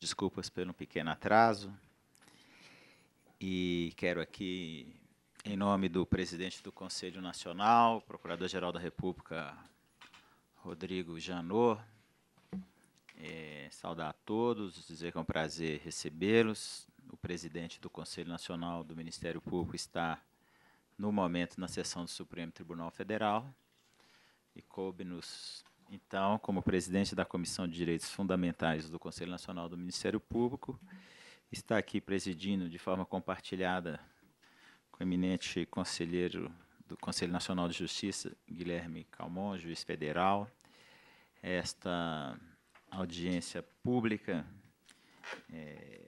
Desculpas pelo pequeno atraso. E quero aqui, em nome do presidente do Conselho Nacional, Procurador-Geral da República, Rodrigo Janot, é, saudar a todos, dizer que é um prazer recebê-los. O presidente do Conselho Nacional do Ministério Público está, no momento, na sessão do Supremo Tribunal Federal e coube-nos então, como presidente da Comissão de Direitos Fundamentais do Conselho Nacional do Ministério Público, está aqui presidindo de forma compartilhada com o eminente conselheiro do Conselho Nacional de Justiça, Guilherme Calmon, juiz federal, esta audiência pública é,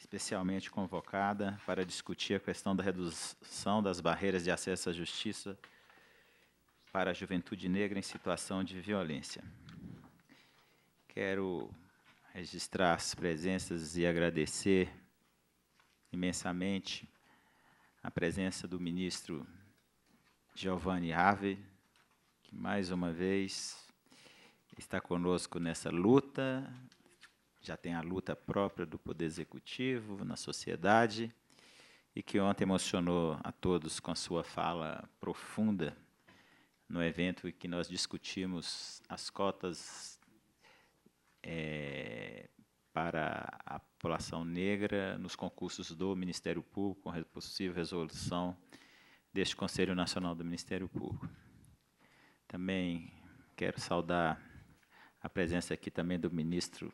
especialmente convocada para discutir a questão da redução das barreiras de acesso à justiça para a juventude negra em situação de violência. Quero registrar as presenças e agradecer imensamente a presença do ministro Giovanni Ave, que mais uma vez está conosco nessa luta, já tem a luta própria do poder executivo na sociedade e que ontem emocionou a todos com sua fala profunda no evento em que nós discutimos as cotas é, para a população negra nos concursos do Ministério Público, com possível resolução deste Conselho Nacional do Ministério Público. Também quero saudar a presença aqui também do ministro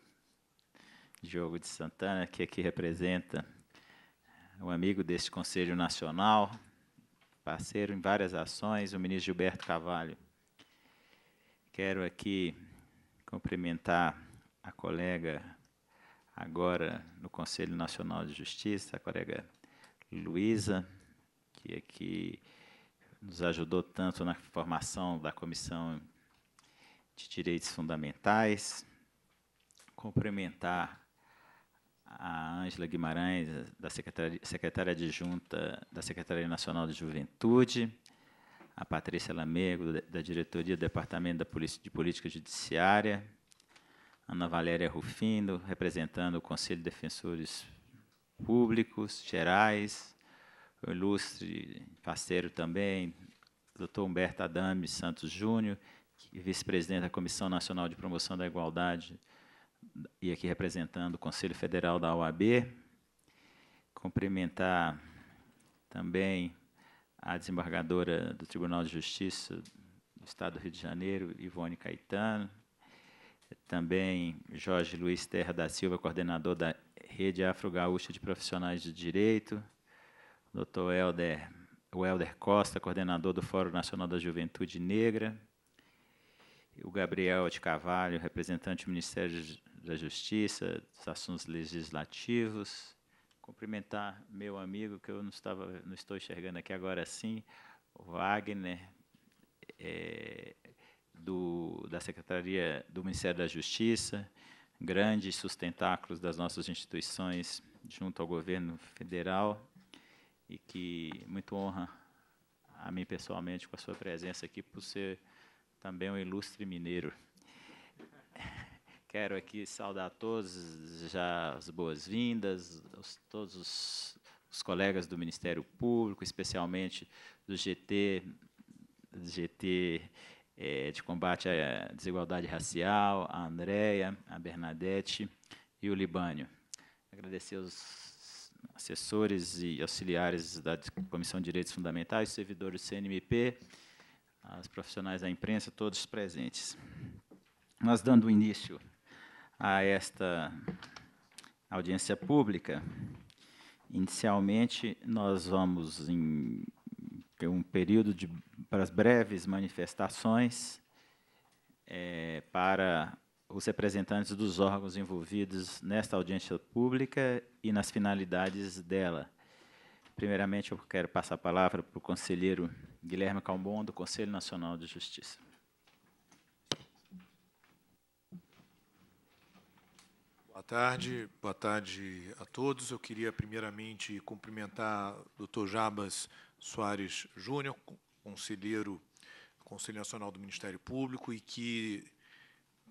Diogo de Santana, que aqui representa um amigo deste Conselho Nacional, parceiro em várias ações, o ministro Gilberto Cavalho. Quero aqui cumprimentar a colega agora no Conselho Nacional de Justiça, a colega Luísa, que aqui nos ajudou tanto na formação da Comissão de Direitos Fundamentais. Cumprimentar a Ângela Guimarães, da secretária, secretária adjunta da Secretaria Nacional de Juventude, a Patrícia Lamego, da diretoria do Departamento da Polícia, de Política Judiciária, Ana Valéria Rufino, representando o Conselho de Defensores Públicos Gerais, o ilustre parceiro também, doutor Humberto Adame Santos Júnior, vice-presidente da Comissão Nacional de Promoção da Igualdade e aqui representando o Conselho Federal da OAB, cumprimentar também a desembargadora do Tribunal de Justiça do Estado do Rio de Janeiro, Ivone Caetano, também Jorge Luiz Terra da Silva, coordenador da Rede Afro-Gaúcha de Profissionais de Direito, Dr. Helder, Helder Costa, coordenador do Fórum Nacional da Juventude Negra, o Gabriel de Carvalho, representante do Ministério da Justiça, dos assuntos legislativos. Cumprimentar meu amigo, que eu não, estava, não estou enxergando aqui agora sim, o Wagner, é, do, da Secretaria do Ministério da Justiça, grandes sustentáculos das nossas instituições junto ao governo federal, e que muito honra a mim pessoalmente com a sua presença aqui, por ser também um ilustre mineiro. Quero aqui saudar todos já as boas-vindas, todos os, os, colegas do Ministério Público, especialmente do GT, GT é, eh, de combate à desigualdade racial, a Andréia, a Bernadette e o Libânio. Agradecer aos assessores e auxiliares da Comissão de Direitos Fundamentais, servidores do CNMP, aos profissionais da imprensa, todos presentes. Nós dando início a esta audiência pública. Inicialmente, nós vamos, em um período de, para as breves manifestações, é, para os representantes dos órgãos envolvidos nesta audiência pública e nas finalidades dela. Primeiramente, eu quero passar a palavra para o conselheiro Guilherme Calmon, do Conselho Nacional de Justiça. Boa tarde, boa tarde a todos. Eu queria primeiramente cumprimentar o Dr. Jabas Soares Júnior, conselheiro do Conselho Nacional do Ministério Público e que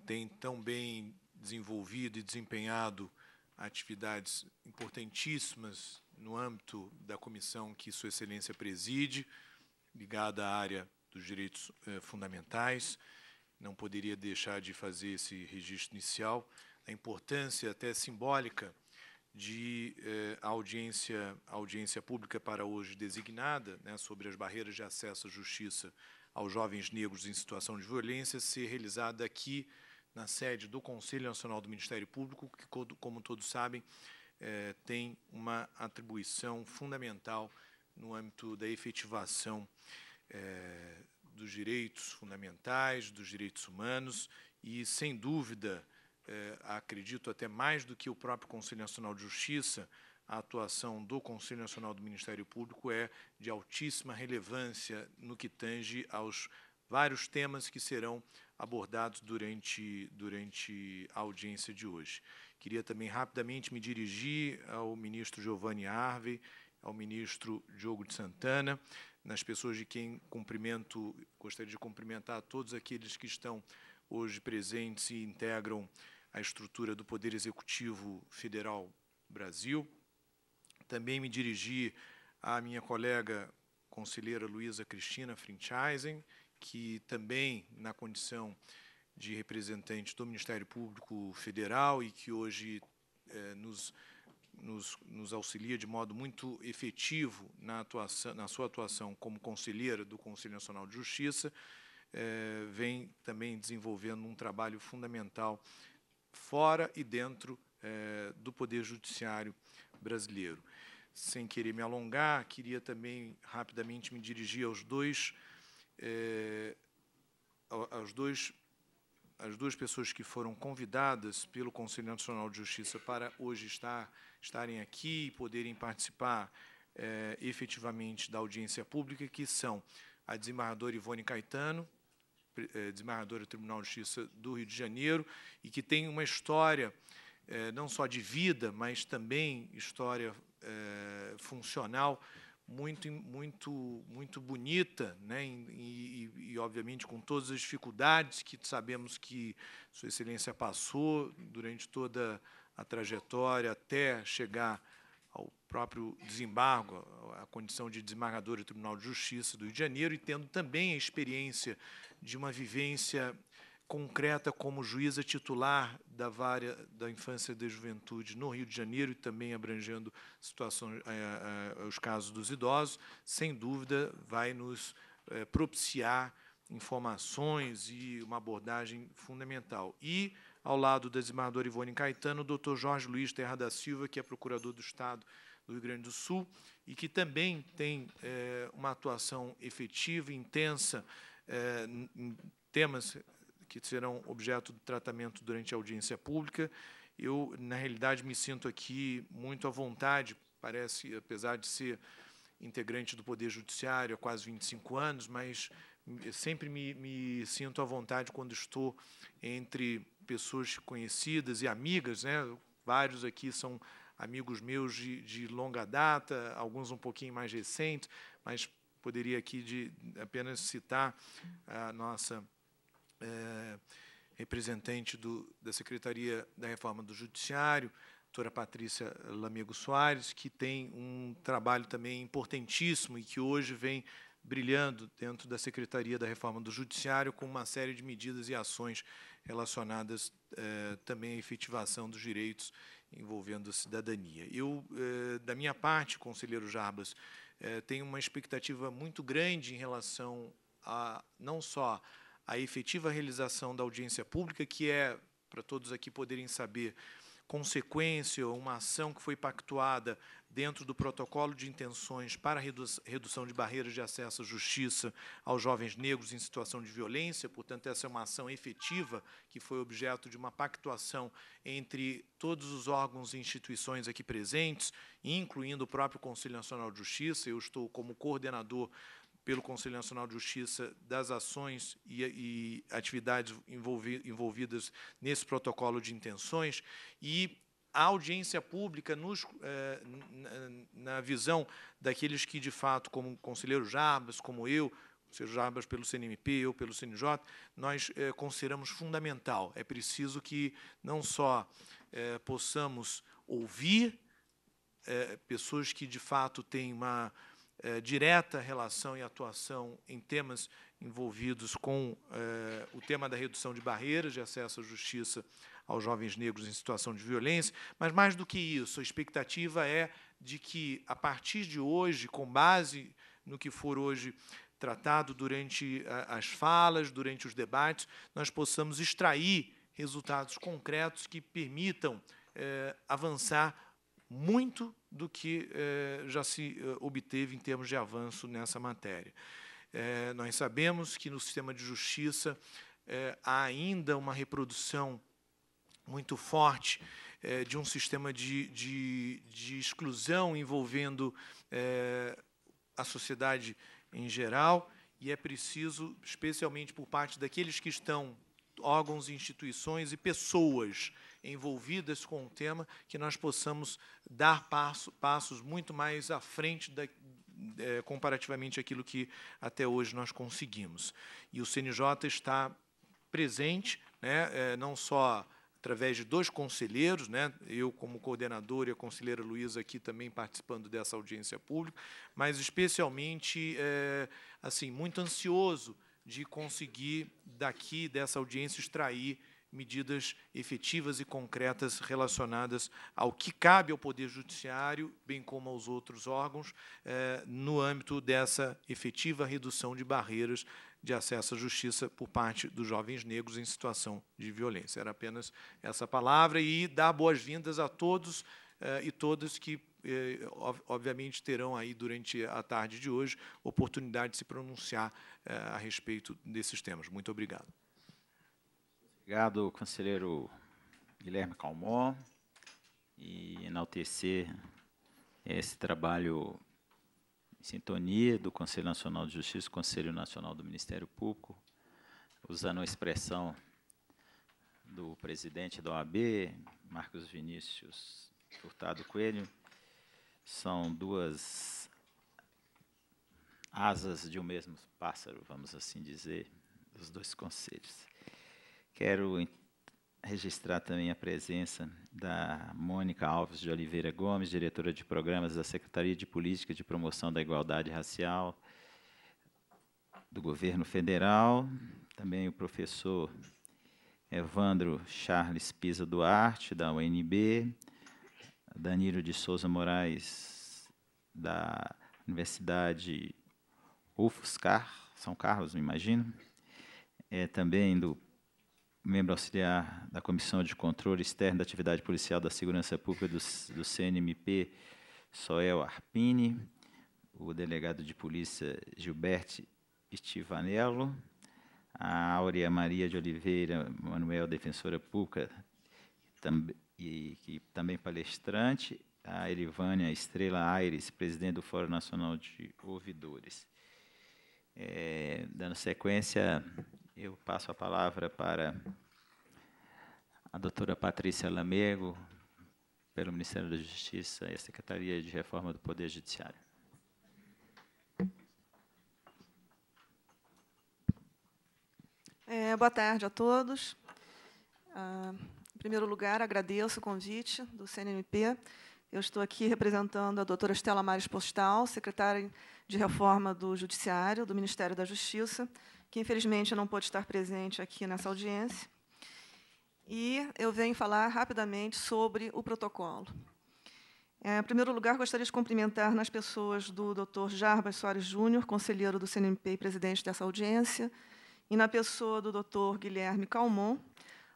tem tão bem desenvolvido e desempenhado atividades importantíssimas no âmbito da comissão que Sua Excelência preside, ligada à área dos direitos eh, fundamentais. Não poderia deixar de fazer esse registro inicial a importância até simbólica de eh, a audiência, audiência pública para hoje designada né, sobre as barreiras de acesso à justiça aos jovens negros em situação de violência ser realizada aqui na sede do Conselho Nacional do Ministério Público, que, como todos sabem, eh, tem uma atribuição fundamental no âmbito da efetivação eh, dos direitos fundamentais, dos direitos humanos, e, sem dúvida, eh, acredito até mais do que o próprio Conselho Nacional de Justiça, a atuação do Conselho Nacional do Ministério Público é de altíssima relevância no que tange aos vários temas que serão abordados durante, durante a audiência de hoje. Queria também rapidamente me dirigir ao ministro Giovanni Arve, ao ministro Diogo de Santana, nas pessoas de quem cumprimento, gostaria de cumprimentar todos aqueles que estão hoje presentes e integram a estrutura do Poder Executivo Federal Brasil. Também me dirigi à minha colega conselheira Luísa Cristina Frinchaisen, que também, na condição de representante do Ministério Público Federal e que hoje eh, nos, nos, nos, auxilia de modo muito efetivo na, atuação, na sua atuação como conselheira do Conselho Nacional de Justiça, eh, vem também desenvolvendo um trabalho fundamental fora e dentro é, do Poder Judiciário brasileiro. Sem querer me alongar, queria também rapidamente me dirigir aos dois, é, aos dois às duas pessoas que foram convidadas pelo Conselho Nacional de Justiça para hoje estar, estarem aqui e poderem participar é, efetivamente da audiência pública, que são a desembargadora Ivone Caetano, eh, desembargadora do Tribunal de Justiça do Rio de Janeiro, e que tem uma história eh, não só de vida, mas também história eh, funcional muito, muito, muito bonita, né? E, e, e, obviamente com todas as dificuldades que sabemos que Sua Excelência passou durante toda a trajetória até chegar ao próprio desembargo, à condição de desembargador do Tribunal de Justiça do Rio de Janeiro, e tendo também a experiência de uma vivência concreta como juíza titular da vara da infância e da juventude no Rio de Janeiro e também abrangendo situações, eh, eh, os casos dos idosos, sem dúvida vai nos eh, propiciar informações e uma abordagem fundamental. E ao lado do desembargadora Ivone Caetano, o doutor Jorge Luiz Terra da Silva, que é procurador do Estado do Rio Grande do Sul e que também tem é, uma atuação efetiva, intensa, é, eh, em temas que serão objeto de tratamento durante a audiência pública. Eu, na realidade, me sinto aqui muito à vontade, parece, apesar de ser integrante do Poder Judiciário há quase 25 anos, mas eh, sempre me, me sinto à vontade quando estou entre pessoas conhecidas e amigas, né? vários aqui são amigos meus de, de longa data, alguns um pouquinho mais recentes, mas poderia aqui de, apenas citar a nossa é, representante do, da Secretaria da Reforma do Judiciário, doutora Patrícia Lamego Soares, que tem um trabalho também importantíssimo e que hoje vem brilhando dentro da Secretaria da Reforma do Judiciário com uma série de medidas e ações relacionadas eh, também à efetivação dos direitos envolvendo a cidadania. Eu, eh, da minha parte, conselheiro Jarbas, eh, tenho uma expectativa muito grande em relação a não só a efetiva realização da audiência pública, que é, para todos aqui poderem saber, consequência ou uma ação que foi pactuada dentro do protocolo de intenções para redução de barreiras de acesso à justiça aos jovens negros em situação de violência, portanto, essa é uma ação efetiva que foi objeto de uma pactuação entre todos os órgãos e instituições aqui presentes, incluindo o próprio Conselho Nacional de Justiça. Eu estou como coordenador pelo Conselho Nacional de Justiça das ações e, e atividades envolvi, envolvidas nesse protocolo de intenções e a audiência pública, nos, eh, na, na visão daqueles que, de fato, como o conselheiro Jarbas, como eu, seja Jarbas pelo CNMP, eu pelo CNJ, nós eh, consideramos fundamental. É preciso que não só eh, possamos ouvir eh, pessoas que, de fato, têm uma eh, direta relação e atuação em temas envolvidos com eh, o tema da redução de barreiras de acesso à justiça aos jovens negros em situação de violência, mas mais do que isso, a expectativa é de que, a partir de hoje, com base no que for hoje tratado durante eh, as falas, durante os debates, nós possamos extrair resultados concretos que permitam eh, avançar muito do que eh, já se eh, obteve em termos de avanço nessa matéria. Eh, nós sabemos que no sistema de justiça há ainda uma reprodução muito forte de um sistema de, de, de exclusão envolvendo a sociedade em geral, e é preciso, especialmente por parte daqueles que estão, órgãos, instituições e pessoas envolvidas com o tema, que nós possamos dar passo, passos muito mais à frente da, é, comparativamente àquilo que até hoje nós conseguimos. E o CNJ está presente, né, é, não só através de dois conselheiros, né, eu como coordenador e a conselheira Luísa aqui também participando dessa audiência pública, mas especialmente é, assim muito ansioso de conseguir daqui dessa audiência extrair medidas efetivas e concretas relacionadas ao que cabe ao Poder Judiciário, bem como aos outros órgãos, eh, no âmbito dessa efetiva redução de barreiras de acesso à justiça por parte dos jovens negros em situação de violência. Era apenas essa palavra e dar boas-vindas a todos eh, e todas que eh, obviamente terão aí durante a tarde de hoje oportunidade de se pronunciar eh, a respeito desses temas. Muito obrigado. Obrigado, conselheiro Guilherme Calmon, e enaltecer esse trabalho em sintonia do Conselho Nacional de Justiça, Conselho Nacional do Ministério Público, usando a expressão do presidente da OAB, Marcos Vinícius Furtado Coelho, são duas asas de um mesmo pássaro, vamos assim dizer, dos dois conselhos. Quero registrar também a presença da Mônica Alves de Oliveira Gomes, diretora de programas da Secretaria de Política de Promoção da Igualdade Racial do Governo Federal, também o professor Evandro Charles Pisa Duarte, da UNB, Danilo de Souza Moraes, da Universidade UFSCar, São Carlos, me imagino, é, também do membro auxiliar da Comissão de Controle Externo da Atividade Policial da Segurança Pública do, do CNMP, Soel Arpini, o delegado de polícia Gilberto Estivanello, a Áurea Maria de Oliveira Manuel, defensora pública, tam, e, que também palestrante, a Erivânia Estrela Aires, presidente do Fórum Nacional de Ouvidores. É, dando sequência eu passo a palavra para a doutora Patrícia Lamego, pelo Ministério da Justiça e a Secretaria de Reforma do Poder Judiciário. É, boa tarde a todos. Ah, em primeiro lugar, agradeço o convite do CNMP. Eu estou aqui representando a doutora Estela Mares Postal, secretária de Reforma do Judiciário, do Ministério da Justiça, que infelizmente não pôde estar presente aqui nessa audiência. E eu venho falar rapidamente sobre o protocolo. É, em primeiro lugar, gostaria de cumprimentar nas pessoas do Dr. Jarbas Soares Júnior, conselheiro do CNMP e presidente dessa audiência, e na pessoa do Dr. Guilherme Calmon,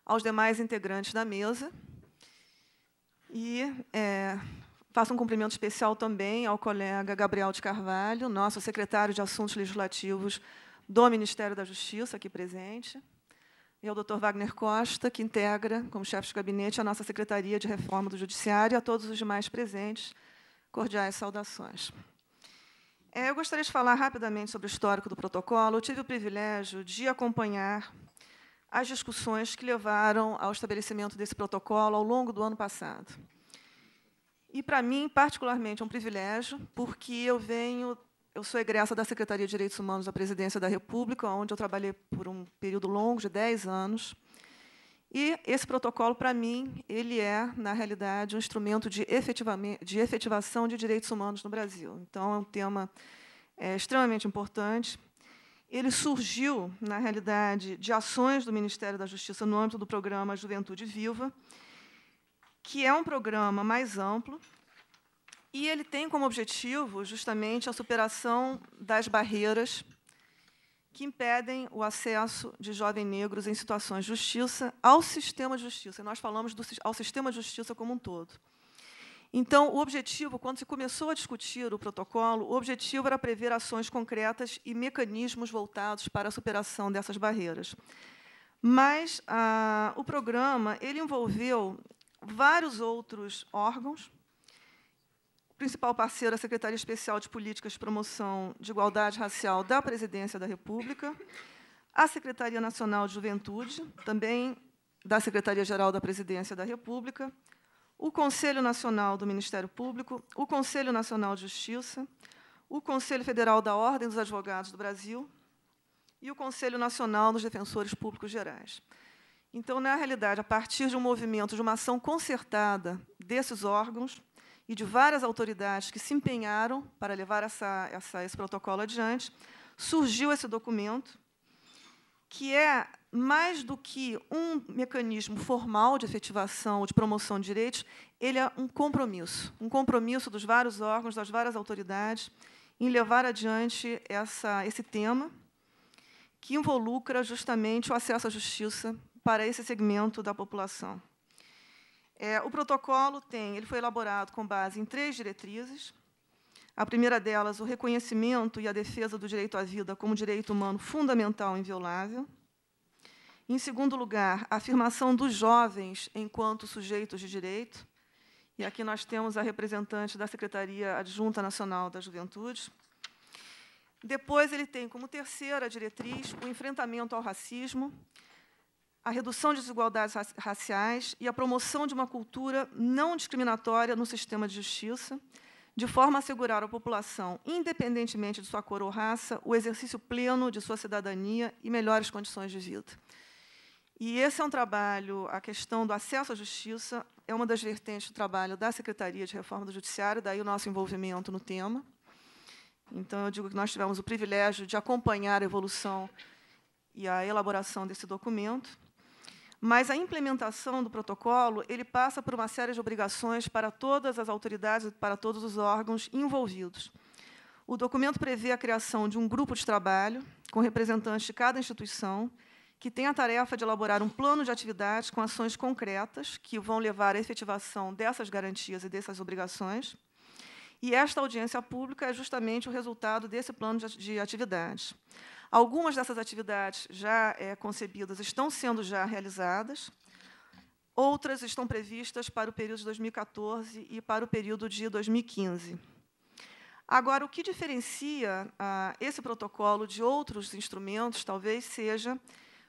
aos demais integrantes da mesa. E é, Faço um cumprimento especial também ao colega Gabriel de Carvalho, nosso secretário de Assuntos Legislativos do Ministério da Justiça, aqui presente, e ao Dr. Wagner Costa, que integra, como chefe de gabinete, a nossa Secretaria de Reforma do Judiciário, e a todos os demais presentes, cordiais saudações. É, eu gostaria de falar rapidamente sobre o histórico do protocolo. Eu tive o privilégio de acompanhar as discussões que levaram ao estabelecimento desse protocolo ao longo do ano passado. E, para mim, particularmente, é um privilégio, porque eu venho eu sou egressa da Secretaria de Direitos Humanos da Presidência da República, onde eu trabalhei por um período longo de 10 anos. E esse protocolo, para mim, ele é, na realidade, um instrumento de, de efetivação de direitos humanos no Brasil. Então, é um tema é, extremamente importante. Ele surgiu, na realidade, de ações do Ministério da Justiça no âmbito do programa Juventude Viva, que é um programa mais amplo, e ele tem como objetivo justamente a superação das barreiras que impedem o acesso de jovens negros em situações de justiça ao sistema de justiça. E nós falamos do, ao sistema de justiça como um todo. Então, o objetivo, quando se começou a discutir o protocolo, o objetivo era prever ações concretas e mecanismos voltados para a superação dessas barreiras. Mas ah, o programa ele envolveu vários outros órgãos, principal parceiro, é a Secretaria Especial de Políticas de Promoção de Igualdade Racial da Presidência da República, a Secretaria Nacional de Juventude, também da Secretaria-Geral da Presidência da República, o Conselho Nacional do Ministério Público, o Conselho Nacional de Justiça, o Conselho Federal da Ordem dos Advogados do Brasil e o Conselho Nacional dos Defensores Públicos Gerais. Então, na realidade, a partir de um movimento, de uma ação concertada desses órgãos, e de várias autoridades que se empenharam para levar essa, essa, esse protocolo adiante, surgiu esse documento, que é mais do que um mecanismo formal de efetivação, ou de promoção de direitos, ele é um compromisso, um compromisso dos vários órgãos, das várias autoridades, em levar adiante essa, esse tema, que involucra justamente o acesso à justiça para esse segmento da população. É, o protocolo tem, ele foi elaborado com base em três diretrizes. A primeira delas, o reconhecimento e a defesa do direito à vida como direito humano fundamental e inviolável. Em segundo lugar, a afirmação dos jovens enquanto sujeitos de direito. E aqui nós temos a representante da Secretaria Adjunta Nacional da Juventude. Depois, ele tem como terceira diretriz o enfrentamento ao racismo, a redução de desigualdades raciais e a promoção de uma cultura não discriminatória no sistema de justiça, de forma a assegurar à população, independentemente de sua cor ou raça, o exercício pleno de sua cidadania e melhores condições de vida. E esse é um trabalho, a questão do acesso à justiça é uma das vertentes do trabalho da Secretaria de Reforma do Judiciário, daí o nosso envolvimento no tema. Então, eu digo que nós tivemos o privilégio de acompanhar a evolução e a elaboração desse documento. Mas a implementação do protocolo ele passa por uma série de obrigações para todas as autoridades, para todos os órgãos envolvidos. O documento prevê a criação de um grupo de trabalho com representantes de cada instituição, que tem a tarefa de elaborar um plano de atividades com ações concretas que vão levar à efetivação dessas garantias e dessas obrigações. E esta audiência pública é justamente o resultado desse plano de atividades. Algumas dessas atividades já é, concebidas estão sendo já realizadas, outras estão previstas para o período de 2014 e para o período de 2015. Agora, o que diferencia ah, esse protocolo de outros instrumentos, talvez, seja,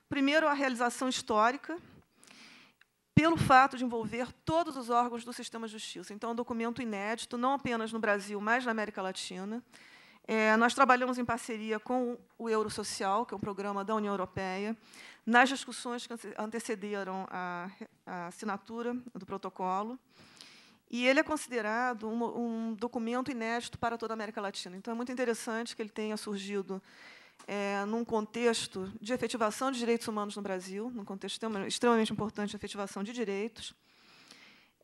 primeiro, a realização histórica, pelo fato de envolver todos os órgãos do sistema de justiça. Então, é um documento inédito, não apenas no Brasil, mas na América Latina. É, nós trabalhamos em parceria com o Eurosocial, que é um programa da União Europeia, nas discussões que antecederam a, a assinatura do protocolo. E ele é considerado um, um, documento inédito para toda a América Latina. Então, é muito interessante que ele tenha surgido é, num contexto de efetivação de direitos humanos no Brasil, num contexto extremamente importante de efetivação de direitos,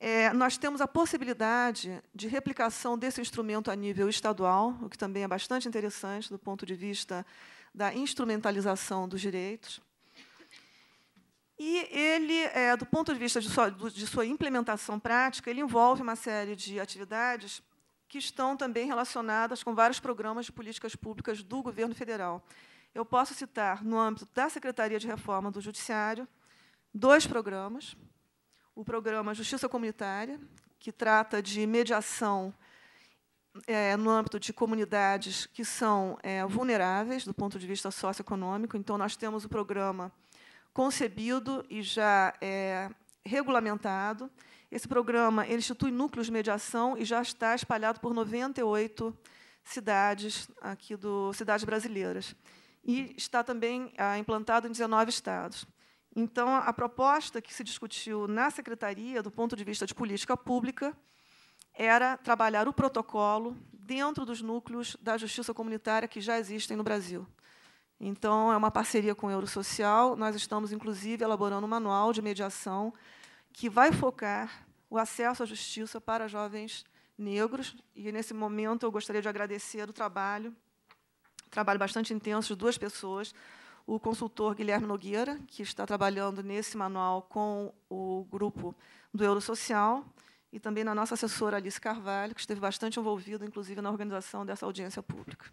é, nós temos a possibilidade de replicação desse instrumento a nível estadual, o que também é bastante interessante do ponto de vista da instrumentalização dos direitos. E ele, é, do ponto de vista de sua, de sua implementação prática, ele envolve uma série de atividades que estão também relacionadas com vários programas de políticas públicas do governo federal. Eu posso citar, no âmbito da Secretaria de Reforma do Judiciário, dois programas, o programa Justiça Comunitária, que trata de mediação é, no âmbito de comunidades que são é, vulneráveis do ponto de vista socioeconômico. Então, nós temos o programa concebido e já é, regulamentado. Esse programa ele institui núcleos de mediação e já está espalhado por 98 cidades aqui do cidades brasileiras e está também ah, implantado em 19 estados. Então, a proposta que se discutiu na secretaria, do ponto de vista de política pública, era trabalhar o protocolo dentro dos núcleos da justiça comunitária que já existem no Brasil. Então, é uma parceria com o Eurosocial. Nós estamos, inclusive, elaborando um manual de mediação que vai focar o acesso à justiça para jovens negros. E, nesse momento, eu gostaria de agradecer o trabalho, trabalho bastante intenso de duas pessoas, o consultor Guilherme Nogueira, que está trabalhando nesse manual com o grupo do Eurosocial, e também na nossa assessora Alice Carvalho, que esteve bastante envolvida, inclusive, na organização dessa audiência pública.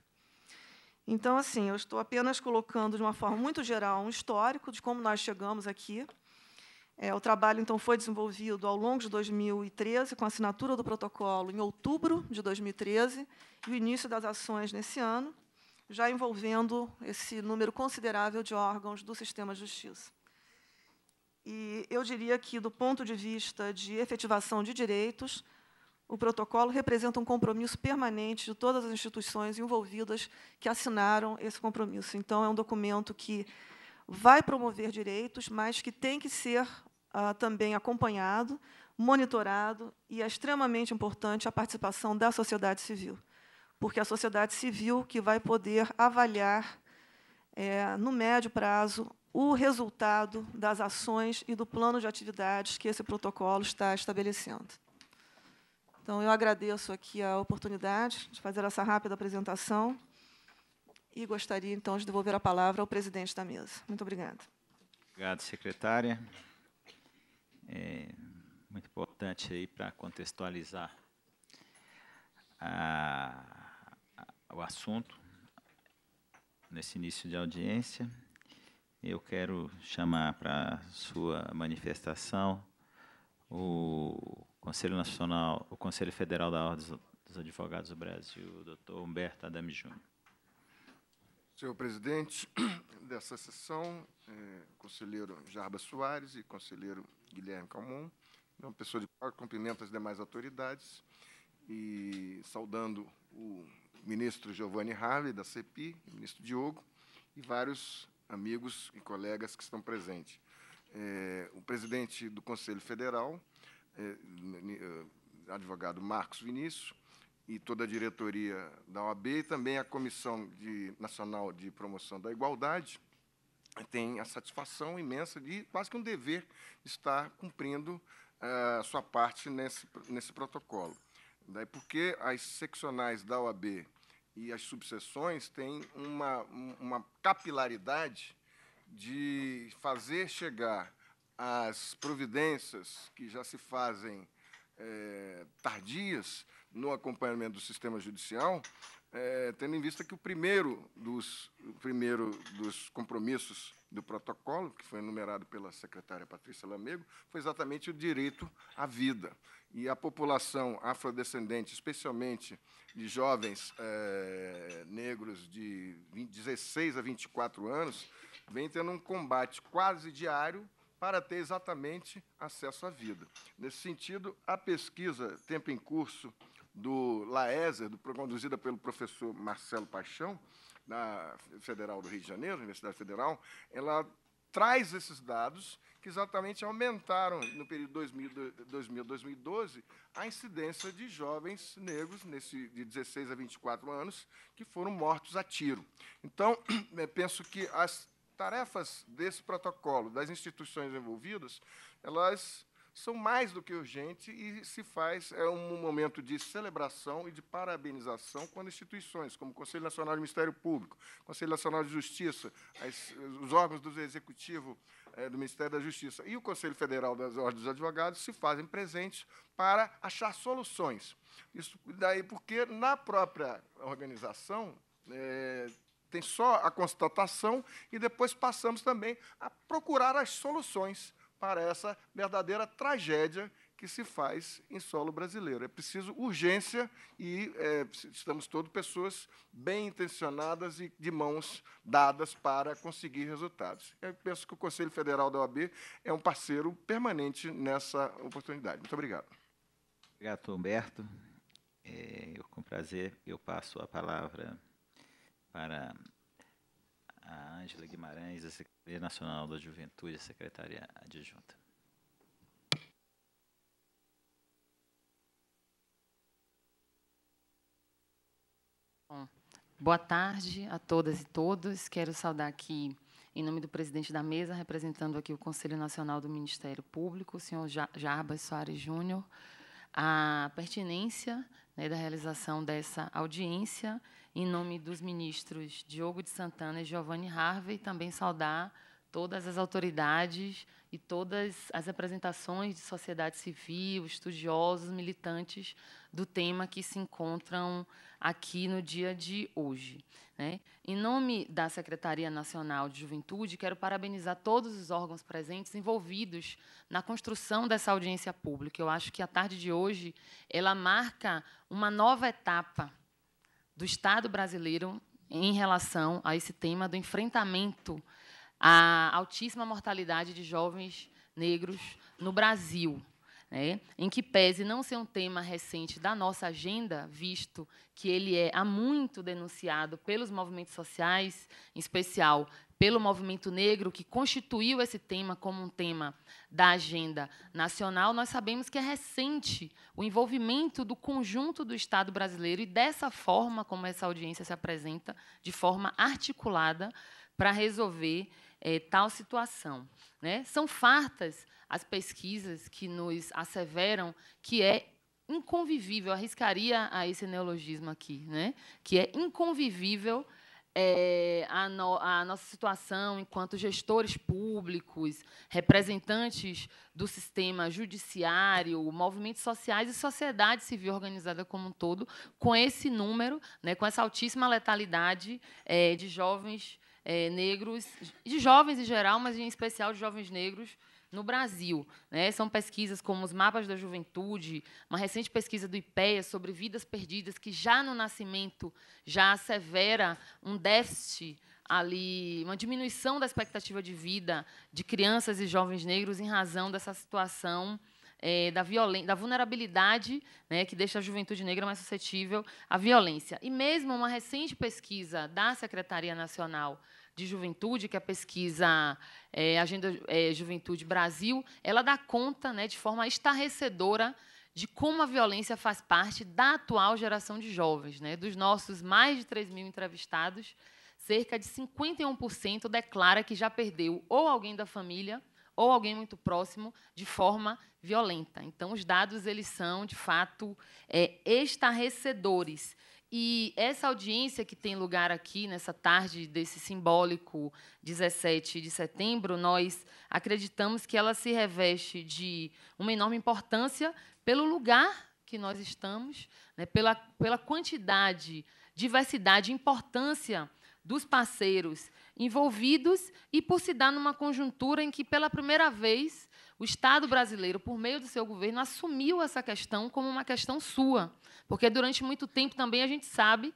Então, assim, eu estou apenas colocando, de uma forma muito geral, um histórico de como nós chegamos aqui. É, o trabalho, então, foi desenvolvido ao longo de 2013, com a assinatura do protocolo em outubro de 2013, e o início das ações nesse ano já envolvendo esse número considerável de órgãos do sistema de justiça. E eu diria que, do ponto de vista de efetivação de direitos, o protocolo representa um compromisso permanente de todas as instituições envolvidas que assinaram esse compromisso. Então, é um documento que vai promover direitos, mas que tem que ser uh, também acompanhado, monitorado, e é extremamente importante a participação da sociedade civil porque a sociedade civil que vai poder avaliar, é, no médio prazo, o resultado das ações e do plano de atividades que esse protocolo está estabelecendo. Então, eu agradeço aqui a oportunidade de fazer essa rápida apresentação e gostaria, então, de devolver a palavra ao presidente da mesa. Muito obrigada. Obrigado, secretária. É muito importante aí para contextualizar a ao assunto nesse início de audiência. Eu quero chamar para sua manifestação o Conselho Nacional, o Conselho Federal da Ordem dos Advogados do Brasil, o doutor Humberto Adame Júnior. Senhor presidente dessa sessão, é, conselheiro Jarba Soares e conselheiro Guilherme Calmon, uma pessoa de par, cumprimento as demais autoridades e saudando o ministro Giovanni Harvey, da CEPI, ministro Diogo, e vários amigos e colegas que estão presentes. É, o presidente do Conselho Federal, é, é advogado Marcos Vinícius, e toda a diretoria da OAB, e também a Comissão de, Nacional de Promoção da Igualdade, tem a satisfação imensa de quase que um dever estar cumprindo é, a sua parte nesse, nesse protocolo. Daí né? porque as seccionais da OAB e as subseções têm uma, uma capilaridade de fazer chegar as providências que já se fazem é, tardias no acompanhamento do sistema judicial, é, tendo em vista que o primeiro dos, o primeiro dos compromissos do protocolo, que foi enumerado pela secretária Patrícia Lamego, foi exatamente o direito à vida e a população afrodescendente, especialmente de jovens é, negros de 20, 16 a 24 anos, vem tendo um combate quase diário para ter exatamente acesso à vida. Nesse sentido, a pesquisa Tempo em Curso do Laeser, do, conduzida pelo professor Marcelo Paixão, da Federal do Rio de Janeiro, Universidade Federal, ela traz esses dados que exatamente aumentaram, no período 2000, 2012, a incidência de jovens negros, nesse, de 16 a 24 anos, que foram mortos a tiro. Então, eh, penso que as tarefas desse protocolo, das instituições envolvidas, elas são mais do que urgentes e se faz é um momento de celebração e de parabenização quando instituições como o Conselho Nacional de Ministério Público, Conselho Nacional de Justiça, as, os órgãos do Executivo é, do Ministério da Justiça e o Conselho Federal das Ordens dos Advogados se fazem presentes para achar soluções. Isso daí porque na própria organização é, tem só a constatação e depois passamos também a procurar as soluções para essa verdadeira tragédia que se faz em solo brasileiro. É preciso urgência e é, estamos todos pessoas bem intencionadas e de mãos dadas para conseguir resultados. Eu penso que o Conselho Federal da OAB é um parceiro permanente nessa oportunidade. Muito obrigado. Obrigado, Humberto. É, eu, com prazer, eu passo a palavra para a Ângela Guimarães, da Secretaria Nacional da Juventude, secretária adjunta. Boa tarde a todas e todos. Quero saudar aqui, em nome do presidente da mesa, representando aqui o Conselho Nacional do Ministério Público, o senhor Jarbas Soares Júnior, a pertinência né, da realização dessa audiência, em nome dos ministros Diogo de Santana e Giovanni Harvey, também saudar todas as autoridades e todas as apresentações de sociedade civil, estudiosos, militantes do tema que se encontram aqui no dia de hoje. Né? Em nome da Secretaria Nacional de Juventude, quero parabenizar todos os órgãos presentes envolvidos na construção dessa audiência pública. Eu acho que a tarde de hoje ela marca uma nova etapa do Estado brasileiro em relação a esse tema do enfrentamento à altíssima mortalidade de jovens negros no Brasil né? em que pese não ser um tema recente da nossa agenda, visto que ele é há muito denunciado pelos movimentos sociais, em especial pelo movimento negro, que constituiu esse tema como um tema da agenda nacional, nós sabemos que é recente o envolvimento do conjunto do Estado brasileiro e dessa forma como essa audiência se apresenta, de forma articulada, para resolver é, tal situação. Né? São fartas as pesquisas que nos asseveram que é inconvivível, arriscaria a esse neologismo aqui, né? que é inconvivível é, a, no, a, nossa situação enquanto gestores públicos, representantes do sistema judiciário, movimentos sociais e sociedade civil organizada como um todo, com esse número, né, com essa altíssima letalidade é, de jovens é, negros, de jovens em geral, mas em especial de jovens negros no Brasil. Né? São pesquisas como os mapas da juventude, uma recente pesquisa do IPEA sobre vidas perdidas, que já no nascimento já assevera um déficit ali, uma diminuição da expectativa de vida de crianças e jovens negros em razão dessa situação é, da, da, vulnerabilidade né, que deixa a juventude negra mais suscetível à violência. E mesmo uma recente pesquisa da Secretaria Nacional de juventude, que é a pesquisa é, Agenda é, Juventude Brasil, ela dá conta, né, de forma estarrecedora, de como a violência faz parte da atual geração de jovens. Né? Dos nossos mais de 3 mil entrevistados, cerca de 51% declara que já perdeu ou alguém da família ou alguém muito próximo de forma violenta. Então, os dados eles são, de fato, é, estarrecedores. E essa audiência que tem lugar aqui nessa tarde desse simbólico 17 de setembro, nós acreditamos que ela se reveste de uma enorme importância pelo lugar que nós estamos, né, pela, pela quantidade, diversidade, importância dos parceiros envolvidos e por se dar numa conjuntura em que, pela primeira vez, o Estado brasileiro, por meio do seu governo, assumiu essa questão como uma questão sua, porque durante muito tempo também a gente sabe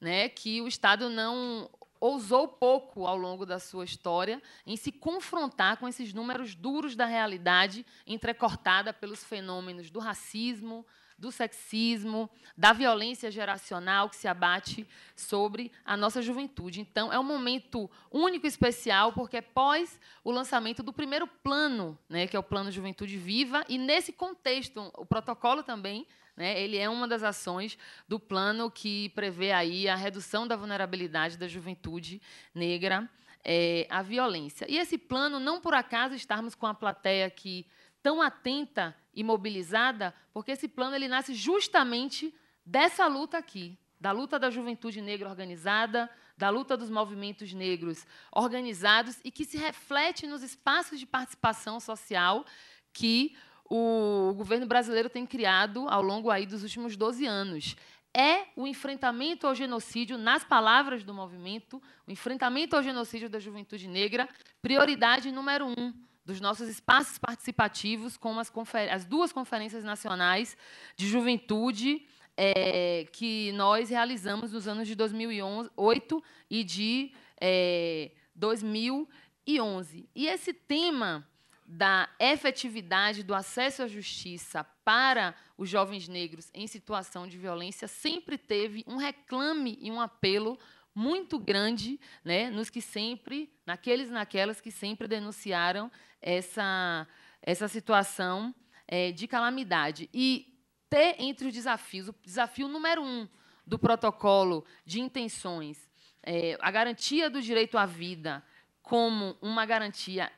né, que o Estado não ousou pouco ao longo da sua história em se confrontar com esses números duros da realidade entrecortada pelos fenômenos do racismo, do sexismo, da violência geracional que se abate sobre a nossa juventude. Então, é um momento único e especial, porque é pós o lançamento do primeiro plano, né, que é o Plano Juventude Viva, e nesse contexto, o protocolo também né, ele é uma das ações do plano que prevê aí a redução da vulnerabilidade da juventude negra é, à violência. E esse plano, não por acaso estarmos com a plateia aqui tão atenta imobilizada, porque esse plano ele nasce justamente dessa luta aqui, da luta da juventude negra organizada, da luta dos movimentos negros organizados e que se reflete nos espaços de participação social que o governo brasileiro tem criado ao longo aí dos últimos 12 anos é o enfrentamento ao genocídio, nas palavras do movimento, o enfrentamento ao genocídio da juventude negra, prioridade número um dos nossos espaços participativos, como as, as duas conferências nacionais de juventude é, que nós realizamos nos anos de 2008 e de é, eh, 2011. E esse tema da efetividade do acesso à justiça para os jovens negros em situação de violência sempre teve um reclame e um apelo muito grande, né, nos que sempre, naqueles e naquelas que sempre denunciaram essa, essa situação é, de calamidade. E ter entre os desafios, o desafio número um do protocolo de intenções, é, a garantia do direito à vida como uma garantia,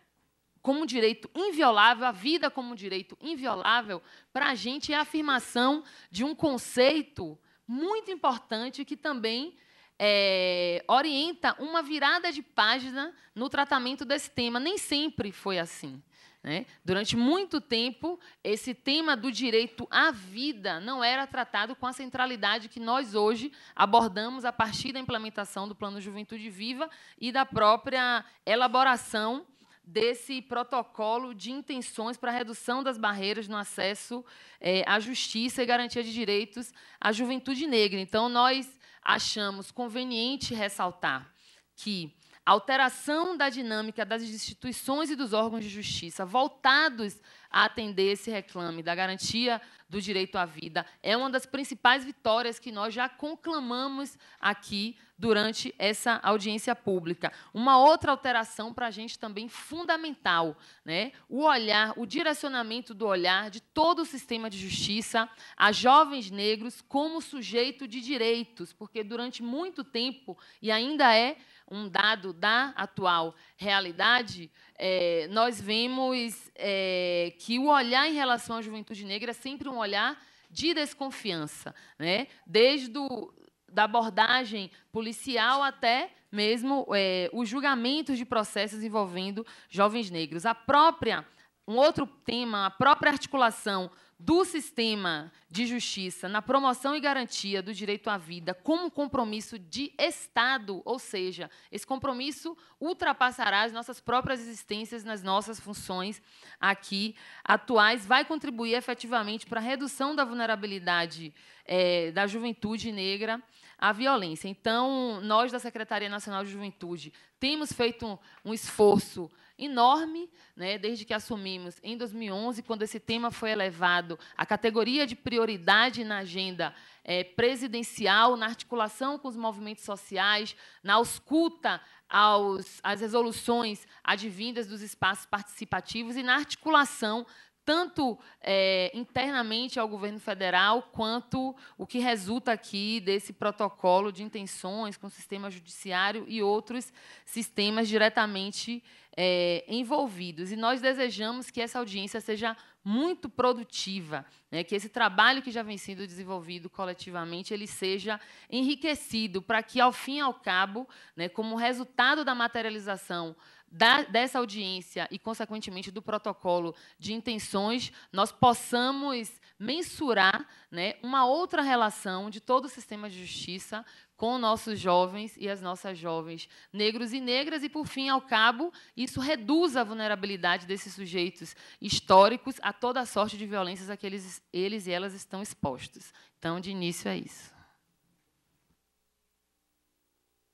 como um direito inviolável, a vida como um direito inviolável, para a gente é a afirmação de um conceito muito importante que também é, orienta uma virada de página no tratamento desse tema. Nem sempre foi assim. Né? Durante muito tempo, esse tema do direito à vida não era tratado com a centralidade que nós hoje abordamos a partir da implementação do Plano Juventude Viva e da própria elaboração desse protocolo de intenções para a redução das barreiras no acesso é, à justiça e garantia de direitos à juventude negra. Então, nós achamos conveniente ressaltar que alteração da dinâmica das instituições e dos órgãos de justiça voltados a atender esse reclame da garantia do direito à vida é uma das principais vitórias que nós já conclamamos aqui durante essa audiência pública. Uma outra alteração para a gente também fundamental, né? O olhar, o direcionamento do olhar de todo o sistema de justiça a jovens negros como sujeito de direitos, porque durante muito tempo e ainda é um dado da atual realidade, é, nós vemos é, que o olhar em relação à juventude negra é sempre um olhar de desconfiança, né? desde do, da abordagem policial até mesmo é, os julgamentos de processos envolvendo jovens negros. A própria, um outro tema, a própria articulação do sistema de justiça na promoção e garantia do direito à vida como compromisso de Estado, ou seja, esse compromisso ultrapassará as nossas próprias existências nas nossas funções aqui atuais, vai contribuir efetivamente para a redução da vulnerabilidade é, da juventude negra à violência. Então, nós da Secretaria Nacional de Juventude temos feito um, um esforço enorme, né, desde que assumimos em 2011, quando esse tema foi elevado à categoria de prioridade na agenda é, presidencial, na articulação com os movimentos sociais, na ausculta aos, às resoluções advindas dos espaços participativos e na articulação tanto é, internamente ao governo federal, quanto o que resulta aqui desse protocolo de intenções com o sistema judiciário e outros sistemas diretamente é, envolvidos. E nós desejamos que essa audiência seja muito produtiva, né? que esse trabalho que já vem sendo desenvolvido coletivamente ele seja enriquecido para que, ao fim e ao cabo, né, como resultado da materialização da, dessa audiência e, consequentemente, do protocolo de intenções, nós possamos mensurar né, uma outra relação de todo o sistema de justiça com nossos jovens e as nossas jovens, negros e negras, e, por fim, ao cabo, isso reduz a vulnerabilidade desses sujeitos históricos a toda a sorte de violências a que eles, eles e elas estão expostos. Então, de início, é isso.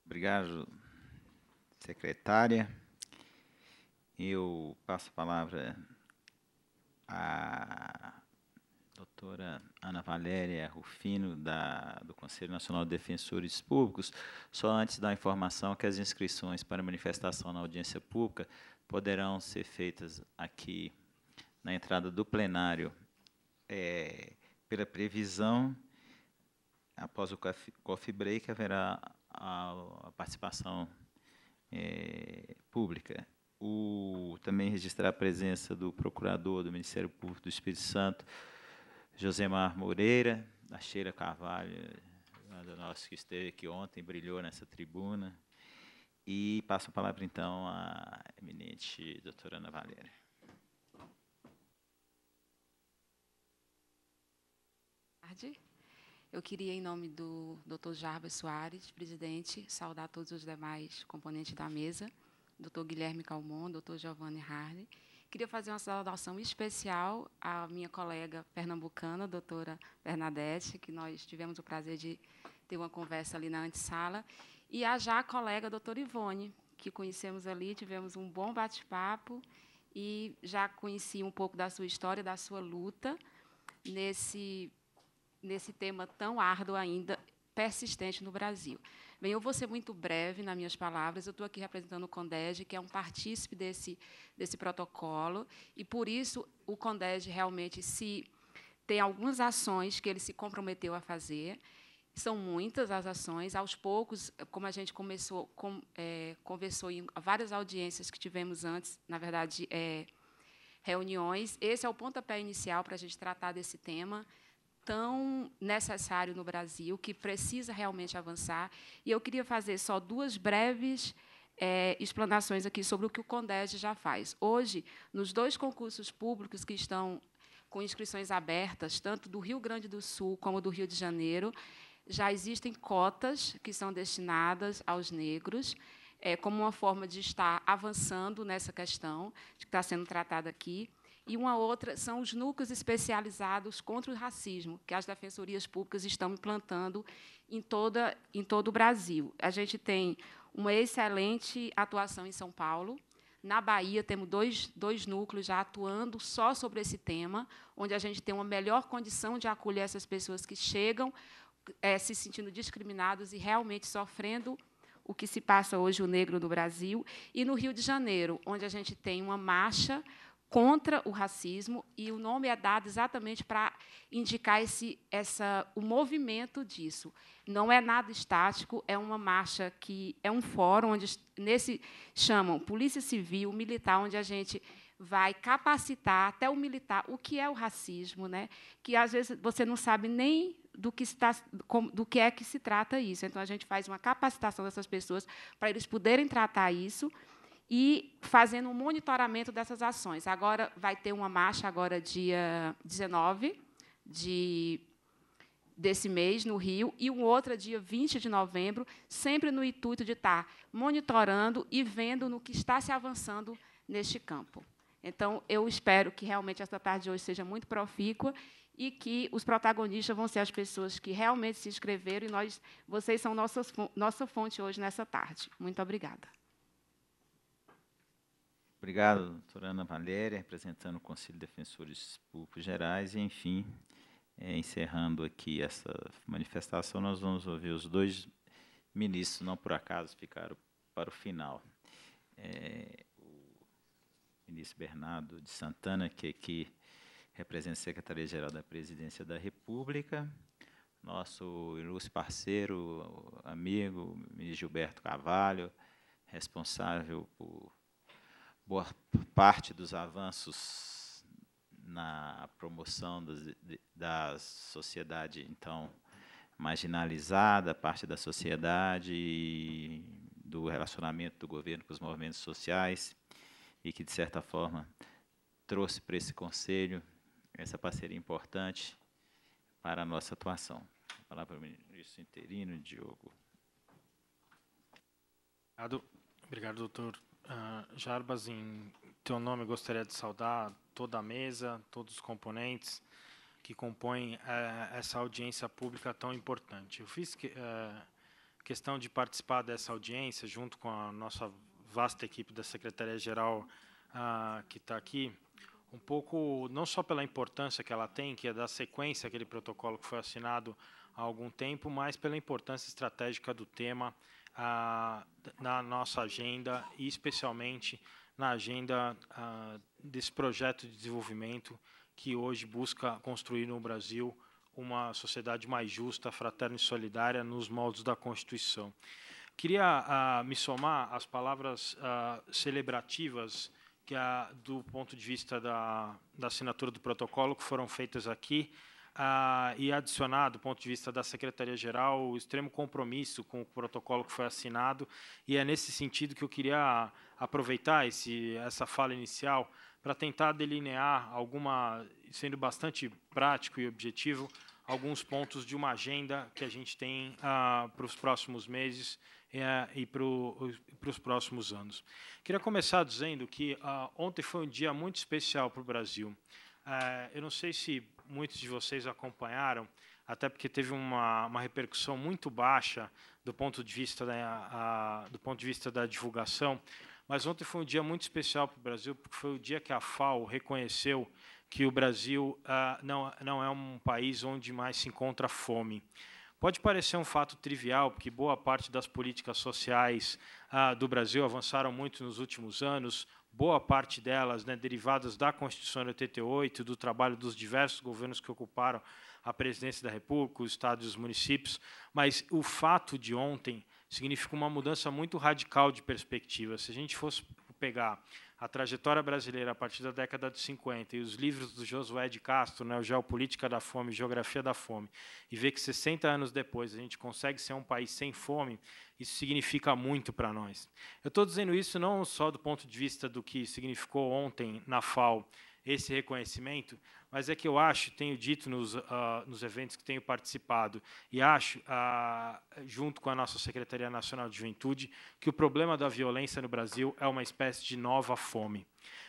Obrigado, secretária. Eu passo a palavra a doutora Ana Valéria Rufino, da, do Conselho Nacional de Defensores Públicos, só antes da informação que as inscrições para manifestação na audiência pública poderão ser feitas aqui na entrada do plenário é, pela previsão, após o coffee break, haverá a, a participação é, pública. O, também registrar a presença do procurador do Ministério Público do Espírito Santo, Josemar Moreira, da Sheila Carvalho, dos nossos que esteve aqui ontem, brilhou nessa tribuna. E passo a palavra, então, à eminente doutora Ana Valéria. Boa tarde. Eu queria, em nome do Dr. Jarbas Soares, presidente, saudar todos os demais componentes da mesa, Dr. Guilherme Calmon, Dr. Giovanni Harley, Queria fazer uma saudação especial à minha colega pernambucana, doutora Bernadette, que nós tivemos o prazer de ter uma conversa ali na antessala, e à já colega doutora Ivone, que conhecemos ali, tivemos um bom bate-papo e já conheci um pouco da sua história, da sua luta nesse, nesse tema tão árduo ainda, persistente no Brasil. Bem, eu vou ser muito breve nas minhas palavras. Eu estou aqui representando o Condege, que é um partícipe desse, desse protocolo, e, por isso, o Condege realmente se tem algumas ações que ele se comprometeu a fazer. São muitas as ações. Aos poucos, como a gente começou, com, é, conversou em várias audiências que tivemos antes, na verdade, é, reuniões, esse é o pontapé inicial para a gente tratar desse tema tão necessário no Brasil, que precisa realmente avançar. E eu queria fazer só duas breves é, explanações aqui sobre o que o CONDEG já faz. Hoje, nos dois concursos públicos que estão com inscrições abertas, tanto do Rio Grande do Sul como do Rio de Janeiro, já existem cotas que são destinadas aos negros, é, como uma forma de estar avançando nessa questão que está sendo tratada aqui e uma outra são os núcleos especializados contra o racismo, que as defensorias públicas estão implantando em, toda, em todo o Brasil. A gente tem uma excelente atuação em São Paulo. Na Bahia, temos dois, dois núcleos já atuando só sobre esse tema, onde a gente tem uma melhor condição de acolher essas pessoas que chegam é, se sentindo discriminados e realmente sofrendo o que se passa hoje o negro no Brasil. E no Rio de Janeiro, onde a gente tem uma marcha contra o racismo e o nome é dado exatamente para indicar esse essa o movimento disso. Não é nada estático, é uma marcha que é um fórum onde nesse chamam polícia civil, militar, onde a gente vai capacitar até o militar o que é o racismo, né? Que às vezes você não sabe nem do que está do que é que se trata isso. Então a gente faz uma capacitação dessas pessoas para eles poderem tratar isso e fazendo um monitoramento dessas ações. Agora vai ter uma marcha agora dia 19 de desse mês no Rio e um outra dia 20 de novembro, sempre no intuito de estar tá monitorando e vendo no que está se avançando neste campo. Então, eu espero que realmente esta tarde de hoje seja muito profícua e que os protagonistas vão ser as pessoas que realmente se inscreveram e nós, vocês são nossas, nossa fonte hoje nessa tarde. Muito obrigada. Obrigado, doutora Ana Valéria, representando o Conselho de Defensores Públicos Gerais. E, enfim, é, encerrando aqui essa manifestação, nós vamos ouvir os dois ministros, não por acaso ficaram para o final. É, o ministro Bernardo de Santana, que aqui representa a Secretaria-Geral da Presidência da República, nosso ilustre parceiro, amigo, ministro Gilberto Carvalho, responsável por boa parte dos avanços na promoção dos, da sociedade, então, marginalizada, parte da sociedade e do relacionamento do governo com os movimentos sociais e que, de certa forma, trouxe para esse conselho essa parceria importante para a nossa atuação. A falar para é o ministro interino, Diogo. Obrigado, Obrigado doutor Uh, Jarbas, em teu nome, gostaria de saudar toda a mesa, todos os componentes que compõem uh, essa audiência pública tão importante. Eu fiz que, uh, questão de participar dessa audiência, junto com a nossa vasta equipe da Secretaria-Geral ah, que está aqui, um pouco não só pela importância que ela tem, que é da sequência aquele protocolo que foi assinado há algum tempo, mas pela importância estratégica do tema na nossa agenda e especialmente na agenda desse projeto de desenvolvimento que hoje busca construir no Brasil uma sociedade mais justa, fraterna e solidária nos moldes da Constituição. Queria me somar às palavras celebrativas que, do ponto de vista da, da assinatura do protocolo, que foram feitas aqui ah, e adicionar, do ponto de vista da Secretaria-Geral, o extremo compromisso com o protocolo que foi assinado, e é nesse sentido que eu queria aproveitar esse, essa fala inicial para tentar delinear alguma, sendo bastante prático e objetivo, alguns pontos de uma agenda que a gente tem ah, para os próximos meses é, e para os próximos anos. Queria começar dizendo que ah, ontem foi um dia muito especial para o Brasil. Eh, eu não sei se muitos de vocês acompanharam, até porque teve uma, uma repercussão muito baixa do ponto de vista da, a, do ponto de vista da divulgação. Mas ontem foi um dia muito especial para o Brasil, porque foi o dia que a FAO reconheceu que o Brasil ah, não, não é um país onde mais se encontra fome. Pode parecer um fato trivial, porque boa parte das políticas sociais ah, do Brasil avançaram muito nos últimos anos, boa parte delas né, derivadas da Constituição de 88, do trabalho dos diversos governos que ocuparam a presidência da República, os estados e os municípios, mas o fato de ontem significa uma mudança muito radical de perspectiva. Se a gente fosse pegar a trajetória brasileira a partir da década de 50 e os livros do Josué de Castro, né, o Geopolítica da Fome, Geografia da Fome, e ver que 60 anos depois a gente consegue ser um país sem fome, isso significa muito para nós. Eu estou dizendo isso não só do ponto de vista do que significou ontem na FAO esse reconhecimento, mas é que eu acho, tenho dito nos, uh, nos eventos que tenho participado, e acho, uh, junto com a nossa Secretaria Nacional de Juventude, que o problema da violência no Brasil é uma espécie de nova fome.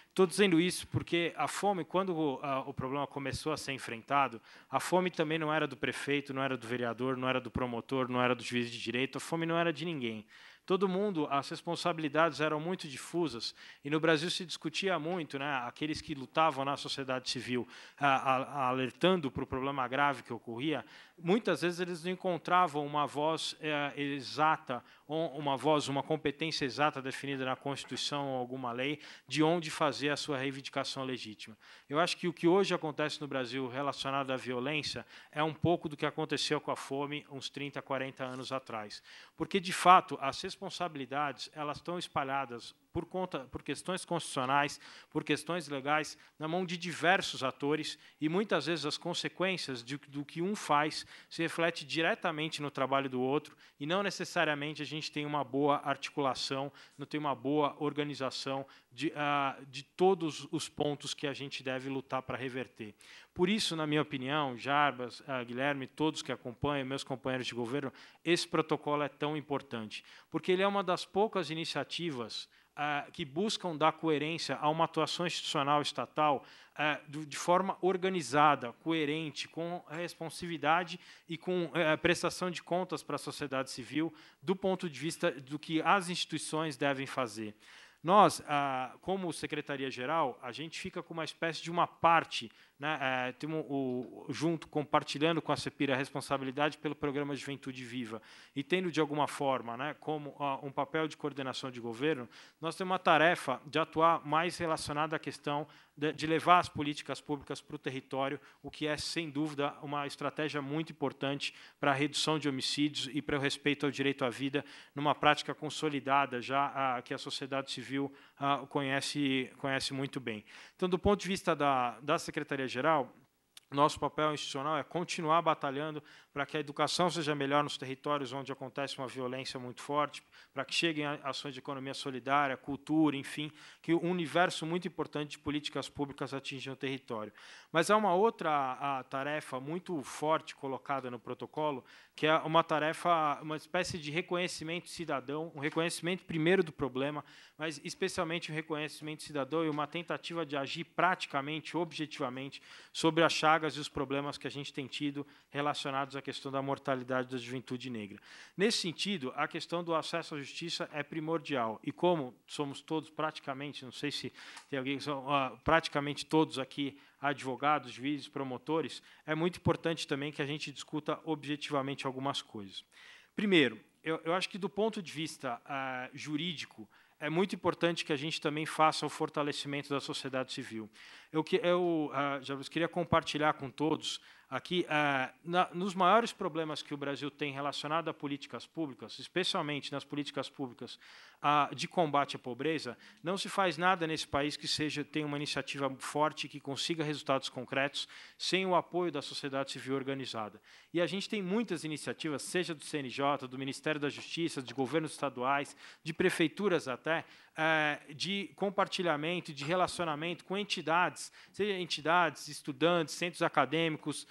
Estou dizendo isso porque a fome, quando o, a, ah, o, problema começou a ser enfrentado, a fome também não era do prefeito, não era do vereador, não era do promotor, não era do juiz de direito, a fome não era de ninguém todo mundo, as responsabilidades eram muito difusas, e no Brasil se discutia muito, né, aqueles que lutavam na sociedade civil, a, a, alertando para o problema grave que ocorria, Muitas vezes eles não encontravam uma voz é, exata, uma voz, uma competência exata definida na Constituição ou alguma lei, de onde fazer a sua reivindicação legítima. Eu acho que o que hoje acontece no Brasil relacionado à violência é um pouco do que aconteceu com a fome uns 30, 40 anos atrás. Porque, de fato, as responsabilidades elas estão espalhadas por conta, por questões constitucionais, por questões legais, na mão de diversos atores e muitas vezes as consequências de, do que um faz se reflete diretamente no trabalho do outro e não necessariamente a gente tem uma boa articulação, não tem uma boa organização de, ah, de todos os pontos que a gente deve lutar para reverter. Por isso, na minha opinião, Jarbas, ah, Guilherme, todos que acompanham, meus companheiros de governo, esse protocolo é tão importante, porque ele é uma das poucas iniciativas que buscam dar coerência a uma atuação institucional estatal de forma organizada, coerente, com responsividade e com é, prestação de contas para a sociedade civil, do ponto de vista do que as instituições devem fazer. Nós, como Secretaria-Geral, a gente fica com uma espécie de uma parte né, é, temos o, junto, compartilhando com a CEPIR a responsabilidade pelo programa Juventude Viva e tendo, de alguma forma, né, como um papel de coordenação de governo, nós temos uma tarefa de atuar mais relacionada à questão de, de levar as políticas públicas para o território, o que é, sem dúvida, uma estratégia muito importante para a redução de homicídios e para o respeito ao direito à vida, numa prática consolidada já a, que a sociedade civil a, conhece, conhece muito bem. Então, do ponto de vista da, da Secretaria maneira geral, nosso papel institucional é continuar batalhando para que a educação seja melhor nos territórios onde acontece uma violência muito forte, para que cheguem ações de economia solidária, cultura, enfim, que um universo muito importante de políticas públicas atinja o território. Mas há uma outra tarefa muito forte colocada no protocolo, que é uma tarefa, uma espécie de reconhecimento cidadão, um reconhecimento primeiro do problema, mas especialmente o um reconhecimento cidadão e uma tentativa de agir praticamente, objetivamente, sobre as chagas e os problemas que a gente tem tido relacionados à questão da mortalidade da juventude negra. Nesse sentido, a questão do acesso à justiça é primordial. E como somos todos praticamente, não sei se tem alguém que são ah, praticamente todos aqui advogados, juízes, promotores, é muito importante também que a gente discuta objetivamente algumas coisas. Primeiro, eu, eu acho que do ponto de vista uh, jurídico, é muito importante que a gente também faça o fortalecimento da sociedade civil eu, eu ah, já queria compartilhar com todos aqui ah, na, nos maiores problemas que o Brasil tem relacionado a políticas públicas, especialmente nas políticas públicas ah, de combate à pobreza, não se faz nada nesse país que seja tenha uma iniciativa forte que consiga resultados concretos sem o apoio da sociedade civil organizada. E a gente tem muitas iniciativas, seja do CNJ, do Ministério da Justiça, de governos estaduais, de prefeituras até, é, de compartilhamento, de relacionamento com entidades, seja entidades, estudantes, centros acadêmicos,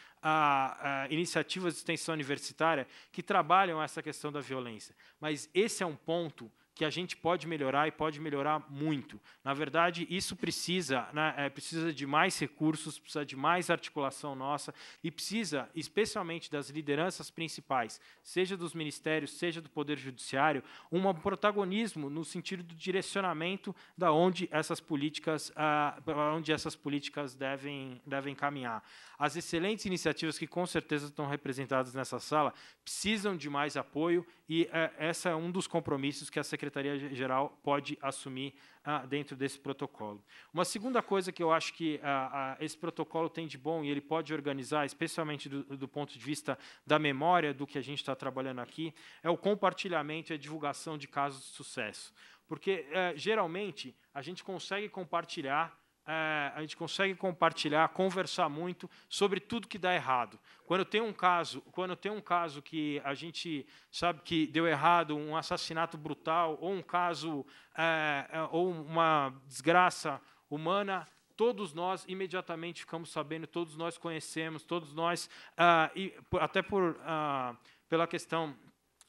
iniciativas de extensão universitária, que trabalham essa questão da violência. Mas esse é um ponto que a gente pode melhorar e pode melhorar muito. Na verdade, isso precisa, né, é, precisa de mais recursos, precisa de mais articulação nossa e precisa, especialmente das lideranças principais, seja dos ministérios, seja do poder judiciário, um protagonismo no sentido do direcionamento da onde essas políticas, ah, onde essas políticas devem devem caminhar. As excelentes iniciativas que com certeza estão representadas nessa sala precisam de mais apoio e é, essa é um dos compromissos que a Secretaria secretaria-geral pode assumir ah, dentro desse protocolo. Uma segunda coisa que eu acho que ah, ah, esse protocolo tem de bom e ele pode organizar, especialmente do, do ponto de vista da memória do que a gente está trabalhando aqui, é o compartilhamento e a divulgação de casos de sucesso. Porque, eh, geralmente, a gente consegue compartilhar é, a gente consegue compartilhar, conversar muito sobre tudo que dá errado. Quando tem um caso, quando tem um caso que a gente sabe que deu errado, um assassinato brutal ou um caso é, é ou uma desgraça humana, todos nós imediatamente ficamos sabendo, todos nós conhecemos, todos nós, ah, e, até por, ah, pela questão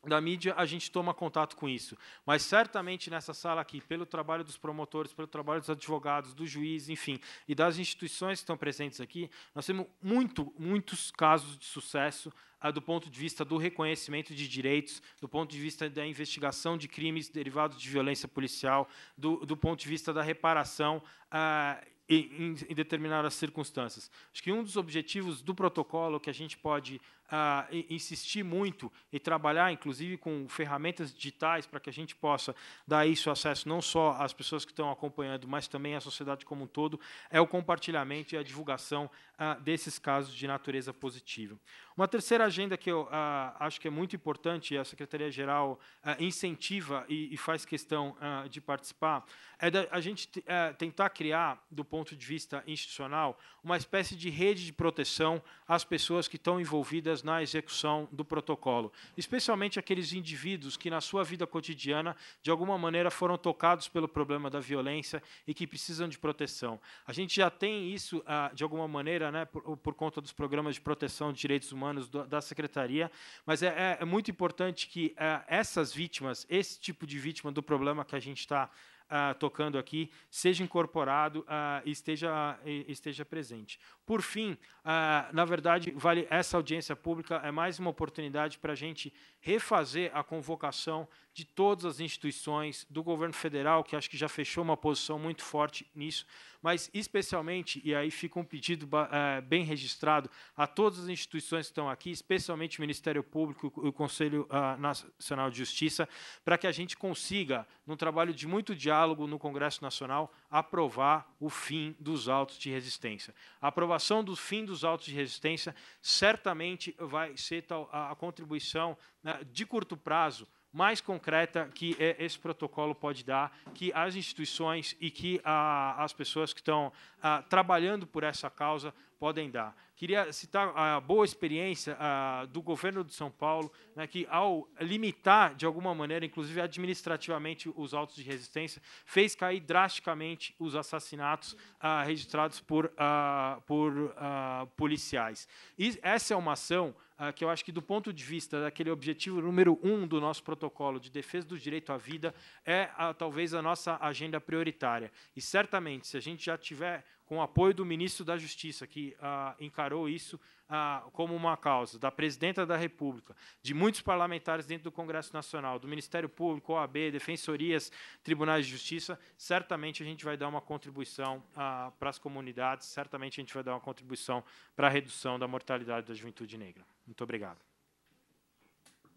da mídia, a gente toma contato com isso. Mas certamente nessa sala aqui, pelo trabalho dos promotores, pelo trabalho dos advogados, do juiz, enfim, e das instituições que estão presentes aqui, nós temos muito, muitos casos de sucesso ah, do ponto de vista do reconhecimento de direitos, do ponto de vista da investigação de crimes derivados de violência policial, do, do ponto de vista da reparação ah, em, determinadas circunstâncias. Acho que um dos objetivos do protocolo que a gente pode ah, insistir muito e trabalhar, inclusive, com ferramentas digitais para que a gente possa dar isso acesso não só às pessoas que estão acompanhando, mas também à sociedade como um todo, é o compartilhamento e a divulgação ah, desses casos de natureza positiva. Uma terceira agenda que eu ah, acho que é muito importante, e a Secretaria-Geral ah, incentiva e, e, faz questão ah, de participar, é da, a gente eh, tentar criar, do ponto de vista institucional, uma espécie de rede de proteção às pessoas que estão envolvidas na execução do protocolo, especialmente aqueles indivíduos que, na sua vida cotidiana, de alguma maneira foram tocados pelo problema da violência e que precisam de proteção. A gente já tem isso, ah, de alguma maneira, né, por, por conta dos programas de proteção de direitos humanos da Secretaria, mas é, é, é muito importante que ah, essas vítimas, esse tipo de vítima do problema que a gente está Uh, tocando aqui seja incorporado uh, e esteja, uh, esteja presente. Por fim, ah, na verdade, vale essa audiência pública é mais uma oportunidade para a gente refazer a convocação de todas as instituições, do governo federal, que acho que já fechou uma posição muito forte nisso, mas especialmente, e aí fica um pedido eh, bem registrado, a todas as instituições que estão aqui, especialmente o Ministério Público e o Conselho ah, Nacional de Justiça, para que a gente consiga, num trabalho de muito diálogo no Congresso Nacional, aprovar o fim dos autos de resistência. A aprovação do fim dos autos de resistência certamente vai ser a, contribuição né, de curto prazo mais concreta que é, esse protocolo pode dar, que as instituições e que as pessoas que estão ah, trabalhando por essa causa podem dar. Queria citar a boa experiência a, do governo de São Paulo, né, que ao limitar de alguma maneira, inclusive administrativamente, os autos de resistência, fez cair drasticamente os assassinatos a, ah, registrados por, a, ah, por ah, policiais. E essa é uma ação que eu acho que, do ponto de vista daquele objetivo número um do nosso protocolo de defesa do direito à vida, é a, talvez a nossa agenda prioritária. E certamente, se a gente já tiver com o apoio do ministro da Justiça, que ah, encarou isso ah, como uma causa, da presidenta da República, de muitos parlamentares dentro do Congresso Nacional, do Ministério Público, OAB, defensorias, tribunais de justiça, certamente a gente vai dar uma contribuição ah, para as comunidades, certamente a gente vai dar uma contribuição para a redução da mortalidade da juventude negra. Muito obrigado.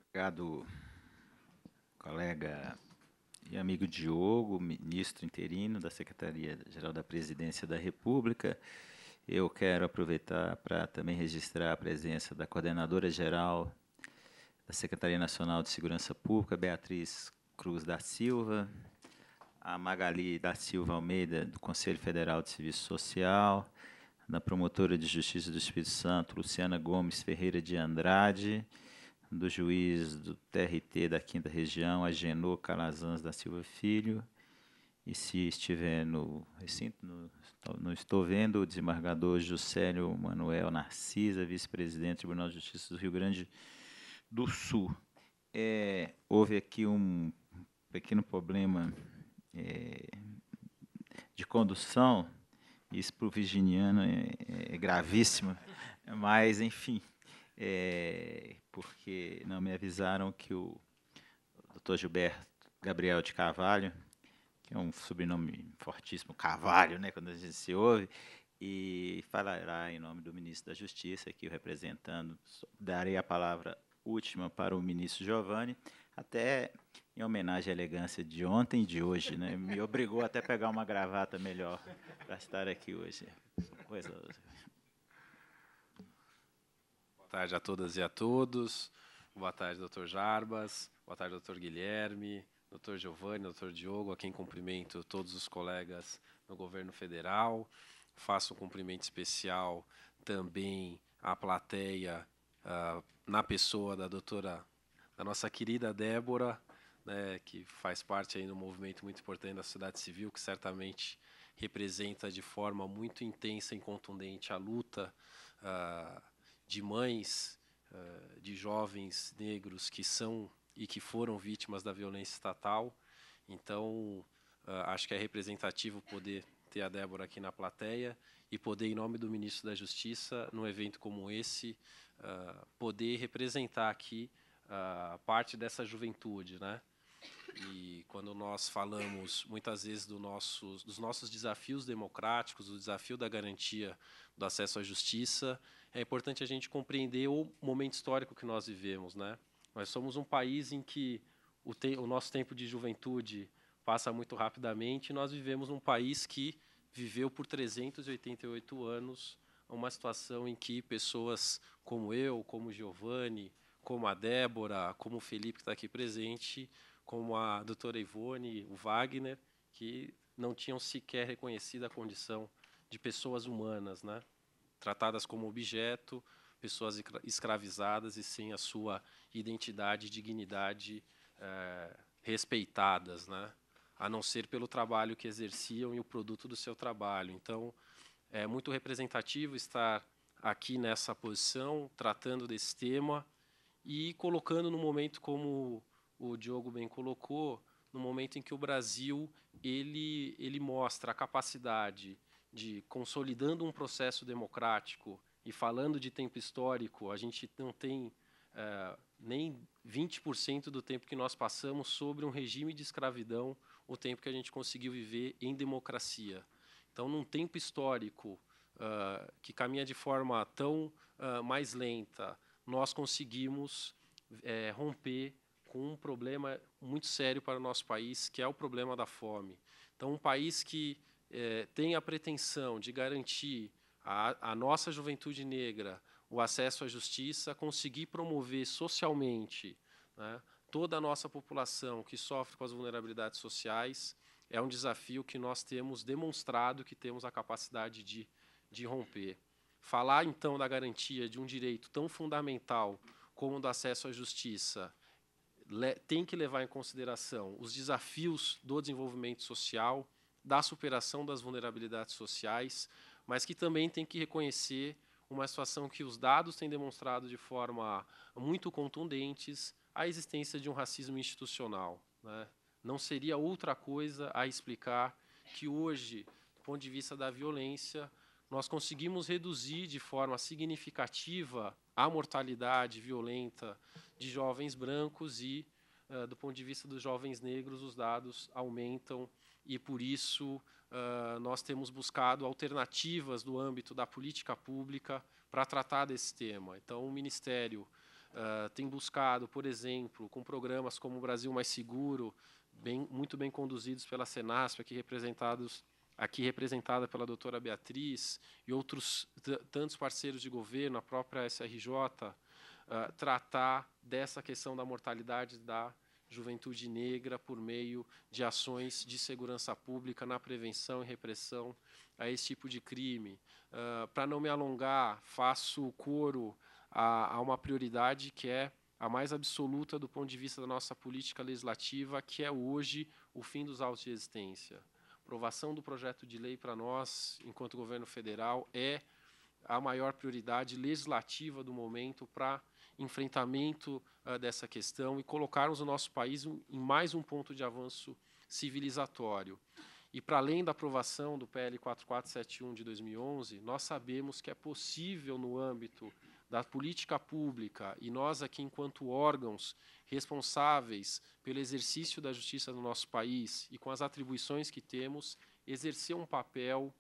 Obrigado, colega e amigo Diogo, ministro interino da Secretaria-Geral da Presidência da República. Eu quero aproveitar para também registrar a presença da coordenadora-geral da Secretaria Nacional de Segurança Pública, Beatriz Cruz da Silva, a Magali da Silva Almeida, do Conselho Federal de Serviço Social, da promotora de Justiça do Espírito Santo, Luciana Gomes Ferreira de Andrade, do juiz do TRT da Quinta Região, Agenor Calazans da Silva Filho. E se estiver no recinto, no, não estou vendo, o desembargador Juscelio Manuel Narcisa, vice-presidente do Tribunal de Justiça do Rio Grande do Sul. É, houve aqui um pequeno problema é, de condução, isso para o virginiano é, é, é gravíssimo, mas, enfim, é, porque não me avisaram que o Dr. Gilberto Gabriel de Carvalho, que é um sobrenome fortíssimo, Carvalho, né, quando a gente se ouve, e falará em nome do ministro da Justiça, aqui representando, darei a palavra última para o ministro Giovanni, até em homenagem à elegância de ontem e de hoje, né? Me obrigou até a pegar uma gravata melhor para estar aqui hoje. Coisa tarde a todas e a todos. Boa tarde, doutor Jarbas. Boa tarde, doutor Guilherme, doutor Giovanni, doutor Diogo, a quem cumprimento todos os colegas no governo federal. Faço um cumprimento especial também à plateia, uh, na pessoa da doutora, da nossa querida Débora, né, que faz parte aí de um movimento muito importante da sociedade civil, que certamente representa de forma muito intensa e contundente a luta uh, de mães uh, de jovens negros que são e que foram vítimas da violência estatal. Então, uh, acho que é representativo poder ter a Débora aqui na plateia e poder, em nome do ministro da Justiça, num evento como esse, uh, poder representar aqui uh, parte dessa juventude, né? E quando nós falamos muitas vezes do nosso, dos nossos desafios democráticos, o desafio da garantia do acesso à justiça, é importante a gente compreender o momento histórico que nós vivemos, né? Nós somos um país em que o, te, o nosso tempo de juventude passa muito rapidamente e nós vivemos num país que viveu por 388 anos uma situação em que pessoas como eu, como Giovanni, como a Débora, como o Felipe que está aqui presente, como a doutora Ivone, o Wagner, que não tinham sequer reconhecido a condição de pessoas humanas, né? tratadas como objeto, pessoas escravizadas e sem a sua identidade e dignidade é, respeitadas, né? a não ser pelo trabalho que exerciam e o produto do seu trabalho. Então, é muito representativo estar aqui nessa posição, tratando desse tema e colocando no momento como o Diogo bem colocou, no momento em que o Brasil ele ele mostra a capacidade de consolidando um processo democrático e falando de tempo histórico, a gente não tem uh, nem 20% do tempo que nós passamos sobre um regime de escravidão, o tempo que a gente conseguiu viver em democracia. Então, num tempo histórico uh, que caminha de forma tão uh, mais lenta, nós conseguimos é, romper com um problema muito sério para o nosso país, que é o problema da fome. Então, um país que é, tem a pretensão de garantir à nossa juventude negra o acesso à justiça, conseguir promover socialmente né, toda a nossa população que sofre com as vulnerabilidades sociais, é um desafio que nós temos demonstrado que temos a capacidade de, de romper. Falar, então, da garantia de um direito tão fundamental como o do acesso à justiça tem que levar em consideração os desafios do desenvolvimento social, da superação das vulnerabilidades sociais, mas que também tem que reconhecer uma situação que os dados têm demonstrado de forma muito contundentes a existência de um racismo institucional. Né? Não seria outra coisa a explicar que hoje, do ponto de vista da violência, nós conseguimos reduzir de forma significativa a mortalidade violenta de jovens brancos e, eh, do ponto de vista dos jovens negros, os dados aumentam e, por isso, uh, nós temos buscado alternativas do âmbito da política pública para tratar desse tema. Então, o Ministério uh, tem buscado, por exemplo, com programas como o Brasil Mais Seguro, bem, muito bem conduzidos pela Senasp, aqui representados aqui representada pela doutora Beatriz e outros tantos parceiros de governo, a própria SRJ, uh, tratar dessa questão da mortalidade da juventude negra por meio de ações de segurança pública na prevenção e repressão a esse tipo de crime. Uh, ah, Para não me alongar, faço coro a, a, uma prioridade que é a mais absoluta do ponto de vista da nossa política legislativa, que é hoje o fim dos autos de existência. Aprovação do projeto de lei para nós, enquanto governo federal, é a maior prioridade legislativa do momento para enfrentamento uh, dessa questão e colocarmos o nosso país em mais um ponto de avanço civilizatório. E para além da aprovação do PL 4471 de 2011, nós sabemos que é possível no âmbito da política pública e nós aqui enquanto órgãos responsáveis pelo exercício da justiça no nosso país e com as atribuições que temos, exercer um papel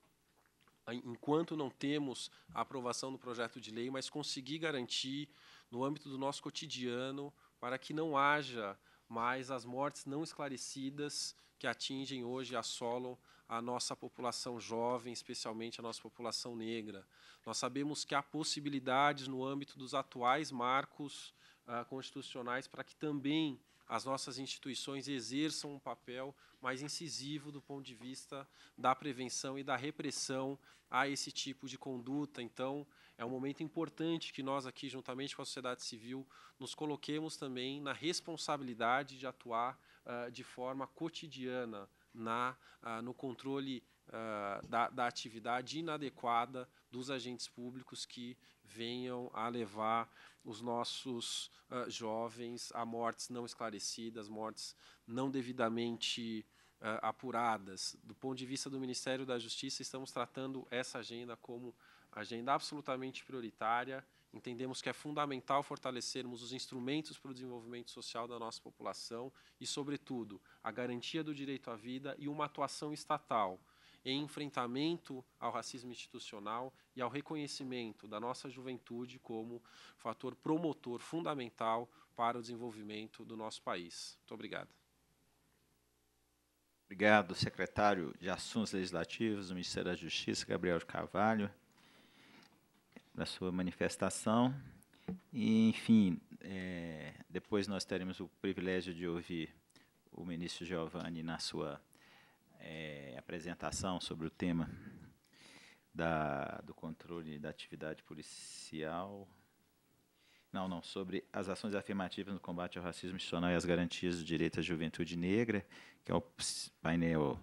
ah, enquanto não temos a aprovação do projeto de lei, mas conseguir garantir no âmbito do nosso cotidiano, para que não haja mais as mortes não esclarecidas que atingem hoje e assolam a nossa população jovem, especialmente a nossa população negra. Nós sabemos que há possibilidades no âmbito dos atuais marcos uh, constitucionais para que também as nossas instituições exerçam um papel mais incisivo do ponto de vista da prevenção e da repressão a esse tipo de conduta. Então, é um momento importante que nós aqui, juntamente com a sociedade civil, nos coloquemos também na responsabilidade de atuar uh, de forma cotidiana na, uh, no controle uh, da, da, atividade inadequada dos agentes públicos que venham a levar os nossos jovens a mortes não esclarecidas, mortes não devidamente apuradas. Do ponto de vista do Ministério da Justiça, estamos tratando essa agenda como agenda absolutamente prioritária. Entendemos que é fundamental fortalecermos os instrumentos para o desenvolvimento social da nossa população e, sobretudo, a garantia do direito à vida e uma atuação estatal em enfrentamento ao racismo institucional e ao reconhecimento da nossa juventude como fator promotor fundamental para o desenvolvimento do nosso país. Muito obrigado. Obrigado, secretário de Assuntos Legislativos do Ministério da Justiça, Gabriel Carvalho da sua manifestação. E, enfim, é, depois nós teremos o privilégio de ouvir o ministro Giovanni na sua é, apresentação sobre o tema da, do controle da atividade policial. Não, não, sobre as ações afirmativas no combate ao racismo institucional e as garantias do direito à juventude negra, que é o painel,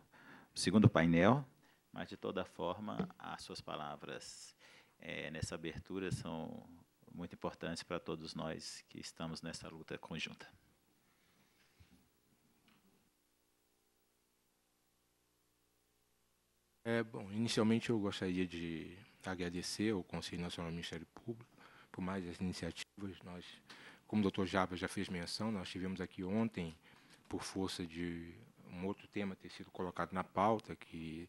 o segundo painel, mas de toda forma, as suas palavras é, nessa abertura são muito importantes para todos nós que estamos nessa luta conjunta. É, bom, inicialmente eu gostaria de agradecer ao Conselho Nacional do Ministério Público por mais as iniciativas. Nós, como o doutor Jarbas já fez menção, nós tivemos aqui ontem, por força de um outro tema ter sido colocado na pauta, que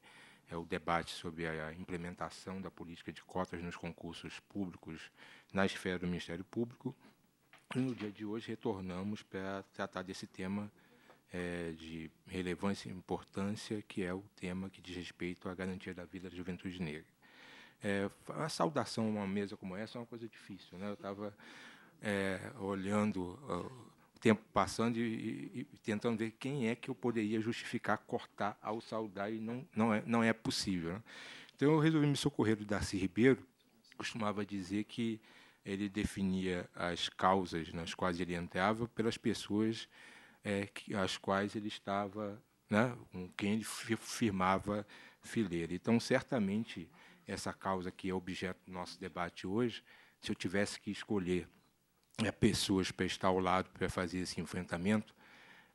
é o debate sobre a implementação da política de cotas nos concursos públicos na esfera do Ministério Público. E no dia de hoje retornamos para tratar desse tema é, de relevância e importância, que é o tema que diz respeito à garantia da vida da juventude negra. É, a saudação a uma mesa como essa é uma coisa difícil. Né? Eu estava é, olhando ah, tempo passando e, e, tentando ver quem é que eu poderia justificar cortar ao saudar e não, não, é, não é possível. Né? Então eu resolvi me socorrer do Darcy Ribeiro, costumava dizer que ele definia as causas nas quais ele entrava pelas pessoas é, que, as quais ele estava, né, com quem ele firmava fileira. Então, certamente, essa causa que é objeto do nosso debate hoje, se eu tivesse que escolher é, pessoas para estar ao lado, para fazer esse enfrentamento.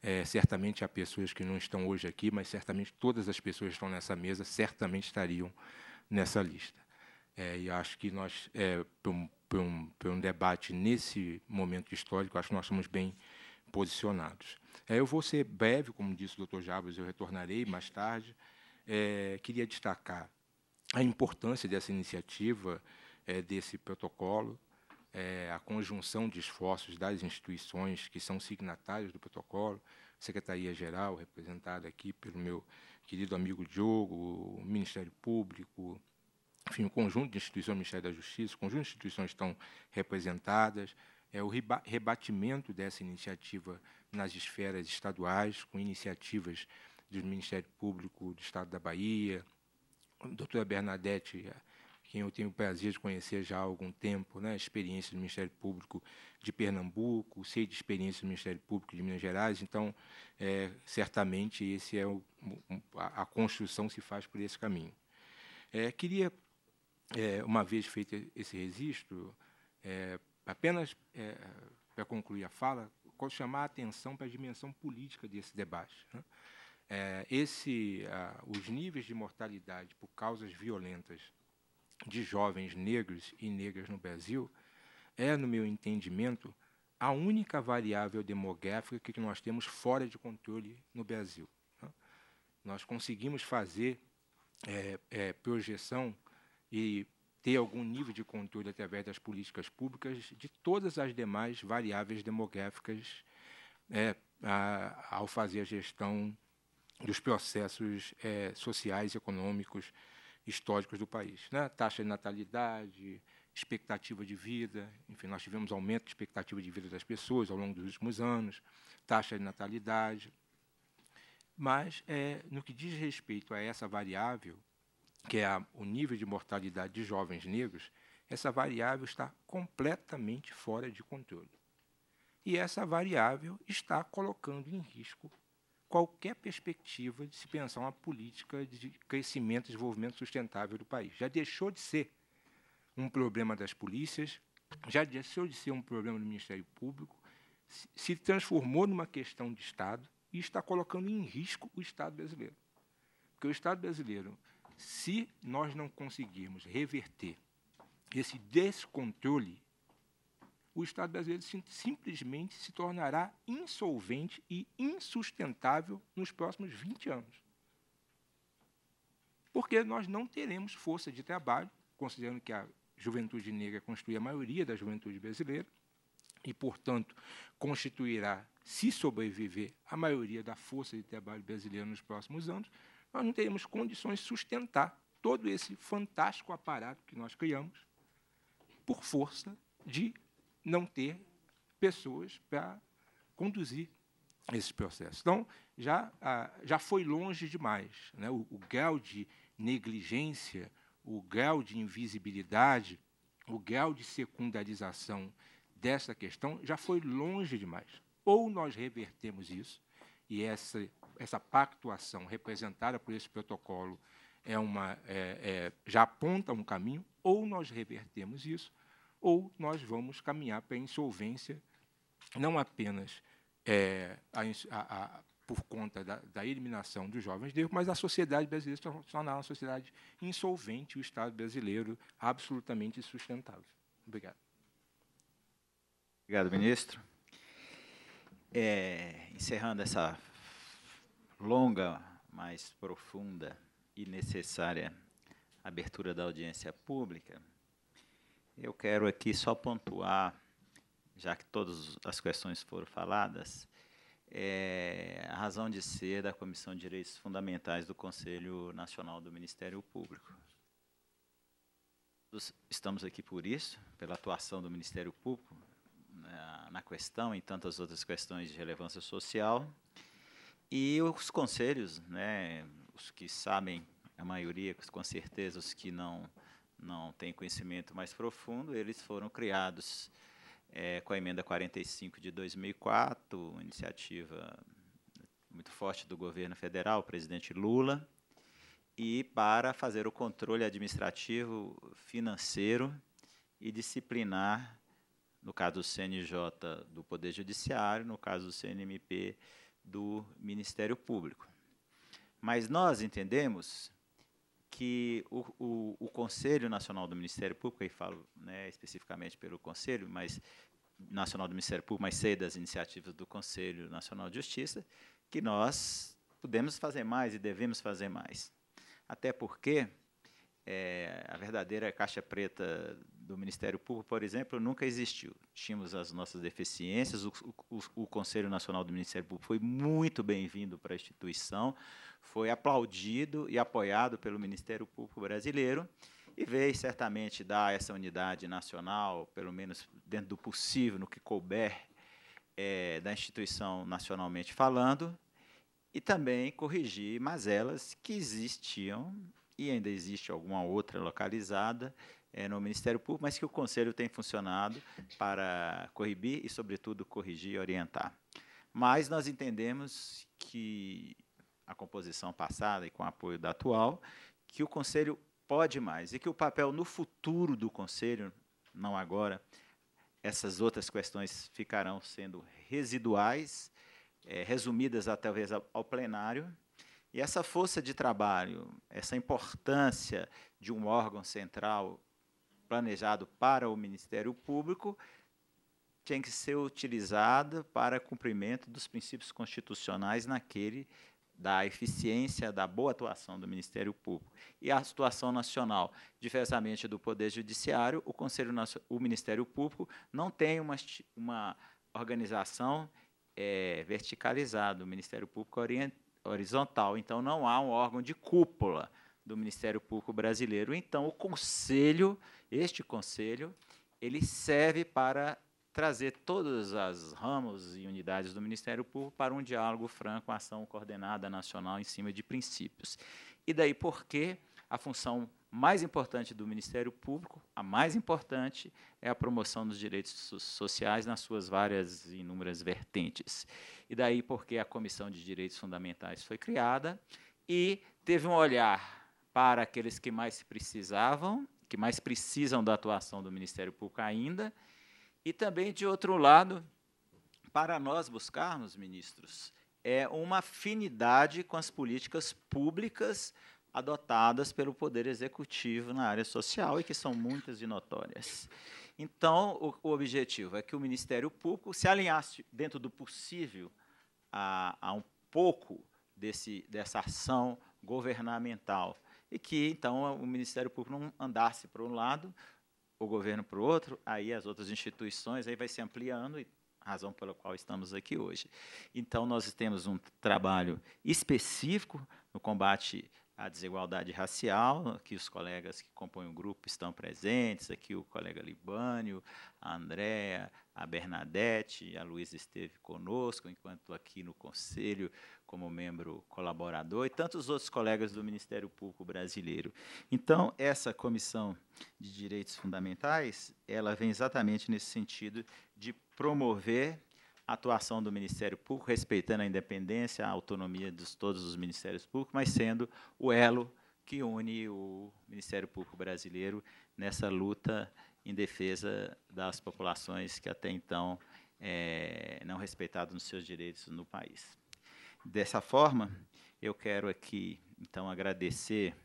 É, certamente há pessoas que não estão hoje aqui, mas certamente todas as pessoas que estão nessa mesa certamente estariam nessa lista. É, e acho que nós, é, para um, um, um, debate nesse momento histórico, acho que nós estamos bem posicionados. É, eu vou ser breve, como disse o Dr. Javas, eu retornarei mais tarde. É, queria destacar a importância dessa iniciativa, é, desse protocolo, é, a conjunção de esforços das instituições que são signatárias do protocolo, Secretaria-Geral, representada aqui pelo meu querido amigo Diogo, o Ministério Público, enfim, o conjunto de instituições, o Ministério da Justiça, o conjunto de instituições estão representadas, é o rebatimento dessa iniciativa nas esferas estaduais, com iniciativas do Ministério Público do Estado da Bahia, doutora Bernadette quem eu tenho o prazer de conhecer já há algum tempo, né, experiência do Ministério Público de Pernambuco, sei de experiência do Ministério Público de Minas Gerais, então, é, certamente, esse é o, a, a, construção se faz por esse caminho. É, queria, é, uma vez feito esse registro, é, apenas é, para concluir a fala, chamar a atenção para a dimensão política desse debate. Né? É, esse, os níveis de mortalidade por causas violentas de jovens negros e negras no Brasil é, no meu entendimento, a única variável demográfica que nós temos fora de controle no Brasil. Tá? Nós conseguimos fazer é, é, projeção e ter algum nível de controle através das políticas públicas de todas as demais variáveis demográficas é, a, ao fazer a gestão dos processos é, sociais, econômicos, históricos do país. Né? Taxa de natalidade, expectativa de vida, enfim, nós tivemos aumento de expectativa de vida das pessoas ao longo dos últimos anos, taxa de natalidade. Mas, é, no que diz respeito a essa variável, que é a, o nível de mortalidade de jovens negros, essa variável está completamente fora de controle. E essa variável está colocando em risco qualquer perspectiva de se pensar uma política de crescimento e desenvolvimento sustentável do país. Já deixou de ser um problema das polícias, já deixou de ser um problema do Ministério Público, se transformou numa questão de Estado e está colocando em risco o Estado brasileiro. Porque o Estado brasileiro, se nós não conseguirmos reverter esse descontrole o Estado brasileiro simplesmente se tornará insolvente e insustentável nos próximos 20 anos. Porque nós não teremos força de trabalho, considerando que a juventude negra constitui a maioria da juventude brasileira, e, portanto, constituirá, se sobreviver, a maioria da força de trabalho brasileira nos próximos anos, nós não teremos condições de sustentar todo esse fantástico aparato que nós criamos por força de não ter pessoas para conduzir esse processo. Então, já, ah, já foi longe demais. Né? O, o grau de negligência, o grau de invisibilidade, o grau de secundarização dessa questão já foi longe demais. Ou nós revertemos isso, e essa, essa pactuação representada por esse protocolo é uma, é, é, já aponta um caminho, ou nós revertemos isso, ou nós vamos caminhar para a insolvência, não apenas é, a, a, a, por conta da, da, eliminação dos jovens negros, mas a sociedade brasileira se tornar uma sociedade insolvente, o Estado brasileiro absolutamente insustentável. Obrigado. Obrigado, ministro. É, encerrando essa longa, mas profunda e necessária abertura da audiência pública, eu quero aqui só pontuar, já que todas as questões foram faladas, é, a razão de ser da Comissão de Direitos Fundamentais do Conselho Nacional do Ministério Público. Estamos aqui por isso, pela atuação do Ministério Público na, né, na questão e tantas outras questões de relevância social. E os conselhos, né, os que sabem, a maioria, com certeza, os que não não tem conhecimento mais profundo, eles foram criados é, com a emenda 45 de 2004, iniciativa muito forte do governo federal, presidente Lula, e para fazer o controle administrativo, financeiro e disciplinar, no caso do CNJ do Poder Judiciário, no caso do CNMP do Ministério Público. Mas nós entendemos que o, o, o, Conselho Nacional do Ministério Público, e falo né, especificamente pelo Conselho mas, Nacional do Ministério Público, mas sei das iniciativas do Conselho Nacional de Justiça, que nós podemos fazer mais e devemos fazer mais. Até porque é, a verdadeira caixa preta do Ministério Público, por exemplo, nunca existiu. Tínhamos as nossas deficiências, o, o Conselho Nacional do Ministério Público foi muito bem-vindo para a instituição, foi aplaudido e apoiado pelo Ministério Público Brasileiro e veio certamente dar essa unidade nacional, pelo menos dentro do possível, no que couber é, da instituição nacionalmente falando, e também corrigir mazelas que existiam e ainda existe alguma outra localizada é, no Ministério Público, mas que o Conselho tem funcionado para corrigir e, sobretudo, corrigir e orientar. Mas nós entendemos que a composição passada e com o apoio da atual, que o Conselho pode mais e que o papel no futuro do Conselho, não agora, essas outras questões ficarão sendo residuais, é, resumidas até, talvez ao, ao plenário, e essa força de trabalho, essa importância de um órgão central planejado para o Ministério Público tem que ser utilizada para cumprimento dos princípios constitucionais naquele da eficiência, da boa atuação do Ministério Público e a situação nacional, diversamente do Poder Judiciário, o Conselho o Ministério Público não tem uma, uma organização é, verticalizada, o Ministério Público é horizontal, então não há um órgão de cúpula do Ministério Público brasileiro. Então o Conselho, este Conselho, ele serve para trazer todas as ramos e unidades do Ministério Público para um diálogo franco, ação coordenada nacional em cima de princípios. E daí porque a função mais importante do Ministério Público, a mais importante, é a promoção dos direitos sociais nas suas várias e inúmeras vertentes. E daí porque a Comissão de Direitos Fundamentais foi criada e teve um olhar para aqueles que mais precisavam, que mais precisam da atuação do Ministério Público ainda, e também, de outro lado, para nós buscarmos, ministros, é uma afinidade com as políticas públicas adotadas pelo Poder Executivo na área social e que são muitas e notórias. Então, o, o objetivo é que o Ministério Público se alinhasse dentro do possível a, a um pouco desse, dessa ação governamental e que, então, o Ministério Público não andasse para um lado o governo para o outro, aí as outras instituições, aí vai se ampliando e razão pela qual estamos aqui hoje. Então nós temos um trabalho específico no combate a desigualdade racial, que os colegas que compõem o grupo estão presentes, aqui o colega Libânio, a Andréa, a Bernadette, a Luísa esteve conosco, enquanto aqui no Conselho, como membro colaborador, e tantos outros colegas do Ministério Público Brasileiro. Então, essa Comissão de Direitos Fundamentais, ela vem exatamente nesse sentido de promover atuação do Ministério Público, respeitando a independência, a autonomia de todos os ministérios públicos, mas sendo o elo que une o Ministério Público brasileiro nessa luta em defesa das populações que até então é, não respeitavam os seus direitos no país. Dessa forma, eu quero aqui então agradecer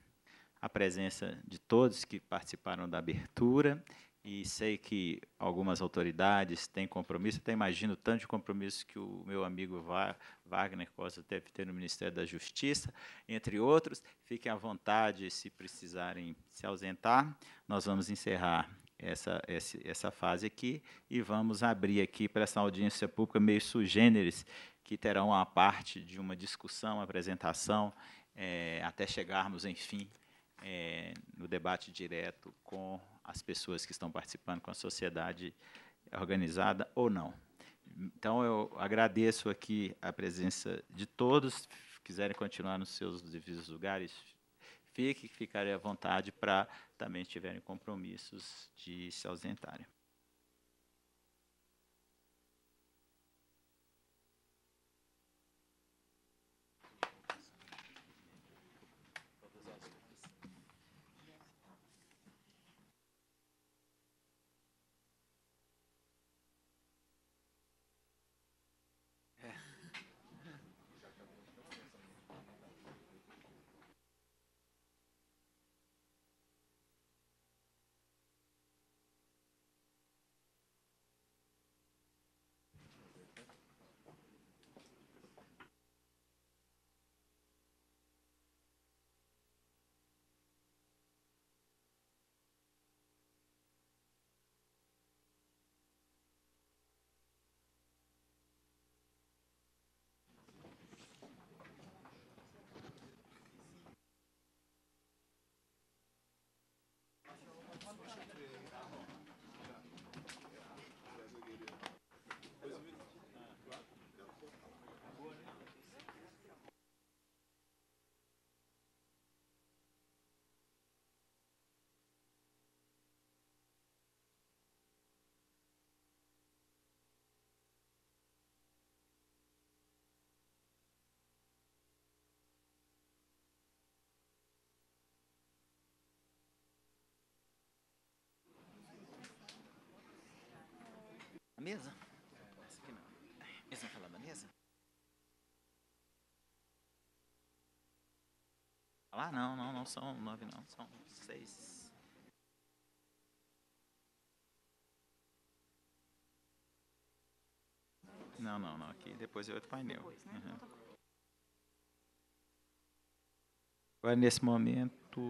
a presença de todos que participaram da abertura e sei que algumas autoridades têm compromisso, até imagino o tanto de compromisso que o meu amigo Wagner Costa deve ter no Ministério da Justiça, entre outros. Fiquem à vontade se precisarem se ausentar. Nós vamos encerrar essa, essa, essa fase aqui e vamos abrir aqui para essa audiência pública meio sugêneres, que terão a parte de uma discussão, apresentação, é, até chegarmos, enfim, é, no debate direto com as pessoas que estão participando com a sociedade organizada ou não. Então, eu agradeço aqui a presença de todos. Se quiserem continuar nos seus devidos lugares, fique, ficarem à vontade para também tiverem compromissos de se ausentarem. mesa? Essa aqui não. Mesma Falar? Ah, não, não, não são nove, não. São seis. Não, não, não. Aqui depois é outro painel. Né? uhum. Então tá Agora, nesse momento.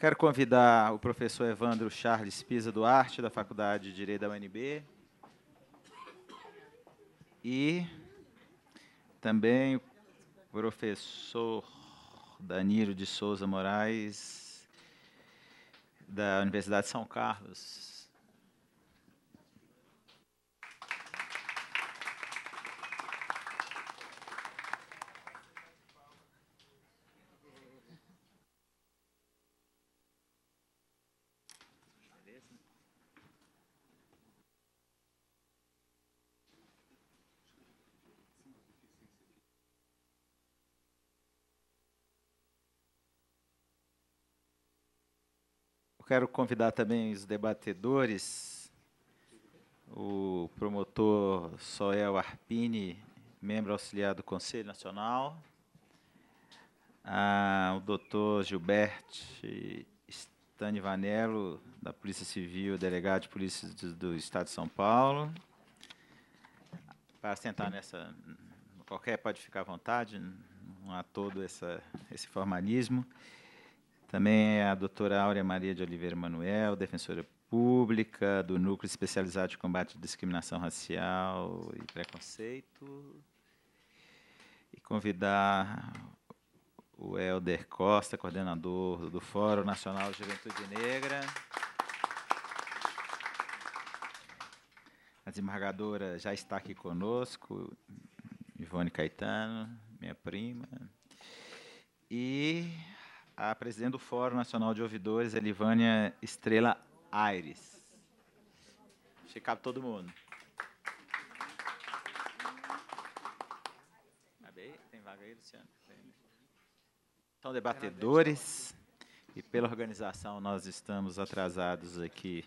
Quero convidar o professor Evandro Charles Pisa Duarte, da Faculdade de Direito da UNB, e também o professor Danilo de Souza Moraes, da Universidade de São Carlos, quero convidar também os debatedores, o promotor Soel Arpini, membro auxiliar do Conselho Nacional, ah, o doutor Gilberto Stanivanello, da Polícia Civil, delegado de Polícia do, do Estado de São Paulo. Para sentar nessa. Qualquer pode ficar à vontade, não há todo essa, esse formalismo. Também é a doutora Áurea Maria de Oliveira Manuel, defensora pública do Núcleo Especializado de Combate à Discriminação Racial e Preconceito. E convidar o Helder Costa, coordenador do Fórum Nacional de Juventude Negra. A desembargadora já está aqui conosco, Ivone Caetano, minha prima. E a presidente do Fórum Nacional de Ouvidores, Elivânia é Estrela Aires. Ficar todo mundo. Tem vaga aí, Luciano? São debatedores e pela organização nós estamos atrasados aqui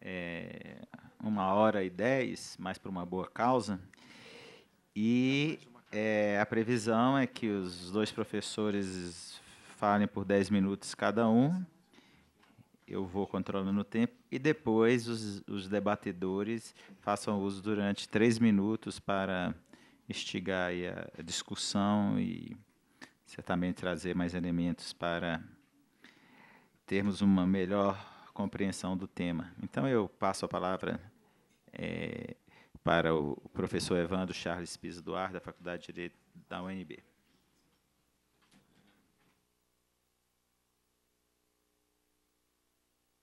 é, uma hora e dez, mas por uma boa causa. E é, a previsão é que os dois professores falem por 10 minutos cada um. Eu vou controlando o tempo e depois os, os debatedores façam uso durante três minutos para instigar a discussão e certamente trazer mais elementos para termos uma melhor compreensão do tema. Então eu passo a palavra é, para o professor Evandro Charles Pisa Duarte, da Faculdade de Direito da UNB.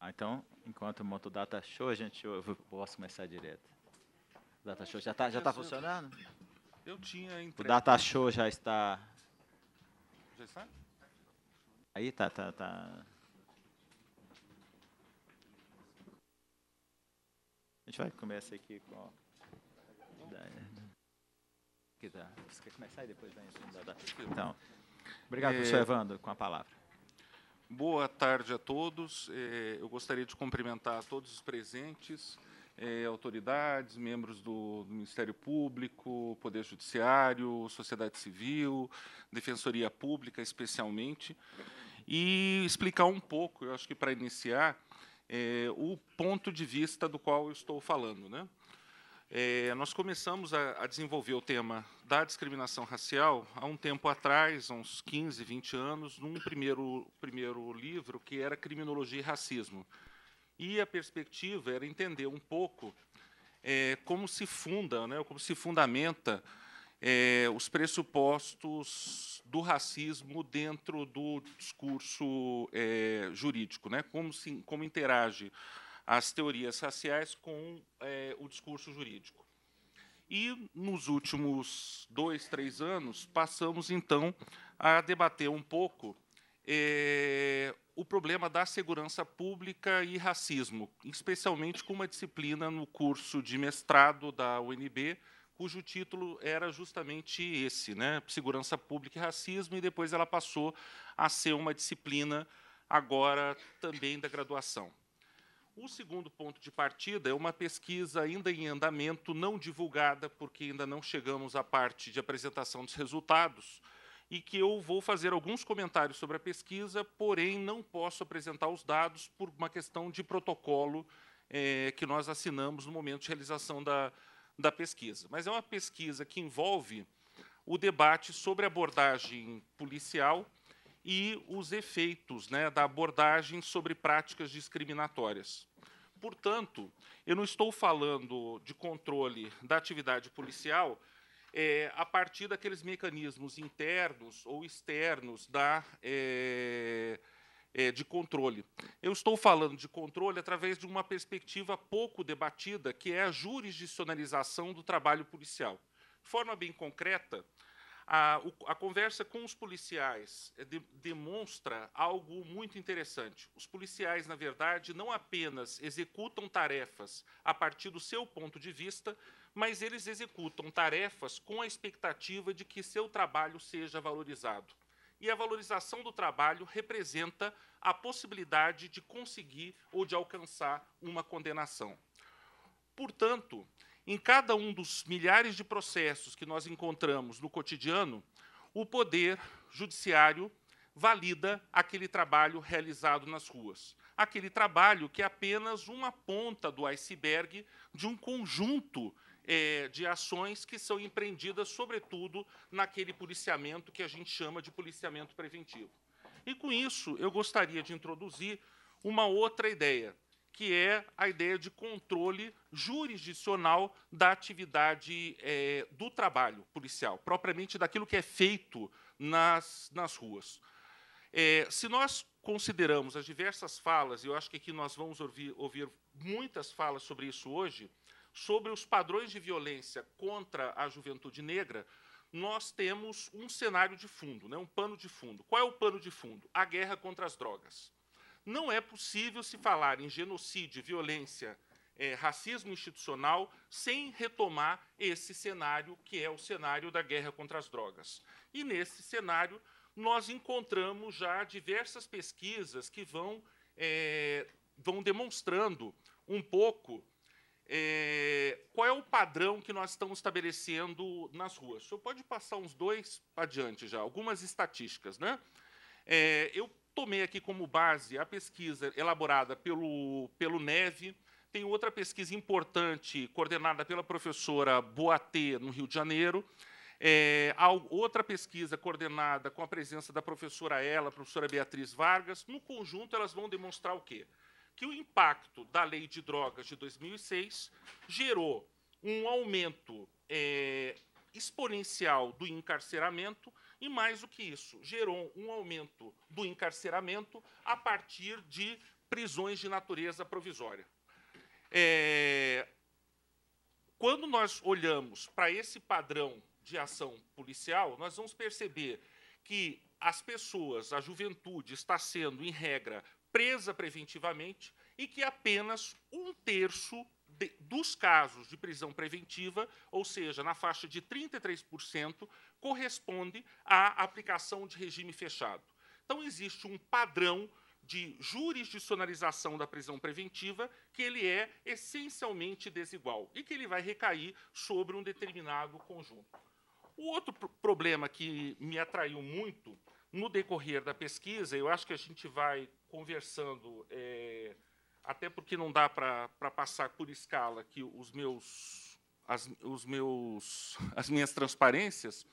Ah, então, enquanto o Moto o data show, a gente eu posso começar direto. O data show já está já tá funcionando? Eu tinha O data show já está. Já está? Aí tá, tá, tá. A gente vai começar aqui com. Você quer começar e depois vai entrar. Então, obrigado, é... professor Evandro, com a palavra. Boa tarde a todos. É, eu gostaria de cumprimentar todos os presentes, é, autoridades, membros do Ministério Público, Poder Judiciário, sociedade civil, Defensoria Pública, especialmente, e explicar um pouco, eu acho que para iniciar, é, o ponto de vista do qual eu estou falando. Né? É, nós começamos a, a, desenvolver o tema da discriminação racial há um tempo atrás, há uns 15, 20 anos, num primeiro, primeiro livro que era Criminologia e Racismo. E a perspectiva era entender um pouco é, como se funda, né, como se fundamenta é, os pressupostos do racismo dentro do discurso jurídico, né, como, se, como interage as teorias raciais com é, o discurso jurídico. E, nos últimos dois, três anos, passamos, então, a debater um pouco é, o problema da segurança pública e racismo, especialmente com uma disciplina no curso de mestrado da UNB, cujo título era justamente esse, né, Segurança Pública e Racismo, e depois ela passou a ser uma disciplina agora também da graduação. O segundo ponto de partida é uma pesquisa ainda em andamento, não divulgada, porque ainda não chegamos à parte de apresentação dos resultados, e que eu vou fazer alguns comentários sobre a pesquisa, porém não posso apresentar os dados por uma questão de protocolo é, que nós assinamos no momento de realização da, da pesquisa. Mas é uma pesquisa que envolve o debate sobre abordagem policial e os efeitos né, da abordagem sobre práticas discriminatórias. Portanto, eu não estou falando de controle da atividade policial é, a partir daqueles mecanismos internos ou externos da, é, é, de controle. Eu estou falando de controle através de uma perspectiva pouco debatida, que é a jurisdicionalização do trabalho policial. De forma bem concreta, a, a conversa com os policiais eh, de, demonstra algo muito interessante. Os policiais, na verdade, não apenas executam tarefas a partir do seu ponto de vista, mas eles executam tarefas com a expectativa de que seu trabalho seja valorizado. E a valorização do trabalho representa a possibilidade de conseguir ou de alcançar uma condenação. Portanto, em cada um dos milhares de processos que nós encontramos no cotidiano, o poder judiciário valida aquele trabalho realizado nas ruas. Aquele trabalho que é apenas uma ponta do iceberg de um conjunto é, de ações que são empreendidas, sobretudo, naquele policiamento que a gente chama de policiamento preventivo. E com isso, eu gostaria de introduzir uma outra ideia, que é a ideia de controle jurisdicional da atividade é, do trabalho policial, propriamente daquilo que é feito nas, nas ruas. É, se nós consideramos as diversas falas, e eu acho que aqui nós vamos ouvir, ouvir muitas falas sobre isso hoje, sobre os padrões de violência contra a juventude negra, nós temos um cenário de fundo, né, um pano de fundo. Qual é o pano de fundo? A guerra contra as drogas. Não é possível se falar em genocídio, violência, é, racismo institucional sem retomar esse cenário, que é o cenário da guerra contra as drogas. E nesse cenário, nós encontramos já diversas pesquisas que vão, é, vão demonstrando um pouco é, qual é o padrão que nós estamos estabelecendo nas ruas. O senhor pode passar uns dois adiante já, algumas estatísticas. Né? É, eu Tomei aqui como base a pesquisa elaborada pelo, pelo Neve, tem outra pesquisa importante coordenada pela professora Boatê, no Rio de Janeiro, é, outra pesquisa coordenada com a presença da professora Ela, professora Beatriz Vargas. No conjunto, elas vão demonstrar o quê? Que o impacto da lei de drogas de 2006 gerou um aumento é, exponencial do encarceramento e mais do que isso, gerou um aumento do encarceramento a partir de prisões de natureza provisória. É, quando nós olhamos para esse padrão de ação policial, nós vamos perceber que as pessoas, a juventude, está sendo, em regra, presa preventivamente e que apenas um terço de, dos casos de prisão preventiva, ou seja, na faixa de 33%, corresponde à aplicação de regime fechado. Então, existe um padrão de jurisdicionalização da prisão preventiva que ele é essencialmente desigual e que ele vai recair sobre um determinado conjunto. O outro pr problema que me atraiu muito no decorrer da pesquisa, eu acho que a gente vai conversando é, até porque não dá para passar por escala aqui os meus, as, os meus, as minhas transparências.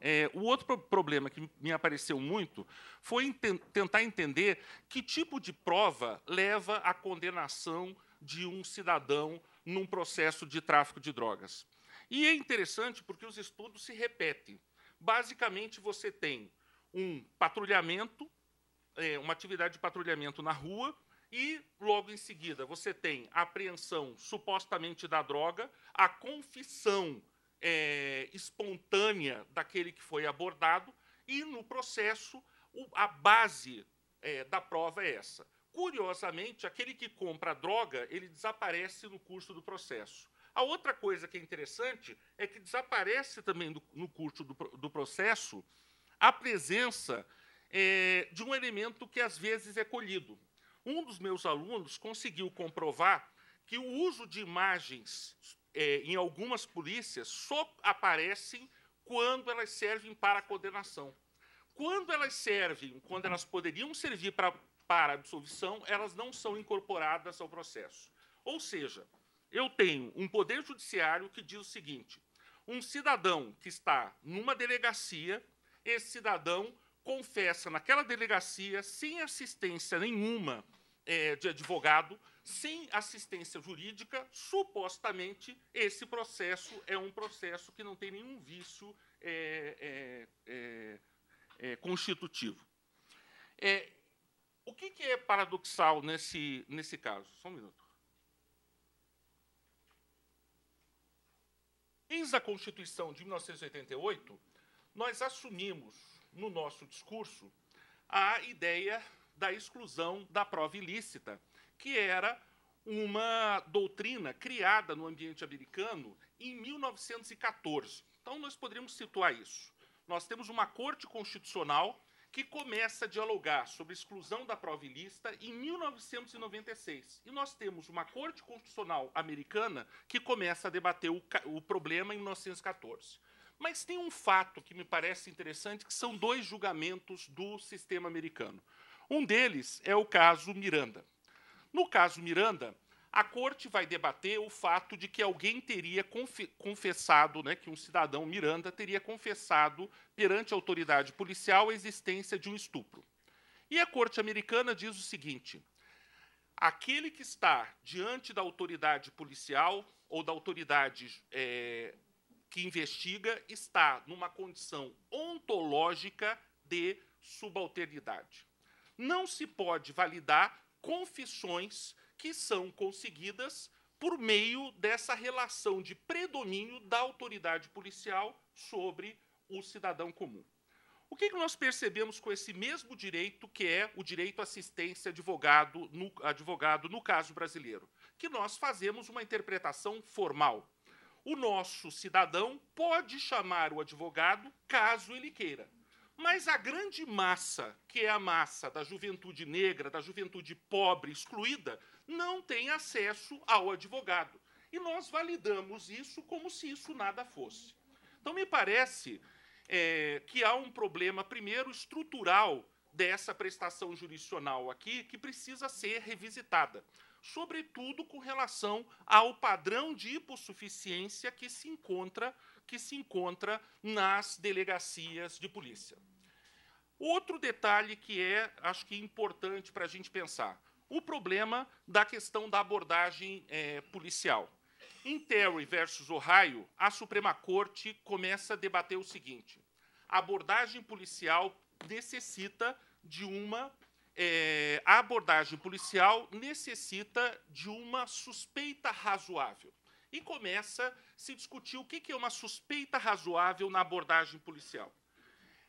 É, o outro problema que me apareceu muito foi ente tentar entender que tipo de prova leva à condenação de um cidadão num processo de tráfico de drogas. E é interessante porque os estudos se repetem. Basicamente, você tem um patrulhamento, é, uma atividade de patrulhamento na rua, e, logo em seguida, você tem a apreensão supostamente da droga, a confissão é, espontânea daquele que foi abordado, e, no processo, o, a base é, da prova é essa. Curiosamente, aquele que compra a droga, ele desaparece no curso do processo. A outra coisa que é interessante é que desaparece também do, no curso do, do, processo a presença é, de um elemento que às vezes é colhido. Um dos meus alunos conseguiu comprovar que o uso de imagens é, em algumas polícias só aparecem quando elas servem para a condenação. Quando elas servem, quando elas poderiam servir para, para absolvição, elas não são incorporadas ao processo. Ou seja, eu tenho um poder judiciário que diz o seguinte: um cidadão que está numa delegacia, esse cidadão confessa naquela delegacia, sem assistência nenhuma é, de advogado, sem assistência jurídica, supostamente esse processo é um processo que não tem nenhum vício é, é, é, é constitutivo. É, o que, que, é paradoxal nesse, nesse caso? Só um minuto. Desde a Constituição de 1988, nós assumimos no nosso discurso a ideia da exclusão da prova ilícita, que era uma doutrina criada no ambiente americano em 1914. Então, nós poderíamos situar isso. Nós temos uma corte constitucional que começa a dialogar sobre exclusão da prova ilícita em 1996. E nós temos uma corte constitucional americana que começa a debater o, o problema em 1914. Mas tem um fato que me parece interessante, que são dois julgamentos do sistema americano. Um deles é o caso Miranda. No caso Miranda, a corte vai debater o fato de que alguém teria confessado, né, que um cidadão Miranda teria confessado perante a autoridade policial a existência de um estupro. E a corte americana diz o seguinte: aquele que está diante da autoridade policial ou da autoridade é, que investiga está numa condição ontológica de subalternidade. Não se pode validar confissões que são conseguidas por meio dessa relação de predomínio da autoridade policial sobre o cidadão comum. O que, nós percebemos com esse mesmo direito, que é o direito à assistência advogado no, advogado no caso brasileiro? Que nós fazemos uma interpretação formal o nosso cidadão pode chamar o advogado caso ele queira. Mas a grande massa, que é a massa da juventude negra, da juventude pobre, excluída, não tem acesso ao advogado. E nós validamos isso como se isso nada fosse. Então, me parece é, que há um problema, primeiro, estrutural dessa prestação jurisdicional aqui, que precisa ser revisitada sobretudo com relação ao padrão de hipossuficiência que se encontra que se encontra nas delegacias de polícia. Outro detalhe que é, acho que é importante para a gente pensar, o problema da questão da abordagem é, policial. Em Terry versus Ohio, a Suprema Corte começa a debater o seguinte: a abordagem policial necessita de uma é, a abordagem policial necessita de uma suspeita razoável. E começa a se discutir o que é uma suspeita razoável na abordagem policial.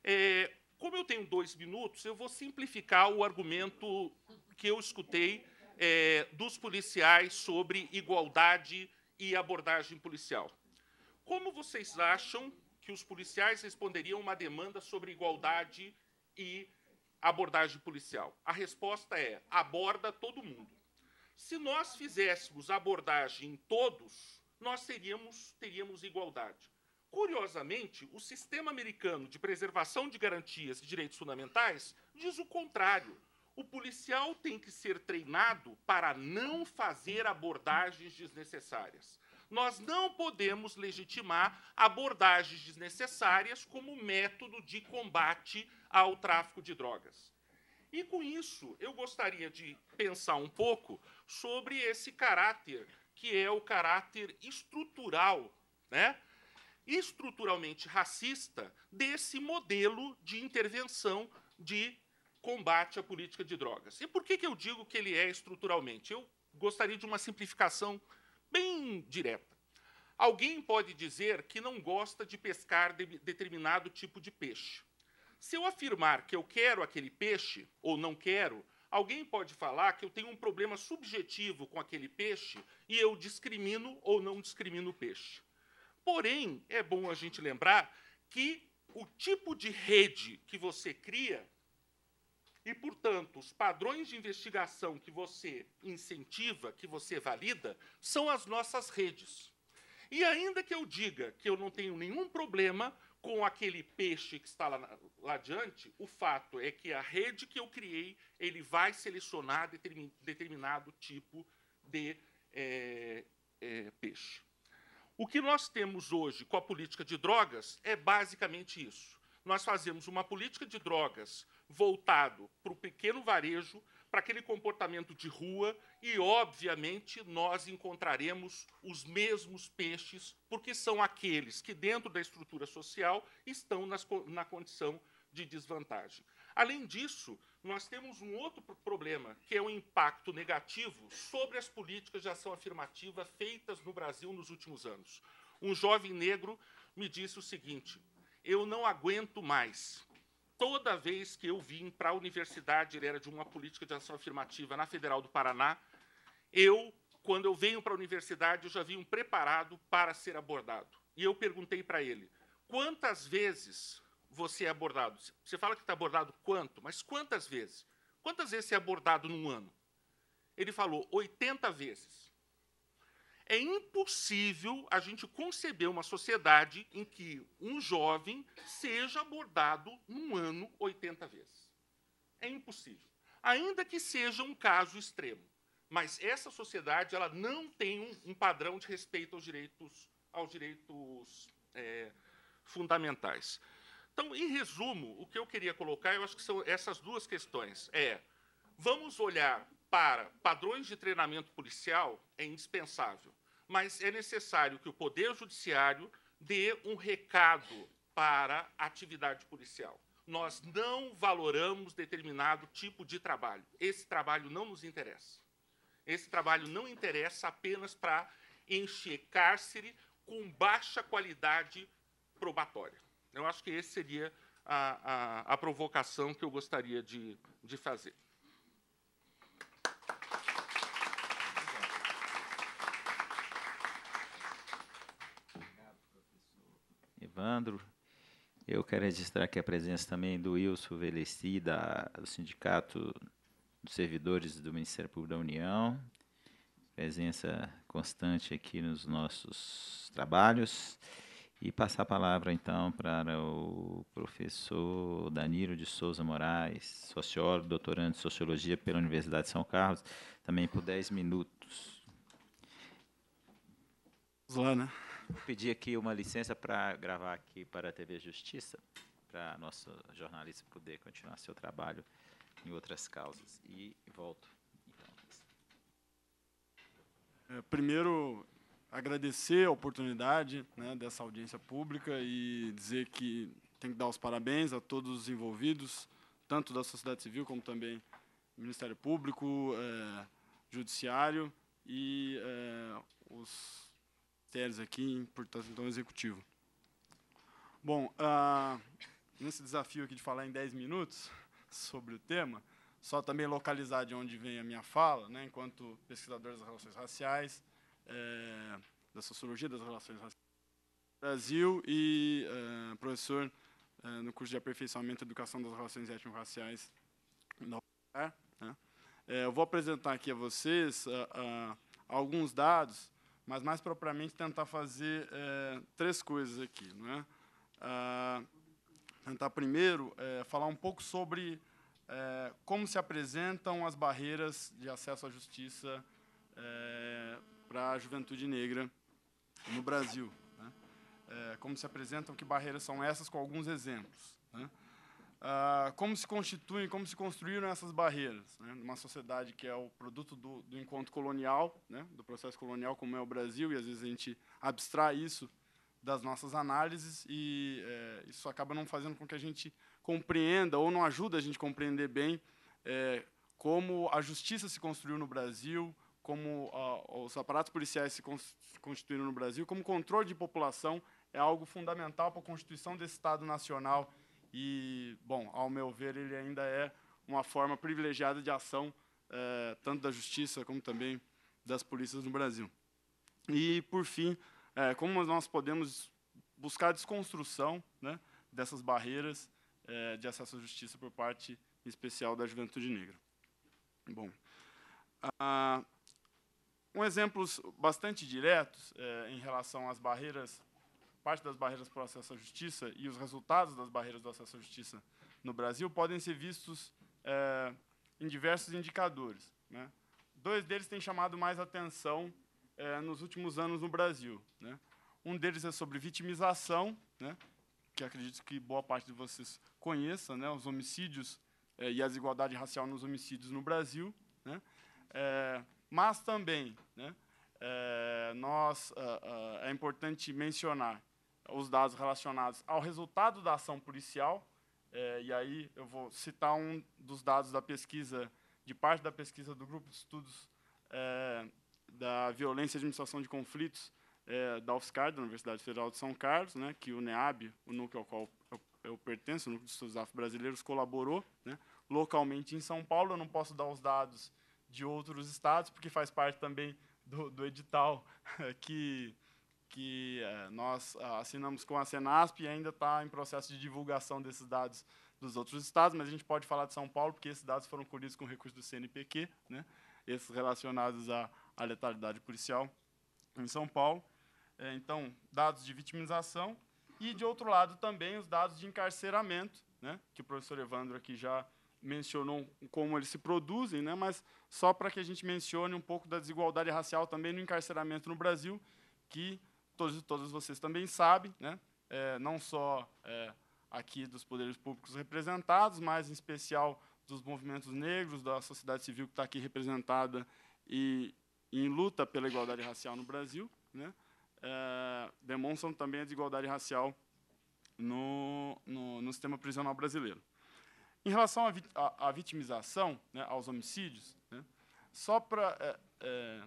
É, como eu tenho dois minutos, eu vou simplificar o argumento que eu escutei é, dos policiais sobre igualdade e abordagem policial. Como vocês acham que os policiais responderiam uma demanda sobre igualdade e abordagem policial? A resposta é: aborda todo mundo. Se nós fizéssemos abordagem em todos, nós teríamos igualdade. Curiosamente, o sistema americano de preservação de garantias e direitos fundamentais diz o contrário. O policial tem que ser treinado para não fazer abordagens desnecessárias nós não podemos legitimar abordagens desnecessárias como método de combate ao tráfico de drogas. E com isso, eu gostaria de pensar um pouco sobre esse caráter, que é o caráter estrutural, né? estruturalmente racista, desse modelo de intervenção de combate à política de drogas. E por que, que eu digo que ele é estruturalmente? Eu gostaria de uma simplificação bem direta. Alguém pode dizer que não gosta de pescar de determinado tipo de peixe. Se eu afirmar que eu quero aquele peixe ou não quero, alguém pode falar que eu tenho um problema subjetivo com aquele peixe e eu discrimino ou não discrimino o peixe. Porém, é bom a gente lembrar que o tipo de rede que você cria e, portanto, os padrões de investigação que você incentiva, que você valida, são as nossas redes. E ainda que eu diga que eu não tenho nenhum problema com aquele peixe que está lá, lá adiante, o fato é que a rede que eu criei ele vai selecionar determin, determinado tipo de é, é, peixe. O que nós temos hoje com a política de drogas é basicamente isso. Nós fazemos uma política de drogas voltado para o pequeno varejo, para aquele comportamento de rua, e, obviamente, nós encontraremos os mesmos peixes, porque são aqueles que, dentro da estrutura social, estão nas, na condição de desvantagem. Além disso, nós temos um outro problema, que é o impacto negativo sobre as políticas de ação afirmativa feitas no Brasil nos últimos anos. Um jovem negro me disse o seguinte: Eu não aguento mais toda vez que eu vim para a universidade, ele era de uma política de ação afirmativa na Federal do Paraná, eu, quando eu venho para a universidade, eu já vim preparado para ser abordado. E eu perguntei para ele, quantas vezes você é abordado? Você fala que está abordado quanto, mas quantas vezes? Quantas vezes você é abordado num ano? Ele falou, 80 vezes. É impossível a gente conceber uma sociedade em que um jovem seja abordado num ano 80 vezes. É impossível. Ainda que seja um caso extremo. Mas essa sociedade ela não tem um, um padrão de respeito aos direitos, aos direitos é, fundamentais. Então, em resumo, o que eu queria colocar, eu acho que são essas duas questões. É, vamos olhar para padrões de treinamento policial é indispensável, mas é necessário que o Poder Judiciário dê um recado para a atividade policial. Nós não valoramos determinado tipo de trabalho. Esse trabalho não nos interessa. Esse trabalho não interessa apenas para encher cárcere com baixa qualidade probatória. Eu acho que essa seria a, a, a provocação que eu gostaria de, de fazer. Evandro. Eu quero registrar aqui a presença também do Wilson Veleci, da, do Sindicato dos Servidores do Ministério Público da União. Presença constante aqui nos nossos trabalhos. E passar a palavra, então, para o professor Danilo de Souza Moraes, sociólogo, doutorando em Sociologia pela Universidade de São Carlos, também por 10 minutos. Vamos lá, né? Vou pedir aqui uma licença para gravar aqui para a TV Justiça, para nosso jornalista poder continuar seu trabalho em outras causas. E volto. Então. É, primeiro, agradecer a oportunidade né, dessa audiência pública e dizer que tem que dar os parabéns a todos os envolvidos, tanto da sociedade civil como também Ministério Público, é, Judiciário e é, os ministérios aqui, portanto, então, executivo. Bom, ah, nesse desafio aqui de falar em 10 minutos sobre o tema, só também localizar de onde vem a minha fala, né, enquanto pesquisador das relações raciais, é, da sociologia das relações raciais Brasil e é, professor é, no curso de aperfeiçoamento e educação das relações étnico-raciais da UFR. Né. É, eu vou apresentar aqui a vocês ah, ah, alguns dados mas mais propriamente tentar fazer é, três coisas aqui. Não é? Ah, tentar primeiro é, falar um pouco sobre é, como se apresentam as barreiras de acesso à justiça é, para a juventude negra no Brasil. Né? É, como se apresentam, que barreiras são essas, com alguns exemplos. Né? Ah, como se constituem, como se construíram essas barreiras. Né? sociedade que é o produto do, do encontro colonial, né? do processo colonial, como é o Brasil, e às vezes a gente abstrai isso das nossas análises e é, isso acaba não fazendo com que a gente compreenda ou não ajuda a gente a compreender bem é, como a justiça se construiu no Brasil, como a, os aparatos policiais se, se constituíram no Brasil, como o controle de população é algo fundamental para a constituição desse Estado Nacional e, bom, ao meu ver, ele ainda é uma forma privilegiada de ação, eh, tanto da justiça como também das polícias no Brasil. E, por fim, eh, como nós podemos buscar a desconstrução né, dessas barreiras eh, de acesso à justiça por parte especial da juventude negra. Bom, ah, um exemplos bastante diretos em relação às barreiras parte das barreiras para o acesso à justiça e os resultados das barreiras do acesso à justiça no Brasil podem ser vistos é, em diversos indicadores. Né? Dois deles têm chamado mais atenção é, nos últimos anos no Brasil. Né? Um deles é sobre vitimização, né? que acredito que boa parte de vocês conheça, né? os homicídios é, e a desigualdade racial nos homicídios no Brasil. Né? mas também, né? nós, ah, ah, é importante mencionar os dados relacionados ao resultado da ação policial. É, e aí eu vou citar um dos dados da pesquisa, de parte da pesquisa do Grupo de Estudos é, da Violência e Administração de Conflitos é, da UFSCar, da Universidade Federal de São Carlos, né, que o NEAB, o núcleo ao qual eu, eu pertenço, o Núcleo de Estudos Afro Brasileiros, colaborou né, localmente em São Paulo. Eu não posso dar os dados de outros estados, porque faz parte também do, do edital que que é, nós ah, assinamos com a Senasp e ainda está em processo de divulgação desses dados dos outros estados, mas a gente pode falar de São Paulo, porque esses dados foram colhidos com recursos do CNPq, né, esses relacionados à, à letalidade policial em São Paulo. É, então, dados de vitimização e, de outro lado, também os dados de encarceramento, né, que o professor Evandro aqui já mencionou como eles se produzem, né, mas só para que a gente mencione um pouco da desigualdade racial também no encarceramento no Brasil, que todos, todos vocês também sabem, né? É, não só é, aqui dos poderes públicos representados, mas em especial dos movimentos negros, da sociedade civil que está aqui representada e, em luta pela igualdade racial no Brasil, né? É, demonstram também a desigualdade racial no, no, no sistema prisional brasileiro. Em relação à vitimização, né, aos homicídios, né, só para é, é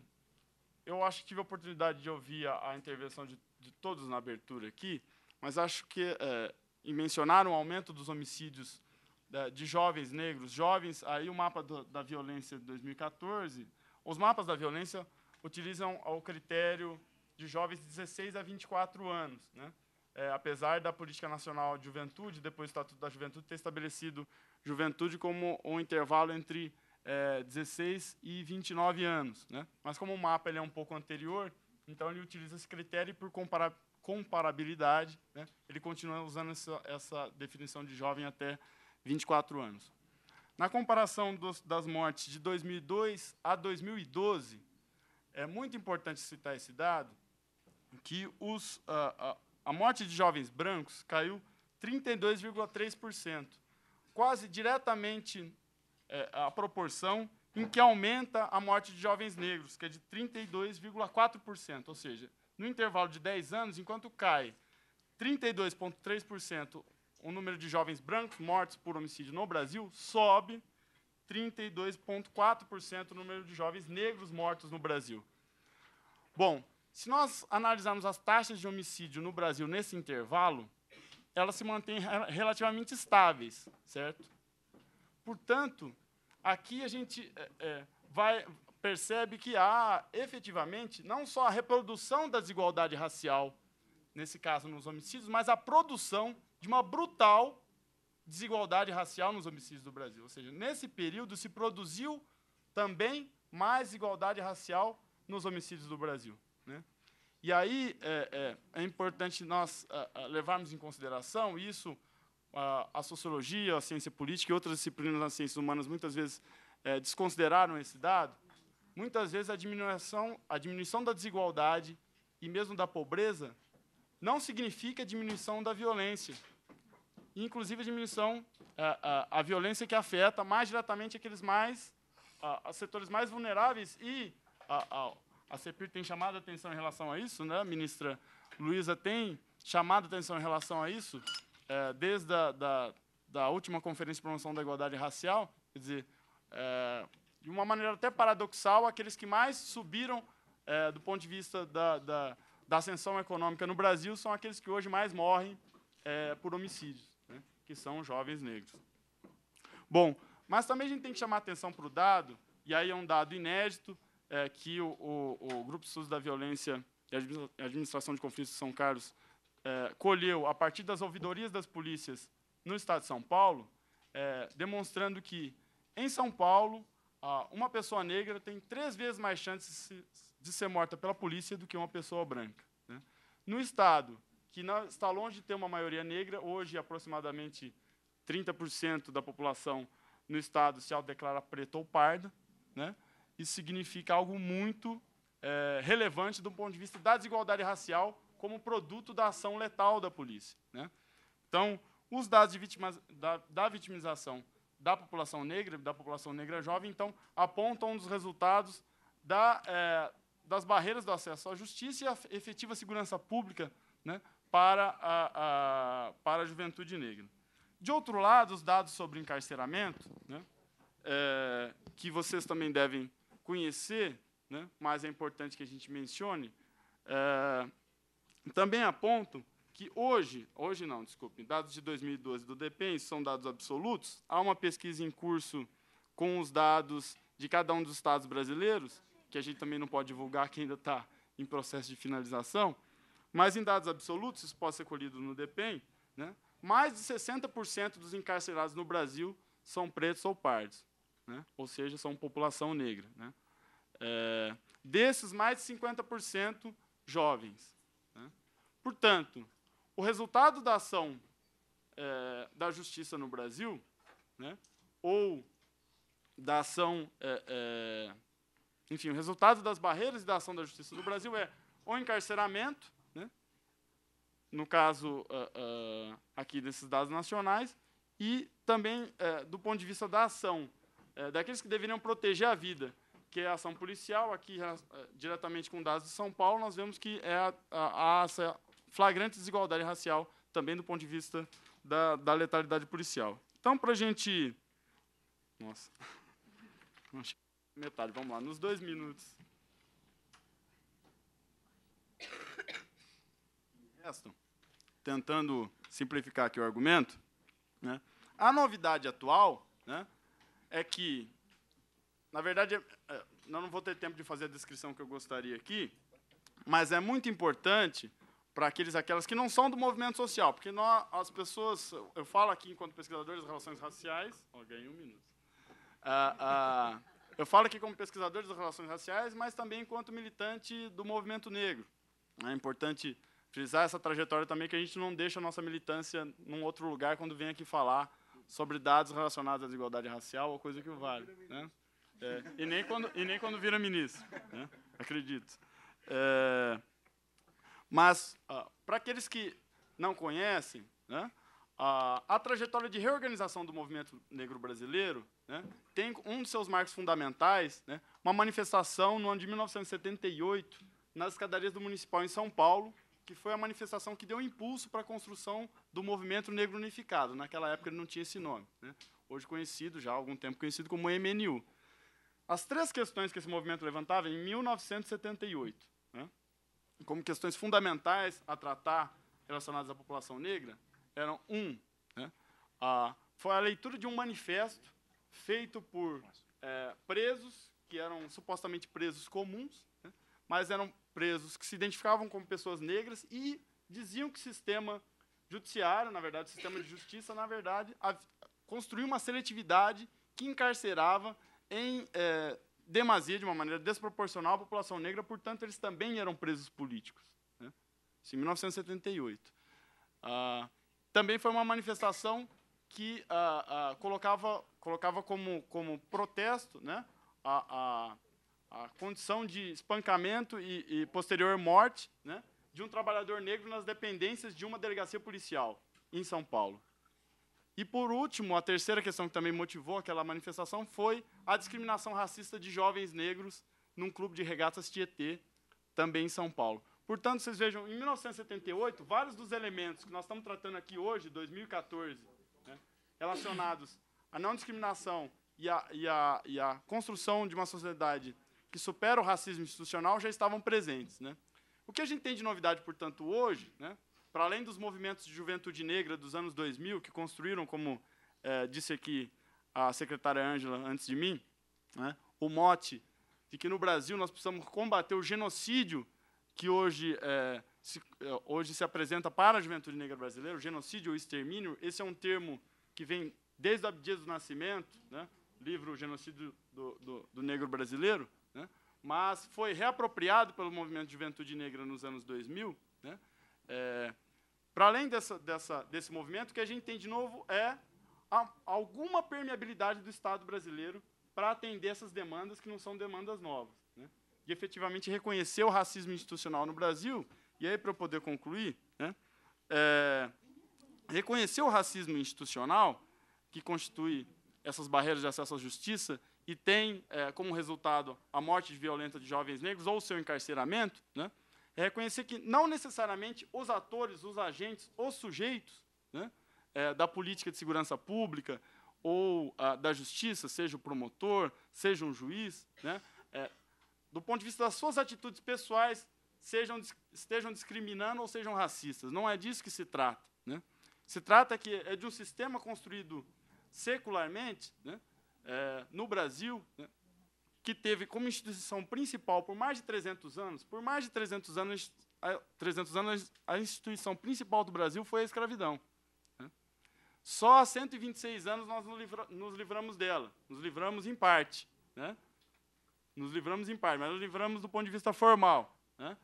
eu acho que tive a oportunidade de ouvir a, a intervenção de, de, todos na abertura aqui, mas acho que, é, e mencionaram o aumento dos homicídios de, é, de jovens negros, jovens, aí o mapa do, da violência de 2014, os mapas da violência utilizam o critério de jovens de 16 a 24 anos, né? É, apesar da Política Nacional de Juventude, depois do Estatuto da Juventude, ter estabelecido juventude como um intervalo entre é, 16 e 29 anos. Né? Mas como o mapa ele é um pouco anterior, então ele utiliza esse critério e por compara comparabilidade, né? ele continua usando essa, essa, definição de jovem até 24 anos. Na comparação dos, das mortes de 2002 a 2012, é muito importante citar esse dado, que os, a, a, a morte de jovens brancos caiu 32,3%, quase diretamente é, a proporção em que aumenta a morte de jovens negros, que é de 32,4%. Ou seja, no intervalo de 10 anos, enquanto cai 32,3% o número de jovens brancos mortos por homicídio no Brasil, sobe 32,4% o número de jovens negros mortos no Brasil. Bom, se nós analisarmos as taxas de homicídio no Brasil nesse intervalo, elas se mantêm relativamente estáveis, certo? Portanto, aqui a gente é, é, vai, percebe que há, efetivamente, não só a reprodução da desigualdade racial, nesse caso nos homicídios, mas a produção de uma brutal desigualdade racial nos homicídios do Brasil. Ou seja, nesse período se produziu também mais igualdade racial nos homicídios do Brasil. Né? E aí é, é, é importante nós é, é, levarmos em consideração isso a, a sociologia, a ciência política e outras disciplinas das ciências humanas muitas vezes é, desconsideraram esse dado, muitas vezes a diminuição, a diminuição da desigualdade e mesmo da pobreza não significa diminuição da violência, inclusive a diminuição a, é, a, é, a violência que afeta mais diretamente aqueles mais os setores mais vulneráveis e a, a, CEPIR tem chamado a atenção em relação a isso, né? A ministra Luiza tem chamado a atenção em relação a isso é, desde a da, da última conferência de promoção da igualdade racial, quer dizer, é, de uma maneira até paradoxal, aqueles que mais subiram é, do ponto de vista da, da, da, ascensão econômica no Brasil são aqueles que hoje mais morrem é, por homicídios, né, que são jovens negros. Bom, mas também a gente tem que chamar atenção para o dado, e aí é um dado inédito, é, que o, o, o Grupo SUS da Violência e Administração de Conflitos de São Carlos é, colheu a partir das ouvidorias das polícias no Estado de São Paulo, é, demonstrando que, em São Paulo, uma pessoa negra tem três vezes mais chances de ser morta pela polícia do que uma pessoa branca. Né? No Estado, que está longe de ter uma maioria negra, hoje aproximadamente 30% da população no Estado se autodeclara preta ou parda, né? isso significa algo muito é, relevante do ponto de vista da desigualdade racial como produto da ação letal da polícia. Né? Então, os dados de vitima, da, da vitimização da população negra, da população negra jovem, então, apontam um dos resultados da, é, das barreiras do acesso à justiça e à efetiva segurança pública né, para, a, a, para a juventude negra. De outro lado, os dados sobre encarceramento, né, é, que vocês também devem conhecer, né, mas é importante que a gente mencione, é, também aponto que hoje, hoje não, desculpe, dados de 2012 do DEPEN são dados absolutos, há uma pesquisa em curso com os dados de cada um dos estados brasileiros, que a gente também não pode divulgar, que ainda está em processo de finalização, mas em dados absolutos, isso pode ser colhido no DEPEN, né, mais de 60% dos encarcerados no Brasil são pretos ou pardos, né, ou seja, são população negra. Né. É, desses, mais de 50% jovens. Portanto, o resultado da ação é, da justiça no Brasil, né, ou da ação, é, é, enfim, o resultado das barreiras e da ação da justiça no Brasil é ou encarceramento, né, no caso uh, uh, aqui desses dados nacionais, e também uh, do ponto de vista da ação, daqueles que deveriam proteger a vida, que é a ação policial, aqui diretamente com dados de São Paulo, nós vemos que é a, a, a, flagrante desigualdade racial, também do ponto de vista da, da letalidade policial. Então, para a gente. Nossa. Metade, vamos lá, nos dois minutos. Resto, tentando simplificar aqui o argumento, né? a novidade atual né, é que, na verdade, é, é, eu não vou ter tempo de fazer a descrição que eu gostaria aqui, mas é muito importante para aqueles aquelas que não são do movimento social, porque nós, as pessoas, eu falo aqui enquanto pesquisador das relações raciais, ó, ganhei um minuto. Ah, ah, eu falo aqui como pesquisador das relações raciais, mas também enquanto militante do movimento negro. É importante frisar essa trajetória também que a gente não deixa a nossa militância num outro lugar quando vem aqui falar sobre dados relacionados à desigualdade racial ou coisa que o vale, né? É, e nem quando e nem quando vira ministro, né? acredito. É, mas, uh, ah, para aqueles que não conhecem, né, a, ah, a trajetória de reorganização do movimento negro brasileiro né, tem um dos seus marcos fundamentais, né, uma manifestação no ano de 1978, nas escadarias do Municipal em São Paulo, que foi a manifestação que deu impulso para a construção do movimento negro unificado. Naquela época ele não tinha esse nome. Né, hoje conhecido, já há algum tempo conhecido como MNU. As três questões que esse movimento levantava em 1978 como questões fundamentais a tratar relacionadas à população negra eram um, né, a, foi a leitura de um manifesto feito por é, presos que eram supostamente presos comuns, né, mas eram presos que se identificavam como pessoas negras e diziam que o sistema judiciário, na verdade, o sistema de justiça, na verdade, construiu uma seletividade que encarcerava em é, demasia, de uma maneira desproporcional, à população negra, portanto, eles também eram presos políticos. Né? Isso em 1978. Ah, também foi uma manifestação que ah, ah, colocava, colocava como, como protesto né, a, a, a condição de espancamento e, e posterior morte né, de um trabalhador negro nas dependências de uma delegacia policial em São Paulo. E, por último, a terceira questão que também motivou aquela manifestação foi a discriminação racista de jovens negros num clube de regatas Tietê, também em São Paulo. Portanto, vocês vejam, em 1978, vários dos elementos que nós estamos tratando aqui hoje, 2014, né, relacionados à não discriminação e à, e, à, e à construção de uma sociedade que supera o racismo institucional, já estavam presentes. Né. O que a gente tem de novidade, portanto, hoje, né, para além dos movimentos de juventude negra dos anos 2000, que construíram, como é, disse aqui a secretária Ângela antes de mim, né, o mote de que no Brasil nós precisamos combater o genocídio que hoje é, se, é, hoje se apresenta para a juventude negra brasileira, o genocídio ou extermínio, esse é um termo que vem desde o dia do nascimento, né, livro Genocídio do, do, do Negro Brasileiro, né, mas foi reapropriado pelo movimento de juventude negra nos anos 2000, né, é, Para além dessa, dessa, desse movimento, o que a gente tem de novo é a, alguma permeabilidade do Estado brasileiro para atender essas demandas que não são demandas novas. Né? E efetivamente reconhecer o racismo institucional no Brasil, e aí para eu poder concluir, né, é, reconhecer o racismo institucional, que constitui essas barreiras de acesso à justiça, e tem é, como resultado a morte violenta de jovens negros ou o seu encarceramento, né, é reconhecer que não necessariamente os atores, os agentes, os sujeitos né, é, da política de segurança pública ou a, da justiça, seja o promotor, seja um juiz, né, é, do ponto de vista das suas atitudes pessoais, sejam, estejam discriminando ou sejam racistas. Não é disso que se trata. Né? Se trata que é de um sistema construído secularmente, né, é, no Brasil, né, que teve como instituição principal por mais de 300 anos, por mais de 300 anos, 300 anos a instituição principal do Brasil foi a escravidão. Né? Só há 126 anos nós nos livramos dela, nos livramos em parte. Né? Nos livramos em parte, mas nos livramos do ponto de vista formal. Né?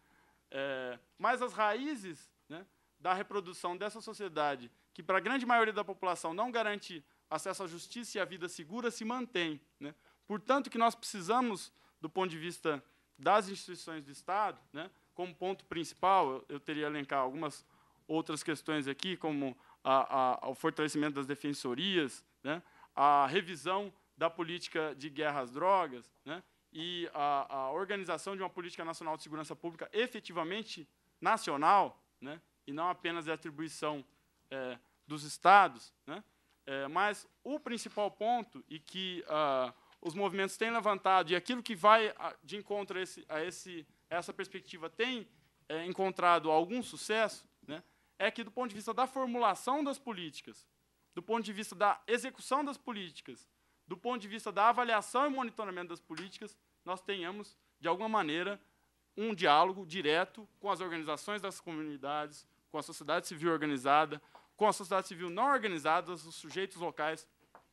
É, mas as raízes né, da reprodução dessa sociedade, que para a grande maioria da população não garante acesso à justiça e à vida segura, se mantém. Né? Portanto, que nós precisamos, do ponto de vista das instituições do Estado, né, como ponto principal, eu, eu teria elencar algumas outras questões aqui, como a, a, o fortalecimento das defensorias, né, a revisão da política de guerra às drogas né, e a, a organização de uma política nacional de segurança pública efetivamente nacional, né, e não apenas de é atribuição é, dos estados. Né, é, mas o principal ponto, e que ah, os movimentos têm levantado e aquilo que vai ah, de encontro a, esse, a esse, essa perspectiva tem é, encontrado algum sucesso, né, é que, do ponto de vista da formulação das políticas, do ponto de vista da execução das políticas, do ponto de vista da avaliação e monitoramento das políticas, nós tenhamos, de alguma maneira, um diálogo direto com as organizações das comunidades, com a sociedade civil organizada, com a sociedade civil não organizada, os sujeitos locais,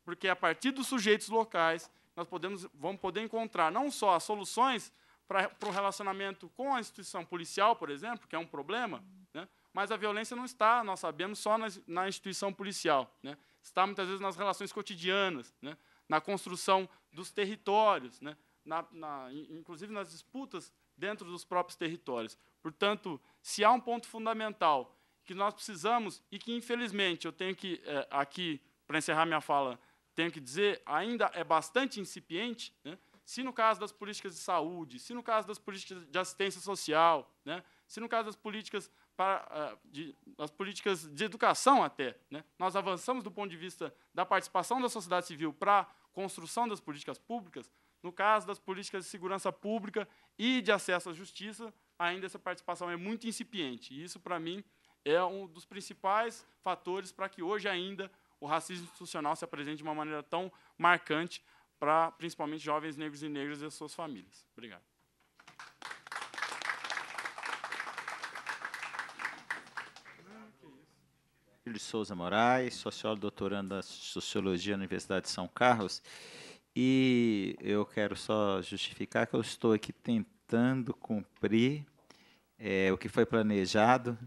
porque a partir dos sujeitos locais nós podemos, vamos poder encontrar não só as soluções para o relacionamento com a instituição policial, por exemplo, que é um problema, né, mas a violência não está, nós sabemos, só na, na instituição policial. Né, está muitas vezes nas relações cotidianas, né, na construção dos territórios, né, na, na, inclusive nas disputas dentro dos próprios territórios. Portanto, se há um ponto fundamental que nós precisamos e que, infelizmente, eu tenho que, é, aqui, para encerrar minha fala, tenho que dizer, ainda é bastante incipiente, né? se no caso das políticas de saúde, se no caso das políticas de assistência social, né? se no caso das políticas, para, ah, de, das políticas de educação até, né? nós avançamos do ponto de vista da participação da sociedade civil para a construção das políticas públicas, no caso das políticas de segurança pública e de acesso à justiça, ainda essa participação é muito incipiente. E isso, para mim, é um dos principais fatores para que hoje ainda o racismo institucional se apresenta de uma maneira tão marcante para, principalmente, jovens negros e negras e as suas famílias. Obrigado. Filipe Souza Moraes, sociólogo doutorando da Sociologia na Universidade de São Carlos. E eu quero só justificar que eu estou aqui tentando cumprir é, o que foi planejado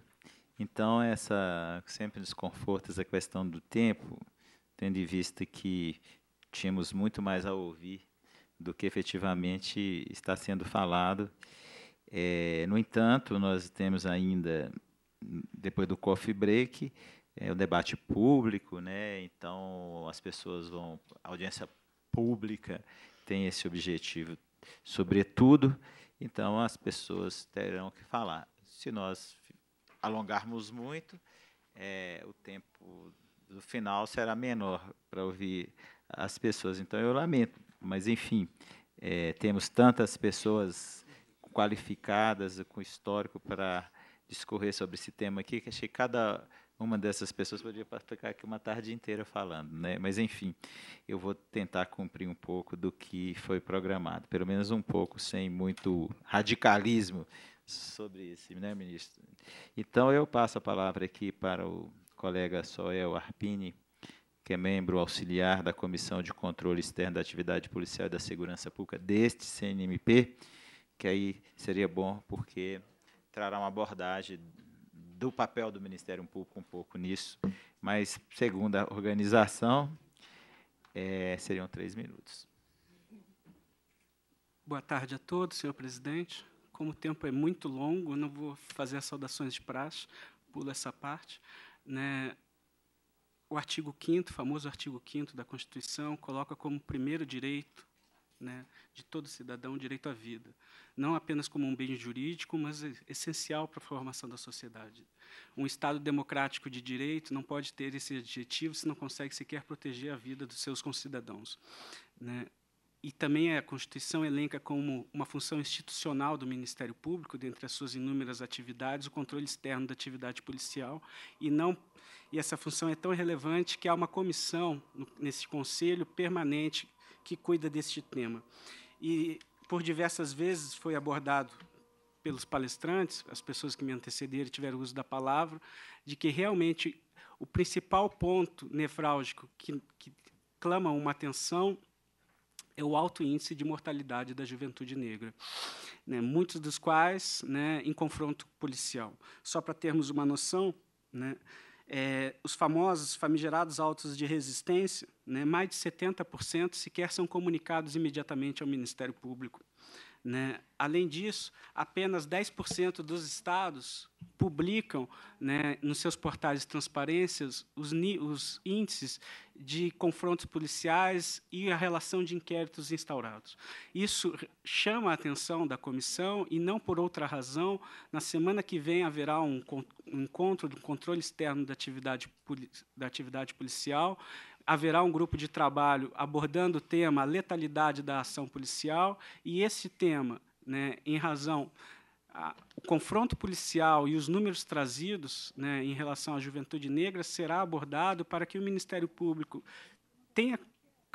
então, essa sempre conforta essa questão do tempo, tendo em vista que tínhamos muito mais a ouvir do que efetivamente está sendo falado. É, no entanto, nós temos ainda, depois do coffee break, é, o debate público, né? então as pessoas vão. A audiência pública tem esse objetivo, sobretudo, então as pessoas terão que falar. Se nós alongarmos muito, é, o tempo do final será menor para ouvir as pessoas. Então eu lamento, mas enfim, é, temos tantas pessoas qualificadas com histórico para discorrer sobre esse tema aqui que achei que cada uma dessas pessoas podia ficar aqui uma tarde inteira falando, né? Mas enfim, eu vou tentar cumprir um pouco do que foi programado, pelo menos um pouco, sem muito radicalismo sobre isso, né, ministro? Então, eu passo a palavra aqui para o colega Soel Arpini, que é membro auxiliar da Comissão de Controle Externo da Atividade Policial e da Segurança Pública deste CNMP, que aí seria bom porque trará uma abordagem do papel do Ministério Público um pouco nisso, mas segundo a organização, é, seriam três minutos. Boa tarde a todos, senhor presidente, como o tempo é muito longo, não vou fazer as saudações de praxe, pulo essa parte. Né? O artigo 5 famoso artigo 5 da Constituição, coloca como primeiro direito né, de todo cidadão o direito à vida. Não apenas como um bem jurídico, mas é essencial para a formação da sociedade. Um Estado democrático de direito não pode ter esse adjetivo se não consegue sequer proteger a vida dos seus concidadãos. Né? e também a Constituição elenca como uma função institucional do Ministério Público, dentre as suas inúmeras atividades, o controle externo da atividade policial, e não e essa função é tão relevante que há uma comissão no, nesse conselho permanente que cuida deste tema. E por diversas vezes foi abordado pelos palestrantes, as pessoas que me antecederam tiveram uso da palavra, de que realmente o principal ponto nefrálgico que, que clama uma atenção é o alto índice de mortalidade da juventude negra, né, muitos dos quais né, em confronto policial. Só para termos uma noção, né, é, os famosos famigerados autos de resistência, né, mais de 70% sequer são comunicados imediatamente ao Ministério Público. Né? Além disso, apenas 10% dos estados publicam né, nos seus portais de transparências os, os, índices de confrontos policiais e a relação de inquéritos instaurados. Isso chama a atenção da comissão e não por outra razão. Na semana que vem haverá um, um encontro do controle externo da atividade, da atividade policial haverá um grupo de trabalho abordando o tema a letalidade da ação policial e esse tema, né, em razão o confronto policial e os números trazidos né, em relação à juventude negra será abordado para que o Ministério Público tenha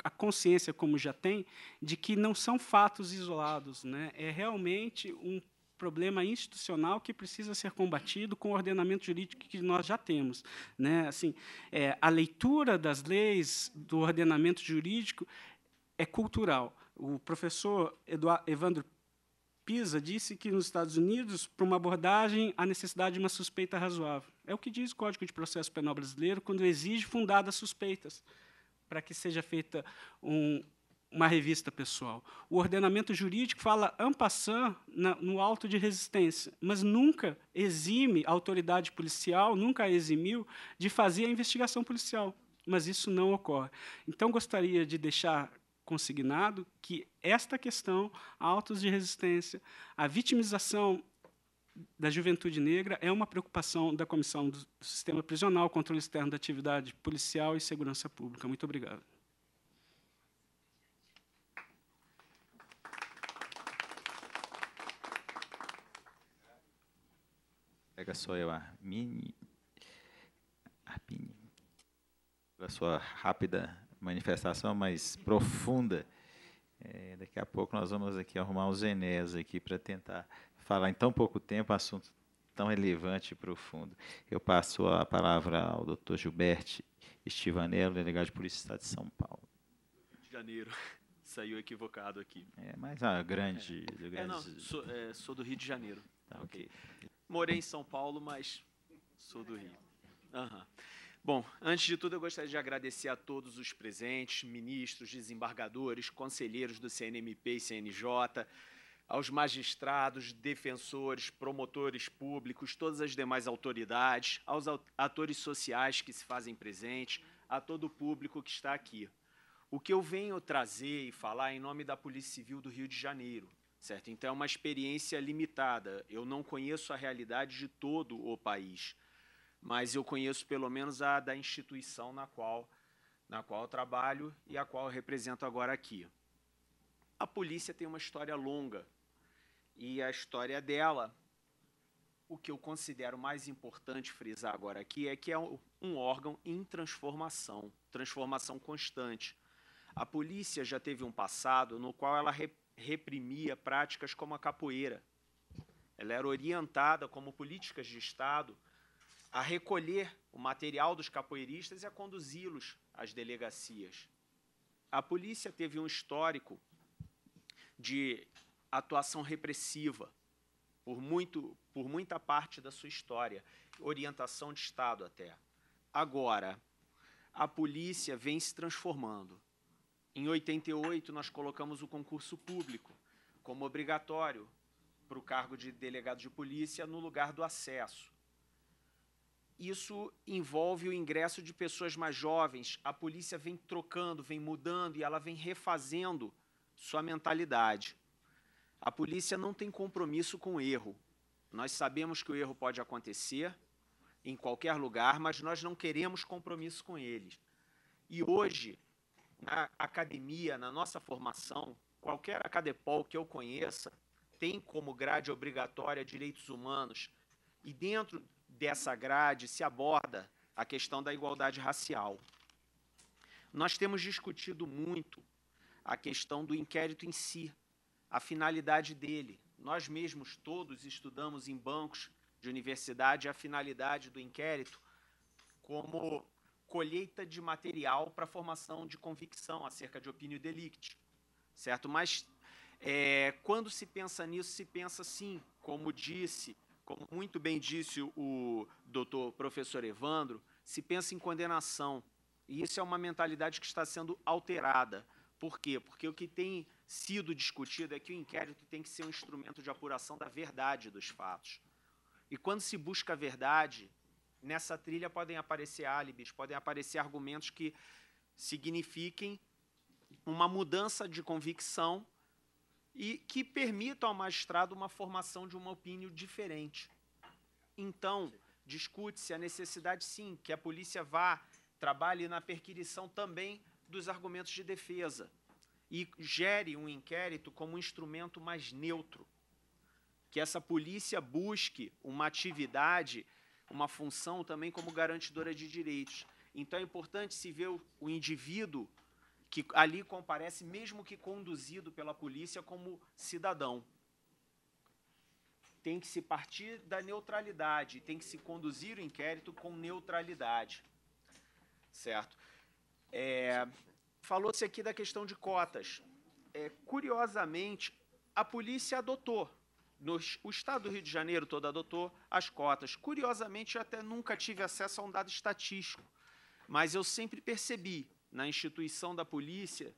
a consciência, como já tem, de que não são fatos isolados, né? é realmente um problema institucional que precisa ser combatido com o ordenamento jurídico que nós já temos. Né? Assim, é, a leitura das leis do ordenamento jurídico é cultural. O professor Eduard, Evandro Pisa disse que nos Estados Unidos, para uma abordagem, há necessidade de uma suspeita razoável. É o que diz o Código de Processo Penal Brasileiro quando exige fundadas suspeitas para que seja feita um, uma revista pessoal. O ordenamento jurídico fala ampassant no alto de resistência, mas nunca exime a autoridade policial, nunca a eximiu de fazer a investigação policial. Mas isso não ocorre. Então, gostaria de deixar consignado que esta questão, autos de resistência, a vitimização da juventude negra é uma preocupação da Comissão do Sistema Prisional, Controle Externo da Atividade Policial e Segurança Pública. Muito obrigado. Pega só eu, Armini. Armini. Pela sua rápida manifestação, mas profunda. É, daqui a pouco nós vamos aqui arrumar os enés aqui para tentar falar em tão pouco tempo um assunto tão relevante e profundo. Eu passo a palavra ao Dr. Gilberto Estivanello, delegado de Polícia do Estado de São Paulo. Rio de Janeiro. Saiu equivocado aqui. É, mas é a grande. É, grande... é não, sou, é, sou, do Rio de Janeiro. Tá, ok. okay morei em São Paulo, mas sou do Rio. Uhum. Bom, antes de tudo, eu gostaria de agradecer a todos os presentes, ministros, desembargadores, conselheiros do CNMP e CNJ, aos magistrados, defensores, promotores públicos, todas as demais autoridades, aos atores sociais que se fazem presentes, a todo o público que está aqui. O que eu venho trazer e falar em nome da Polícia Civil do Rio de Janeiro, certo? Então é uma experiência limitada. Eu não conheço a realidade de todo o país, mas eu conheço pelo menos a da instituição na qual na qual trabalho e a qual represento agora aqui. A polícia tem uma história longa e a história dela, o que eu considero mais importante frisar agora aqui é que é um órgão em transformação, transformação constante. A polícia já teve um passado no qual ela re reprimia práticas como a capoeira. Ela era orientada como políticas de Estado a recolher o material dos capoeiristas e a conduzi-los às delegacias. A polícia teve um histórico de atuação repressiva por, muito, por muita parte da sua história, orientação de Estado até. Agora, a polícia vem se transformando. Em 88, nós colocamos o concurso público como obrigatório para o cargo de delegado de polícia no lugar do acesso. Isso envolve o ingresso de pessoas mais jovens. A polícia vem trocando, vem mudando e ela vem refazendo sua mentalidade. A polícia não tem compromisso com o erro. Nós sabemos que o erro pode acontecer em qualquer lugar, mas nós não queremos compromisso com ele. E hoje, na academia, na nossa formação, qualquer acadepol que eu conheça tem como grade obrigatória direitos humanos e dentro dessa grade se aborda a questão da igualdade racial. Nós temos discutido muito a questão do inquérito em si, a finalidade dele. Nós mesmos todos estudamos em bancos de universidade a finalidade do inquérito como colheita de material para formação de convicção acerca de opinião delict, certo? Mas é, quando se pensa nisso, se pensa sim, como disse, como muito bem disse o doutor professor Evandro, se pensa em condenação. E isso é uma mentalidade que está sendo alterada. Por quê? Porque o que tem sido discutido é que o inquérito tem que ser um instrumento de apuração da verdade dos fatos. E quando se busca a verdade, nessa trilha podem aparecer álibis, podem aparecer argumentos que signifiquem uma mudança de convicção e que permitam ao magistrado uma formação de uma opinião diferente. Então, discute-se a necessidade, sim, que a polícia vá, trabalhe na perquisição também dos argumentos de defesa e gere um inquérito como um instrumento mais neutro. Que essa polícia busque uma atividade uma função também como garantidora de direitos. Então é importante se ver o, o indivíduo que ali comparece, mesmo que conduzido pela polícia, como cidadão. Tem que se partir da neutralidade, tem que se conduzir o inquérito com neutralidade. Certo? É, Falou-se aqui da questão de cotas. É, curiosamente, a polícia adotou no, o Estado do Rio de Janeiro todo adotou as cotas. Curiosamente, eu até nunca tive acesso a um dado estatístico, mas eu sempre percebi na instituição da polícia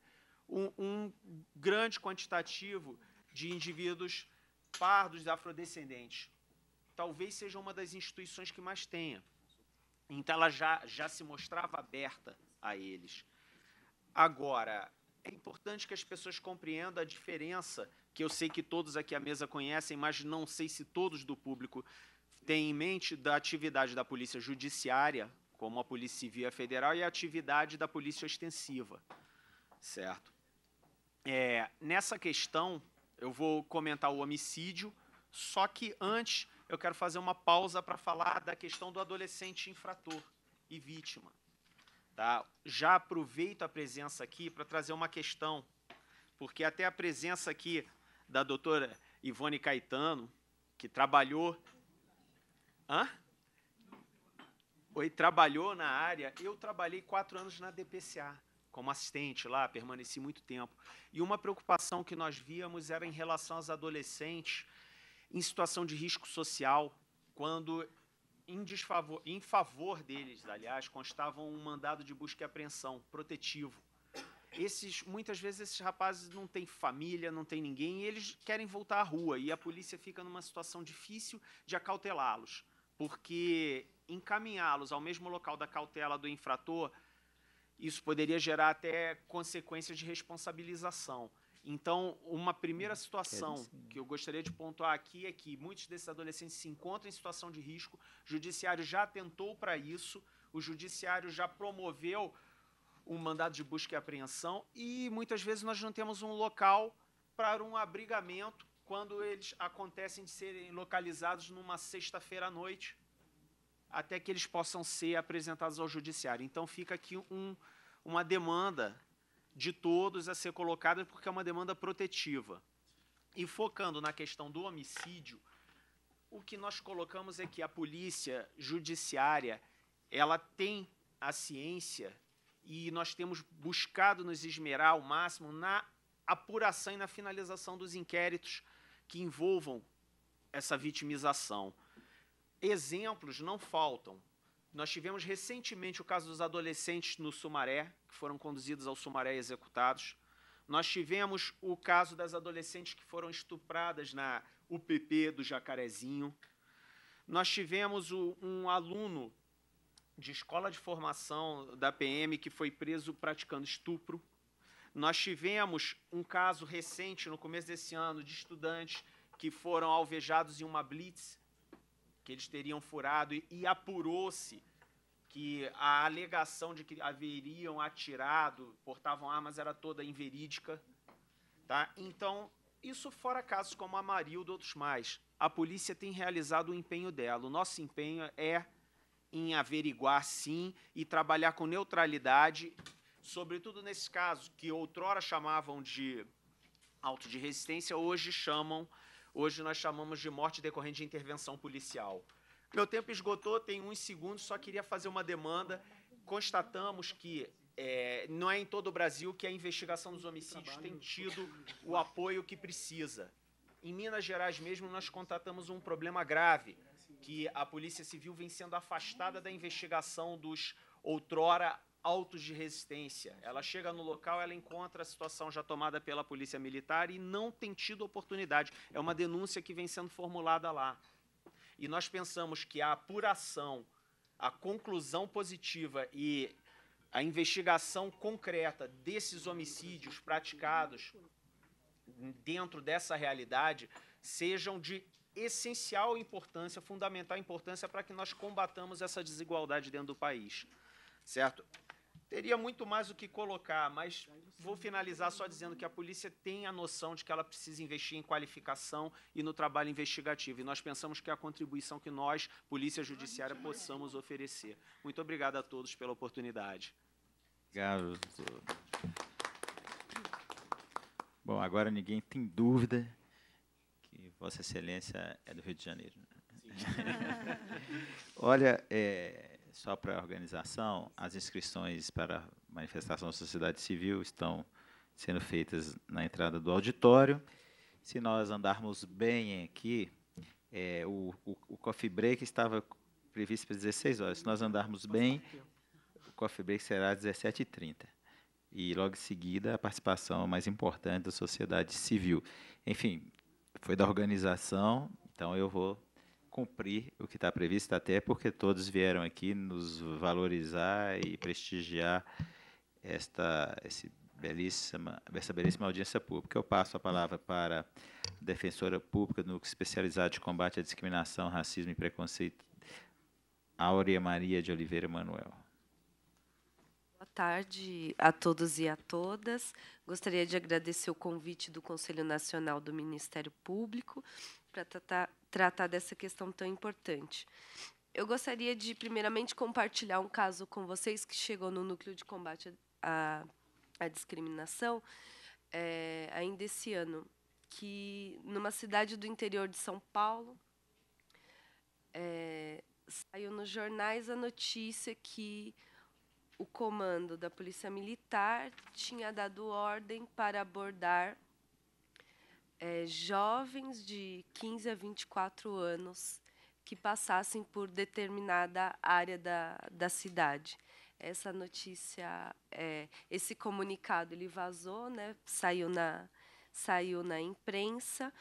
um, um grande quantitativo de indivíduos pardos afrodescendentes. Talvez seja uma das instituições que mais tenha. Então, ela já, já se mostrava aberta a eles. Agora, é importante que as pessoas compreendam a diferença que eu sei que todos aqui à mesa conhecem, mas não sei se todos do público têm em mente, da atividade da Polícia Judiciária, como a Polícia Civil Federal, e a atividade da Polícia extensiva, Certo? É, nessa questão, eu vou comentar o homicídio, só que antes eu quero fazer uma pausa para falar da questão do adolescente infrator e vítima. Tá? Já aproveito a presença aqui para trazer uma questão porque até a presença aqui da doutora Ivone Caetano, que trabalhou. Hã? Oi, trabalhou na área. Eu trabalhei quatro anos na DPCA como assistente lá, permaneci muito tempo. E uma preocupação que nós víamos era em relação aos adolescentes em situação de risco social, quando em, desfavor, em favor deles, aliás, constava um mandado de busca e apreensão protetivo esses muitas vezes esses rapazes não têm família, não têm ninguém, e eles querem voltar à rua e a polícia fica numa situação difícil de acautelá-los, porque encaminhá-los ao mesmo local da cautela do infrator, isso poderia gerar até consequências de responsabilização. Então, uma primeira hum, situação que eu gostaria de pontuar aqui é que muitos desses adolescentes se encontram em situação de risco, o judiciário já atentou para isso, o judiciário já promoveu um mandado de busca e apreensão e muitas vezes nós não temos um local para um abrigamento quando eles acontecem de serem localizados numa sexta-feira à noite, até que eles possam ser apresentados ao judiciário. Então fica aqui um, uma demanda de todos a ser colocada, porque é uma demanda protetiva. E focando na questão do homicídio, o que nós colocamos é que a polícia judiciária ela tem a ciência e nós temos buscado nos esmerar ao máximo na apuração e na finalização dos inquéritos que envolvam essa vitimização. Exemplos não faltam. Nós tivemos recentemente o caso dos adolescentes no Sumaré, que foram conduzidos ao Sumaré e executados. Nós tivemos o caso das adolescentes que foram estupradas na UPP do Jacarezinho. Nós tivemos o, um aluno de escola de formação da PM que foi preso praticando estupro. Nós tivemos um caso recente, no começo desse ano, de estudantes que foram alvejados em uma blitz que eles teriam furado e, e apurou-se que a alegação de que haveriam atirado, portavam armas, era toda inverídica. Tá? Então, isso fora casos como a Maria e outros mais. A polícia tem realizado o empenho dela. O nosso empenho é em averiguar sim e trabalhar com neutralidade, sobretudo nesses casos que outrora chamavam de auto de resistência, hoje chamam, hoje nós chamamos de morte decorrente de intervenção policial. Meu tempo esgotou, tem uns segundos, só queria fazer uma demanda. Constatamos que é, não é em todo o Brasil que a investigação dos homicídios tem tido o apoio que precisa. Em Minas Gerais mesmo, nós contatamos um problema grave que a Polícia Civil vem sendo afastada da investigação dos outrora autos de resistência. Ela chega no local, ela encontra a situação já tomada pela Polícia Militar e não tem tido oportunidade. É uma denúncia que vem sendo formulada lá. E nós pensamos que a apuração, a conclusão positiva e a investigação concreta desses homicídios praticados dentro dessa realidade sejam de essencial importância, fundamental importância para que nós combatamos essa desigualdade dentro do país. Certo? Teria muito mais o que colocar, mas vou finalizar só dizendo que a polícia tem a noção de que ela precisa investir em qualificação e no trabalho investigativo. E nós pensamos que é a contribuição que nós, Polícia Judiciária, possamos oferecer. Muito obrigado a todos pela oportunidade. Obrigado, doutor. Bom, agora ninguém tem dúvida Vossa Excelência é do Rio de Janeiro. Né? Olha, é, só para a organização, as inscrições para manifestação da sociedade civil estão sendo feitas na entrada do auditório. Se nós andarmos bem aqui, é, o, o, o, coffee break estava previsto para 16 horas. Se nós andarmos bem, o coffee break será às 17h30. E logo em seguida, a participação mais importante da sociedade civil. Enfim, foi da organização, então eu vou cumprir o que está previsto, até porque todos vieram aqui nos valorizar e prestigiar esta esse belíssima, essa belíssima audiência pública. Eu passo a palavra para a defensora pública no especializado de combate à discriminação, racismo e preconceito, Áurea Maria de Oliveira Manuel tarde a todos e a todas. Gostaria de agradecer o convite do Conselho Nacional do Ministério Público para tratar, tratar dessa questão tão importante. Eu gostaria de, primeiramente, compartilhar um caso com vocês que chegou no Núcleo de Combate à, à Discriminação é, ainda esse ano, que, numa cidade do interior de São Paulo, é, saiu nos jornais a notícia que o comando da Polícia Militar tinha dado ordem para abordar é, jovens de 15 a 24 anos que passassem por determinada área da, da cidade. Essa notícia, é, esse comunicado, ele vazou, né? saiu, na, saiu na imprensa,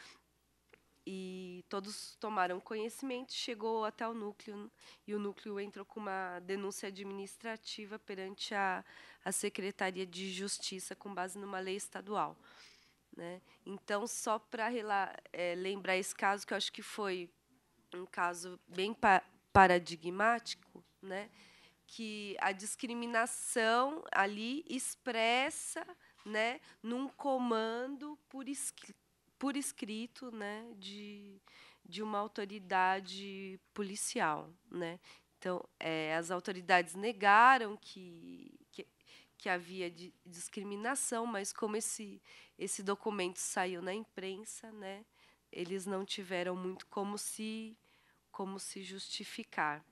e todos tomaram conhecimento, chegou até o núcleo e o núcleo entrou com uma denúncia administrativa perante a, a Secretaria de Justiça com base numa lei estadual. Né? Então, só para é, lembrar esse caso, que eu acho que foi um caso bem pa paradigmático, né? que a discriminação ali expressa né, num comando por, por escrito, né, de, de uma autoridade policial, né? Então, é, as autoridades negaram que, que, que havia de, discriminação, mas como esse, esse documento saiu na imprensa, né, eles não tiveram muito como se, como se justificar.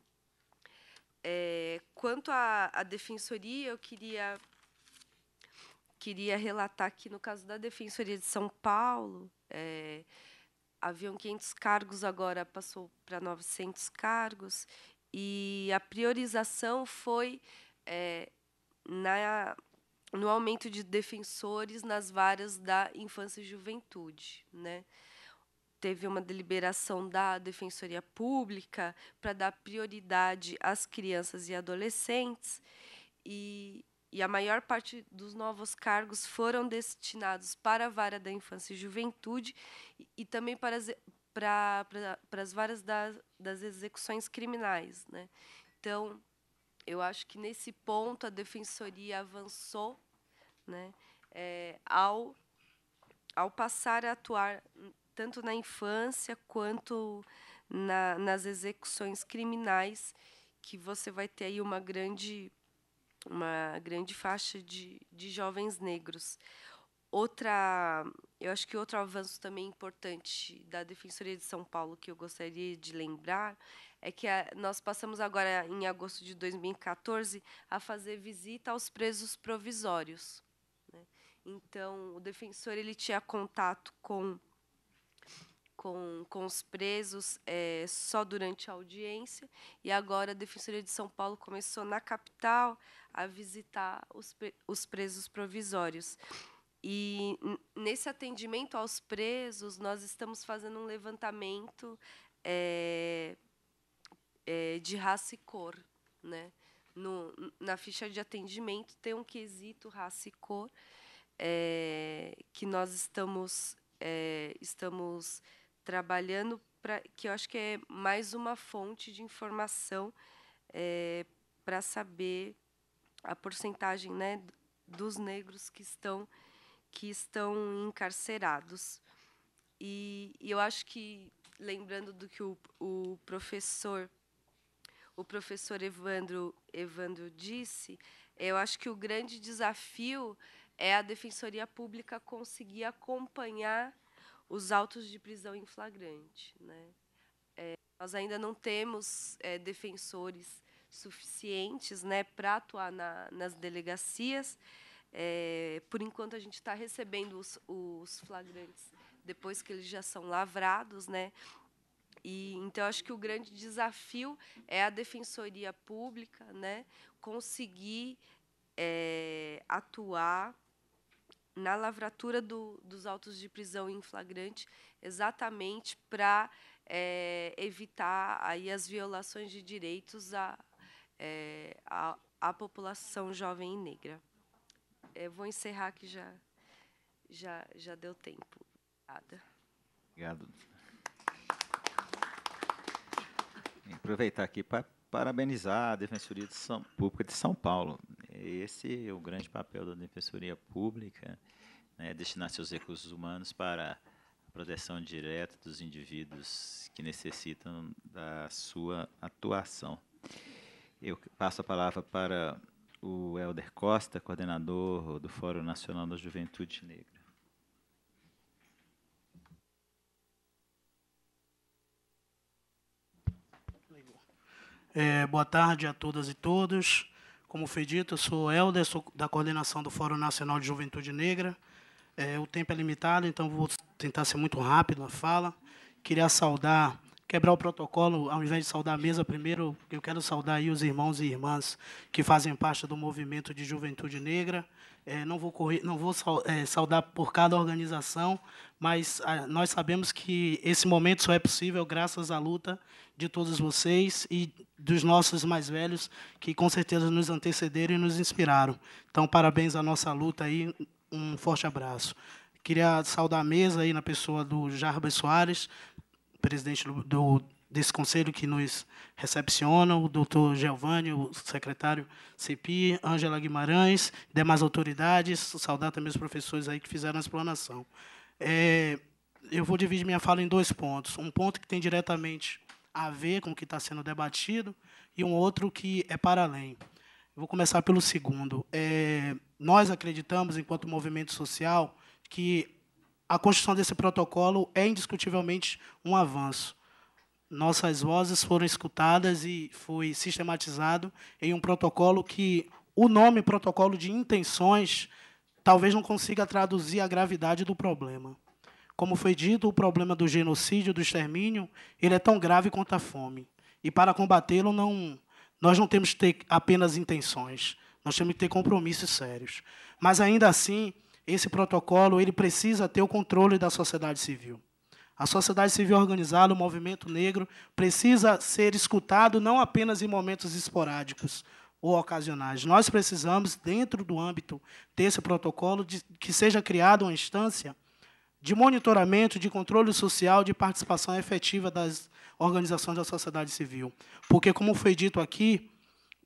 É, quanto à, à defensoria, eu queria queria relatar que, no caso da Defensoria de São Paulo, é, haviam 500 cargos, agora passou para 900 cargos, e a priorização foi é, na, no aumento de defensores nas varas da infância e juventude. Né? Teve uma deliberação da Defensoria Pública para dar prioridade às crianças e adolescentes, e e a maior parte dos novos cargos foram destinados para a vara da infância e juventude e, e também para as, para, para, para as varas das execuções criminais. Né? Então, eu acho que nesse ponto a defensoria avançou né, é, ao, ao passar a atuar tanto na infância quanto na, nas execuções criminais, que você vai ter aí uma grande uma grande faixa de, de jovens negros. Outra, eu acho que outro avanço também importante da Defensoria de São Paulo que eu gostaria de lembrar é que a, nós passamos agora, em agosto de 2014, a fazer visita aos presos provisórios. Né? Então, o defensor ele tinha contato com com, com os presos é, só durante a audiência. E agora a Defensoria de São Paulo começou na capital a visitar os, os presos provisórios. E nesse atendimento aos presos, nós estamos fazendo um levantamento é, é, de raça e cor. Né? No, na ficha de atendimento tem um quesito raça e cor que nós estamos, estamos trabalhando para que eu acho que é mais uma fonte de informação é, para saber a porcentagem né, dos negros que estão que estão encarcerados. E, e eu acho que lembrando do que o, o professor o professor Evandro Evandro disse, eu acho que o grande desafio é a defensoria pública conseguir acompanhar os autos de prisão em flagrante. Né? É, nós ainda não temos é, defensores suficientes né, para atuar na, nas delegacias. É, por enquanto, a gente está recebendo os, os, flagrantes depois que eles já são lavrados. Né? E, então, acho que o grande desafio é a defensoria pública né, conseguir é, atuar na lavratura do, dos autos de prisão em flagrante, exatamente para é, evitar aí as violações de direitos à, é, à, população jovem e negra. Eu é, vou encerrar que já, já, já deu tempo. Obrigada. Obrigado. Vou aproveitar aqui para parabenizar a Defensoria de São, Pública de São Paulo. Esse é o grande papel da Defensoria Pública, né, destinar seus recursos humanos para a proteção direta dos indivíduos que necessitam da sua atuação. Eu passo a palavra para o Helder Costa, coordenador do Fórum Nacional da Juventude Negra. É, boa tarde a todas e todos. Como foi dito, eu sou Helder, sou da coordenação do Fórum Nacional de Juventude Negra. É, o tempo é limitado, então vou tentar ser muito rápido na fala. Queria saudar quebrar o protocolo, ao invés de saudar a mesa, primeiro eu quero saudar aí os irmãos e irmãs que fazem parte do movimento de juventude negra. É, não vou, correr, não vou é, saudar por cada organização, mas a, ah, nós sabemos que esse momento só é possível graças à luta de todos vocês e dos nossos mais velhos, que com certeza nos antecederam e nos inspiraram. Então, parabéns à nossa luta aí, um forte abraço. Queria saudar a mesa aí na pessoa do Jarbas Soares, presidente do, do, desse conselho que nos recepciona, o doutor Gelvânio, o secretário CEPI, Ângela Guimarães, demais autoridades, saudar também os professores aí que fizeram a explanação. É, eu vou dividir minha fala em dois pontos. Um ponto que tem diretamente a ver com o que está sendo debatido e um outro que é para além. vou começar pelo segundo. É, nós acreditamos, enquanto movimento social, que a construção desse protocolo é indiscutivelmente um avanço. Nossas vozes foram escutadas e foi sistematizado em um protocolo que o nome protocolo de intenções talvez não consiga traduzir a gravidade do problema. Como foi dito, o problema do genocídio, do extermínio, ele é tão grave quanto a fome. E para combatê-lo, não, nós não temos que ter apenas intenções, nós temos que ter compromissos sérios. Mas ainda assim, esse protocolo ele precisa ter o controle da sociedade civil. A sociedade civil organizada, o movimento negro, precisa ser escutado não apenas em momentos esporádicos ou ocasionais. Nós precisamos, dentro do âmbito desse protocolo, de, que seja criada uma instância de monitoramento, de controle social, de participação efetiva das organizações da sociedade civil. Porque, como foi dito aqui,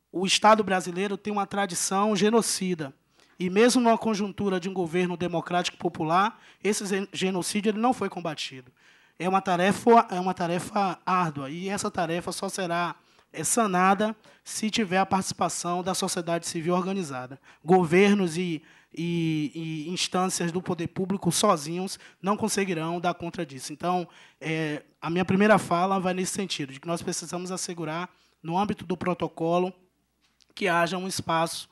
o Estado brasileiro tem uma tradição genocida. E mesmo numa conjuntura de um governo democrático popular, esse genocídio ele não foi combatido. É uma tarefa é uma tarefa árdua e essa tarefa só será é, sanada se tiver a participação da sociedade civil organizada. Governos e, e, e instâncias do poder público sozinhos não conseguirão dar conta disso. Então, é, a minha primeira fala vai nesse sentido, de que nós precisamos assegurar, no âmbito do protocolo, que haja um espaço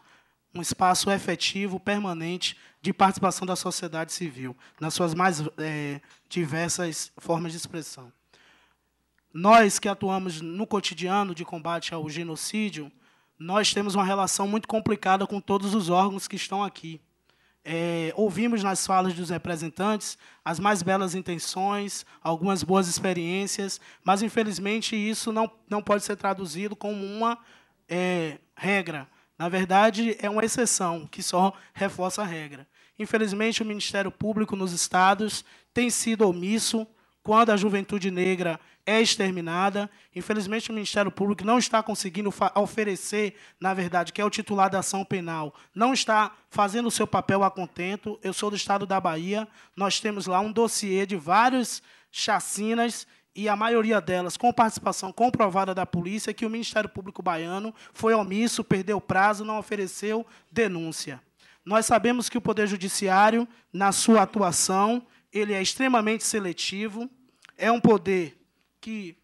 um espaço efetivo, permanente, de participação da sociedade civil, nas suas mais é, diversas formas de expressão. Nós que atuamos no cotidiano de combate ao genocídio, nós temos uma relação muito complicada com todos os órgãos que estão aqui. É, ouvimos nas falas dos representantes as mais belas intenções, algumas boas experiências, mas, infelizmente, isso não, não pode ser traduzido como uma é, regra na verdade, é uma exceção que só reforça a regra. Infelizmente, o Ministério Público nos estados tem sido omisso quando a juventude negra é exterminada. Infelizmente, o Ministério Público não está conseguindo oferecer, na verdade, que é o titular da ação penal, não está fazendo o seu papel a contento. Eu sou do estado da Bahia, nós temos lá um dossiê de vários chacinas e a maioria delas com participação comprovada da polícia, que o Ministério Público Baiano foi omisso, perdeu prazo, não ofereceu denúncia. Nós sabemos que o Poder Judiciário, na sua atuação, ele é extremamente seletivo, é um poder que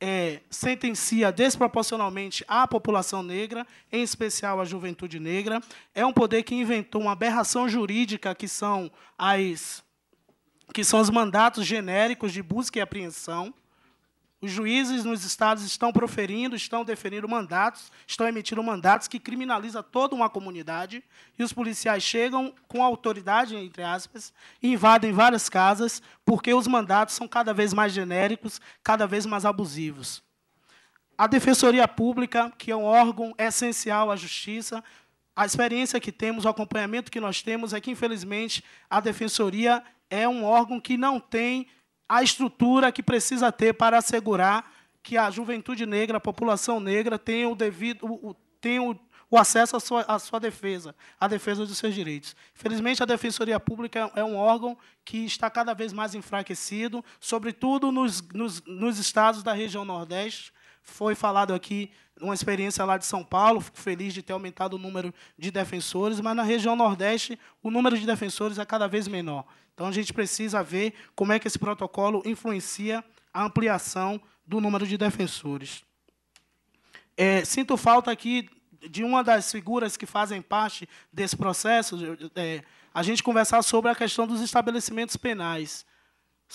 é, sentencia desproporcionalmente à população negra, em especial à juventude negra, é um poder que inventou uma aberração jurídica, que são as que são os mandatos genéricos de busca e apreensão. Os juízes nos estados estão proferindo, estão definindo mandatos, estão emitindo mandatos que criminaliza toda uma comunidade, e os policiais chegam com autoridade, entre aspas, e invadem várias casas, porque os mandatos são cada vez mais genéricos, cada vez mais abusivos. A Defensoria Pública, que é um órgão essencial à justiça, a experiência que temos, o acompanhamento que nós temos é que, infelizmente, a Defensoria é um órgão que não tem a estrutura que precisa ter para assegurar que a juventude negra, a população negra, tenha o devido, o, tenha o, o acesso à sua, à sua, defesa, à defesa dos seus direitos. Felizmente, a Defensoria Pública é, é um órgão que está cada vez mais enfraquecido, sobretudo nos, nos, nos estados da região Nordeste, foi falado aqui uma experiência lá de São Paulo, fico feliz de ter aumentado o número de defensores, mas na região Nordeste o número de defensores é cada vez menor. Então a gente precisa ver como é que esse protocolo influencia a ampliação do número de defensores. É, sinto falta aqui de uma das figuras que fazem parte desse processo, é, a gente conversar sobre a questão dos estabelecimentos penais.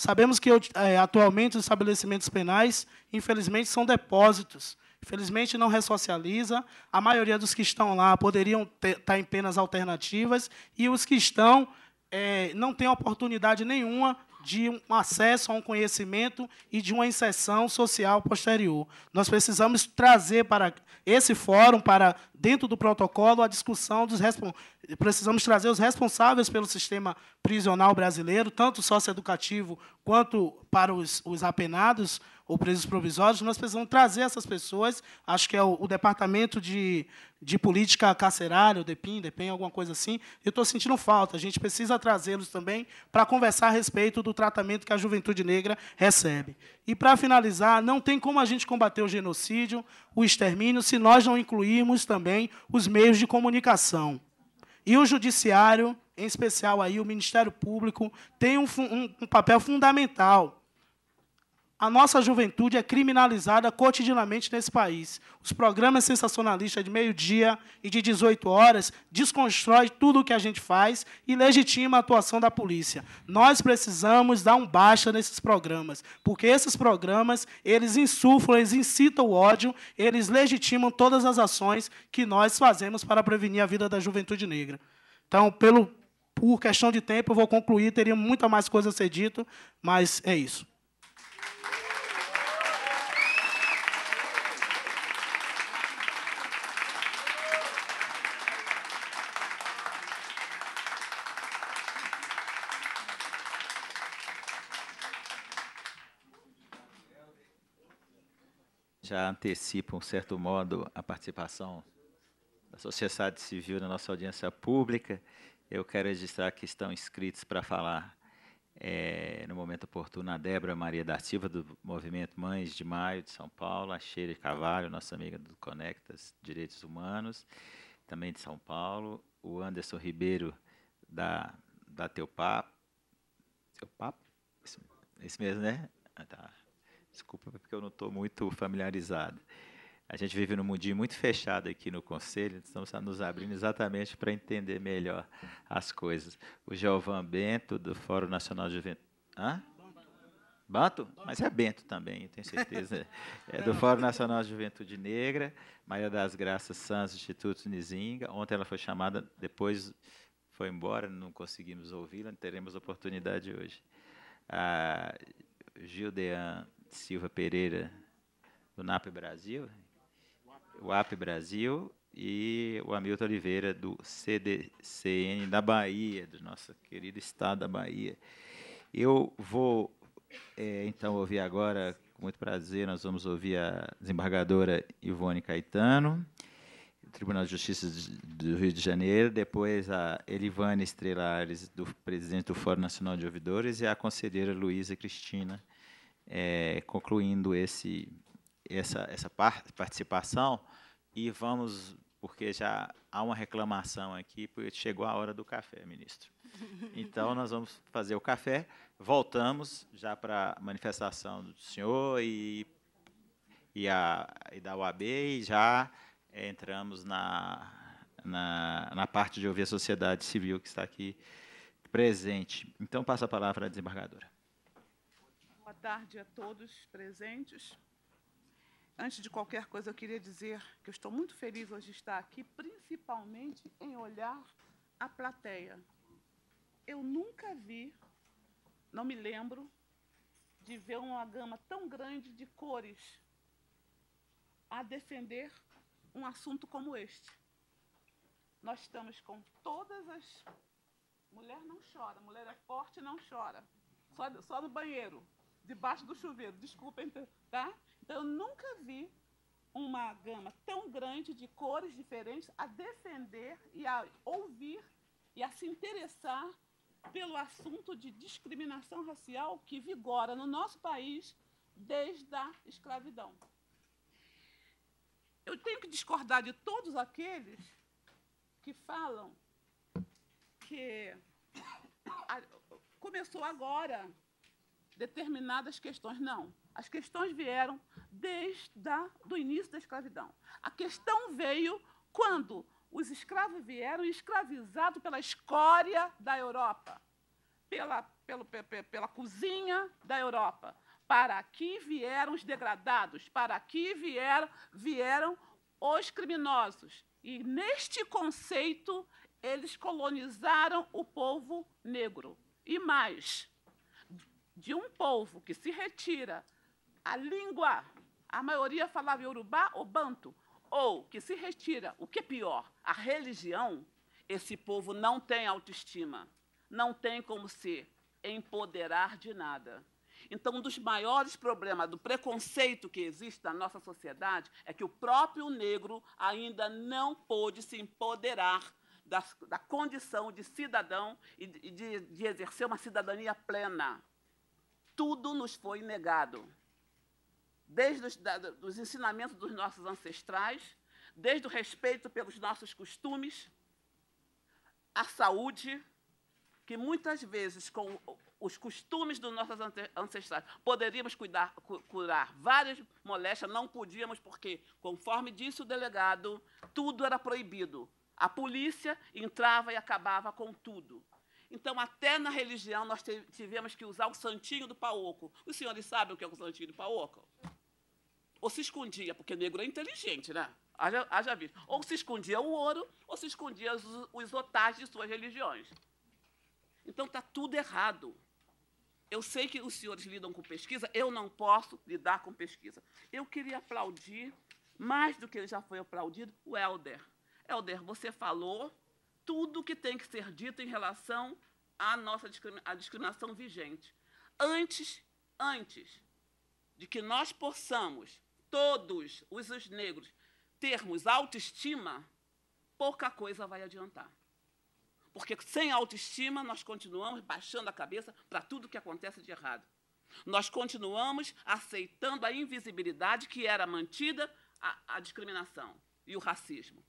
Sabemos que é, atualmente os estabelecimentos penais, infelizmente, são depósitos. Infelizmente, não ressocializa. A maioria dos que estão lá poderiam estar tá em penas alternativas e os que estão é, não têm oportunidade nenhuma de um acesso a um conhecimento e de uma inserção social posterior. Nós precisamos trazer para esse fórum, para dentro do protocolo, a discussão dos precisamos trazer os responsáveis pelo sistema prisional brasileiro, tanto socioeducativo quanto para os, os apenados, ou presos provisórios, nós precisamos trazer essas pessoas, acho que é o, o Departamento de, de Política Carcerária, o DEPIM, DEPEN, alguma coisa assim, eu estou sentindo falta. A gente precisa trazê-los também para conversar a respeito do tratamento que a juventude negra recebe. E, para finalizar, não tem como a gente combater o genocídio, o extermínio, se nós não incluirmos também os meios de comunicação. E o judiciário, em especial aí o Ministério Público, tem um, um, um papel fundamental a nossa juventude é criminalizada cotidianamente nesse país. Os programas sensacionalistas de meio-dia e de 18 horas desconstrói tudo o que a gente faz e legitima a atuação da polícia. Nós precisamos dar um baixa nesses programas, porque esses programas, eles insuflam, eles incitam o ódio, eles legitimam todas as ações que nós fazemos para prevenir a vida da juventude negra. Então, pelo por questão de tempo, eu vou concluir, teria muita mais coisa a ser dito, mas é isso. já antecipo, um certo modo, a participação da sociedade civil na nossa audiência pública. Eu quero registrar que estão inscritos para falar é, no momento oportuno a Débora Maria da Silva, do Movimento Mães de Maio de São Paulo, a Sheila Cavalho, nossa amiga do Conectas Direitos Humanos, também de São Paulo, o Anderson Ribeiro, da, da Teu Papo. Teu Papo? Esse, esse mesmo, né? Ah, tá desculpa porque eu não estou muito familiarizado. A gente vive num mundinho muito fechado aqui no Conselho, então estamos nos abrindo exatamente para entender melhor as coisas. O Giovan Bento, do Fórum Nacional de Juventude. Hã? Banto? Mas é Bento também, eu tenho certeza. É do Fórum Nacional de Juventude Negra, Maria das Graças Santos, Instituto Nizinga. Ontem ela foi chamada, depois foi embora, não conseguimos ouvi-la, teremos oportunidade hoje. A Gildean Silva Pereira do NAP Brasil, o AP Brasil e o Hamilton Oliveira do CDCN da Bahia, do nosso querido estado da Bahia. Eu vou é, então ouvir agora, com muito prazer, nós vamos ouvir a desembargadora Ivone Caetano, do Tribunal de Justiça do Rio de Janeiro, depois a Elivane Estrelares, do presidente do Fórum Nacional de Ouvidores, e a conselheira Luísa Cristina é, concluindo esse, essa, essa participação e vamos, porque já há uma reclamação aqui, porque chegou a hora do café, ministro. Então, nós vamos fazer o café, voltamos já para a manifestação do senhor e, e, a, e da UAB e já é, entramos na, na, na parte de ouvir a sociedade civil que está aqui presente. Então, passo a palavra à desembargadora tarde a todos presentes. Antes de qualquer coisa, eu queria dizer que eu estou muito feliz hoje de estar aqui, principalmente em olhar a plateia. Eu nunca vi, não me lembro, de ver uma gama tão grande de cores a defender um assunto como este. Nós estamos com todas as. Mulher não chora, mulher é forte e não chora. Só, só no banheiro debaixo do chuveiro, desculpem, então, tá? Então, eu nunca vi uma gama tão grande de cores diferentes a defender e a ouvir e a se interessar pelo assunto de discriminação racial que vigora no nosso país desde a escravidão. Eu tenho que discordar de todos aqueles que falam que começou agora determinadas questões. Não. As questões vieram desde o início da escravidão. A questão veio quando os escravos vieram escravizados pela escória da Europa, pela, pelo, pela cozinha da Europa. Para aqui vieram os degradados, para aqui vieram, vieram os criminosos. E neste conceito, eles colonizaram o povo negro. E mais, de um povo que se retira a língua, a maioria falava iorubá ou Banto, ou que se retira, o que é pior, a religião, esse povo não tem autoestima, não tem como se empoderar de nada. Então, um dos maiores problemas do preconceito que existe na nossa sociedade é que o próprio negro ainda não pôde se empoderar da, da condição de cidadão e de, de exercer uma cidadania plena tudo nos foi negado. Desde os da, dos ensinamentos dos nossos ancestrais, desde o respeito pelos nossos costumes, a saúde, que muitas vezes, com os costumes dos nossos ancestrais, poderíamos cuidar, curar várias moléstias, não podíamos, porque, conforme disse o delegado, tudo era proibido. A polícia entrava e acabava com tudo. Então, até na religião, nós tivemos que usar o santinho do paoco. Os senhores sabem o que é o santinho do paoco? Ou se escondia, porque negro é inteligente, né? Haja, haja visto. Ou se escondia o ouro, ou se escondia os, os otais de suas religiões. Então, está tudo errado. Eu sei que os senhores lidam com pesquisa, eu não posso lidar com pesquisa. Eu queria aplaudir, mais do que ele já foi aplaudido, o Helder. Helder, você falou tudo que tem que ser dito em relação à nossa à discriminação vigente. Antes, antes de que nós possamos, todos os, negros, termos autoestima, pouca coisa vai adiantar. Porque sem autoestima nós continuamos baixando a cabeça para tudo que acontece de errado. Nós continuamos aceitando a invisibilidade que era mantida a, a discriminação e o racismo.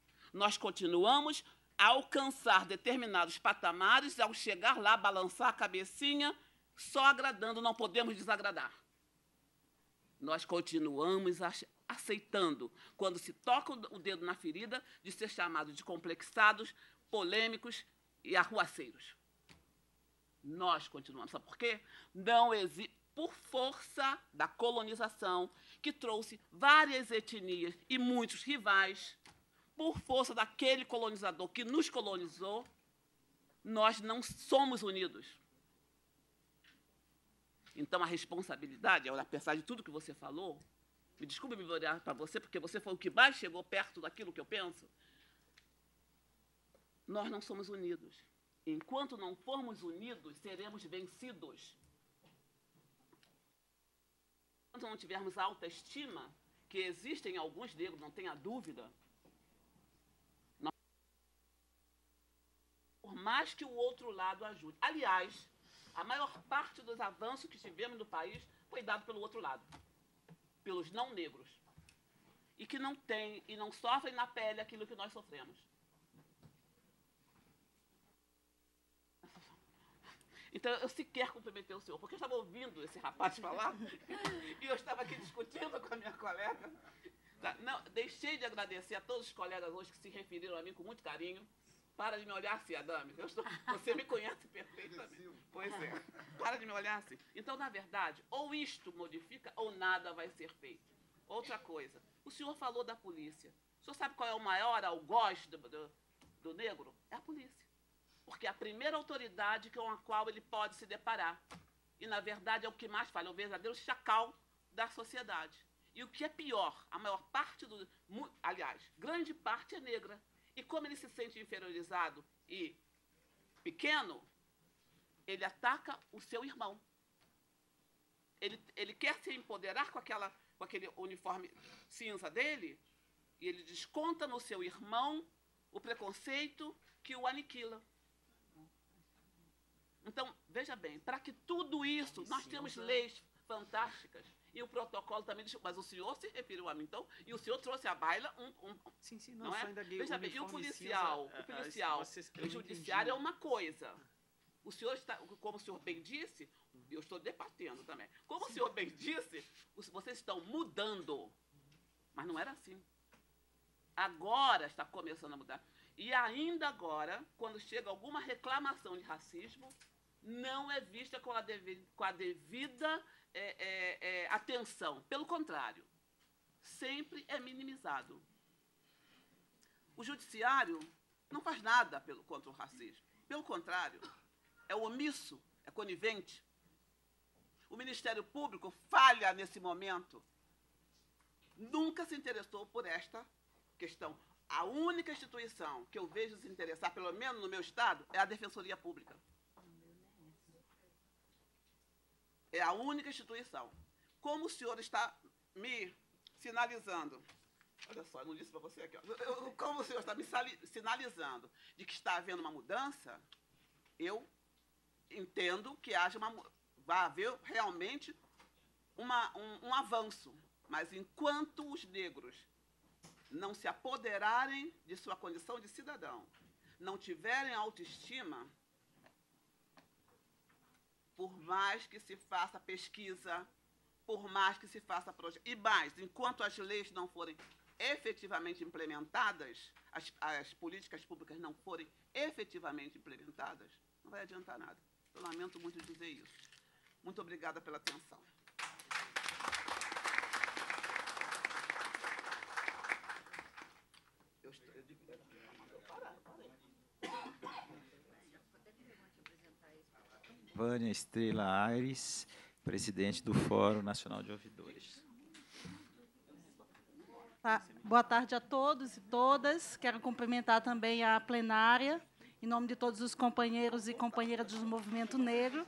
Nós continuamos alcançar determinados patamares, ao chegar lá, balançar a cabecinha, só agradando, não podemos desagradar. Nós continuamos aceitando, quando se toca o dedo na ferida, de ser chamados de complexados, polêmicos e arruaceiros. Nós continuamos. Sabe por quê? Não existe. Por força da colonização, que trouxe várias etnias e muitos rivais por força daquele colonizador que nos colonizou, nós não somos unidos. Então a responsabilidade, é apesar de tudo que você falou, me desculpe me olhar para você, porque você foi o que mais chegou perto daquilo que eu penso. Nós não somos unidos. Enquanto não formos unidos, seremos vencidos. Enquanto não tivermos a autoestima, que existem alguns negros, não tenha dúvida, por mais que o outro lado ajude. Aliás, a maior parte dos avanços que tivemos no país foi dado pelo outro lado, pelos não negros, e que não têm e não sofrem na pele aquilo que nós sofremos. Então, eu sequer cumprimentei o senhor, porque eu estava ouvindo esse rapaz falar e eu estava aqui discutindo com a minha colega. Tá, não, deixei de agradecer a todos os colegas hoje que se referiram a mim com muito carinho. Para de me olhar assim, Adame. Estou... Você me conhece perfeitamente. Pois é. Para de me olhar assim. Então, na verdade, ou isto modifica ou nada vai ser feito. Outra coisa. O senhor falou da polícia. O senhor sabe qual é o maior algoz do, do, do negro? É a polícia. Porque é a primeira autoridade com a qual ele pode se deparar. E, na verdade, é o que mais falha, é o verdadeiro chacal da sociedade. E o que é pior, a maior parte do. Aliás, grande parte é negra. E como ele se sente inferiorizado e pequeno, ele ataca o seu irmão. Ele, ele quer se empoderar com, aquela, com aquele uniforme cinza dele e ele desconta no seu irmão o preconceito que o aniquila. Então, veja bem, para que tudo isso, nós temos leis fantásticas e o protocolo também deixou. Mas o senhor se referiu a mim, então, e o senhor trouxe à baila um. um sim, sim, não, não é? ainda gay Veja bem, e o policial, é, o é, policial, o judiciário é uma coisa. O senhor está, como o senhor bem disse, eu estou debatendo também. Como sim. o senhor bem disse, vocês estão mudando. Mas não era assim. Agora está começando a mudar. E ainda agora, quando chega alguma reclamação de racismo, não é vista com a devida, com a devida é, é, é, atenção. Pelo contrário, sempre é minimizado. O judiciário não faz nada pelo, contra o racismo. Pelo contrário, é omisso, é conivente. O Ministério Público falha nesse momento. Nunca se interessou por esta questão. A única instituição que eu vejo se interessar, pelo menos no meu estado, é a Defensoria Pública. É a única instituição. Como o senhor está me sinalizando? Olha só, eu não disse para você aqui. Ó. Como o senhor está me sinalizando de que está havendo uma mudança, eu entendo que haja uma, vai haver realmente uma, um, um avanço. Mas enquanto os negros não se apoderarem de sua condição de cidadão, não tiverem autoestima, por mais que se faça pesquisa, por mais que se faça projeto. E mais, enquanto as leis não forem efetivamente implementadas, as, as políticas públicas não forem efetivamente implementadas, não vai adiantar nada. Eu lamento muito dizer isso. Muito obrigada pela atenção. Vânia Estrela Aires, presidente do Fórum Nacional de Ouvidores. Tá. Boa tarde a todos e todas. Quero cumprimentar também a plenária, em nome de todos os companheiros e companheiras do Movimento Negro.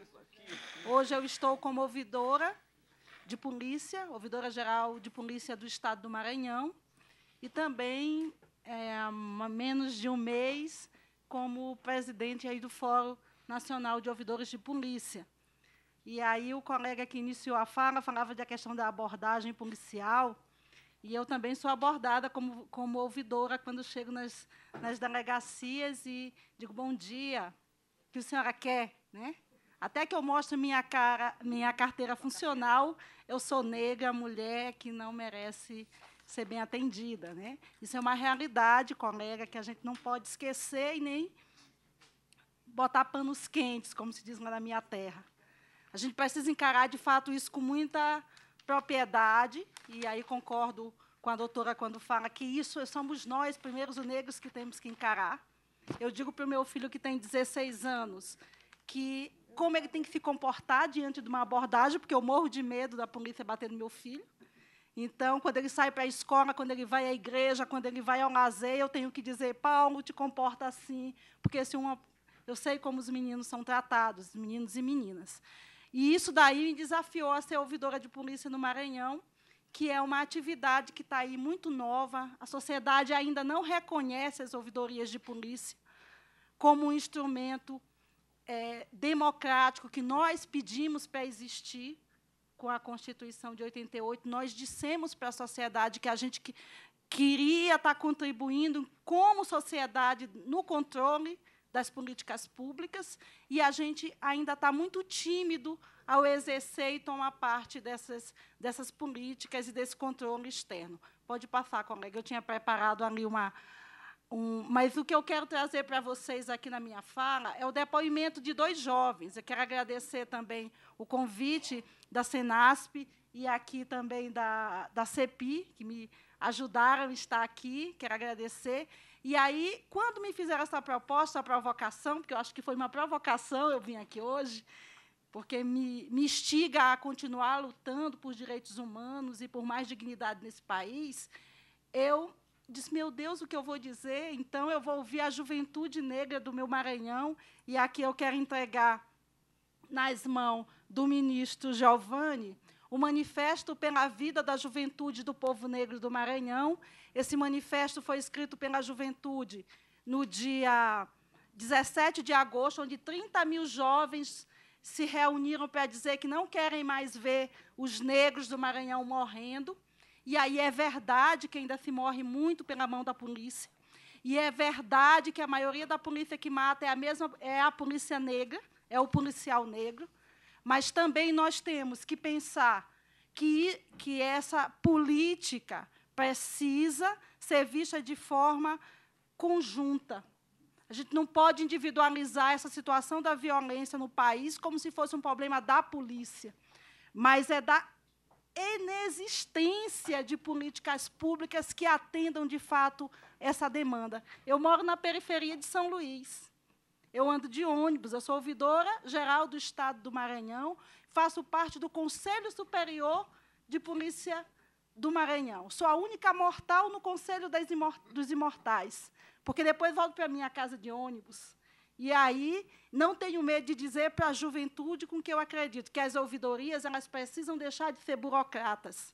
Hoje eu estou como ouvidora de polícia, ouvidora geral de polícia do Estado do Maranhão, e também, é, há menos de um mês, como presidente aí do Fórum Nacional de Ouvidores de Polícia. E aí o colega que iniciou a fala falava da questão da abordagem policial, e eu também sou abordada como, como ouvidora quando chego nas, nas delegacias e digo, bom dia, o que a senhora quer? Né? Até que eu mostro minha, cara, minha carteira funcional, eu sou negra, mulher, que não merece ser bem atendida. Né? Isso é uma realidade, colega, que a gente não pode esquecer e nem botar panos quentes, como se diz lá na minha terra. A gente precisa encarar, de fato, isso com muita propriedade, e aí concordo com a doutora quando fala que isso somos nós, primeiros os negros, que temos que encarar. Eu digo para o meu filho que tem 16 anos que como ele tem que se comportar diante de uma abordagem, porque eu morro de medo da polícia bater no meu filho. Então, quando ele sai para a escola, quando ele vai à igreja, quando ele vai ao lazer, eu tenho que dizer, Paulo, te comporta assim, porque se uma eu sei como os meninos são tratados, meninos e meninas. E isso daí me desafiou a ser ouvidora de polícia no Maranhão, que é uma atividade que está aí muito nova. A sociedade ainda não reconhece as ouvidorias de polícia como um instrumento é, democrático que nós pedimos para existir com a Constituição de 88. Nós dissemos para a sociedade que a gente que queria estar tá contribuindo como sociedade no controle das políticas públicas e a gente ainda está muito tímido ao exercer e tomar parte dessas, dessas políticas e desse controle externo. Pode passar, colega, eu tinha preparado ali uma. Um, mas o que eu quero trazer para vocês aqui na minha fala é o depoimento de dois jovens. Eu quero agradecer também o convite da Senasp e aqui também da, da CEPI, que me ajudaram a estar aqui. Quero agradecer. E aí, quando me fizeram essa proposta, a provocação, porque eu acho que foi uma provocação eu vim aqui hoje, porque me, me instiga a continuar lutando por direitos humanos e por mais dignidade nesse país, eu disse: Meu Deus, o que eu vou dizer? Então, eu vou ouvir a juventude negra do meu Maranhão, e aqui eu quero entregar nas mãos do ministro Giovanni o Manifesto pela Vida da Juventude do Povo Negro do Maranhão, esse manifesto foi escrito pela juventude no dia 17 de agosto, onde 30 mil jovens se reuniram para dizer que não querem mais ver os negros do Maranhão morrendo. E aí é verdade que ainda se morre muito pela mão da polícia. E é verdade que a maioria da polícia que mata é a mesma é a polícia negra, é o policial negro. Mas também nós temos que pensar que, que essa política precisa ser vista de forma conjunta. A gente não pode individualizar essa situação da violência no país como se fosse um problema da polícia, mas é da inexistência de políticas públicas que atendam de fato essa demanda. Eu moro na periferia de São Luís. Eu ando de ônibus, eu sou ouvidora geral do Estado do Maranhão, faço parte do Conselho Superior de Polícia do Maranhão. Sou a única mortal no Conselho imor dos Imortais, porque depois volto para minha casa de ônibus. E aí não tenho medo de dizer para a juventude com que eu acredito que as ouvidorias elas precisam deixar de ser burocratas.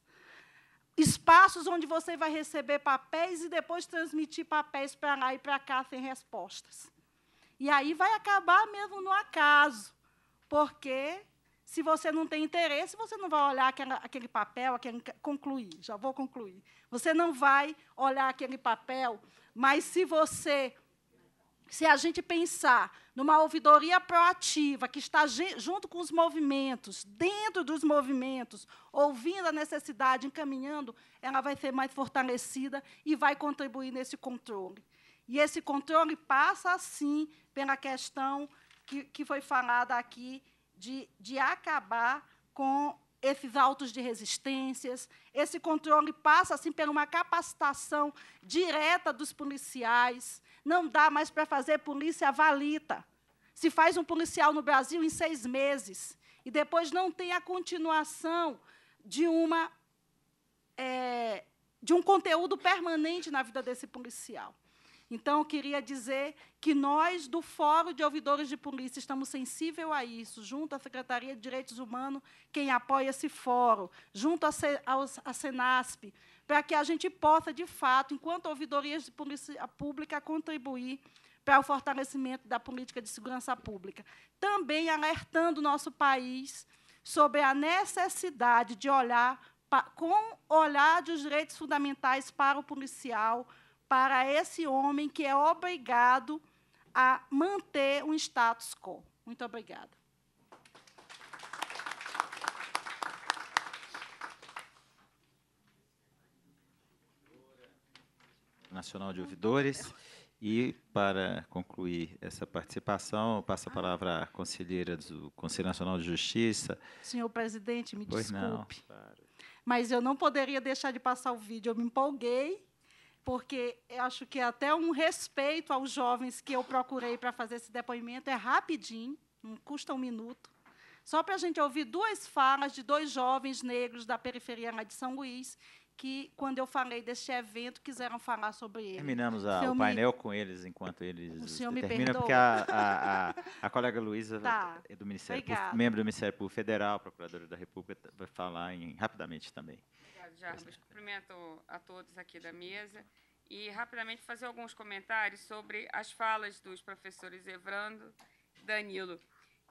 Espaços onde você vai receber papéis e depois transmitir papéis para lá e para cá sem respostas. E aí vai acabar mesmo no acaso, porque se você não tem interesse, você não vai olhar aquela, aquele papel, aquele, concluir, já vou concluir. Você não vai olhar aquele papel, mas se você se a gente pensar numa ouvidoria proativa que está junto com os movimentos, dentro dos movimentos, ouvindo a necessidade, encaminhando, ela vai ser mais fortalecida e vai contribuir nesse controle. E esse controle passa, sim, pela questão que, que foi falada aqui de, de acabar com esses autos de resistências. Esse controle passa assim por uma capacitação direta dos policiais. Não dá mais para fazer polícia valita. Se faz um policial no Brasil em seis meses e depois não tem a continuação de uma é, de um conteúdo permanente na vida desse policial. Então, eu queria dizer que nós, do Fórum de Ouvidores de Polícia, estamos sensíveis a isso, junto à Secretaria de Direitos Humanos, quem apoia esse fórum, junto à Senasp, para que a gente possa, de fato, enquanto ouvidorias de polícia pública, contribuir para o fortalecimento da política de segurança pública. Também alertando o nosso país sobre a necessidade de olhar, com olhar os direitos fundamentais para o policial, para esse homem que é obrigado a manter um status quo. Muito obrigada. Nacional de Ouvidores. E, para concluir essa participação, passo a palavra à conselheira do Conselho Nacional de Justiça. Senhor presidente, me pois desculpe. Não. Mas eu não poderia deixar de passar o vídeo. Eu me empolguei porque acho que até um respeito aos jovens que eu procurei para fazer esse depoimento é rapidinho, não custa um minuto. Só para a gente ouvir duas falas de dois jovens negros da periferia lá de São Luís, que, quando eu falei deste evento, quiseram falar sobre ele. Terminamos a, o, o painel me... com eles enquanto eles. O senhor me termina, porque a, a, a colega Luísa, tá. É do Ministério membro do Ministério Público Federal, procuradora da República, vai falar em, rapidamente também. Jarbas. É. Cumprimento a todos aqui da mesa e rapidamente fazer alguns comentários sobre as falas dos professores Evrando e Danilo.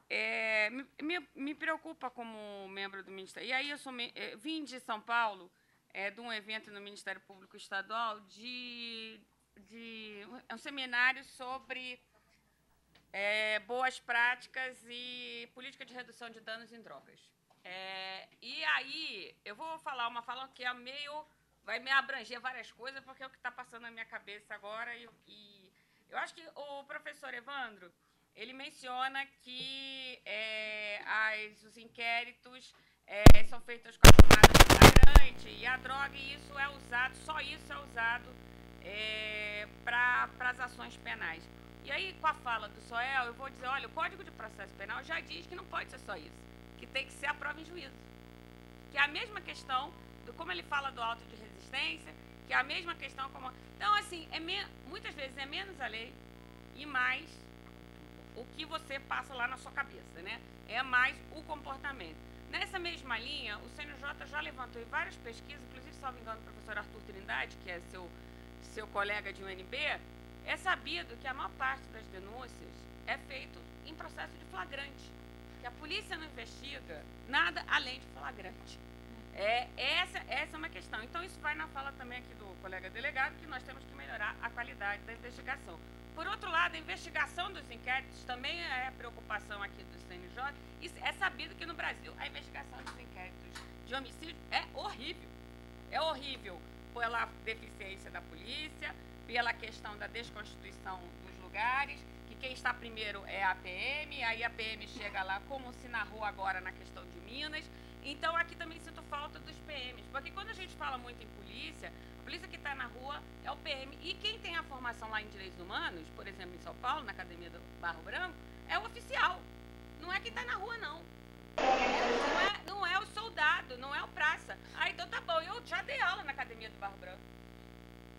É, me, me, preocupa como membro do Ministério. E aí eu sou, é, vim de São Paulo, é, de um evento no Ministério Público Estadual, de, de um seminário sobre eh, boas práticas e política de redução de danos em drogas. É, e aí, eu vou falar uma fala que é meio. vai me abranger várias coisas, porque é o que está passando na minha cabeça agora. E, e, eu acho que o professor Evandro ele menciona que é, as, os inquéritos é, são feitos com a tomada de flagrante e a droga, e isso é usado, só isso é usado é, para as ações penais. E aí, com a fala do Soel, eu vou dizer, olha, o Código de Processo Penal já diz que não pode ser só isso que tem que ser a prova em juízo. Que é a mesma questão, do, como ele fala do alto de resistência, que é a mesma questão como. Então, assim, é me... muitas vezes é menos a lei e mais o que você passa lá na sua cabeça, né? É mais o comportamento. Nessa mesma linha, o CNJ já levantou em várias pesquisas, inclusive, me engano, o professor Arthur Trindade, que é seu, seu colega de UNB, é sabido que a maior parte das denúncias é feito em processo de flagrante que a polícia não investiga nada além de flagrante. É, essa, essa é uma questão. Então, isso vai na fala também aqui do colega delegado, que nós temos que melhorar a qualidade da investigação. Por outro lado, a investigação dos inquéritos também é preocupação aqui do CNJ. é sabido que no Brasil a investigação dos inquéritos de homicídio é horrível. É horrível pela deficiência da polícia, pela questão da desconstituição dos lugares quem está primeiro é a PM, aí a PM chega lá, como se narrou agora na questão de Minas. Então aqui também sinto falta dos PMs, porque quando a gente fala muito em polícia, a polícia que está na rua é o PM. E quem tem a formação lá em direitos humanos, por exemplo em São Paulo, na Academia do Barro Branco, é o oficial. Não é quem está na rua, não. Não é, não é o soldado, não é o praça. Ah, então tá bom, eu já dei aula na Academia do Barro Branco.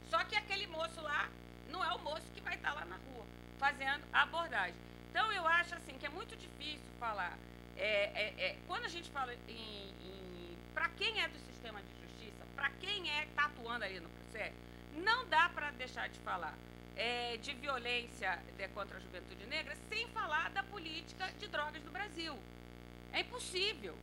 Só que aquele moço lá não é o moço que vai estar tá lá na rua fazendo a abordagem. Então, eu acho assim que é muito difícil falar. É, é, é, quando a gente fala em, em para quem é do sistema de justiça, para quem é que está atuando ali no processo, não dá para deixar de falar é, de violência de, é, contra a juventude negra sem falar da política de drogas no Brasil. É impossível.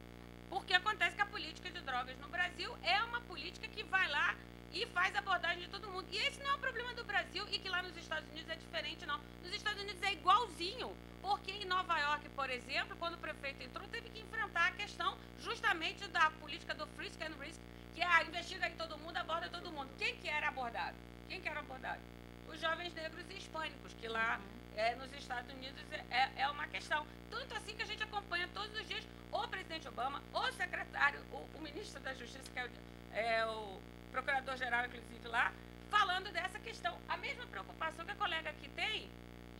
Porque acontece que a política de drogas no Brasil é uma política que vai lá e faz abordagem de todo mundo. E esse não é o problema do Brasil e que lá nos Estados Unidos é diferente, não. Nos Estados Unidos é igualzinho. Porque em Nova York, por exemplo, quando o prefeito entrou, teve que enfrentar a questão justamente da política do frisk and risk, que é ah, investiga em todo mundo, aborda todo mundo. Quem que era abordado? Quem que era abordado? Os jovens negros e hispânicos, que lá é, nos Estados Unidos é, é, é uma questão. Tanto assim que a gente acompanha todos os dias o presidente Obama, o secretário, o, o ministro da Justiça, que é o, é o procurador-geral, inclusive, lá, falando dessa questão. A mesma preocupação que a colega aqui tem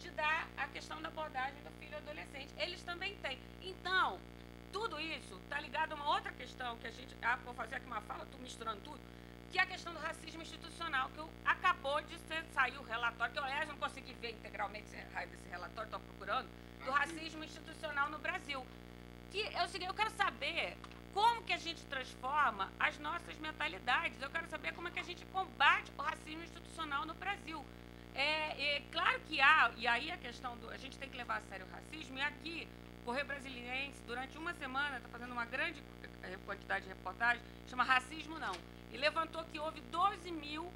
de dar a questão da abordagem do filho adolescente. Eles também têm. Então, tudo isso está ligado a uma outra questão que a gente. Ah, vou fazer aqui uma fala, estou misturando tudo que é a questão do racismo institucional, que acabou de sair o relatório, que eu, aliás, não consegui ver integralmente esse relatório, estou procurando, do racismo institucional no Brasil. Que eu, eu quero saber como que a gente transforma as nossas mentalidades, eu quero saber como é que a gente combate o racismo institucional no Brasil. É, é, claro que há, e aí a questão do. A gente tem que levar a sério o racismo, e aqui Correio Brasiliense, durante uma semana, está fazendo uma grande é, quantidade de reportagem, chama Racismo Não. E levantou que houve 12 mil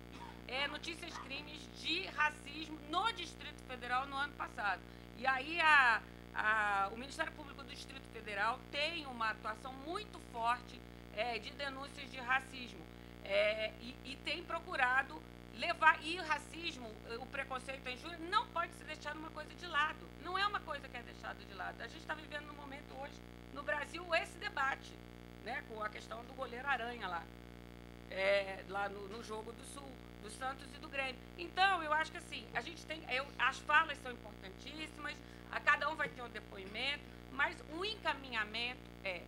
é, notícias crimes de racismo no Distrito Federal no ano passado. E aí a, a, o Ministério Público do Distrito Federal tem uma atuação muito forte é, de denúncias de racismo. É, e, e tem procurado levar e o racismo, eh, o preconceito, a injúria não pode se deixar uma coisa de lado. Não é uma coisa que é deixada de lado. A gente está vivendo no momento hoje no Brasil esse debate, né, com a questão do goleiro aranha lá, é, lá no, no, jogo do Sul, do Santos e do Grêmio. Então eu acho que assim a gente tem, eu, as falas são importantíssimas. A cada um vai ter um depoimento, mas o encaminhamento é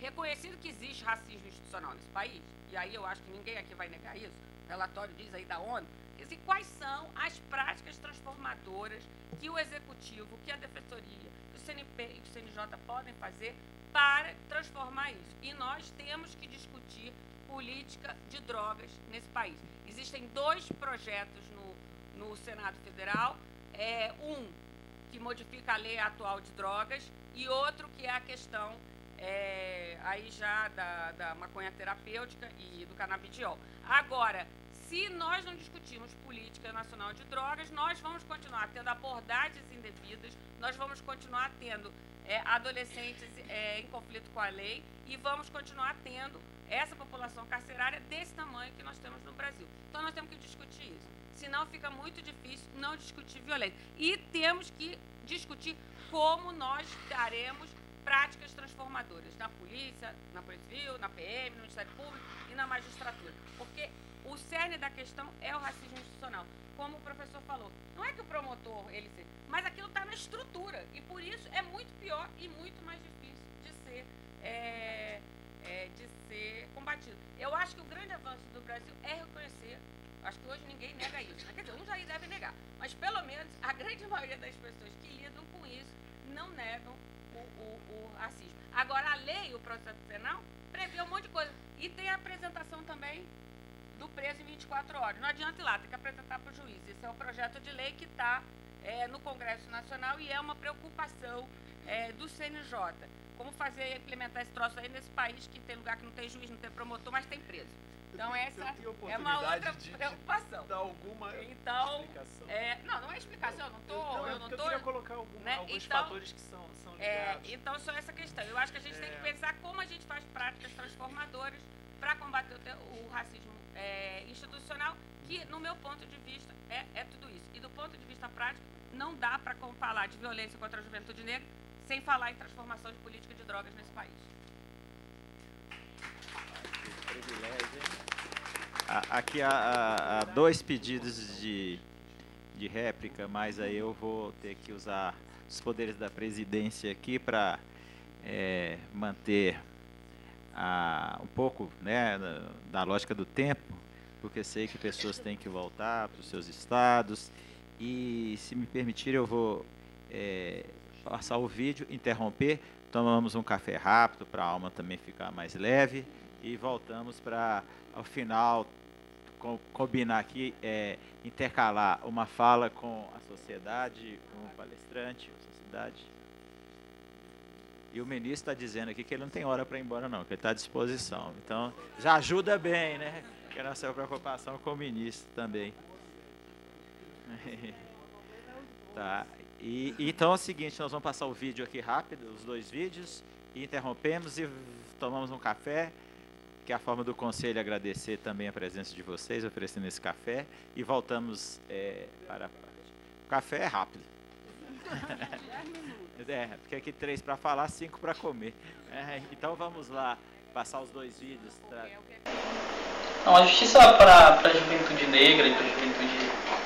reconhecido que existe racismo institucional nesse país. E aí eu acho que ninguém aqui vai negar isso o relatório diz aí da ONU, e assim, quais são as práticas transformadoras que o Executivo, que a Defensoria, que o CNP e que o CNJ podem fazer para transformar isso. E nós temos que discutir política de drogas nesse país. Existem dois projetos no, no Senado Federal, é, um que modifica a lei atual de drogas e outro que é a questão é, aí já da, da maconha terapêutica e do canabidiol. Agora, se nós não discutirmos política nacional de drogas, nós vamos continuar tendo abordagens indevidas, nós vamos continuar tendo é, adolescentes é, em conflito com a lei e vamos continuar tendo essa população carcerária desse tamanho que nós temos no Brasil. Então, nós temos que discutir isso. Senão, fica muito difícil não discutir violência. E temos que discutir como nós daremos práticas transformadoras na polícia, na Polícia Civil, na PM, no Ministério Público e na magistratura. Porque o cerne da questão é o racismo institucional. Como o professor falou, não é que o promotor, ele se... mas aquilo está na estrutura. E por isso é muito pior e muito mais difícil de ser, é, é, de ser combatido. Eu acho que o grande avanço do Brasil é reconhecer Acho que hoje ninguém nega isso, né? Quer dizer, uns aí devem negar. Mas pelo menos a grande maioria das pessoas que lidam com isso não negam o, o, o racismo. Agora, a lei, o processo penal, prevê um monte de coisa. E tem a apresentação também do preso em 24 horas. Não adianta ir lá, tem que apresentar para o juiz. Esse é o projeto de lei que está é, no Congresso Nacional e é uma preocupação é, do CNJ. Como fazer implementar esse troço aí nesse país que tem lugar que não tem juiz, não tem promotor, mas tem preso. Então essa é uma outra de, preocupação. Dar alguma então, explicação. É, não, não é explicação, eu não estou. É eu, eu, eu queria colocar algum, né? alguns então, fatores que são, são é, ligados. É, então, só essa questão. Eu acho que a gente é. tem que é. pensar como a gente faz práticas transformadoras para combater o, o racismo institucional, que, no meu ponto de vista, é, é tudo isso. E do ponto de vista prático, não dá para falar de violência contra a juventude negra sem falar em transformação de política de drogas nesse país. Aqui há, há, há dois pedidos de, de réplica, mas aí eu vou ter que usar os poderes da presidência aqui para é, manter a, um pouco né, da lógica do tempo, porque sei que pessoas têm que voltar para os seus estados e se me permitir, eu vou é, passar o vídeo, interromper, tomamos um café rápido para a alma também ficar mais leve e voltamos para, ao final, co combinar aqui, é, intercalar uma fala com a sociedade, com o palestrante, a sociedade. E o ministro está dizendo aqui que ele não tem hora para ir embora, não, que ele está à disposição. Então, já ajuda bem, né? Que é a nossa preocupação com o ministro também. tá. E, então é o seguinte, nós vamos passar o vídeo aqui rápido, os dois vídeos, e interrompemos e tomamos um café, que é a forma do conselho agradecer também a presença de vocês, oferecendo esse café, e voltamos é, para a parte. O café é rápido. é, porque aqui três para falar, cinco para comer. É, então vamos lá passar os dois vídeos. Tá? Não, a justiça para a juventude negra e para a juventude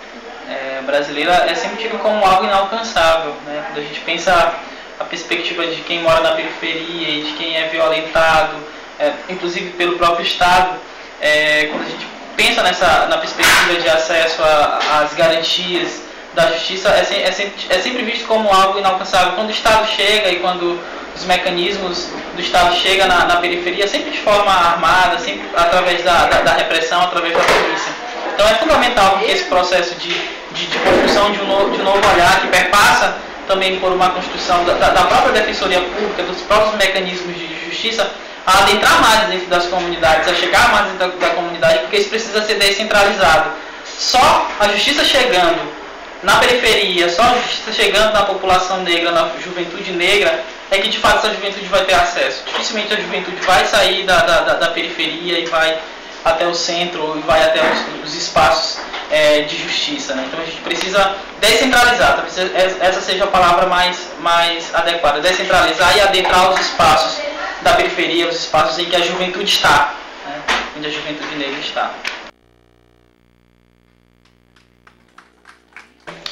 é, brasileira é sempre tido como algo inalcançável. Né? Quando a gente pensa a perspectiva de quem mora na periferia e de quem é violentado, é, inclusive pelo próprio Estado, é, quando a gente pensa nessa, na perspectiva de acesso às garantias da justiça, é, é, sempre, é sempre visto como algo inalcançável. Quando o Estado chega e quando os mecanismos do Estado chegam na, na periferia, sempre de forma armada, sempre através da, da, da repressão, através da polícia. Então é fundamental esse processo de, de, de construção de um, novo, de um novo olhar que perpassa também por uma construção da, da própria defensoria pública, dos próprios mecanismos de justiça, a adentrar mais dentro das comunidades, a chegar mais dentro da, da comunidade, porque isso precisa ser descentralizado. Só a justiça chegando na periferia, só a justiça chegando na população negra, na juventude negra, é que de fato essa juventude vai ter acesso. Dificilmente a juventude vai sair da, da, da periferia e vai até o centro e vai até os, os espaços é, de justiça. Né? Então a gente precisa descentralizar, talvez então, essa seja a palavra mais, mais adequada, descentralizar e adentrar os espaços da periferia, os espaços em que a juventude está, né? onde a juventude negra está.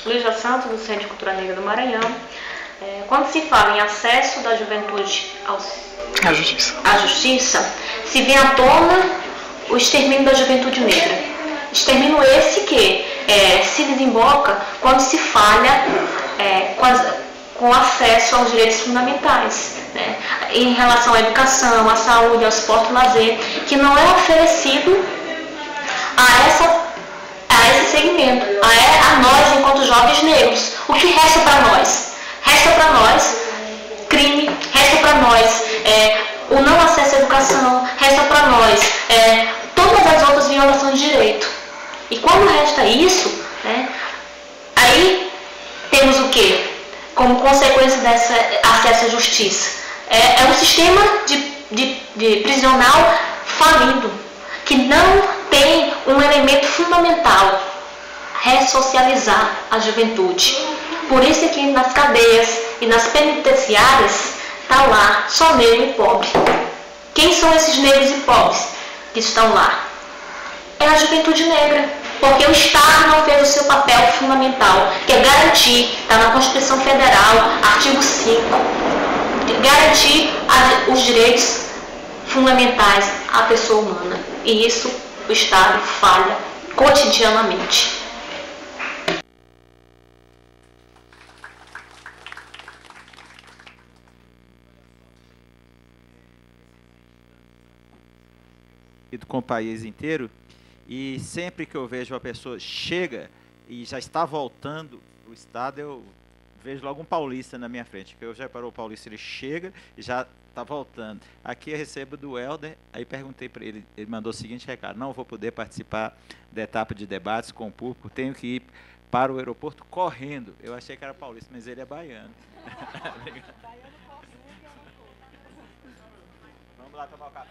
Luísa Santos, do Centro de Cultura Negra do Maranhão. É, quando se fala em acesso da juventude ao à, justiça. à justiça, se vem à tona o extermínio da juventude negra. Extermínio esse que é, se desemboca quando se falha é, com, as, com, acesso aos direitos fundamentais, né? em relação à educação, à saúde, ao esporte, ao lazer, que não é oferecido a, essa, a esse segmento, a, é a nós enquanto jovens negros. O que resta para nós? Resta para nós crime, resta para nós é, o não acesso à educação, resta para nós é, todas as outras violações de direito. E quando resta isso, né, aí temos o que? Como consequência desse acesso à justiça? É, é um sistema de, de, de prisional falido, que não tem um elemento fundamental, ressocializar a juventude. Por isso é que nas cadeias e nas penitenciárias está lá só negro e pobre. Quem são esses negros e pobres que estão lá? É a juventude negra, porque o Estado não fez o seu papel fundamental, que é garantir, está na Constituição Federal, artigo 5, garantir a, os direitos fundamentais à pessoa humana. E isso o Estado falha cotidianamente. com o país inteiro, e sempre que eu vejo uma pessoa chega e já está voltando o estado, eu vejo logo um paulista na minha frente, que eu já parou o paulista, ele chega e já está voltando. Aqui eu recebo do Helder, aí perguntei para ele, ele mandou o seguinte recado, não vou poder participar da etapa de debates com o público, tenho que ir para o aeroporto correndo. Eu achei que era paulista, mas ele é baiano. Vamos lá tomar o café.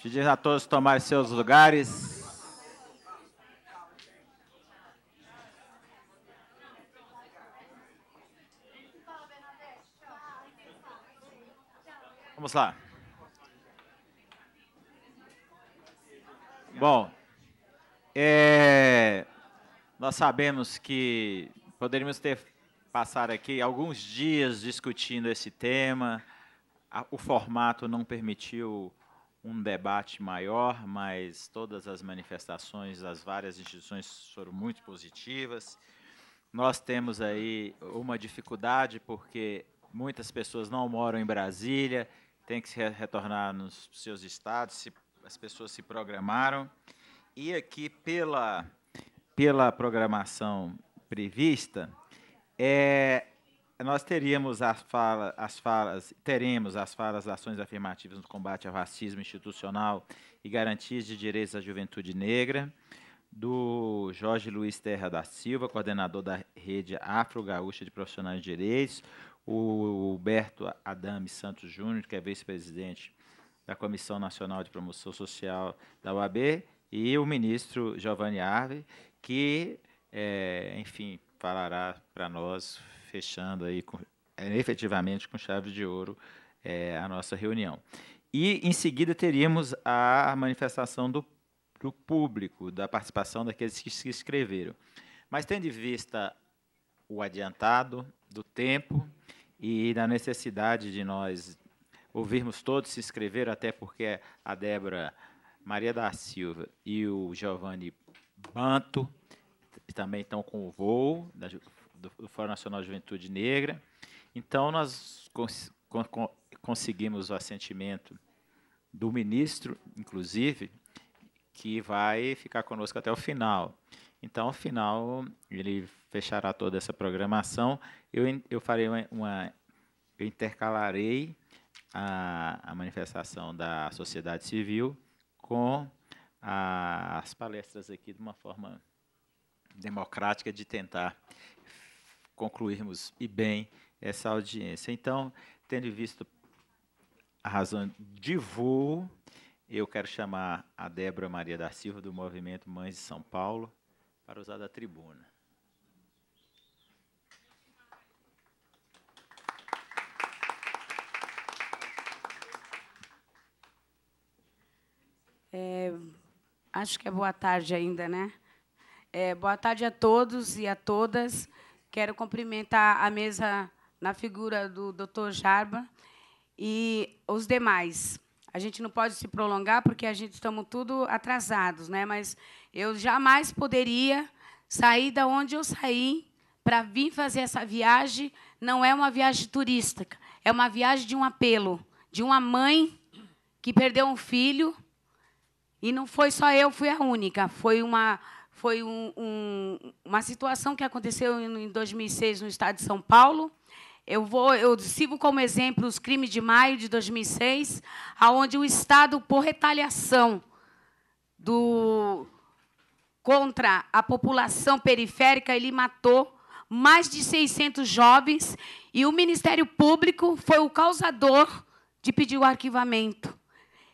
Te diz a todos tomarem seus lugares. Vamos lá. Bom, é, nós sabemos que poderíamos ter passado aqui alguns dias discutindo esse tema. O formato não permitiu um debate maior, mas todas as manifestações das várias instituições foram muito positivas. Nós temos aí uma dificuldade porque muitas pessoas não moram em Brasília, têm que se retornar nos seus estados, se, as pessoas se programaram. E aqui, pela, pela programação prevista, é, nós teríamos as, as falas, teremos as falas ações afirmativas no combate ao racismo institucional e garantias de direitos à juventude negra, do Jorge Luiz Terra da Silva, coordenador da rede Afro-Gaúcha de Profissionais de Direitos, o Huberto Adame Santos Júnior, que é vice-presidente da Comissão Nacional de Promoção Social da UAB, e o ministro Giovanni Arve, que, é, enfim, falará para nós fechando aí com, é, efetivamente com chave de ouro é, a nossa reunião. E em seguida teríamos a manifestação do, do público, da participação daqueles que se inscreveram. Mas tendo em vista o adiantado do tempo e da necessidade de nós ouvirmos todos se inscrever, até porque a Débora Maria da Silva e o Giovanni Banto também estão com o voo, do, do Fórum Nacional de Juventude Negra. Então, nós cons, con, conseguimos o assentimento do ministro, inclusive, que vai ficar conosco até o final. Então, ao final, ele fechará toda essa programação. Eu, eu farei uma, uma eu intercalarei a, a, manifestação da sociedade civil com a, as palestras aqui de uma forma democrática de tentar concluirmos e bem essa audiência. Então, tendo visto a razão de voo, eu quero chamar a Débora Maria da Silva, do Movimento Mães de São Paulo, para usar da tribuna. É, acho que é boa tarde ainda, né? É, boa tarde a todos e a todas. Quero cumprimentar a mesa na figura do Dr. Jarba e os demais. A gente não pode se prolongar porque a gente estamos tudo atrasados, né? Mas eu jamais poderia sair da onde eu saí para vir fazer essa viagem. Não é uma viagem turística, é uma viagem de um apelo, de uma mãe que perdeu um filho e não foi só eu, fui a única. Foi uma foi um, um, uma situação que aconteceu em 2006 no estado de São Paulo. Eu, vou, eu sigo como exemplo os crimes de maio de 2006, aonde o Estado, por retaliação do, contra a população periférica, ele matou mais de 600 jovens e o Ministério Público foi o causador de pedir o arquivamento.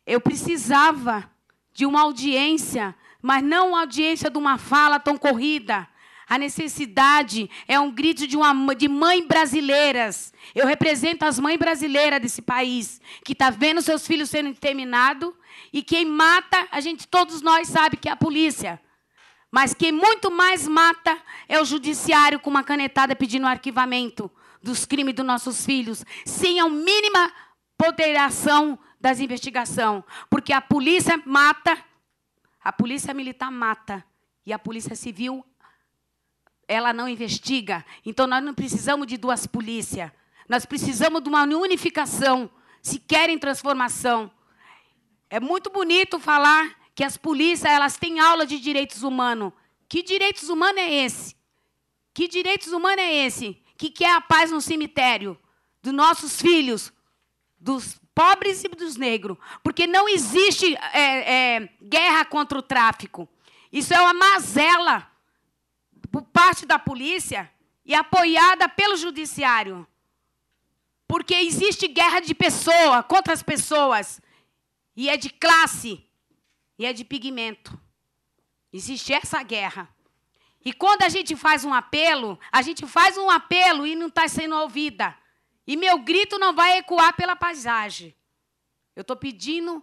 Eu precisava de uma audiência mas não a audiência de uma fala tão corrida. A necessidade é um grito de, uma, de mãe brasileiras. Eu represento as mães brasileiras desse país, que está vendo seus filhos sendo exterminados. E quem mata, a gente, todos nós sabe que é a polícia. Mas quem muito mais mata é o judiciário com uma canetada pedindo arquivamento dos crimes dos nossos filhos, sem a mínima poderação das investigações. Porque a polícia mata a polícia militar mata e a polícia civil ela não investiga. Então nós não precisamos de duas polícias. Nós precisamos de uma unificação, se querem transformação. É muito bonito falar que as polícias elas têm aula de direitos humanos. Que direitos humanos é esse? Que direitos humanos é esse? Que quer a paz no cemitério dos nossos filhos, dos pobres e dos negros, porque não existe é, é, guerra contra o tráfico. Isso é uma mazela por parte da polícia e apoiada pelo judiciário. Porque existe guerra de pessoa contra as pessoas. E é de classe. E é de pigmento. Existe essa guerra. E quando a gente faz um apelo, a gente faz um apelo e não está sendo ouvida. E meu grito não vai ecoar pela paisagem. Eu estou pedindo,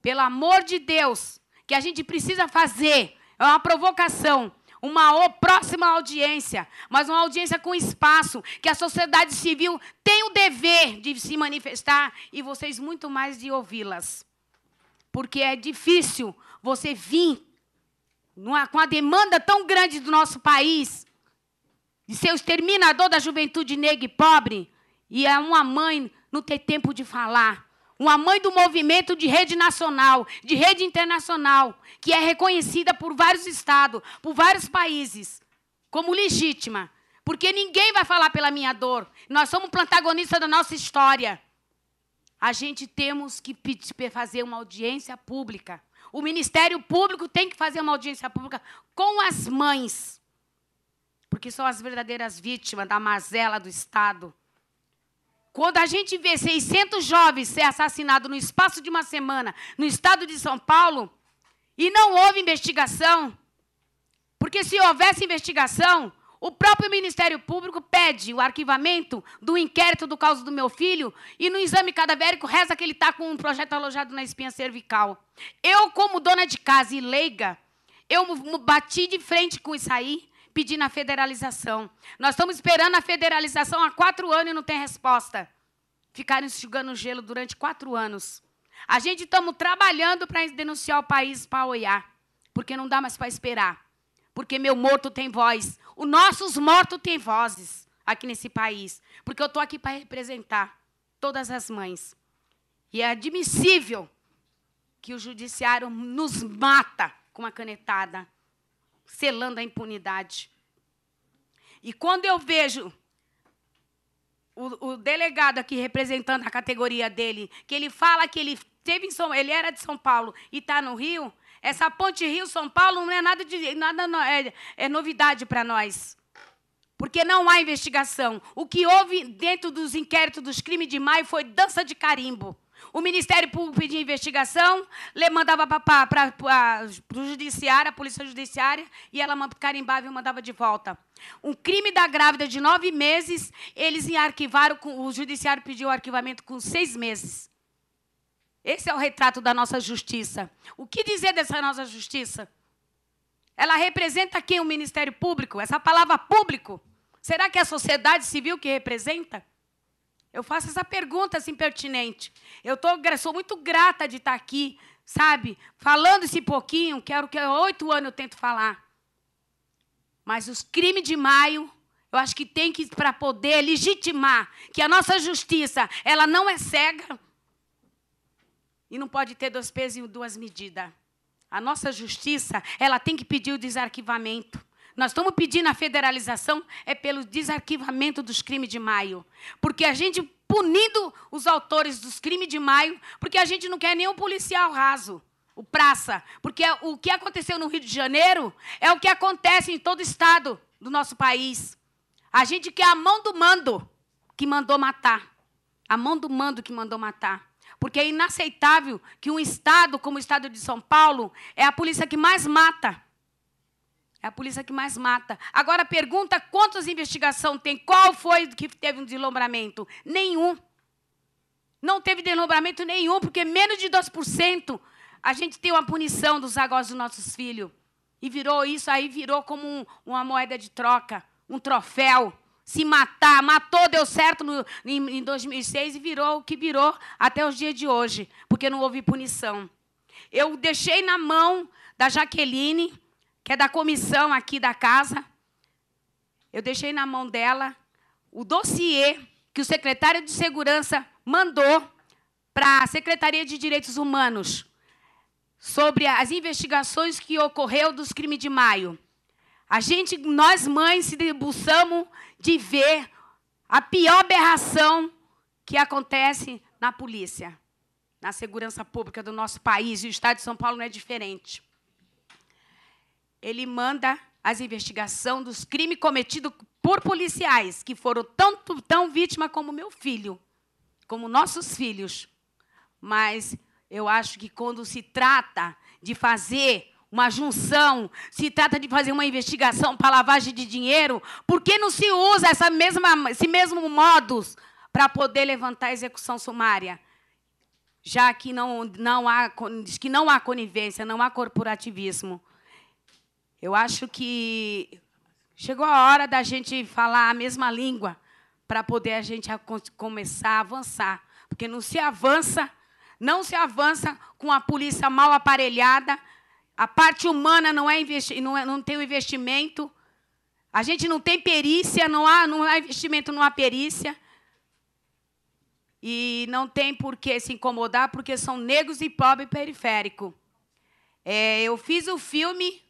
pelo amor de Deus, que a gente precisa fazer. É uma provocação uma próxima audiência, mas uma audiência com espaço, que a sociedade civil tem o dever de se manifestar e vocês muito mais de ouvi-las. Porque é difícil você vir numa, com a demanda tão grande do nosso país de ser o exterminador da juventude negra e pobre, e é uma mãe não ter tempo de falar. Uma mãe do movimento de rede nacional, de rede internacional, que é reconhecida por vários estados, por vários países, como legítima. Porque ninguém vai falar pela minha dor. Nós somos protagonistas da nossa história. A gente temos que fazer uma audiência pública. O Ministério Público tem que fazer uma audiência pública com as mães porque são as verdadeiras vítimas da mazela do Estado. Quando a gente vê 600 jovens ser assassinados no espaço de uma semana no estado de São Paulo e não houve investigação, porque se houvesse investigação, o próprio Ministério Público pede o arquivamento do inquérito do caso do meu filho e no exame cadavérico reza que ele está com um projeto alojado na espinha cervical. Eu, como dona de casa e leiga, eu bati de frente com isso aí pedindo a federalização. Nós estamos esperando a federalização há quatro anos e não tem resposta. Ficaram enxugando gelo durante quatro anos. A gente estamos trabalhando para denunciar o país para olhar, porque não dá mais para esperar. Porque meu morto tem voz. Os nossos mortos têm vozes aqui nesse país. Porque eu estou aqui para representar todas as mães. E é admissível que o judiciário nos mata com uma canetada, selando a impunidade. E quando eu vejo o, o, delegado aqui representando a categoria dele, que ele fala que ele teve em São, ele era de São Paulo e está no Rio, essa ponte Rio São Paulo não é nada de nada é, é novidade para nós. Porque não há investigação. O que houve dentro dos inquéritos dos crimes de maio foi dança de carimbo. O Ministério Público pedia investigação, mandava para o judiciário, a polícia judiciária, e ela carimbava e mandava de volta. Um crime da grávida de nove meses, eles arquivaram, o judiciário pediu o arquivamento com seis meses. Esse é o retrato da nossa justiça. O que dizer dessa nossa justiça? Ela representa quem? O Ministério Público? Essa palavra público? Será que é a sociedade civil que representa? Eu faço essa pergunta assim pertinente. Eu tô, sou muito grata de estar aqui, sabe? Falando esse pouquinho, que é o que há oito anos eu tento falar. Mas os crimes de maio, eu acho que tem que, para poder legitimar que a nossa justiça, ela não é cega e não pode ter dois pesos e duas medidas. A nossa justiça, ela tem que pedir o desarquivamento. Nós estamos pedindo a federalização é pelo desarquivamento dos crimes de maio. Porque a gente punindo os autores dos crimes de maio, porque a gente não quer nenhum policial raso, o praça. Porque o que aconteceu no Rio de Janeiro é o que acontece em todo o estado do nosso país. A gente quer a mão do mando que mandou matar. A mão do mando que mandou matar. Porque é inaceitável que um estado como o estado de São Paulo é a polícia que mais mata é a polícia que mais mata. Agora pergunta quantas investigação tem, qual foi que teve um deslumbramento? Nenhum. Não teve deslumbramento nenhum, porque menos de 2% a gente tem uma punição dos agos dos nossos filhos. E virou isso aí, virou como um, uma moeda de troca, um troféu. Se matar, matou, deu certo no, em, em 2006 e virou o que virou até os dias de hoje, porque não houve punição. Eu deixei na mão da Jaqueline, que é da comissão aqui da casa, eu deixei na mão dela o dossiê que o secretário de Segurança mandou para a Secretaria de Direitos Humanos sobre as investigações que ocorreu dos crimes de maio. A gente, nós mães, se debruçamos de ver a pior aberração que acontece na polícia, na segurança pública do nosso país, e o Estado de São Paulo não é diferente ele manda as investigações dos crimes cometidos por policiais, que foram tanto tão vítima como meu filho, como nossos filhos. Mas eu acho que quando se trata de fazer uma junção, se trata de fazer uma investigação para lavagem de dinheiro, por que não se usa essa mesma, esse mesmo modus para poder levantar a execução sumária? Já que não, não, há, que não há conivência, não há corporativismo. Eu acho que chegou a hora da gente falar a mesma língua para poder a gente começar a avançar, porque não se avança, não se avança com a polícia mal aparelhada, a parte humana não é, investi não, é não, tem o investimento, a gente não tem perícia, não há, não há investimento, não há perícia. E não tem por que se incomodar, porque são negros e pobre periférico. É, eu fiz o filme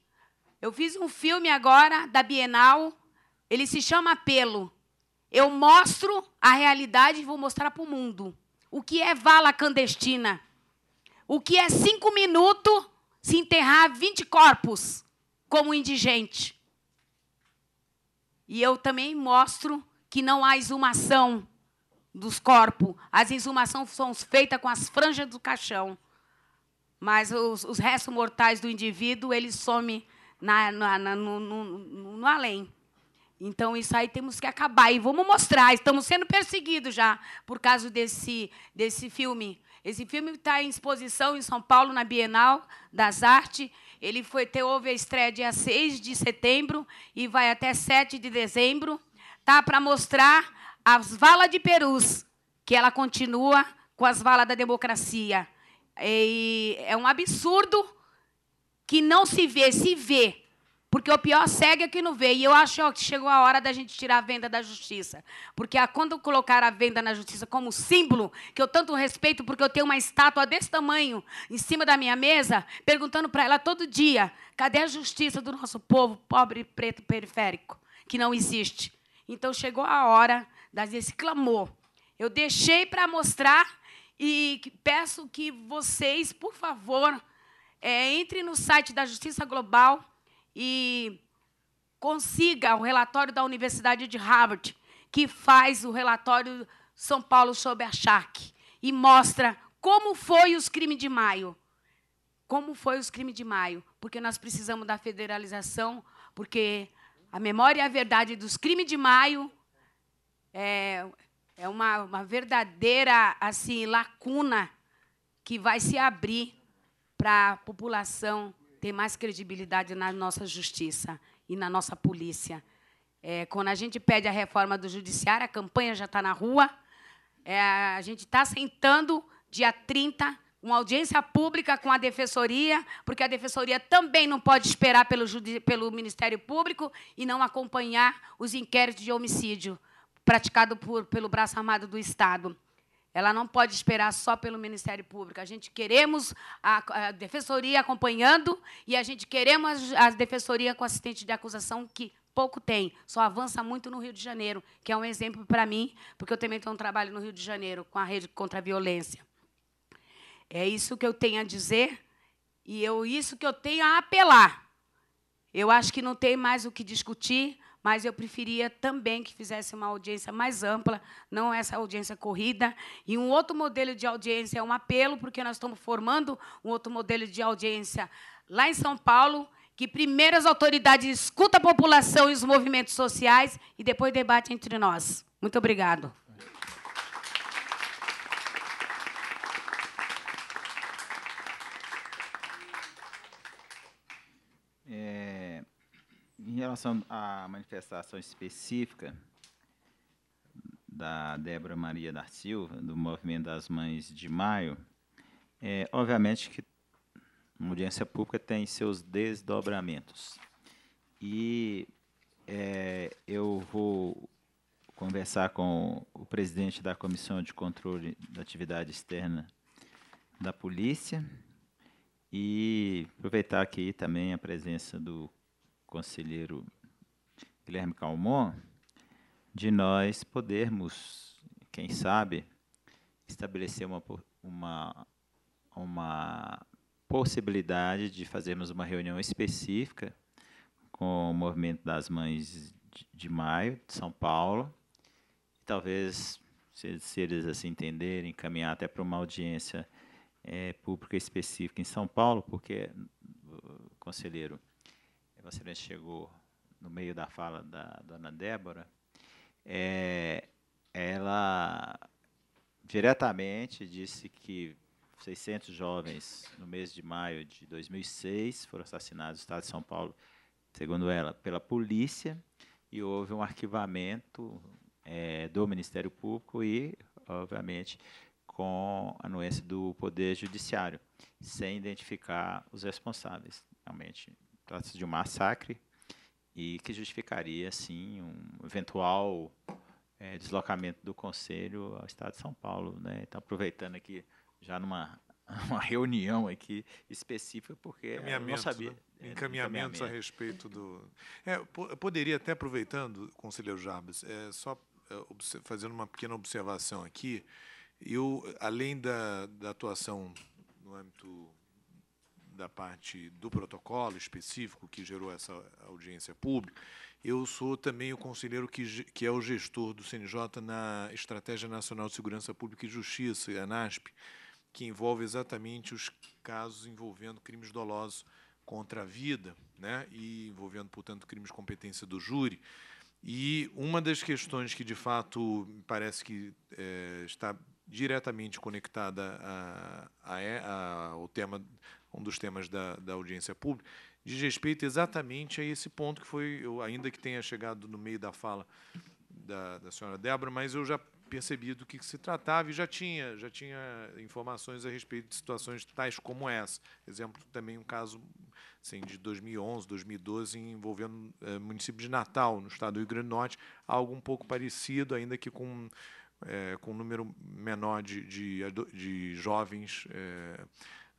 eu fiz um filme agora da Bienal, ele se chama Pelo. Eu mostro a realidade e vou mostrar para o mundo o que é vala clandestina, o que é cinco minutos se enterrar 20 corpos como indigente. E eu também mostro que não há exumação dos corpos. As exumações são feitas com as franjas do caixão. Mas os, os restos mortais do indivíduo, eles somem na, na, na no, no, no além. Então, isso aí temos que acabar. E vamos mostrar, estamos sendo perseguidos já por causa desse, desse filme. Esse filme está em exposição em São Paulo, na Bienal das Artes. Ele foi ter, houve a estreia dia 6 de setembro e vai até 7 de dezembro. Tá para mostrar as valas de Perus, que ela continua com as valas da democracia. E é um absurdo que não se vê, se vê. Porque o pior segue é que não vê. E eu acho que chegou a hora da gente tirar a venda da justiça. Porque quando colocar a venda na justiça como símbolo, que eu tanto respeito, porque eu tenho uma estátua desse tamanho em cima da minha mesa, perguntando para ela todo dia: cadê a justiça do nosso povo pobre, preto, periférico? Que não existe. Então chegou a hora desse clamor. Eu deixei para mostrar e peço que vocês, por favor, é, entre no site da Justiça Global e consiga o relatório da Universidade de Harvard, que faz o relatório São Paulo sobre a Shark e mostra como foi os crimes de maio. Como foi os crimes de maio? Porque nós precisamos da federalização, porque a memória e a verdade dos crimes de maio é, é uma, uma verdadeira assim lacuna que vai se abrir para a população ter mais credibilidade na nossa justiça e na nossa polícia. É, quando a gente pede a reforma do judiciário, a campanha já está na rua. É, a gente está sentando dia 30 uma audiência pública com a defensoria, porque a defensoria também não pode esperar pelo, pelo Ministério Público e não acompanhar os inquéritos de homicídio praticado por, pelo braço armado do Estado. Ela não pode esperar só pelo Ministério Público. A gente queremos a, a defensoria acompanhando e a gente queremos a, a defensoria com assistente de acusação que pouco tem, só avança muito no Rio de Janeiro, que é um exemplo para mim, porque eu também tenho um trabalho no Rio de Janeiro com a rede contra a violência. É isso que eu tenho a dizer e eu isso que eu tenho a apelar. Eu acho que não tem mais o que discutir mas eu preferia também que fizesse uma audiência mais ampla, não essa audiência corrida. E um outro modelo de audiência é um apelo, porque nós estamos formando um outro modelo de audiência lá em São Paulo, que primeiro as autoridades escutam a população e os movimentos sociais e depois debate entre nós. Muito obrigado. relação à manifestação específica da Débora Maria da Silva, do Movimento das Mães de Maio, é, obviamente que uma audiência pública tem seus desdobramentos. E é, eu vou conversar com o presidente da Comissão de Controle da Atividade Externa da Polícia e aproveitar aqui também a presença do conselheiro Guilherme Calmon, de nós podermos, quem sabe, estabelecer uma, uma, uma possibilidade de fazermos uma reunião específica com o Movimento das Mães de, de Maio, de São Paulo, e talvez, se, se eles assim entenderem, caminhar até para uma audiência é, pública específica em São Paulo, porque, conselheiro, Excelência chegou no meio da fala da dona Débora, é, ela diretamente disse que 600 jovens no mês de maio de 2006 foram assassinados no estado de São Paulo, segundo ela, pela polícia, e houve um arquivamento é, do Ministério Público e, obviamente, com a anuência do Poder Judiciário, sem identificar os responsáveis. Realmente, trata-se de um massacre e que justificaria, sim, um eventual é, deslocamento do Conselho ao Estado de São Paulo. Né? Então, aproveitando aqui, já numa uma reunião aqui específica, porque eu não sabia. Né? É, Encaminhamentos é, a respeito do... É, poderia até, aproveitando, conselheiro Jarbas, é, só é, fazendo uma pequena observação aqui, eu, além da, da atuação no âmbito da parte do protocolo específico que gerou essa audiência pública, eu sou também o conselheiro que, que é o gestor do CNJ na Estratégia Nacional de Segurança Pública e Justiça, a ANASP, que envolve exatamente os casos envolvendo crimes dolosos contra a vida, né, e envolvendo, portanto, crimes de competência do júri. E uma das questões que, de fato, parece que é, está diretamente conectada a, a, a, ao tema um dos temas da, da audiência pública, diz respeito exatamente a esse ponto que foi, eu, ainda que tenha chegado no meio da fala da, da senhora Débora, mas eu já percebi do que, que se tratava e já tinha, já tinha informações a respeito de situações tais como essa. Exemplo, também um caso assim, de 2011, 2012, envolvendo o eh, é, município de Natal, no estado do Rio Grande do Norte, algo um pouco parecido, ainda que com, é, com um número menor de, de, de jovens é,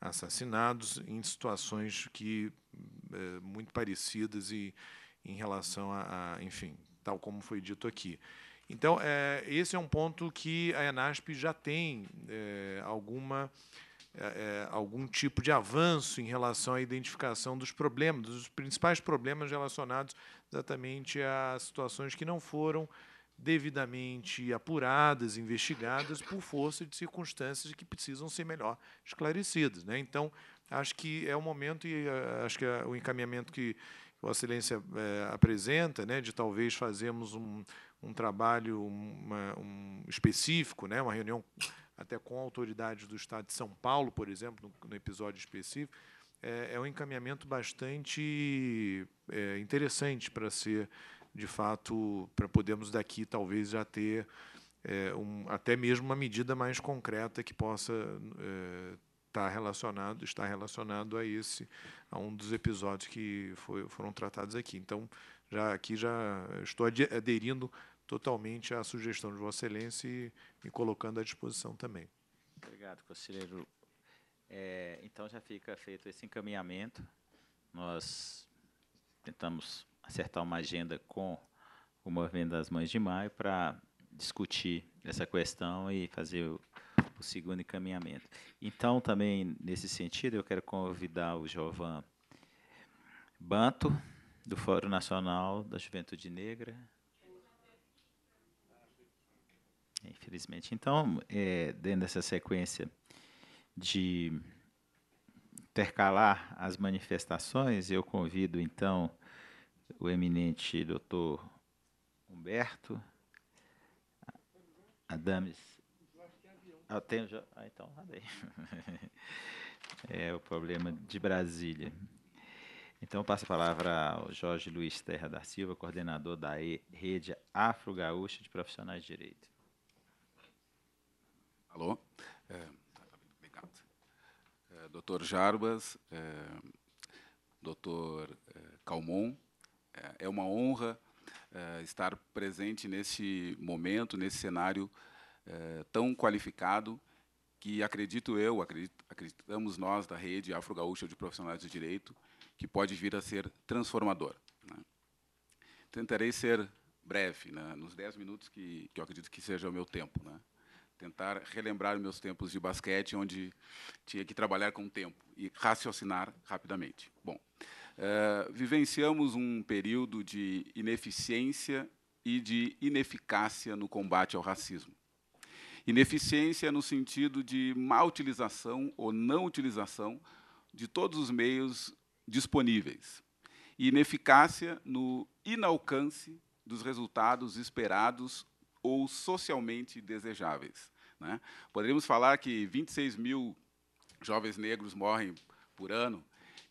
assassinados em situações que é, muito parecidas e em relação a, a, enfim, tal como foi dito aqui. Então, é, esse é um ponto que a Enasp já tem é, alguma, é, algum tipo de avanço em relação à identificação dos problemas, dos principais problemas relacionados exatamente a situações que não foram devidamente apuradas, investigadas por força de circunstâncias que precisam ser melhor esclarecidas. Né? Então, acho que é o momento e eh, acho que é o encaminhamento que Vossa Excelência é, apresenta, né, de talvez fazermos um, um trabalho uma, um específico, né, uma reunião até com autoridades do Estado de São Paulo, por exemplo, no, no episódio específico, é, é, um encaminhamento bastante é, interessante para ser de fato, para podermos daqui talvez já ter é, um, até mesmo uma medida mais concreta que possa é, tá relacionado, está relacionado a esse, a um dos episódios que foi, foram tratados aqui. Então, já aqui já estou aderindo totalmente à sugestão de Vossa Excelência e me colocando à disposição também. Obrigado, conselheiro. É, então já fica feito esse encaminhamento. Nós tentamos acertar uma agenda com o Movimento das Mães de Maio para discutir essa questão e fazer o, o, segundo encaminhamento. Então, também nesse sentido, eu quero convidar o Jovan Banto, do Fórum Nacional da Juventude Negra. Infelizmente. Então, é, dentro dessa sequência de intercalar as manifestações, eu convido então o eminente doutor Humberto, Adames. Ah, tem já. Ah, então, nada É o problema de Brasília. Então, passo a palavra ao Jorge Luiz Terra da Silva, coordenador da Rede Afro-Gaúcha de Profissionais de Direito. Alô? É, obrigado. É, doutor Jarbas, é, doutor é, Calmon, é, é uma honra é, estar presente nesse momento, nesse cenário é, tão qualificado que acredito eu, acredito, acreditamos nós da rede Afro-Gaúcha de Profissionais de Direito, que pode vir a ser transformador. Né? Tentarei ser breve, né? nos 10 minutos que, que, eu acredito que seja o meu tempo. Né? Tentar relembrar meus tempos de basquete, onde tinha que trabalhar com tempo e raciocinar rapidamente. Bom, eh, vivenciamos um período de ineficiência e de ineficácia no combate ao racismo. Ineficiência no sentido de má utilização ou não utilização de todos os meios disponíveis. E ineficácia no inalcance dos resultados esperados ou socialmente desejáveis. Né? Poderíamos falar que 26 mil jovens negros morrem por ano,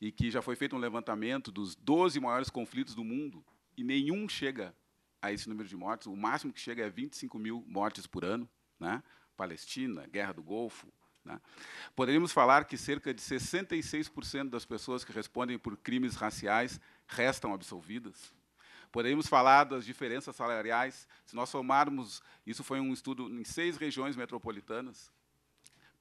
e que já foi feito um levantamento dos 12 maiores conflitos do mundo e nenhum chega a esse número de mortes. O máximo que chega é 25 mil mortes por ano. Né? Palestina, Guerra do Golfo. Né? Poderíamos falar que cerca de 66% das pessoas que respondem por crimes raciais restam absolvidas. Poderíamos falar das diferenças salariais. Se nós somarmos, isso foi um estudo em seis regiões metropolitanas,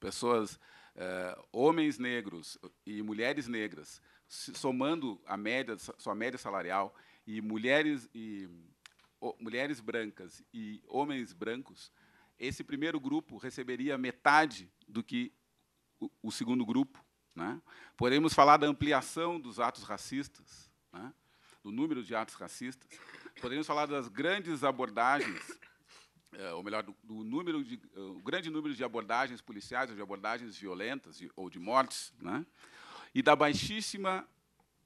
pessoas uh, homens negros e mulheres negras, somando a média, sua média salarial, e mulheres, e, mulheres brancas e homens brancos, esse primeiro grupo receberia metade do que o, o segundo grupo. Né? Podemos falar da ampliação dos atos racistas, né? do número de atos racistas. Podemos falar das grandes abordagens é, ou melhor, do, do número de, eh, o grande número de abordagens policiais, ou de abordagens violentas ou de mortes, né? e da baixíssima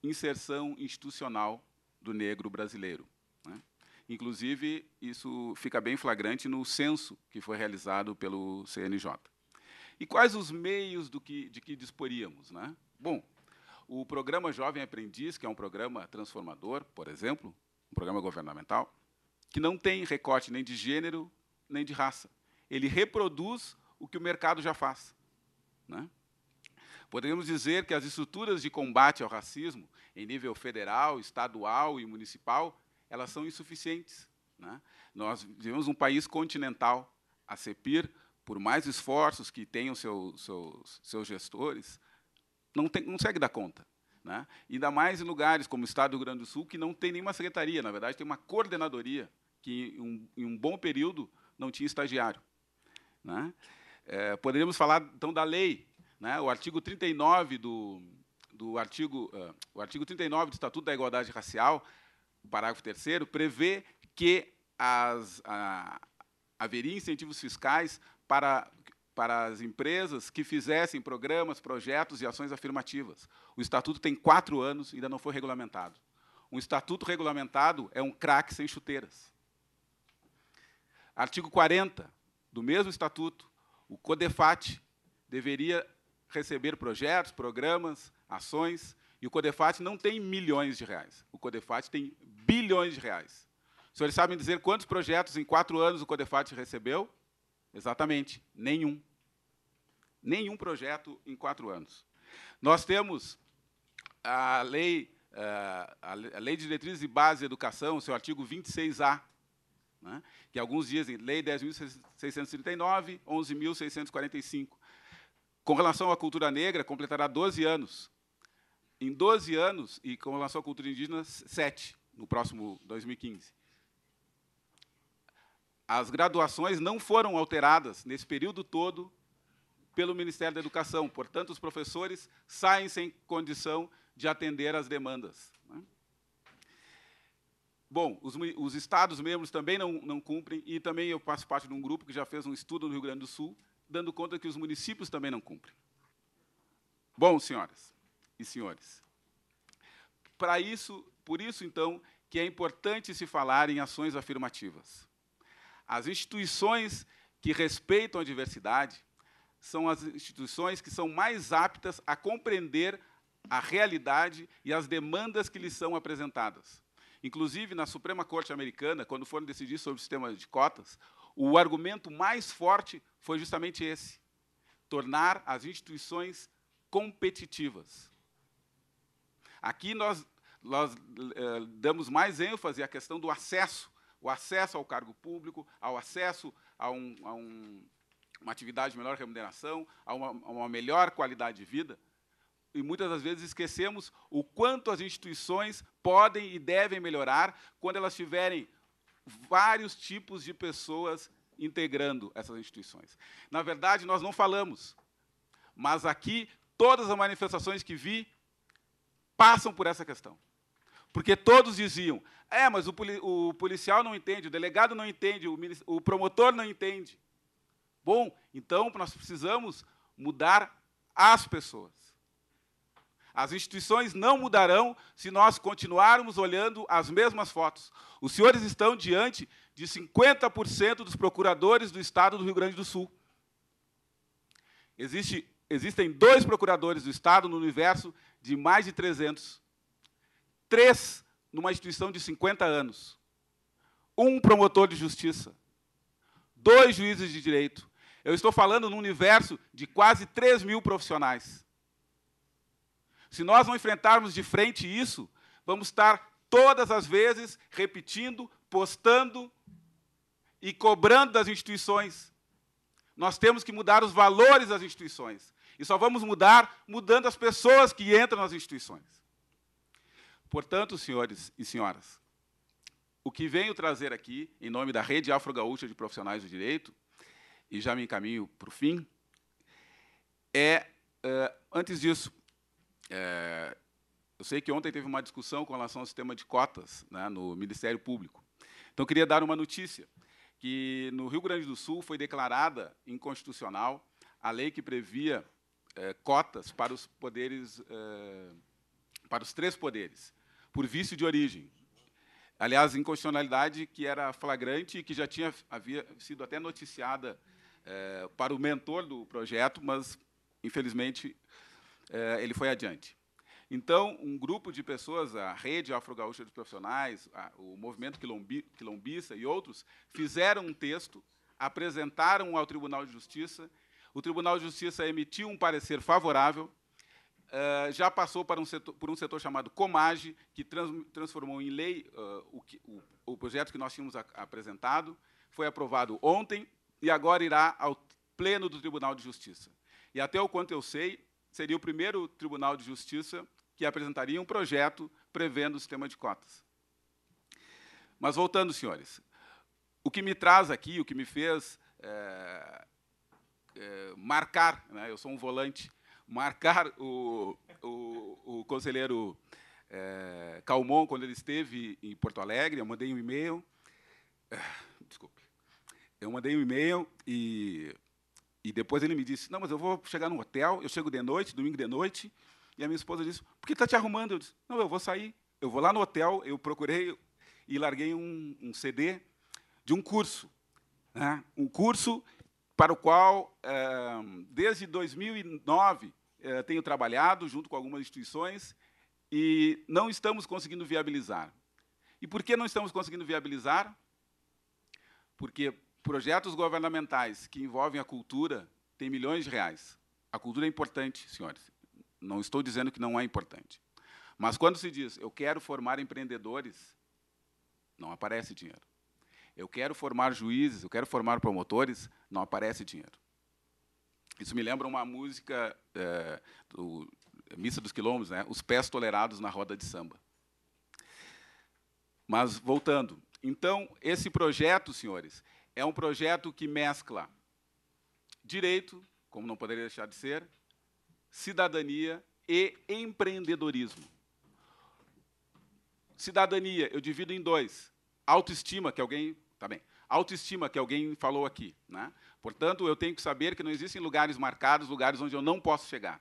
inserção institucional do negro brasileiro. Né? Inclusive, isso fica bem flagrante no censo que foi realizado pelo CNJ. E quais os meios que, de que disporíamos? Né? Bom, o programa Jovem Aprendiz, que é um programa transformador, por exemplo, um programa governamental, que não tem recorte nem de gênero, nem de raça. Ele reproduz o que o mercado já faz. Né? Podemos dizer que as estruturas de combate ao racismo, em nível federal, estadual e municipal, elas são insuficientes. Né? Nós vivemos um país continental. A CEPIR, por mais esforços que tenham seus, seus gestores, não tem, consegue dar conta. Né? Ainda mais em lugares como o Estado do Rio Grande do Sul, que não tem nenhuma secretaria, na verdade, tem uma coordenadoria, que em um, em um bom período não tinha estagiário. Né? É, poderíamos falar, então, da lei. Né? O artigo 39 do, do artigo, uh, o artigo 39 do Estatuto da Igualdade Racial, parágrafo 3 prevê que as, a, haveria incentivos fiscais para para as empresas que fizessem programas, projetos e ações afirmativas. O estatuto tem quatro anos e ainda não foi regulamentado. Um estatuto regulamentado é um craque sem chuteiras. Artigo 40 do mesmo estatuto, o CODEFAT deveria receber projetos, programas, ações, e o CODEFAT não tem milhões de reais. O CODEFAT tem bilhões de reais. Os senhores sabem dizer quantos projetos em quatro anos o CODEFAT recebeu? Exatamente, nenhum. Nenhum projeto em quatro anos. Nós temos a lei, eh, a lei de diretrizes e base de educação, seu artigo 26A, né, que alguns dizem lei 10.639, 11.645. Com relação à cultura negra, completará 12 anos. Em 12 anos, e com relação à cultura indígena, 7, no próximo 2015. As graduações não foram alteradas nesse período todo pelo Ministério da Educação. Portanto, os professores saem sem condição de atender às demandas. Né? Bom, os, os Estados-membros também não, não cumprem, e também eu faço parte de um grupo que já fez um estudo no Rio Grande do Sul, dando conta que os municípios também não cumprem. Bom, senhoras e senhores, para isso, por isso, então, que é importante se falar em ações afirmativas. As instituições que respeitam a diversidade são as instituições que são mais aptas a compreender a realidade e as demandas que lhes são apresentadas. Inclusive, na Suprema Corte Americana, quando foram decidir sobre o sistema de cotas, o argumento mais forte foi justamente esse: tornar as instituições competitivas. Aqui nós, nós eh, damos mais ênfase à questão do acesso o acesso ao cargo público, ao acesso a, um, a um, uma atividade de melhor remuneração, a uma, a uma melhor qualidade de vida. E muitas das vezes esquecemos o quanto as instituições podem e devem melhorar quando elas tiverem vários tipos de pessoas integrando essas instituições. Na verdade, nós não falamos, mas aqui todas as manifestações que vi passam por essa questão. Porque todos diziam: é, mas o, o policial não entende, o delegado não entende, o, o promotor não entende. Bom, então nós precisamos mudar as pessoas. As instituições não mudarão se nós continuarmos olhando as mesmas fotos. Os senhores estão diante de 50% dos procuradores do Estado do Rio Grande do Sul. Existe, existem dois procuradores do Estado no universo de mais de 300. Três numa instituição de 50 anos. Um promotor de justiça. Dois juízes de direito. Eu estou falando num universo de quase 3 mil profissionais. Se nós não enfrentarmos de frente isso, vamos estar todas as vezes repetindo, postando e cobrando das instituições. Nós temos que mudar os valores das instituições. E só vamos mudar mudando as pessoas que entram nas instituições. Portanto, senhores e senhoras, o que venho trazer aqui, em nome da Rede Afro-Gaúcha de Profissionais do Direito, e já me encaminho para o fim, é, é, antes disso, é, eu sei que ontem teve uma discussão com relação ao sistema de cotas né, no Ministério Público. Então, queria dar uma notícia, que no Rio Grande do Sul foi declarada inconstitucional a lei que previa é, cotas para os poderes, é, para os três poderes, por vício de origem. Aliás, inconstitucionalidade que era flagrante e que já tinha havia sido até noticiada é, para o mentor do projeto, mas, infelizmente, é, ele foi adiante. Então, um grupo de pessoas, a Rede Afro-Gaúcha dos Profissionais, a, o Movimento Quilombi, Quilombista e outros, fizeram um texto, apresentaram ao Tribunal de Justiça. O Tribunal de Justiça emitiu um parecer favorável, Uh, já passou um setor, por um setor chamado Comage, que trans, transformou em lei uh, o, que, o, o, projeto que nós tínhamos a, apresentado, foi aprovado ontem e agora irá ao Pleno do Tribunal de Justiça. E até o quanto eu sei, seria o primeiro Tribunal de Justiça que apresentaria um projeto prevendo o sistema de cotas. Mas voltando, senhores, o que me traz aqui, o que me fez é, é, marcar, né, eu sou um volante marcar o, o, o conselheiro é, Calmon quando ele esteve em Porto Alegre. Eu mandei um e-mail. É, desculpe. Eu mandei um e-mail e, e depois ele me disse: Não, mas eu vou chegar no hotel. Eu chego de noite, domingo de noite. E a minha esposa disse: Por que está te arrumando? Eu disse: Não, eu vou sair. Eu vou lá no hotel. Eu procurei e larguei um, um CD de um curso. Né? Um curso para o qual, eh, desde 2009, eh, tenho trabalhado junto com algumas instituições e não estamos conseguindo viabilizar. E por que não estamos conseguindo viabilizar? Porque projetos governamentais que envolvem a cultura têm milhões de reais. A cultura é importante, senhores. Não estou dizendo que não é importante. Mas quando se diz, eu quero formar empreendedores, não aparece dinheiro eu quero formar juízes, eu quero formar promotores, não aparece dinheiro. Isso me lembra uma música é, do eh, Missa dos Quilombos, né? Os pés tolerados na roda de samba. Mas voltando, então esse projeto, senhores, é um projeto que mescla direito, como não poderia deixar de ser, cidadania e empreendedorismo. Cidadania, eu divido em dois. Autoestima, que alguém Tá bem. Autoestima, que alguém falou aqui. Né? Portanto, eu tenho que saber que não existem lugares marcados, lugares onde eu não posso chegar.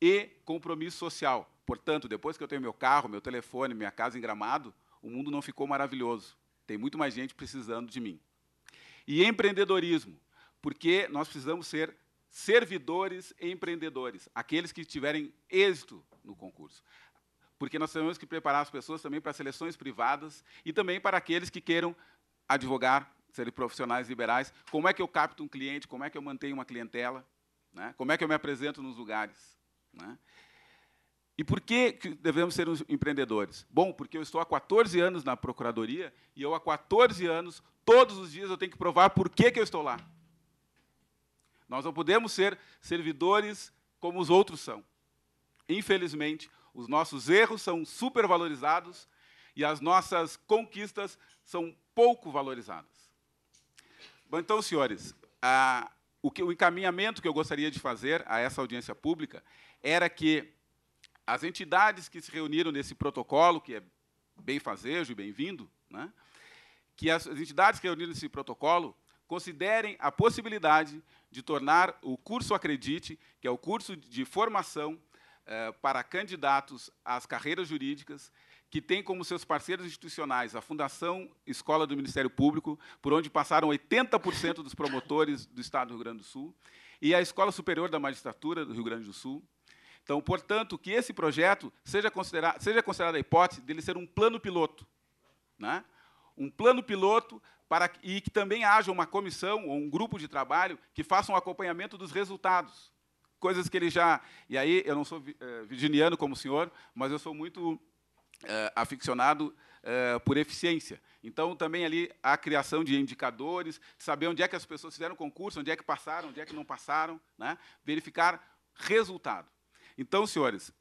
E compromisso social. Portanto, depois que eu tenho meu carro, meu telefone, minha casa em gramado, o mundo não ficou maravilhoso. Tem muito mais gente precisando de mim. E empreendedorismo, porque nós precisamos ser servidores e empreendedores, aqueles que tiverem êxito no concurso porque nós temos que preparar as pessoas também para seleções privadas e também para aqueles que queiram advogar, serem profissionais liberais, como é que eu capto um cliente, como é que eu mantenho uma clientela, né? como é que eu me apresento nos lugares. Né? E por que devemos ser empreendedores? Bom, porque eu estou há 14 anos na procuradoria e eu há 14 anos, todos os dias eu tenho que provar por que, que eu estou lá. Nós não podemos ser servidores como os outros são. Infelizmente, os nossos erros são supervalorizados e as nossas conquistas são pouco valorizadas. Bom, então, senhores, a, o, que, o encaminhamento que eu gostaria de fazer a essa audiência pública era que as entidades que se reuniram nesse protocolo, que é bem fazejo e bem-vindo, né, que as, as entidades que reuniram nesse protocolo considerem a possibilidade de tornar o curso Acredite, que é o curso de formação eh, para candidatos às carreiras jurídicas, que tem como seus parceiros institucionais a Fundação Escola do Ministério Público, por onde passaram 80% dos promotores do Estado do Rio Grande do Sul, e a Escola Superior da Magistratura do Rio Grande do Sul. Então, portanto, que esse projeto seja, considerado, seja considerada a hipótese dele ser um plano piloto. Né? Um plano piloto para e que também haja uma comissão ou um grupo de trabalho que faça um acompanhamento dos resultados. Coisas que ele já. E aí, eu não sou eh, virginiano como o senhor, mas eu sou muito uh, aficionado uh, por eficiência. Então, também ali a criação de indicadores, saber onde é que as pessoas fizeram concurso, onde é que passaram, onde é que não passaram, né? verificar resultado. Então, senhores,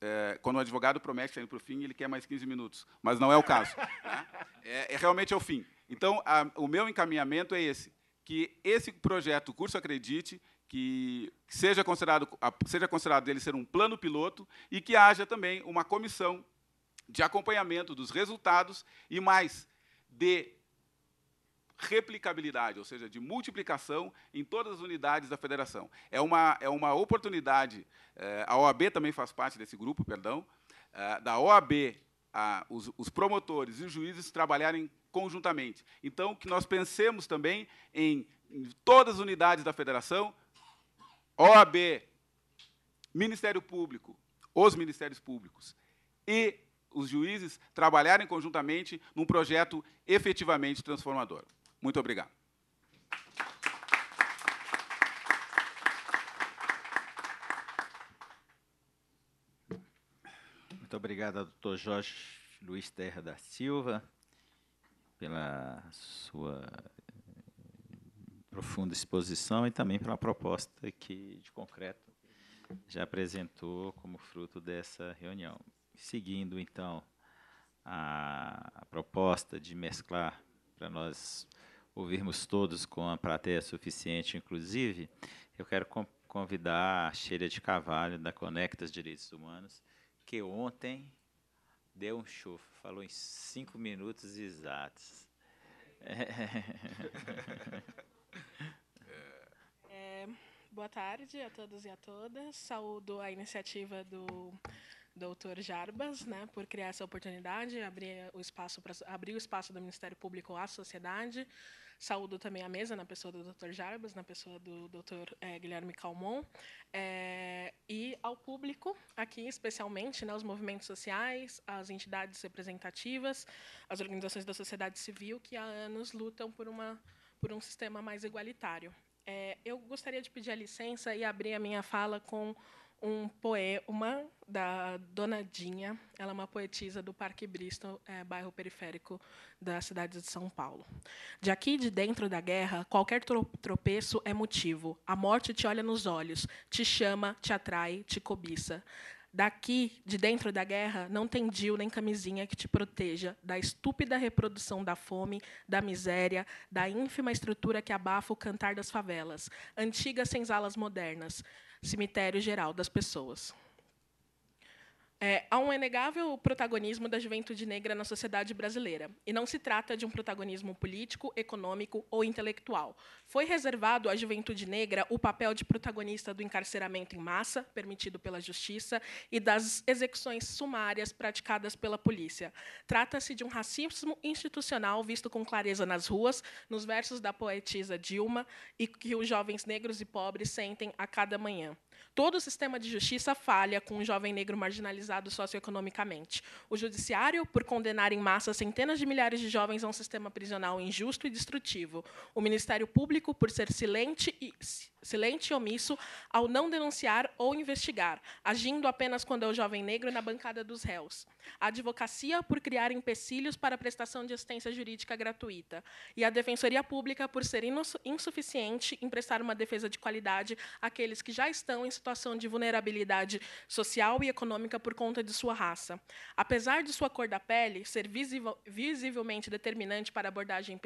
é, quando o advogado promete sair para o fim, ele quer mais 15 minutos, mas não é o caso. Né? É, é, realmente é o fim. Então, a, o meu encaminhamento é esse, que esse projeto, o curso Acredite, que seja considerado, seja considerado ele ser um plano piloto e que haja também uma comissão de acompanhamento dos resultados e mais de replicabilidade, ou seja, de multiplicação em todas as unidades da federação. É uma, é uma oportunidade, eh, a OAB também faz parte desse grupo, perdão, eh, da OAB, a, os, os, promotores e os juízes trabalharem conjuntamente. Então, que nós pensemos também em, em todas as unidades da federação, OAB, Ministério Público, os Ministérios Públicos e os juízes trabalharem conjuntamente num projeto efetivamente transformador. Muito obrigado. Muito obrigado, doutor Jorge Luiz Terra da Silva, pela sua eh, profunda exposição e também pela proposta que, de concreto, já apresentou como fruto dessa reunião seguindo então a, a proposta de mesclar para nós ouvirmos todos com a plateia suficiente, inclusive, eu quero convidar a Sheila de Cavalho, da Conectas Direitos Humanos, que ontem deu um chufo, falou em cinco minutos exatos. É. É, boa tarde a todos e a todas. Saúdo a iniciativa do Doutor Jarbas, né, por criar essa oportunidade, abrir eh, o espaço para abrir o espaço do Ministério Público à sociedade. Saúdo também a mesa na pessoa do Dr. Jarbas, na pessoa do Dr. Eh, Guilherme Calmon é, e ao público aqui, especialmente, né, os movimentos sociais, as entidades representativas, as organizações da sociedade civil que há anos lutam por uma por um sistema mais igualitário. É, eu gostaria de pedir a licença e abrir a minha fala com um poema da Donadinha. Ela é uma poetisa do Parque Bristol, é, bairro periférico da cidade de São Paulo. De aqui de dentro da guerra, qualquer tropeço é motivo. A morte te olha nos olhos, te chama, te atrai, te cobiça. Daqui, de dentro da guerra, não tem DIL nem camisinha que te proteja da estúpida reprodução da fome, da miséria, da ínfima estrutura que abafa o cantar das favelas, antigas senzalas modernas cemitério geral das pessoas. É, há um inegável protagonismo da juventude negra na sociedade brasileira, e não se trata de um protagonismo político, econômico ou intelectual. Foi reservado à juventude negra o papel de protagonista do encarceramento em massa, permitido pela justiça, e das execuções sumárias praticadas pela polícia. Trata-se de um racismo institucional visto com clareza nas ruas, nos versos da poetisa Dilma, e que os jovens negros e pobres sentem a cada manhã todo o sistema de justiça falha com um jovem negro marginalizado socioeconomicamente. O judiciário, por condenar em massa centenas de milhares de jovens a um sistema prisional injusto e destrutivo. O Ministério Público, por ser silente e, silente e omisso ao não denunciar ou investigar, agindo apenas quando é o jovem negro na bancada dos réus a advocacia por criar empecilhos para a prestação de assistência jurídica gratuita e a defensoria pública por ser insuficiente em prestar uma defesa de qualidade àqueles que já estão em situação de vulnerabilidade social e econômica por conta de sua raça. Apesar de sua cor da pele ser visivelmente determinante para a abordagem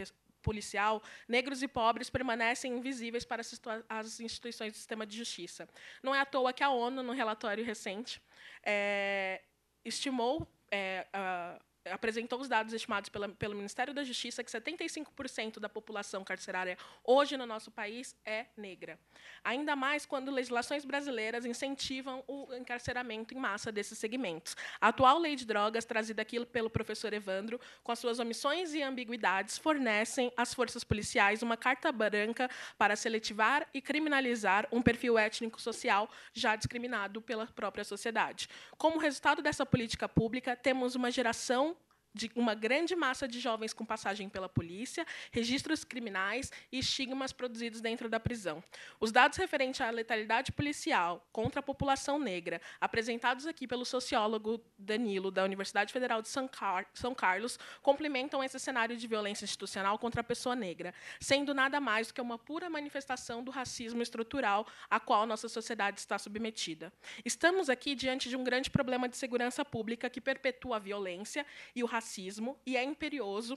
policial, negros e pobres permanecem invisíveis para as instituições do sistema de justiça. Não é à toa que a ONU, no relatório recente, é, estimou é, a, apresentou os dados estimados pela, pelo Ministério da Justiça que 75% da população carcerária hoje no nosso país é negra. Ainda mais quando legislações brasileiras incentivam o encarceramento em massa desses segmentos. A atual lei de drogas, trazida aqui pelo professor Evandro, com as suas omissões e ambiguidades, fornecem às forças policiais uma carta branca para seletivar e criminalizar um perfil étnico-social já discriminado pela própria sociedade. Como resultado dessa política pública, temos uma geração de uma grande massa de jovens com passagem pela polícia, registros criminais e estigmas produzidos dentro da prisão. Os dados referentes à letalidade policial contra a população negra, apresentados aqui pelo sociólogo Danilo, da Universidade Federal de São, Car São Carlos, complementam esse cenário de violência institucional contra a pessoa negra, sendo nada mais do que uma pura manifestação do racismo estrutural a qual nossa sociedade está submetida. Estamos aqui diante de um grande problema de segurança pública que perpetua a violência e o racismo racismo e é imperioso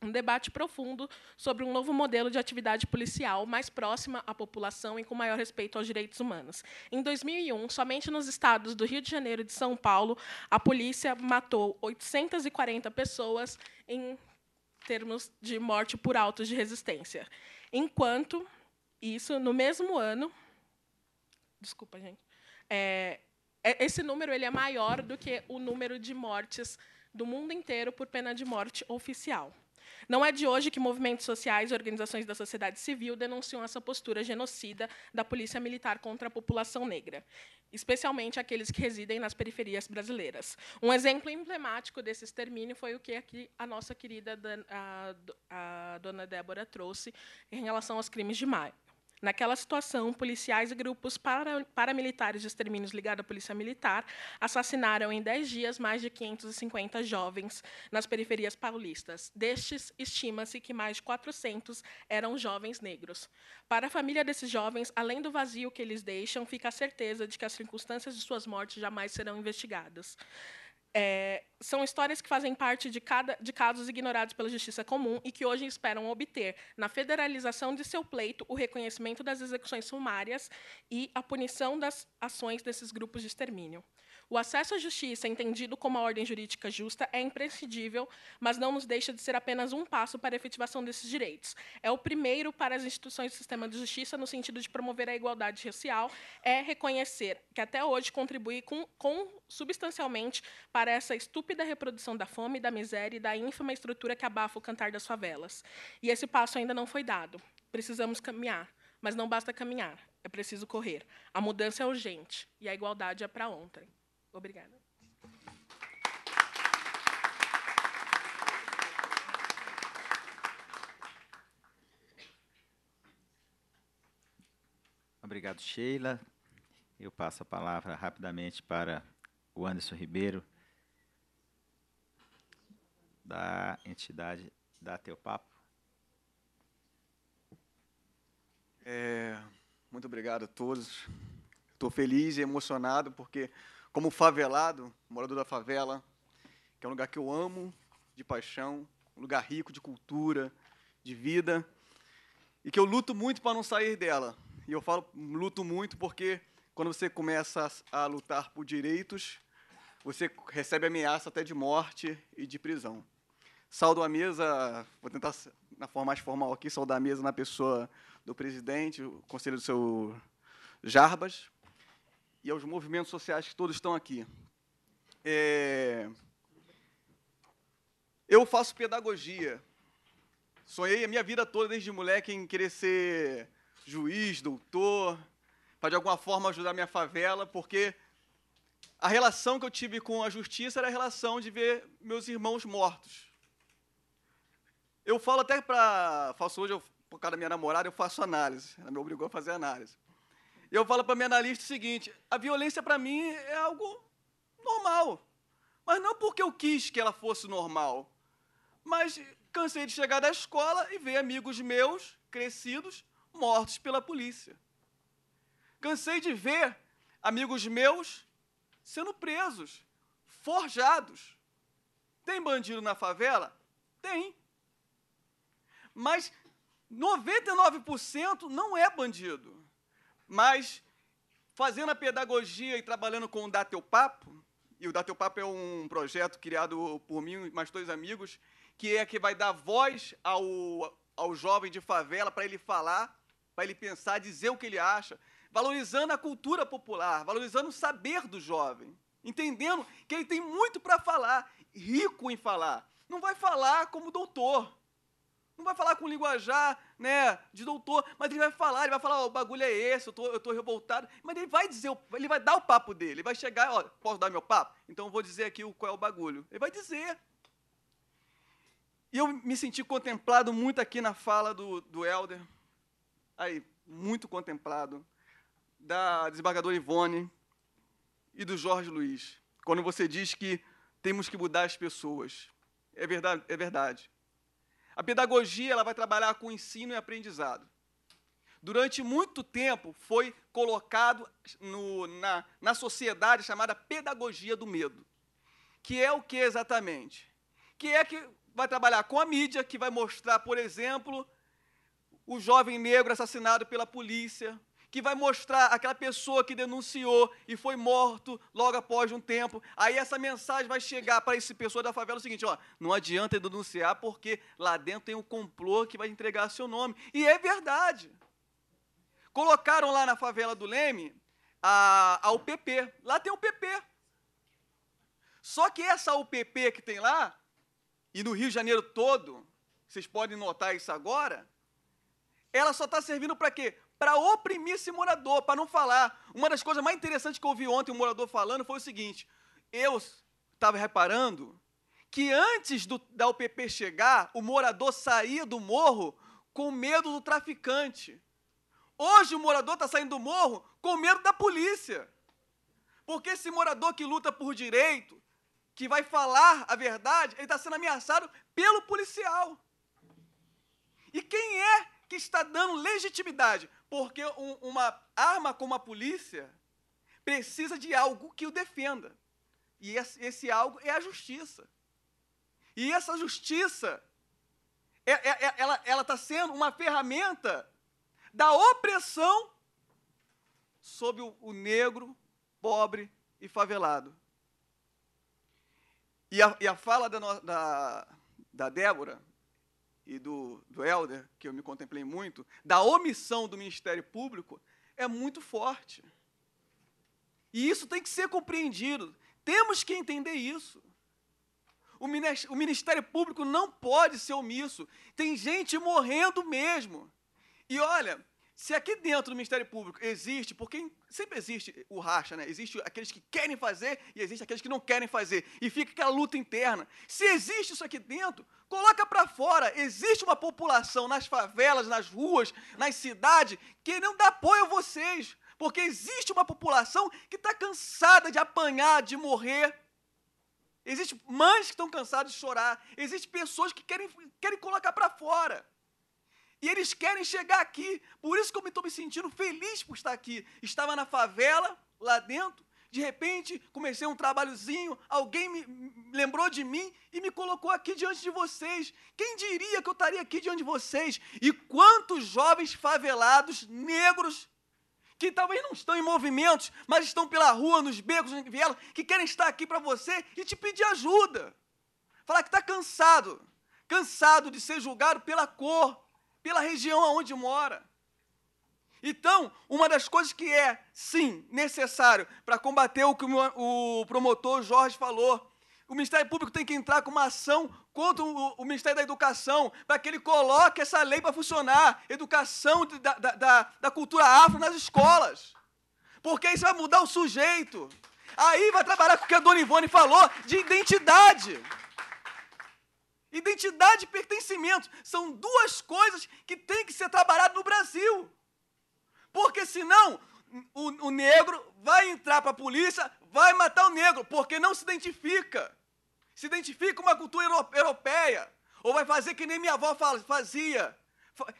um debate profundo sobre um novo modelo de atividade policial mais próxima à população e com maior respeito aos direitos humanos. Em 2001, somente nos estados do Rio de Janeiro e de São Paulo, a polícia matou 840 pessoas em termos de morte por autos de resistência. Enquanto isso, no mesmo ano, desculpa, gente, é, é esse número ele é maior do que o número de mortes do mundo inteiro por pena de morte oficial. Não é de hoje que movimentos sociais e organizações da sociedade civil denunciam essa postura genocida da polícia militar contra a população negra, especialmente aqueles que residem nas periferias brasileiras. Um exemplo emblemático desse extermínio foi o que aqui a nossa querida a, a dona Débora trouxe em relação aos crimes de, Naquela situação, policiais e grupos paramilitares de extermínios ligados à polícia militar assassinaram em 10 dias mais de 550 jovens nas periferias paulistas. Destes, estima-se que mais de 400 eram jovens negros. Para a família desses jovens, além do vazio que eles deixam, fica a certeza de que as circunstâncias de suas mortes jamais serão investigadas. É, são histórias que fazem parte de, cada, de casos ignorados pela justiça comum e que hoje esperam obter, na federalização de seu pleito, o reconhecimento das execuções sumárias e a punição das ações desses grupos de extermínio. O acesso à justiça, entendido como a ordem jurídica justa, é imprescindível, mas não nos deixa de ser apenas um passo para a efetivação desses direitos. É o primeiro para as instituições do sistema de justiça no sentido de promover a igualdade racial, é reconhecer que até hoje contribui com, com substancialmente para essa estúpida reprodução da fome, da miséria e da ínfima estrutura que abafa o cantar das favelas. E esse passo ainda não foi dado. Precisamos caminhar, mas não basta caminhar, é preciso correr. A mudança é urgente e a igualdade é para ontem. Obrigada. Obrigado, Sheila. Eu passo a palavra rapidamente para o Anderson Ribeiro, da entidade da Teu Papo. É, muito obrigado a todos. Estou feliz e emocionado porque como favelado, morador da favela, que é um lugar que eu amo de paixão, um lugar rico de cultura, de vida, e que eu luto muito para não sair dela. E eu falo luto muito porque quando você começa a, lutar por direitos, você recebe ameaça até de morte e de prisão. Saldo a mesa, vou tentar na forma mais formal aqui, saudar a mesa na pessoa do presidente, o conselho do seu Jarbas, e aos movimentos sociais que todos estão aqui. É... Eu faço pedagogia. Sonhei a minha vida toda, desde moleque, em querer ser juiz, doutor, para de alguma forma ajudar a minha favela, porque a relação que eu tive com a justiça era a relação de ver meus irmãos mortos. Eu falo até para. Faço hoje, eu, por causa da minha namorada, eu faço análise. Ela me obrigou a fazer análise. Eu falo para minha analista o seguinte: a violência para mim é algo normal. Mas não porque eu quis que ela fosse normal. Mas cansei de chegar da escola e ver amigos meus, crescidos, mortos pela polícia. Cansei de ver amigos meus sendo presos, forjados. Tem bandido na favela? Tem. Mas 99% não é bandido. Mas fazendo a pedagogia e trabalhando com o Dá Teu Papo, e o Dá Teu Papo é um projeto criado por mim e mais dois amigos, que é que vai dar voz ao, ao jovem de favela para ele falar, para ele pensar, dizer o que ele acha, valorizando a cultura popular, valorizando o saber do jovem, entendendo que ele tem muito para falar, rico em falar. Não vai falar como doutor, não vai falar com linguajar, né, de doutor, mas ele vai falar, ele vai falar, oh, o bagulho é esse, eu tô, eu tô revoltado. Mas ele vai dizer, ele vai dar o papo dele, ele vai chegar, olha, posso dar meu papo? Então eu vou dizer aqui o, qual é o bagulho. Ele vai dizer. E eu me senti contemplado muito aqui na fala do, do Elder, Aí, muito contemplado. Da desembargadora Ivone e do Jorge Luiz. Quando você diz que temos que mudar as pessoas. É verdade, é verdade. A pedagogia ela vai trabalhar com ensino e aprendizado. Durante muito tempo foi colocado no, na, na sociedade chamada pedagogia do medo, que é o que exatamente? Que é que vai trabalhar com a mídia, que vai mostrar, por exemplo, o jovem negro assassinado pela polícia, que vai mostrar aquela pessoa que denunciou e foi morto logo após um tempo. Aí essa mensagem vai chegar para esse pessoa da favela o seguinte, ó, não adianta denunciar porque lá dentro tem um complô que vai entregar seu nome. E é verdade. Colocaram lá na favela do Leme a, a UPP. Lá tem o PP. Só que essa UPP que tem lá, e no Rio de Janeiro todo, vocês podem notar isso agora, ela só está servindo para quê? para oprimir esse morador, para não falar. Uma das coisas mais interessantes que eu ouvi ontem um morador falando foi o seguinte: eu estava reparando que antes do, da UPP chegar, o morador saía do morro com medo do traficante. Hoje o morador está saindo do morro com medo da polícia. Porque esse morador que luta por direito, que vai falar a verdade, ele está sendo ameaçado pelo policial. E quem é que está dando legitimidade porque um, uma arma como a polícia precisa de algo que o defenda. E esse, esse algo é a justiça. E essa justiça, é, é, é ela está sendo uma ferramenta da opressão sobre o, o negro, pobre e favelado. E a, e a fala da, da, da Débora e do, do Helder, que eu me contemplei muito, da omissão do Ministério Público, é muito forte. E isso tem que ser compreendido. Temos que entender isso. O Ministério Público não pode ser omisso. Tem gente morrendo mesmo. E olha, se aqui dentro do Ministério Público existe, porque sempre existe o racha, né? Existe aqueles que querem fazer e existe aqueles que não querem fazer. E fica aquela luta interna. Se existe isso aqui dentro, coloca para fora. Existe uma população nas favelas, nas ruas, nas cidades, que não dá apoio a vocês. Porque existe uma população que está cansada de apanhar, de morrer. Existem mães que estão cansadas de chorar. Existem pessoas que querem, querem colocar para fora. E eles querem chegar aqui. Por isso que eu estou me sentindo feliz por estar aqui. Estava na favela, lá dentro. De repente, comecei um trabalhozinho, alguém me, lembrou de mim e me colocou aqui diante de vocês. Quem diria que eu estaria aqui diante de vocês? E quantos jovens favelados, negros, que talvez não estão em movimentos, mas estão pela rua, nos becos, nos vielas, que querem estar aqui para você e te pedir ajuda. Falar que está cansado, cansado de ser julgado pela cor, pela região aonde mora. Então, uma das coisas que é, sim, necessário para combater o que o promotor Jorge falou, o Ministério Público tem que entrar com uma ação contra o, Ministério da Educação para que ele coloque essa lei para funcionar, educação da, da, da cultura afro nas escolas. Porque isso vai mudar o sujeito. Aí vai trabalhar com o que a Dona Ivone falou de identidade. Identidade e pertencimento são duas coisas que têm que ser trabalhadas no Brasil. Porque senão o, o negro vai entrar para a polícia, vai matar o negro, porque não se identifica. Se identifica com uma cultura europeia. Ou vai fazer que nem minha avó fazia.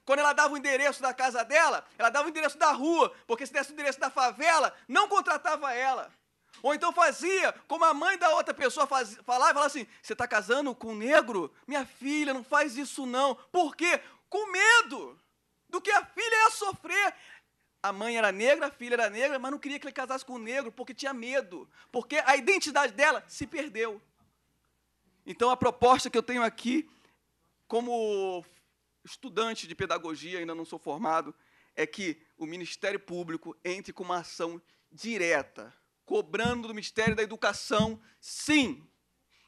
Quando ela dava o endereço da casa dela, ela dava o endereço da rua, porque se desse o endereço da favela, não contratava ela. Ou então fazia como a mãe da outra pessoa faz, falava, falava assim: Você está casando com um negro? Minha filha, não faz isso não. Por quê? Com medo do que a filha ia sofrer. A mãe era negra, a filha era negra, mas não queria que ele casasse com um negro porque tinha medo, porque a identidade dela se perdeu. Então a proposta que eu tenho aqui, como estudante de pedagogia, ainda não sou formado, é que o Ministério Público entre com uma ação direta cobrando do Ministério da Educação, sim,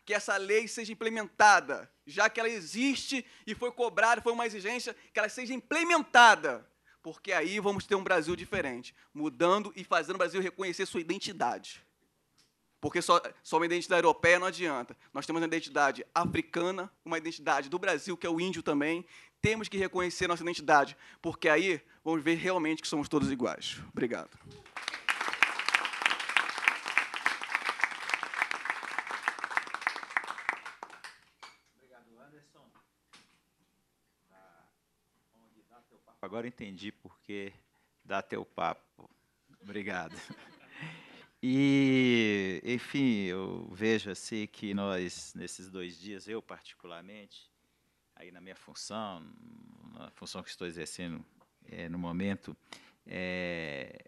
que essa lei seja implementada, já que ela existe e foi cobrada, foi uma exigência que ela seja implementada, porque aí vamos ter um Brasil diferente, mudando e fazendo o Brasil reconhecer sua identidade. Porque só, só uma identidade europeia não adianta. Nós temos uma identidade africana, uma identidade do Brasil, que é o índio também. Temos que reconhecer nossa identidade, porque aí vamos ver realmente que somos todos iguais. Obrigado. agora entendi porque dá teu papo. Obrigado. E, enfim, eu vejo assim que nós, nesses dois dias, eu particularmente, aí na minha função, na função que estou exercendo é, no momento, é,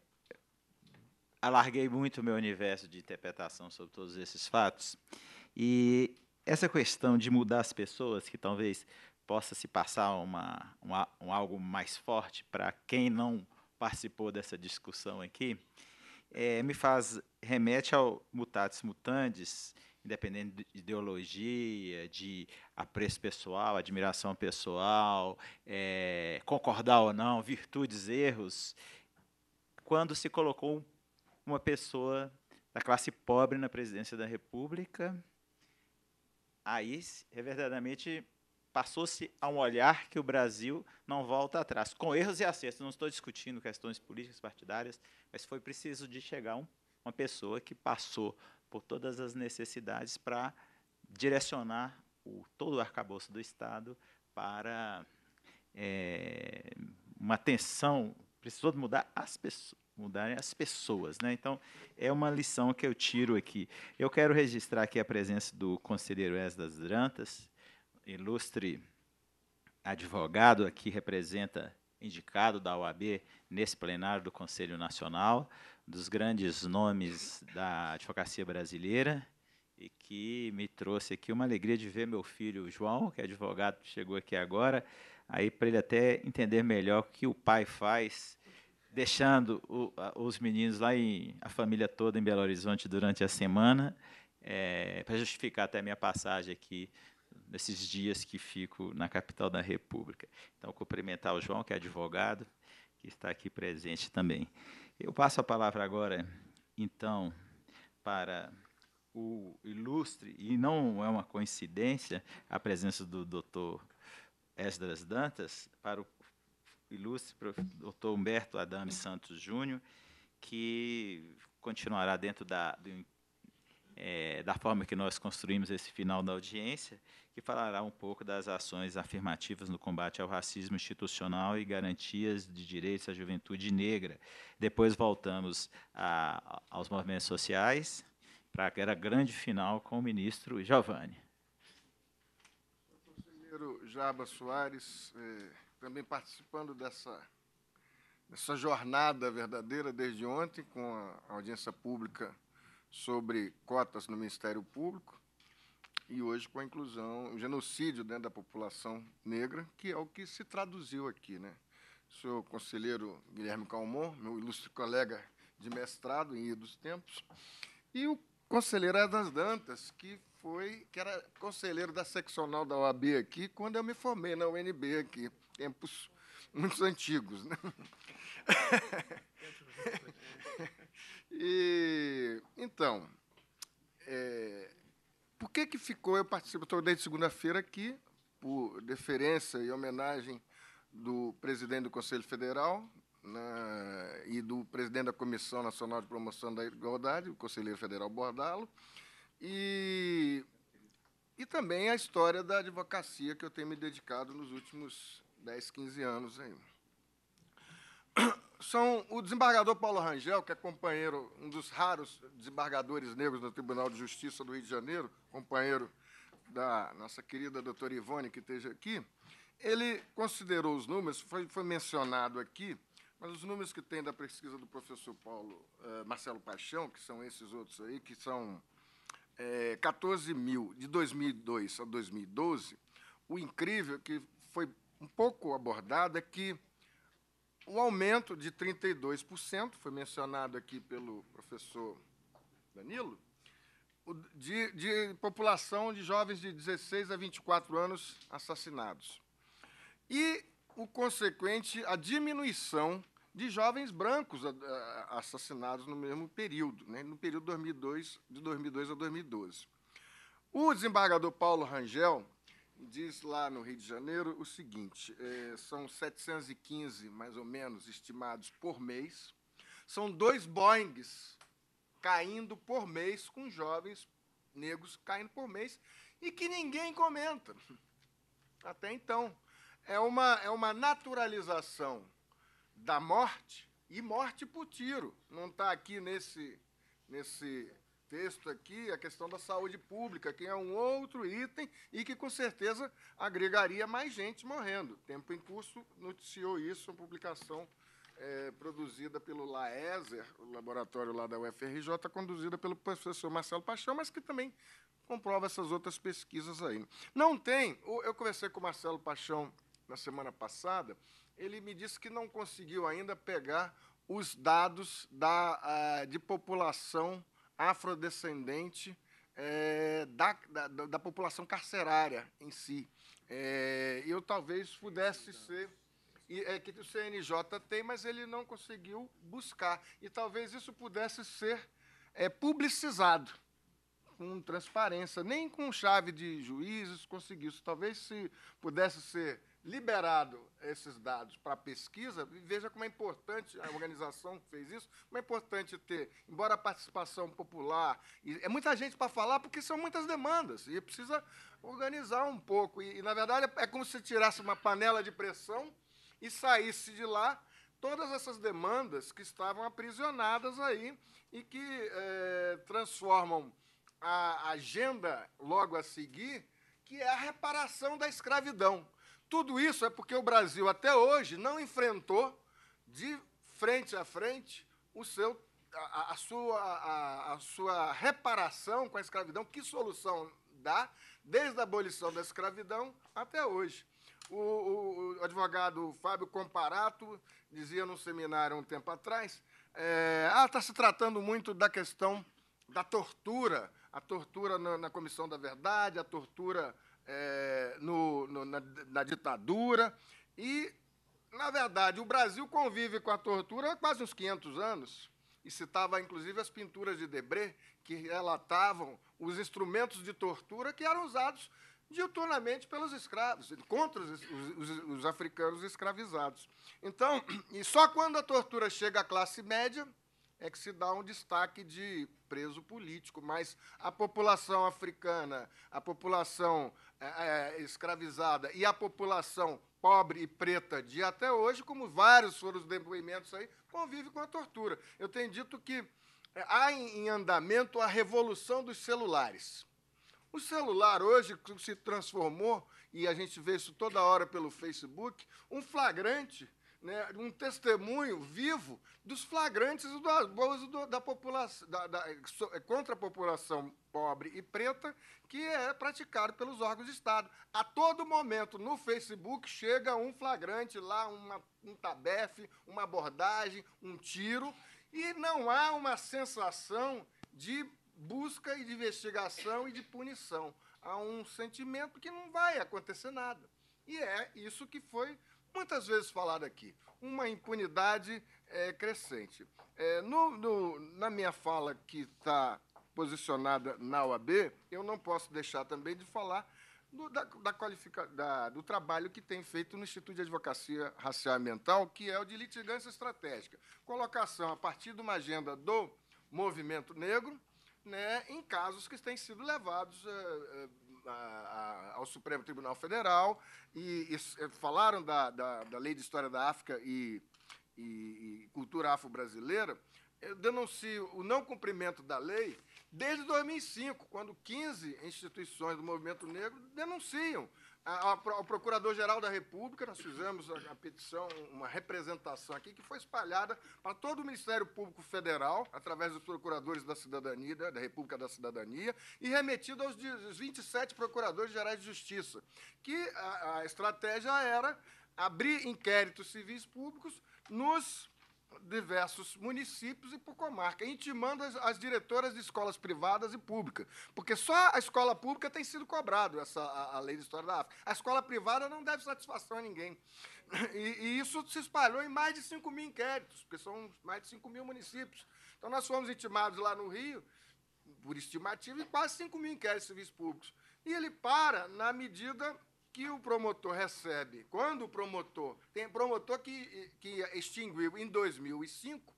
alarguei muito o meu universo de interpretação sobre todos esses fatos. E essa questão de mudar as pessoas, que talvez possa se passar uma, uma um algo mais forte para quem não participou dessa discussão aqui, é, me faz remete ao mutatis mutandis, independente de ideologia, de apreço pessoal, admiração pessoal, é, concordar ou não, virtudes, erros, quando se colocou uma pessoa da classe pobre na presidência da República, aí é verdadeiramente passou-se a um olhar que o Brasil não volta atrás. Com erros e acertos, não estou discutindo questões políticas partidárias, mas foi preciso de chegar um, uma pessoa que passou por todas as necessidades para direcionar o, todo o arcabouço do Estado para é, uma atenção, precisou mudar as pessoas mudarem as pessoas, né? Então é uma lição que eu tiro aqui. Eu quero registrar aqui a presença do conselheiro Esdras Drantas, ilustre advogado aqui representa indicado da OAB nesse plenário do Conselho Nacional, dos grandes nomes da advocacia brasileira e que me trouxe aqui uma alegria de ver meu filho João, que é advogado, chegou aqui agora, aí para ele até entender melhor o que o pai faz, deixando o, a, os meninos lá e a família toda em Belo Horizonte durante a semana, é, eh, para justificar até a minha passagem aqui nesses dias que fico na capital da República. Então, cumprimentar o João, que é advogado, que está aqui presente também. Eu passo a palavra agora, então, para o ilustre, e não é uma coincidência a presença do doutor Esdras Dantas, para o ilustre doutor Humberto Adame Santos Júnior, que continuará dentro da, do, é, da forma que nós construímos esse final da audiência, que falará um pouco das ações afirmativas no combate ao racismo institucional e garantias de direitos à juventude negra. Depois voltamos a, aos movimentos sociais para a grande final com o ministro Giovanni. O conselheiro Jaba Soares, eh, também participando dessa, dessa jornada verdadeira desde ontem com a audiência pública sobre cotas no Ministério Público e hoje com a inclusão, o genocídio né, da população negra, que é o que se traduziu aqui. Né? Sou conselheiro Guilherme Calmon, meu ilustre colega de mestrado em dos tempos, e o conselheiro Adas Dantas, que foi, que era conselheiro da seccional da OAB aqui, quando eu me formei na UNB aqui, tempos muito antigos. Né? e, então, é, que, que ficou? Eu participo, estou desde segunda-feira aqui, por deferência e homenagem do presidente do Conselho Federal né, e do presidente da Comissão Nacional de Promoção da Igualdade, o conselheiro federal Bordalo, e, e também a história da advocacia que eu tenho me dedicado nos últimos 10, 15 anos. Aí são o desembargador Paulo Rangel, que é companheiro, um dos raros desembargadores negros do Tribunal de Justiça do Rio de Janeiro, companheiro da nossa querida doutora Ivone, que esteja aqui, ele considerou os números, foi, foi mencionado aqui, mas os números que tem da pesquisa do professor Paulo eh, Marcelo Paixão, que são esses outros aí, que são eh, 14 mil de 2002 a 2012, o incrível que foi um pouco abordado é que o aumento de 32% foi mencionado aqui pelo professor Danilo, de, de, população de jovens de 16 a 24 anos assassinados. E o consequente, a diminuição de jovens brancos assassinados no mesmo período, né, no período 2002, de 2002 a 2012. O desembargador Paulo Rangel diz lá no Rio de Janeiro o seguinte: é, são 715, mais ou menos, estimados por mês. São dois Boeings caindo por mês, com jovens negros caindo por mês, e que ninguém comenta. Até então. É uma, é uma naturalização da morte e morte por tiro. Não está aqui nesse, nesse texto aqui a questão da saúde pública, que é um outro item e que, com certeza, agregaria mais gente morrendo. Tempo em Curso noticiou isso, uma publicação é, produzida pelo LAESER, o laboratório lá da UFRJ, conduzida pelo professor Marcelo Paixão, mas que também comprova essas outras pesquisas aí. Não tem, eu conversei com o Marcelo Paixão na semana passada, ele me disse que não conseguiu ainda pegar os dados da, ah, de população afrodescendente é, da, da, da, população carcerária em si. É, eu talvez pudesse ser. É, que o CNJ tem, mas ele não conseguiu buscar. E talvez isso pudesse ser é, publicizado com transparência, nem com chave de juízes conseguiu. Talvez se pudesse ser liberado esses dados para pesquisa, veja como é importante, a organização fez isso, como é importante ter, embora a participação popular, é muita gente para falar, porque são muitas demandas, e precisa organizar um pouco. E, e, na verdade, é como se tirasse uma panela de pressão e saísse de lá todas essas demandas que estavam aprisionadas aí e que é, transformam a agenda logo a seguir, que é a reparação da escravidão. Tudo isso é porque o Brasil até hoje não enfrentou de frente a frente o seu, a, a sua, a, a sua reparação com a escravidão. Que solução dá desde a abolição da escravidão até hoje? O, o, o advogado Fábio Comparato dizia num seminário um tempo atrás: é, ah, está se tratando muito da questão da tortura, a tortura na, na Comissão da Verdade, a tortura é, no, no, na, na ditadura. E, na verdade, o Brasil convive com a tortura há quase uns 500 anos e citava inclusive as pinturas de Debré, que relatavam os instrumentos de tortura que eram usados diuturnamente pelos escravos, contra os, os, os, africanos escravizados. Então, e só quando a tortura chega à classe média é que se dá um destaque de preso político, mas a população africana, a população é, é, escravizada e a população pobre e preta de até hoje, como vários foram os depoimentos aí, convive com a tortura. Eu tenho dito que é, há em andamento a revolução dos celulares. O celular hoje se transformou, e a gente vê isso toda hora pelo Facebook, um flagrante né, um testemunho vivo dos flagrantes do, da população, da, da, contra a população pobre e preta, que é praticado pelos órgãos de Estado. A todo momento, no Facebook, chega um flagrante lá, uma, um tabefe, uma abordagem, um tiro, e não há uma sensação de busca e de investigação e de punição. Há um sentimento que não vai acontecer nada. E é isso que foi muitas vezes falado aqui, uma impunidade é, crescente. É, no, no, na minha fala que está posicionada na OAB, eu não posso deixar também de falar do, da, da, qualifica, da, do trabalho que tem feito no Instituto de Advocacia Racial e Mental, que é o de litigância estratégica. Colocação a partir de uma agenda do movimento negro, né, em casos que têm sido levados é, é a, ao Supremo Tribunal Federal e, e eh, falaram da, da, da, Lei de História da África e, e, e Cultura Afro-Brasileira, eu denuncio o não cumprimento da lei desde 2005, quando 15 instituições do movimento negro denunciam a, a, o Procurador-Geral da República, nós fizemos a, a, petição, uma representação aqui, que foi espalhada para todo o Ministério Público Federal, através dos procuradores da cidadania, da, da República da Cidadania, e remetida aos 27 procuradores-gerais de justiça, que a, a estratégia era abrir inquéritos civis públicos nos diversos municípios e por comarca, intimando as, as, diretoras de escolas privadas e públicas, porque só a escola pública tem sido cobrado essa a, a lei de história da África. A escola privada não deve satisfação a ninguém. E, e, isso se espalhou em mais de 5 mil inquéritos, porque são mais de 5 mil municípios. Então, nós fomos intimados lá no Rio, por estimativa, em quase 5 mil inquéritos de serviços públicos. E ele para na medida que o promotor recebe, quando o promotor, tem promotor que, que extinguiu em 2005,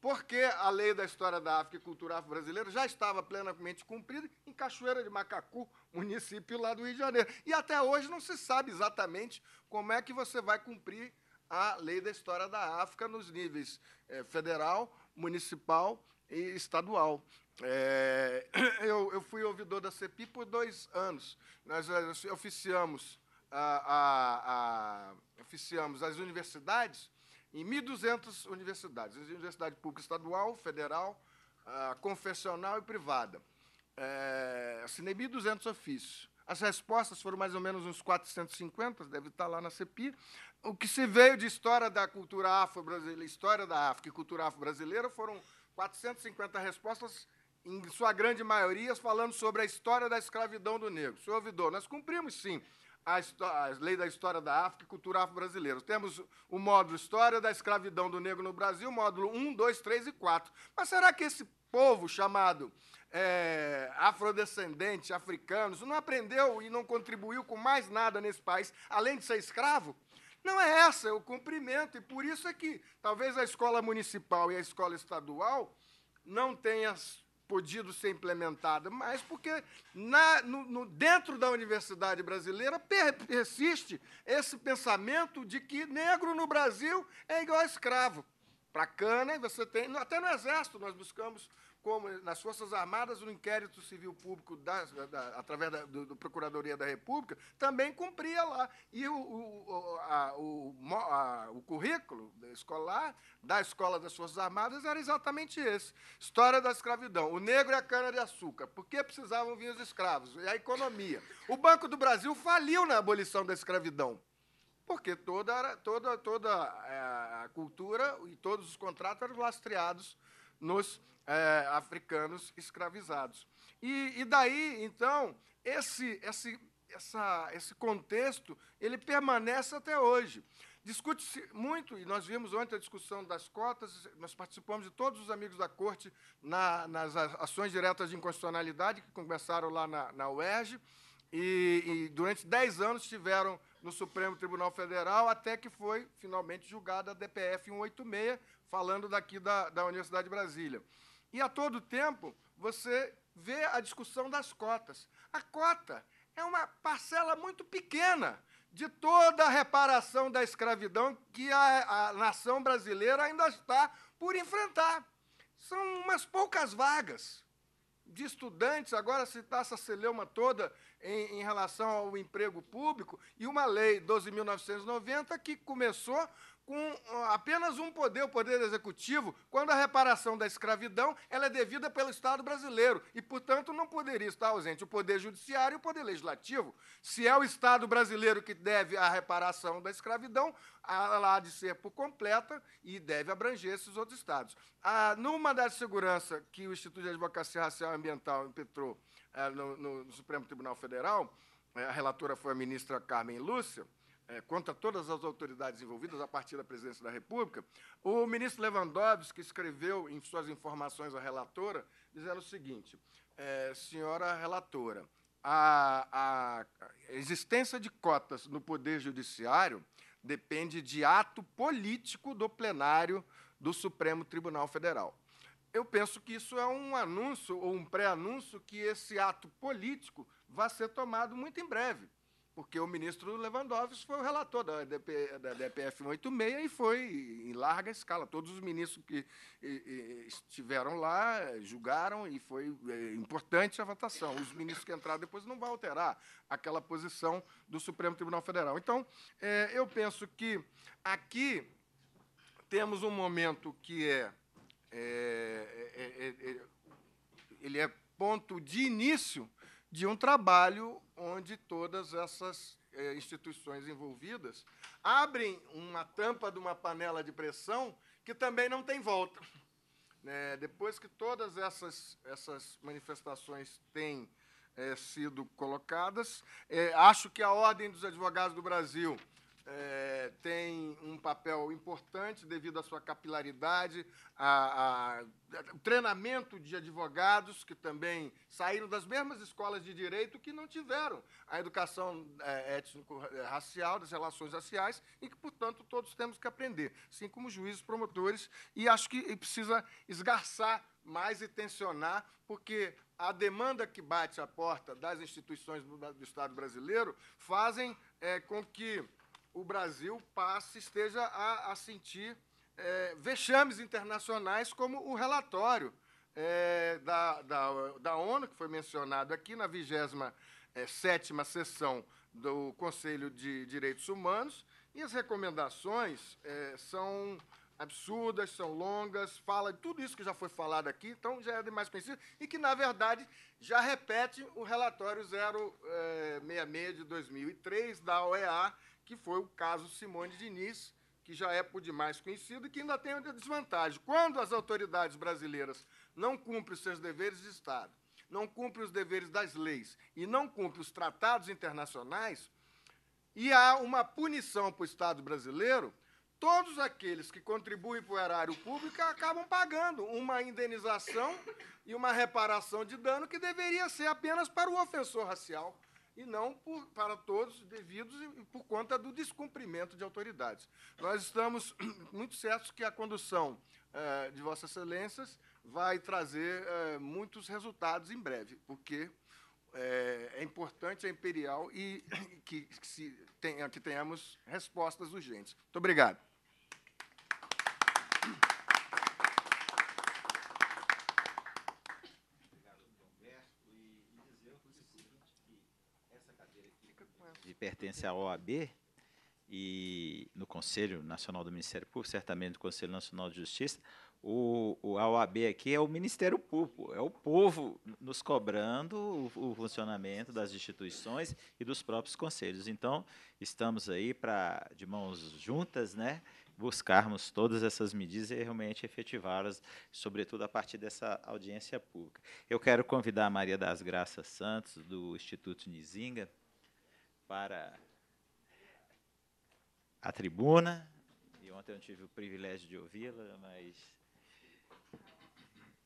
porque a lei da história da África e cultura afro-brasileira já estava plenamente cumprida em Cachoeira de Macacu, município lá do Rio de Janeiro. E até hoje não se sabe exatamente como é que você vai cumprir a lei da história da África nos níveis eh, federal, municipal e estadual. É, eu, eu, fui ouvidor da CEPI por dois anos. Eh, nós oficiamos, a, a, a oficiamos as universidades, em 1.200 universidades, universidade pública estadual, federal, a, confessional e privada. É, assinei 1.200 ofícios. As respostas foram mais ou menos uns 450, deve estar lá na CEPI. O que se veio de história da cultura afro-brasileira, história da África e cultura afro-brasileira foram 450 respostas em sua grande maioria, falando sobre a história da escravidão do negro. Senhor ouvidor, nós cumprimos sim a, a, lei da história da África e cultura afro-brasileira. Temos o módulo História da Escravidão do Negro no Brasil, módulo 1, 2, 3 e 4. Mas será que esse povo chamado é, afrodescendente, africanos, não aprendeu e não contribuiu com mais nada nesse país, além de ser escravo? Não é essa, é o cumprimento, e por isso é que talvez a escola municipal e a escola estadual não tenham podido ser implementada, mas porque na, no, no, dentro da universidade brasileira persiste esse pensamento de que negro no Brasil é igual a escravo. Para cana, você tem. Até no Exército nós buscamos como nas Forças Armadas, no inquérito civil público, da, da, através da do, do, Procuradoria da República, também cumpria lá. E o, o, a, o, a, o currículo escolar da Escola das Forças Armadas era exatamente esse. História da escravidão. O negro e a cana-de-açúcar. Por que precisavam vir os escravos? E a economia. O Banco do Brasil faliu na abolição da escravidão porque toda, toda, toda eh, a cultura e todos os contratos eram lastreados nos é, africanos escravizados. E, e daí, então, esse, esse, essa, esse contexto ele permanece até hoje. Discute-se muito, e nós vimos ontem a discussão das cotas, nós participamos de todos os amigos da Corte na, nas ações diretas de inconstitucionalidade que começaram lá na, na UERJ, e, e durante 10 anos estiveram no Supremo Tribunal Federal, até que foi finalmente julgada a DPF 186, falando daqui da, da Universidade de Brasília. E a todo tempo você vê a discussão das cotas. A cota é uma parcela muito pequena de toda a reparação da escravidão que a, a nação brasileira ainda está por enfrentar. São umas poucas vagas de estudantes, agora se está essa celeuma toda em, em, relação ao emprego público, e uma lei 12.990 que começou com apenas um poder, o poder executivo, quando a reparação da escravidão ela é devida pelo Estado brasileiro e, portanto, não poderia estar ausente o poder judiciário e o poder legislativo. Se é o Estado brasileiro que deve a reparação da escravidão, ela há de ser por completa e deve abranger esses outros estados. Ah, no mandato de segurança que o Instituto de Advocacia Racial e Ambiental impetrou ah, eh, no, no Supremo Tribunal Federal, eh, a relatora foi a ministra Carmen Lúcia, é, contra todas as autoridades envolvidas a partir da presidência da República, o ministro Lewandowski escreveu em suas informações à relatora, dizendo o seguinte: é, senhora relatora, a, a existência de cotas no Poder Judiciário depende de ato político do plenário do Supremo Tribunal Federal. Eu penso que isso é um anúncio ou um pré-anúncio que esse ato político vai ser tomado muito em breve porque o ministro Lewandowski foi o relator da, DP, da DPF 186 e foi em larga escala. Todos os ministros que e, e, estiveram lá julgaram e foi é, importante a votação. Os ministros que entraram depois não vão alterar aquela posição do Supremo Tribunal Federal. Então, é, eu penso que aqui temos um momento que é, é, é, é, é ele é ponto de início de um trabalho onde todas essas eh, instituições envolvidas abrem uma tampa de uma panela de pressão que também não tem volta. Né? Depois que todas essas, essas manifestações têm eh, sido colocadas, eh, acho que a Ordem dos Advogados do Brasil é, tem um papel importante devido à sua capilaridade, a, a, treinamento de advogados que também saíram das mesmas escolas de direito que não tiveram a educação é, étnico-racial, das relações raciais, e que, portanto, todos temos que aprender, assim como juízes, promotores, e acho que precisa esgarçar mais e tensionar, porque a demanda que bate à porta das instituições do, do Estado brasileiro fazem é, com que o Brasil passe, esteja a, a sentir é, vexames internacionais, como o relatório é, da, da, da, ONU, que foi mencionado aqui na 27 é, sessão do Conselho de Direitos Humanos, e as recomendações é, são absurdas, são longas, fala de tudo isso que já foi falado aqui, então já é demais conhecido, e que, na verdade, já repete o relatório 066 é, de 2003 da OEA, que foi o caso Simone Diniz, que já é por demais conhecido e que ainda tem uma desvantagem. Quando as autoridades brasileiras não cumprem os seus deveres de Estado, não cumprem os deveres das leis e não cumprem os tratados internacionais, e há uma punição para o Estado brasileiro, todos aqueles que contribuem para o erário público acabam pagando uma indenização e uma reparação de dano que deveria ser apenas para o ofensor racial e não por, para todos devidos por conta do descumprimento de autoridades. Nós estamos muito certos que a condução eh, de Vossas Excelências vai trazer eh, muitos resultados em breve, porque eh, é, importante a é Imperial e que, que, se tenha, que tenhamos respostas urgentes. Muito obrigado. pertence à OAB e no Conselho Nacional do Ministério Público, certamente no Conselho Nacional de Justiça, o, o a OAB aqui é o Ministério Público, é o povo nos cobrando o, o funcionamento das instituições e dos próprios conselhos. Então, estamos aí para, de mãos juntas, né, buscarmos todas essas medidas e realmente efetivá-las, sobretudo a partir dessa audiência pública. Eu quero convidar a Maria das Graças Santos, do Instituto Nizinga, para a tribuna. E ontem eu não tive o privilégio de ouvi-la, mas.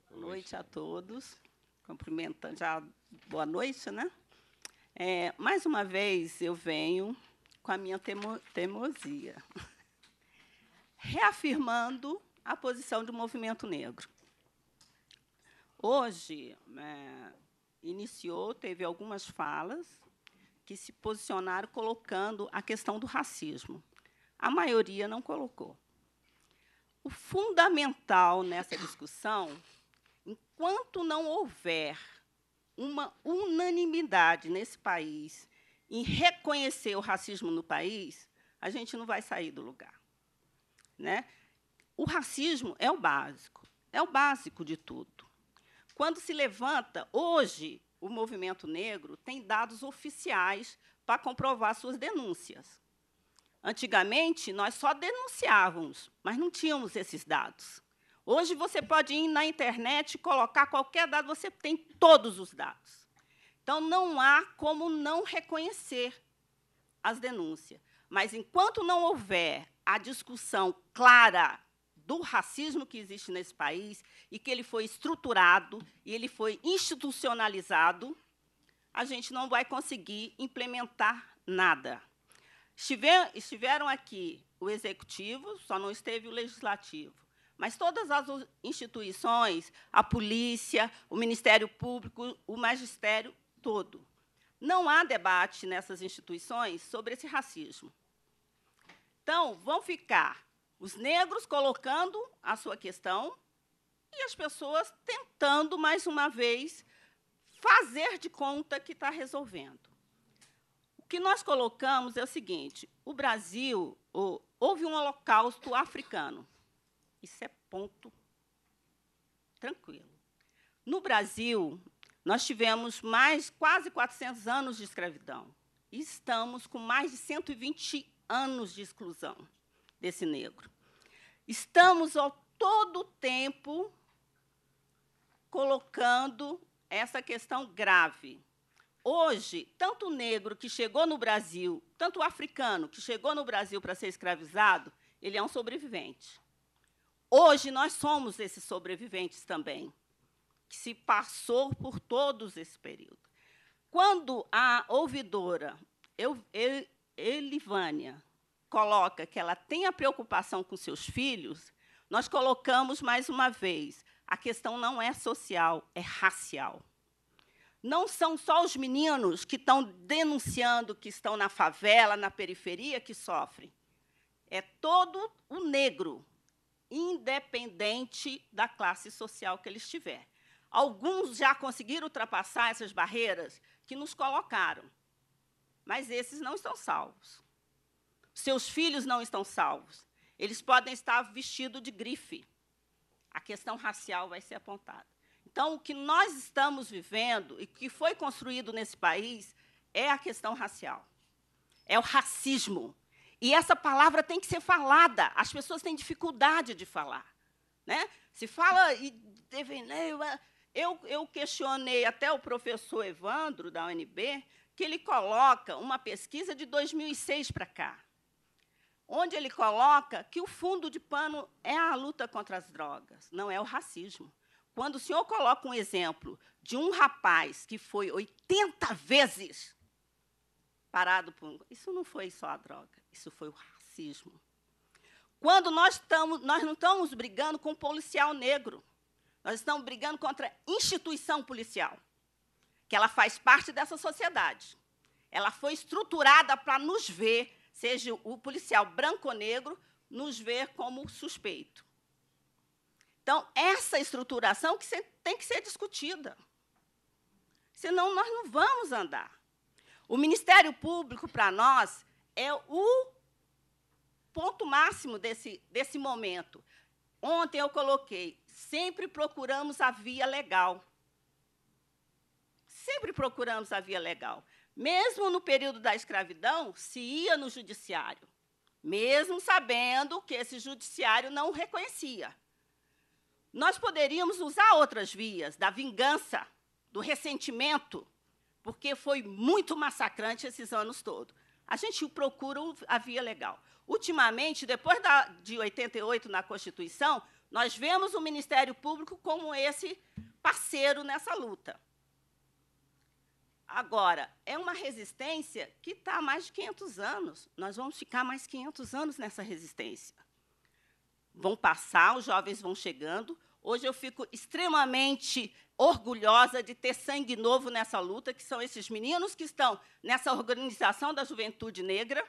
Boa noite a todos. Cumprimentando já boa noite, né? É, mais uma vez eu venho com a minha temo, teimosia, reafirmando a posição do movimento negro. Hoje é, iniciou, teve algumas falas que se posicionaram colocando a questão do racismo. A maioria não colocou. O fundamental nessa discussão, enquanto não houver uma unanimidade nesse país em reconhecer o racismo no país, a gente não vai sair do lugar. Né? O racismo é o básico, é o básico de tudo. Quando se levanta, hoje, o movimento negro tem dados oficiais para comprovar suas denúncias. Antigamente, nós só denunciávamos, mas não tínhamos esses dados. Hoje, você pode ir na internet, colocar qualquer dado, você tem todos os dados. Então, não há como não reconhecer as denúncias. Mas, enquanto não houver a discussão clara do racismo que existe nesse país e que ele foi estruturado e ele foi institucionalizado, a gente não vai conseguir implementar nada. Estiver, estiveram aqui o executivo, só não esteve o legislativo. Mas todas as instituições, a polícia, o Ministério Público, o magistério todo. Não há debate nessas instituições sobre esse racismo. Então, vão ficar os negros colocando a sua questão e as pessoas tentando, mais uma vez, fazer de conta que está resolvendo. O que nós colocamos é o seguinte: o Brasil, o, houve um holocausto africano. Isso é ponto tranquilo. No Brasil, nós tivemos mais quase 400 anos de escravidão. E estamos com mais de 120 anos de exclusão desse negro. Estamos ao todo tempo colocando essa questão grave. Hoje, tanto o negro que chegou no Brasil, tanto o africano que chegou no Brasil para ser escravizado, ele é um sobrevivente. Hoje nós somos esses sobreviventes também, que se passou por todos esse período. Quando a ouvidora eu, eu, Elivânia coloca que ela tem a preocupação com seus filhos, nós colocamos mais uma vez: a questão não é social, é racial. Não são só os meninos que estão denunciando que estão na favela, na periferia, que sofrem. É todo o negro, independente da classe social que ele estiver. Alguns já conseguiram ultrapassar essas barreiras que nos colocaram, mas esses não estão salvos. Seus filhos não estão salvos. Eles podem estar vestidos de grife. A questão racial vai ser apontada. Então, o que nós estamos vivendo e que foi construído nesse país é a questão racial. É o racismo. E essa palavra tem que ser falada. As pessoas têm dificuldade de falar. Né? Se fala e Deveneu. Eu, eu questionei até o professor Evandro, da UNB, que ele coloca uma pesquisa de 2006 para cá onde ele coloca que o fundo de pano é a luta contra as drogas, não é o racismo. Quando o senhor coloca um exemplo de um rapaz que foi 80 vezes parado por. Isso não foi só a droga, isso foi o racismo. Quando nós, estamos, nós não estamos brigando com um policial negro, nós estamos brigando contra a instituição policial, que ela faz parte dessa sociedade. Ela foi estruturada para nos ver seja o policial branco ou negro, nos ver como suspeito. Então, essa estruturação que tem que ser discutida. Senão, nós não vamos andar. O Ministério Público, para nós, é o ponto máximo desse, desse momento. Ontem eu coloquei, sempre procuramos a via legal. Sempre procuramos a via legal. Mesmo no período da escravidão, se ia no judiciário, mesmo sabendo que esse judiciário não o reconhecia. Nós poderíamos usar outras vias da vingança, do ressentimento, porque foi muito massacrante esses anos todos. A gente procura a via legal. Ultimamente, depois da, de 88 na Constituição, nós vemos o Ministério Público como esse parceiro nessa luta. Agora, é uma resistência que está há mais de 500 anos. Nós vamos ficar mais 500 anos nessa resistência. Vão passar, os jovens vão chegando. Hoje eu fico extremamente orgulhosa de ter sangue novo nessa luta, que são esses meninos que estão nessa organização da juventude negra,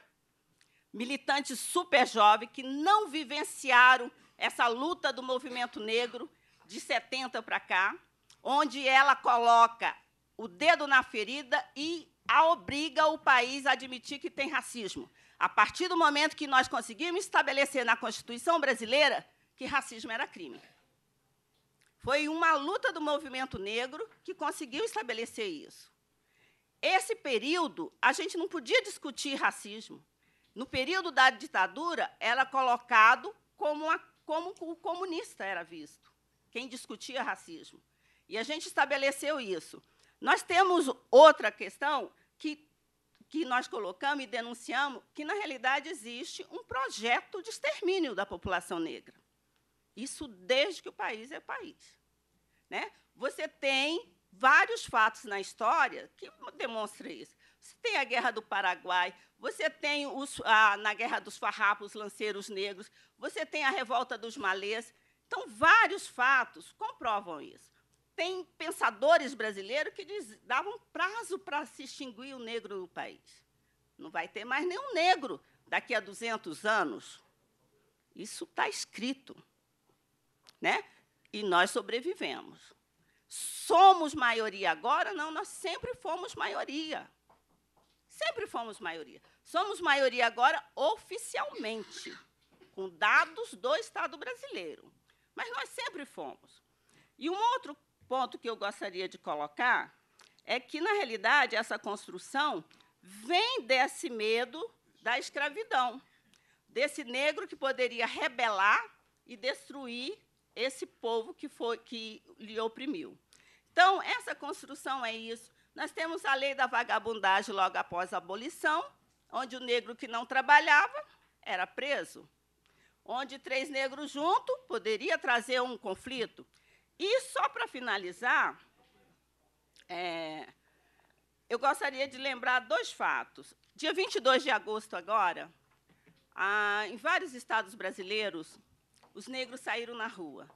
militantes super jovens que não vivenciaram essa luta do movimento negro de 70 para cá, onde ela coloca o dedo na ferida e a obriga o país a admitir que tem racismo. A partir do momento que nós conseguimos estabelecer na Constituição brasileira que racismo era crime. Foi uma luta do movimento negro que conseguiu estabelecer isso. Esse período, a gente não podia discutir racismo. No período da ditadura, era colocado como, como o comunista era visto, quem discutia racismo. E a gente estabeleceu isso. Nós temos outra questão que, que nós colocamos e denunciamos, que, na realidade, existe um projeto de extermínio da população negra. Isso desde que o país é país. Né? Você tem vários fatos na história que demonstram isso. Você tem a Guerra do Paraguai, você tem os, a, na Guerra dos Farrapos, os lanceiros negros, você tem a Revolta dos Malês. Então, vários fatos comprovam isso tem pensadores brasileiros que diz, davam prazo para se extinguir o negro no país. Não vai ter mais nenhum negro daqui a 200 anos. Isso está escrito. Né? E nós sobrevivemos. Somos maioria agora? Não, nós sempre fomos maioria. Sempre fomos maioria. Somos maioria agora oficialmente, com dados do Estado brasileiro. Mas nós sempre fomos. E um outro ponto que eu gostaria de colocar é que, na realidade, essa construção vem desse medo da escravidão, desse negro que poderia rebelar e destruir esse povo que, foi, que lhe oprimiu. Então, essa construção é isso. Nós temos a lei da vagabundagem logo após a abolição, onde o negro que não trabalhava era preso. Onde três negros juntos poderia trazer um conflito. E só para finalizar, é, eu gostaria de lembrar dois fatos. Dia 22 de agosto, agora, em vários estados brasileiros, os negros saíram na rua.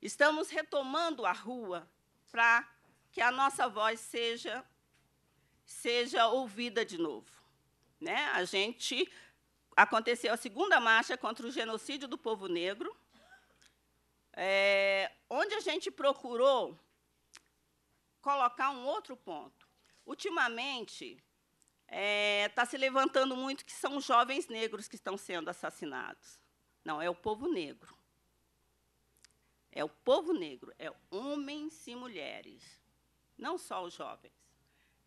Estamos retomando a rua para que a nossa voz seja, seja ouvida de novo. Né? A gente aconteceu a segunda marcha contra o genocídio do povo negro, é, onde a gente procurou colocar um outro ponto. Ultimamente, está é, tá se levantando muito que são jovens negros que estão sendo assassinados. Não, é o povo negro. É o povo negro, é homens e mulheres, não só os jovens.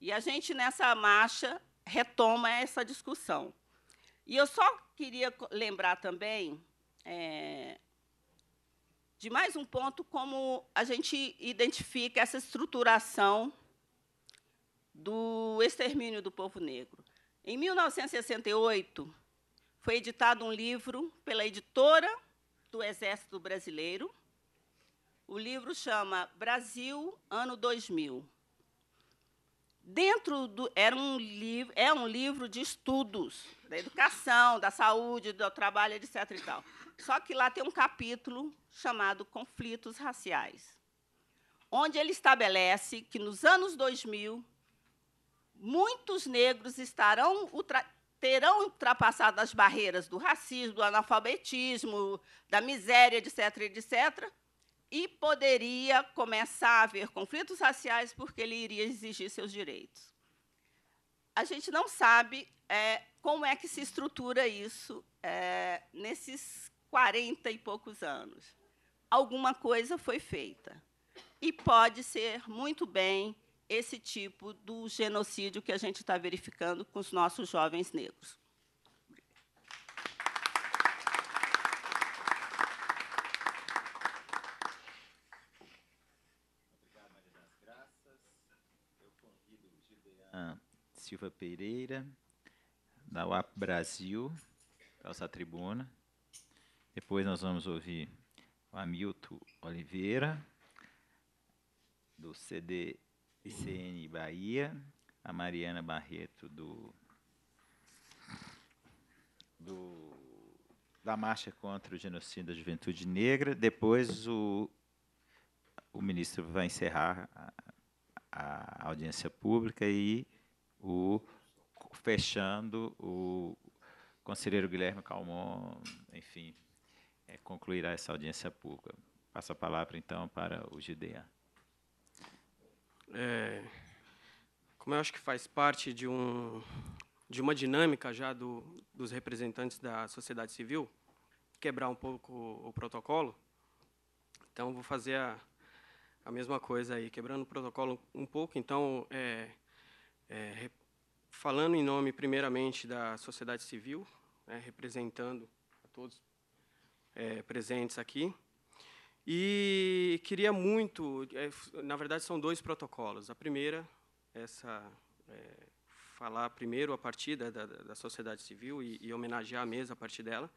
E a gente, nessa marcha, retoma essa discussão. E eu só queria lembrar também é, de mais um ponto como a gente identifica essa estruturação do extermínio do povo negro. Em 1968, foi editado um livro pela editora do Exército Brasileiro. O livro chama Brasil, ano 2000. Dentro do era um livro, é um livro de estudos da educação, da saúde, do trabalho, etc. E tal. Só que lá tem um capítulo chamado Conflitos Raciais, onde ele estabelece que nos anos 2000 muitos negros estarão ultra, terão ultrapassado as barreiras do racismo, do analfabetismo, da miséria, etc, etc, e poderia começar a haver conflitos raciais porque ele iria exigir seus direitos. A gente não sabe é, como é que se estrutura isso é, nesses 40 e poucos anos. Alguma coisa foi feita. E pode ser muito bem esse tipo do genocídio que a gente está verificando com os nossos jovens negros. Silva Pereira, da UAP Brasil, para tribuna. Depois nós vamos ouvir o Hamilton Oliveira, do CD ICN Bahia, a Mariana Barreto, do, do da Marcha contra o Genocídio da Juventude Negra. Depois o, o ministro vai encerrar a, a audiência pública e o fechando o conselheiro Guilherme Calmon, enfim, é, concluirá essa audiência pública. Passo a palavra, então, para o GDA. É, como eu acho que faz parte de, um, de uma dinâmica já do, dos representantes da sociedade civil, quebrar um pouco o, o protocolo, então vou fazer a, a mesma coisa aí, quebrando o protocolo um pouco. Então, é, é, falando em nome, primeiramente, da sociedade civil, né, representando a todos é, presentes aqui. E queria muito, é, na verdade são dois protocolos. A primeira, essa é, falar primeiro a partir da, da, da sociedade civil e, e, homenagear a mesa a partir dela.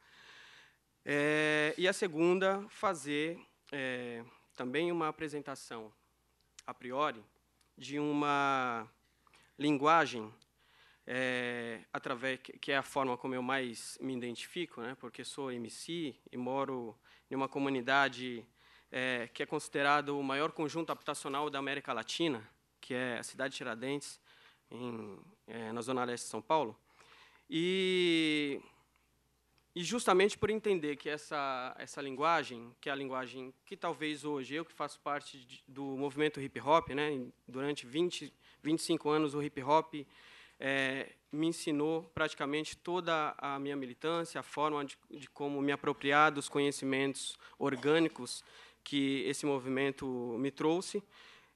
É, e a segunda, fazer é, também uma apresentação a priori de uma linguagem é, através que é a forma como eu mais me identifico, né, porque sou MC e moro em uma comunidade é, que é considerado o maior conjunto habitacional da América Latina, que é a cidade de Tiradentes, em, é, na zona leste de São Paulo. E, e justamente por entender que essa, essa linguagem, que é a linguagem que talvez hoje eu que faço parte de, do movimento hip hop, né, durante 20, 25 anos o hip hop é, me ensinou praticamente toda a minha militância, a forma de, de, como me apropriar dos conhecimentos orgânicos que esse movimento me trouxe,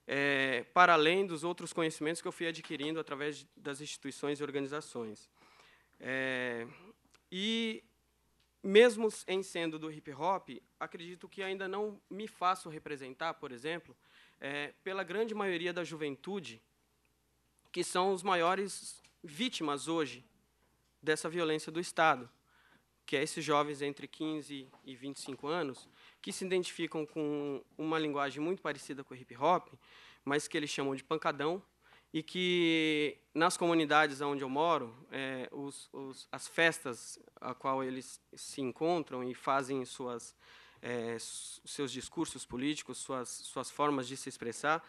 é, para além dos outros conhecimentos que eu fui adquirindo através de, das instituições e organizações. É, e mesmo em sendo do hip hop, acredito que ainda não me faço representar, por exemplo, é, pela grande maioria da juventude que são os maiores vítimas hoje dessa violência do Estado, que é esses jovens entre 15 e 25 anos, que se identificam com uma linguagem muito parecida com o hip hop, mas que eles chamam de pancadão, e que nas comunidades onde eu moro, é, os, os, as festas a qual eles se encontram e fazem suas, é, seus discursos políticos, suas, suas formas de se expressar,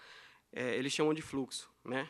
é, eles chamam de fluxo, né?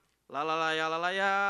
Lá, lá, lá, lá, lá, lá,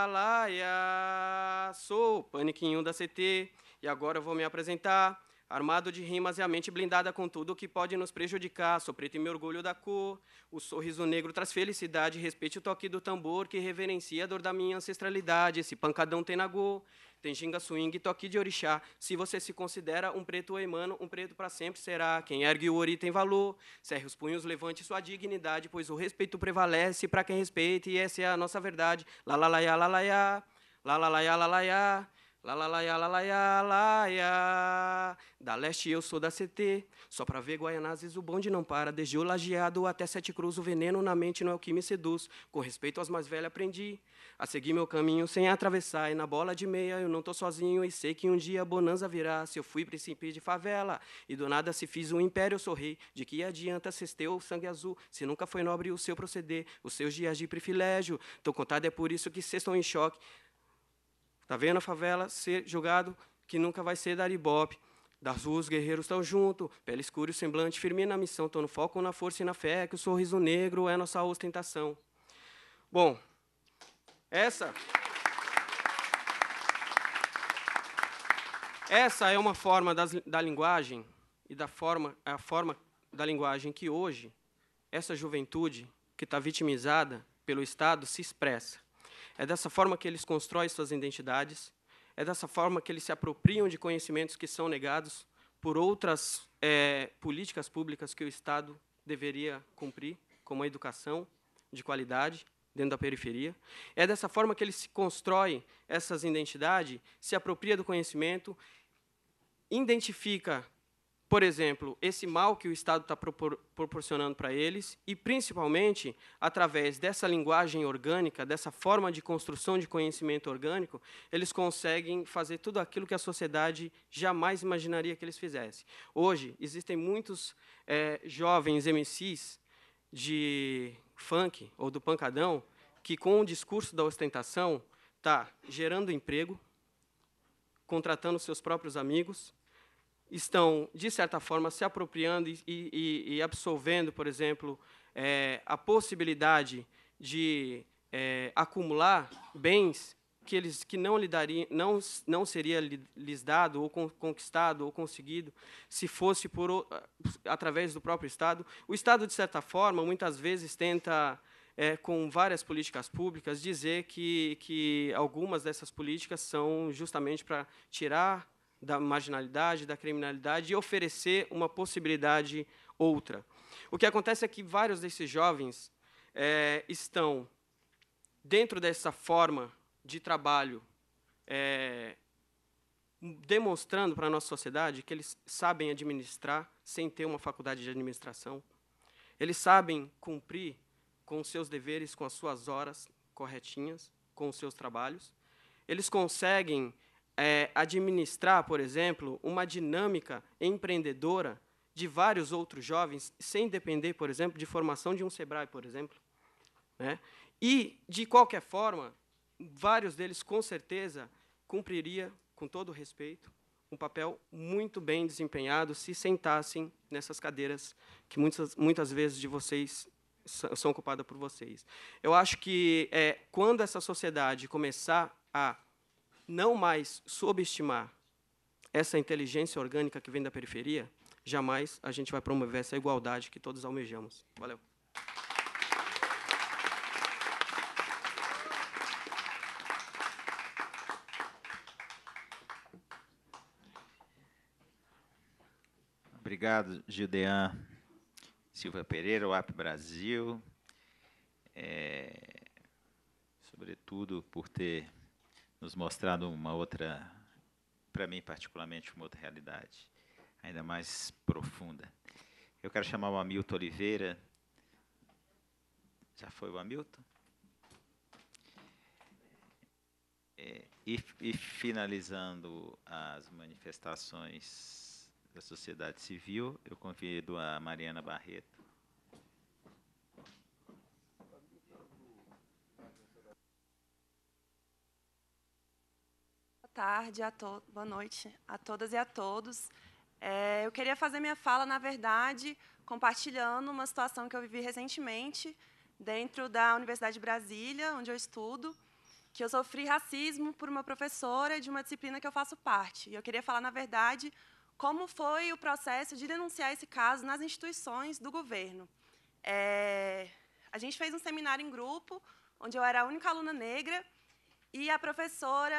lá, lá, sou Paniquinho da CT e agora eu vou me apresentar. Armado de rimas e a mente blindada com tudo que pode nos prejudicar, sou preto e me orgulho da cor. O sorriso negro traz felicidade, respeite o toque do tambor que reverencia a dor da minha ancestralidade. Esse pancadão tem na go tem Jinga Swing, Toque de Orixá. Se você se considera um preto oemano, um preto para sempre será. Quem ergue o ori tem valor. Cerre os punhos, levante sua dignidade, pois o respeito prevalece para quem respeita, e essa é a nossa verdade. Lá, lá, lá, lá, lá, lá, lá, lá, lá, lá, lá, lá. Lá, lá, lá, lá, lá, lá, lá, Da leste eu sou da CT. Só pra ver Guaianazes o bonde não para. Desde o lajeado até Sete Cruz, o veneno na mente não é o que me seduz. Com respeito às mais velhas aprendi a seguir meu caminho sem atravessar. E na bola de meia eu não estou sozinho e sei que um dia a bonança virá. Se eu fui príncipe de favela e do nada se fiz um império, eu sou rei. De que adianta cesteu o sangue azul se nunca foi nobre o seu proceder? Os seus dias de privilégio tão contado é por isso que vocês estão em choque. Tá vendo a favela ser julgado que nunca vai ser daribope? Das ruas, guerreiros estão junto, pele escura e semblante firme na missão, estão no foco, na força e na fé, que o sorriso negro é nossa ostentação. Bom, essa. Essa é uma forma das, da linguagem e da forma, a forma da linguagem que hoje essa juventude que está vitimizada pelo Estado se expressa. É dessa forma que eles constroem suas identidades, é dessa forma que eles se apropriam de conhecimentos que são negados por outras é, políticas públicas que o Estado deveria cumprir, como a educação de qualidade, dentro da periferia. É dessa forma que ele se constrói essas identidades, se apropria do conhecimento, identifica, por exemplo, esse mal que o Estado está propor proporcionando para eles e, principalmente, através dessa linguagem orgânica, dessa forma de construção de conhecimento orgânico, eles conseguem fazer tudo aquilo que a sociedade jamais imaginaria que eles fizessem. Hoje, existem muitos é, jovens MCs de funk ou do pancadão que, com o discurso da ostentação, está gerando emprego, contratando seus próprios amigos, estão, de certa forma, se apropriando e, e, e absolvendo, por exemplo, é, a possibilidade de é, acumular bens que eles que não lhe daria, não não seria lhes dado ou conquistado ou conseguido se fosse por através do próprio Estado. O Estado de certa forma muitas vezes tenta é, com várias políticas públicas dizer que que algumas dessas políticas são justamente para tirar da marginalidade, da criminalidade e oferecer uma possibilidade outra. O que acontece é que vários desses jovens é, estão dentro dessa forma de trabalho é, demonstrando para a nossa sociedade que eles sabem administrar sem ter uma faculdade de administração. Eles sabem cumprir com os seus deveres, com as suas horas corretinhas, com os seus trabalhos. Eles conseguem é, administrar, por exemplo, uma dinâmica empreendedora de vários outros jovens, sem depender, por exemplo, de formação de um SEBRAE, por exemplo. Né? E, de qualquer forma, vários deles, com certeza, cumpriria, com todo respeito, um papel muito bem desempenhado se sentassem nessas cadeiras que muitas, muitas vezes de vocês são ocupadas por vocês. Eu acho que é, quando essa sociedade começar a não mais subestimar essa inteligência orgânica que vem da periferia, jamais a gente vai promover essa igualdade que todos almejamos. Valeu. Obrigado, Gildean Silva Pereira, UAP Brasil, é, sobretudo por ter nos mostrado uma outra, para mim particularmente, uma outra realidade, ainda mais profunda. Eu quero chamar o Hamilton Oliveira. Já foi o Hamilton? É, e, e finalizando as manifestações da sociedade civil. Eu convido a Mariana Barreto. Boa tarde, a boa noite a todas e a todos. É, eu queria fazer minha fala, na verdade, compartilhando uma situação que eu vivi recentemente dentro da Universidade de Brasília, onde eu estudo, que eu sofri racismo por uma professora de uma disciplina que eu faço parte. E eu queria falar, na verdade, como foi o processo de denunciar esse caso nas instituições do governo. É, a gente fez um seminário em grupo, onde eu era a única aluna negra, e a professora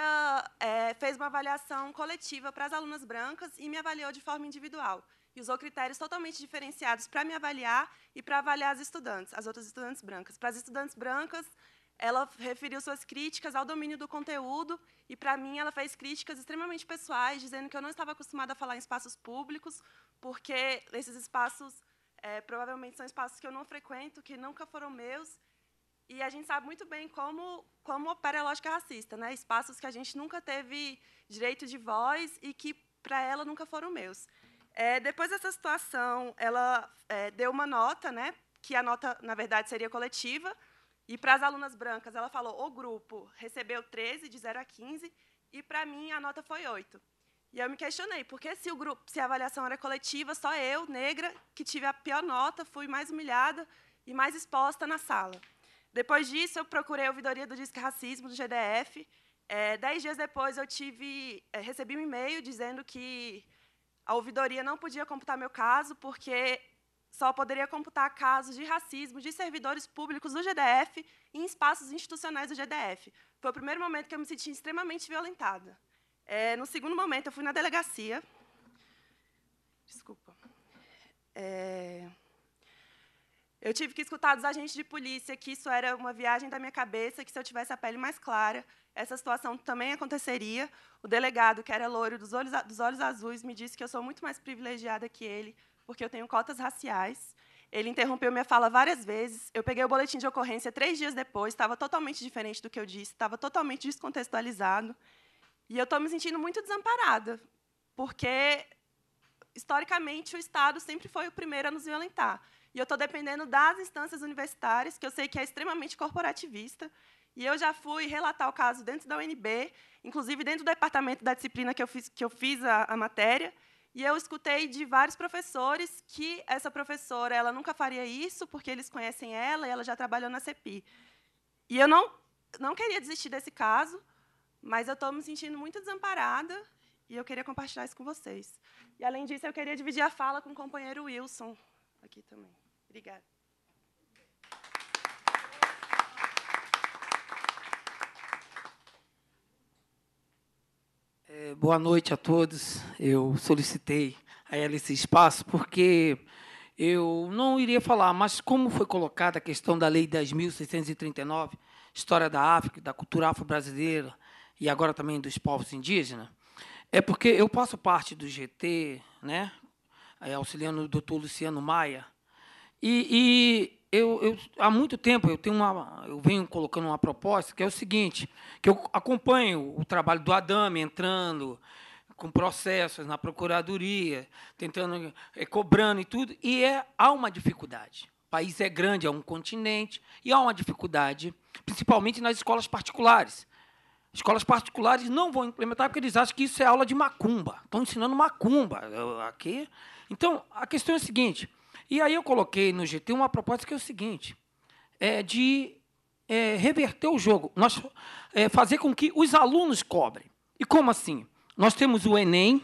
é, fez uma avaliação coletiva para as alunas brancas e me avaliou de forma individual. E usou critérios totalmente diferenciados para me avaliar e para avaliar as estudantes, as outras estudantes brancas. Para as estudantes brancas, ela referiu suas críticas ao domínio do conteúdo e, para mim, ela fez críticas extremamente pessoais, dizendo que eu não estava acostumada a falar em espaços públicos, porque esses espaços é, provavelmente são espaços que eu não frequento, que nunca foram meus, e a gente sabe muito bem como, como opera a lógica é racista, né? espaços que a gente nunca teve direito de voz e que, para ela, nunca foram meus. É, depois dessa situação, ela é, deu uma nota, né, que a nota, na verdade, seria coletiva, e para as alunas brancas, ela falou: o grupo recebeu 13, de 0 a 15, e para mim a nota foi 8. E eu me questionei, porque se o grupo, se a avaliação era coletiva, só eu, negra, que tive a pior nota, fui mais humilhada e mais exposta na sala. Depois disso, eu procurei a ouvidoria do Disque Racismo, do GDF. É, dez dias depois, eu tive, é, recebi um e-mail dizendo que a ouvidoria não podia computar meu caso, porque só poderia computar casos de racismo de servidores públicos do GDF em espaços institucionais do GDF. Foi o primeiro momento que eu me senti extremamente violentada. É, no segundo momento, eu fui na delegacia. Desculpa. É, eu tive que escutar dos agentes de polícia que isso era uma viagem da minha cabeça, que se eu tivesse a pele mais clara, essa situação também aconteceria. O delegado, que era loiro, dos olhos, dos olhos azuis, me disse que eu sou muito mais privilegiada que ele, porque eu tenho cotas raciais. Ele interrompeu minha fala várias vezes. Eu peguei o boletim de ocorrência três dias depois, estava totalmente diferente do que eu disse, estava totalmente descontextualizado. E eu estou me sentindo muito desamparada, porque, historicamente, o Estado sempre foi o primeiro a nos violentar. E eu estou dependendo das instâncias universitárias, que eu sei que é extremamente corporativista. E eu já fui relatar o caso dentro da UNB, inclusive dentro do departamento da disciplina que eu fiz, que eu fiz a, a matéria. E eu escutei de vários professores que essa professora ela nunca faria isso, porque eles conhecem ela e ela já trabalhou na CEPI. E eu não, não queria desistir desse caso, mas eu estou me sentindo muito desamparada e eu queria compartilhar isso com vocês. E, além disso, eu queria dividir a fala com o companheiro Wilson aqui também. Obrigada. É, boa noite a todos. Eu solicitei a ela esse espaço porque eu não iria falar, mas como foi colocada a questão da Lei 10.639, História da África, da cultura afro-brasileira e agora também dos povos indígenas, é porque eu faço parte do GT, né, é, auxiliando o doutor Luciano Maia, e, eu, eu, há muito tempo eu tenho uma, eu venho colocando uma proposta que é o seguinte, que eu acompanho o trabalho do Adame entrando com processos na procuradoria, tentando é, cobrando e tudo, e é há uma dificuldade. O país é grande, é um continente e há uma dificuldade, principalmente nas escolas particulares. Escolas particulares não vão implementar porque eles acham que isso é aula de macumba. Estão ensinando macumba aqui. Então, a questão é a seguinte: e aí eu coloquei no GT uma proposta que é o seguinte, é de é, reverter o jogo, nós é, fazer com que os alunos cobrem. E como assim? Nós temos o Enem,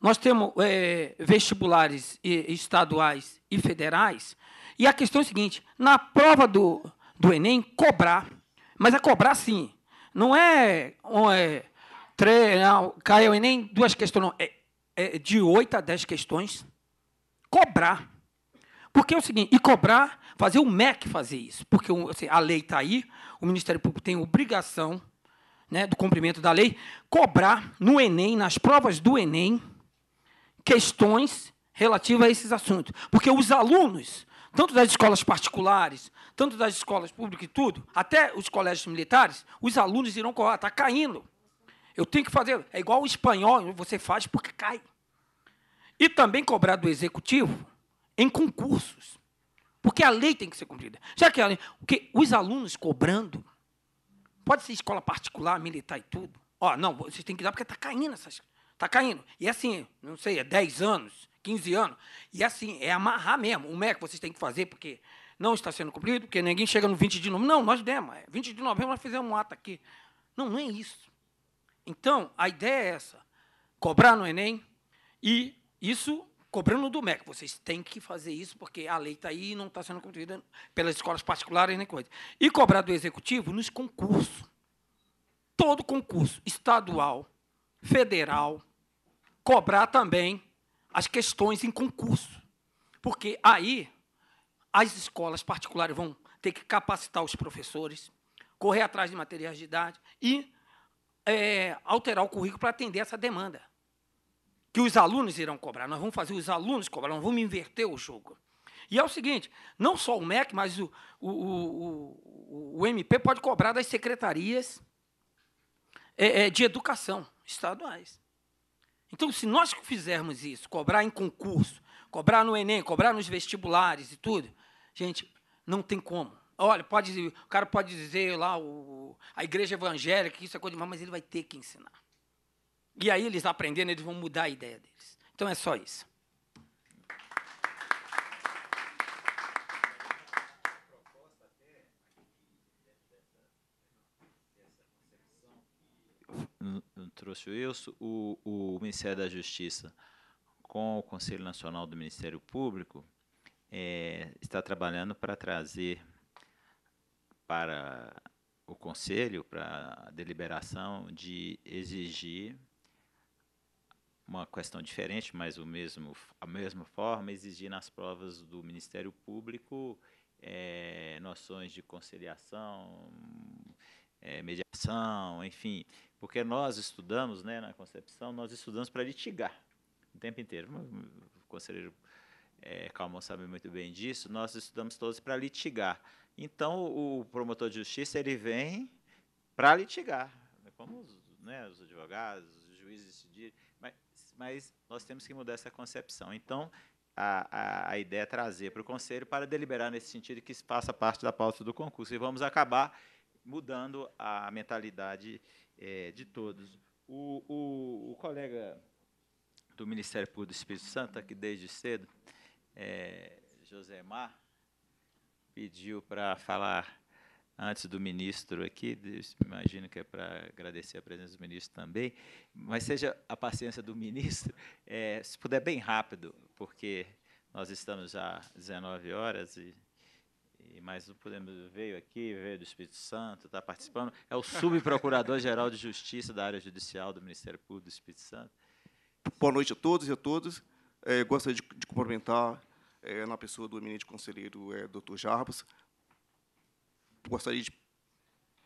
nós temos é, vestibulares estaduais e federais, e a questão é a seguinte: na prova do, do Enem, cobrar, mas é cobrar sim. Não é, não é tre, não, caiu o Enem, duas questões, não. É, é de oito a dez questões cobrar. Porque é o seguinte, e cobrar, fazer o MEC fazer isso, porque assim, a lei está aí, o Ministério Público tem obrigação né, do cumprimento da lei, cobrar no Enem, nas provas do Enem, questões relativas a esses assuntos. Porque os alunos, tanto das escolas particulares, tanto das escolas públicas e tudo, até os colégios militares, os alunos irão colar, está caindo. Eu tenho que fazer. É igual o espanhol, você faz porque cai. E também cobrar do executivo em concursos. Porque a lei tem que ser cumprida. Já que, lei, que os alunos cobrando, pode ser escola particular, militar e tudo. Ó, não, vocês têm que dar porque está caindo essas. Está caindo. E é assim, não sei, é 10 anos, 15 anos. E é assim, é amarrar mesmo. O MEC vocês têm que fazer, porque não está sendo cumprido, porque ninguém chega no 20 de novembro. Não, nós demos. 20 é de novembro nós fizemos um ato aqui. Não, não é isso. Então, a ideia é essa: cobrar no Enem e isso cobrando do MEC. Vocês têm que fazer isso, porque a lei está aí e não está sendo cumprida pelas escolas particulares nem coisa. E cobrar do executivo nos concursos. Todo concurso, estadual, federal, cobrar também as questões em concurso. Porque aí as escolas particulares vão ter que capacitar os professores, correr atrás de materiais de idade e é, alterar o currículo para atender essa demanda que os alunos irão cobrar. Nós vamos fazer os alunos cobrar, nós vamos inverter o jogo. E é o seguinte: não só o MEC, mas o, o, o, o MP pode cobrar das secretarias é, é, de educação estaduais. Então, se nós fizermos isso, cobrar em concurso, cobrar no Enem, cobrar nos vestibulares e tudo, gente, não tem como. Olha, pode, o cara pode dizer lá o, a igreja evangélica, isso é coisa demais, mas ele vai ter que ensinar. E aí eles aprendendo, eles vão mudar a ideia deles. Então é só isso. trouxe o Wilson, o, o Ministério da Justiça, com o Conselho Nacional do Ministério Público, é, está trabalhando para trazer para o Conselho, para a deliberação, de exigir uma questão diferente, mas o mesmo, a mesma forma, exigir nas provas do Ministério Público é, noções de conciliação, é, mediação, enfim, porque nós estudamos, né, na concepção, nós estudamos para litigar o tempo inteiro. O conselheiro é, Calmon sabe muito bem disso. Nós estudamos todos para litigar. Então, o promotor de justiça ele vem para litigar, é como os, né, os advogados, os juízes decidirem mas nós temos que mudar essa concepção. Então, a, a, a ideia é trazer para o Conselho para deliberar nesse sentido que faça parte da pauta do concurso. E vamos acabar mudando a mentalidade é, de todos. O, o, o, colega do Ministério Público do Espírito Santo, aqui desde cedo, é, Mar, pediu para falar antes do ministro aqui, imagino que é para agradecer a presença do ministro também, mas seja a paciência do ministro, é, se puder bem rápido, porque nós estamos já às 19 horas e, mais podemos veio aqui, veio do Espírito Santo, está participando, é o subprocurador-geral de Justiça da área judicial do Ministério Público do Espírito Santo. Boa noite a todos e a todas. É, gostaria de, de cumprimentar é, na pessoa do eminente conselheiro é, Dr. Jarbas, gostaria de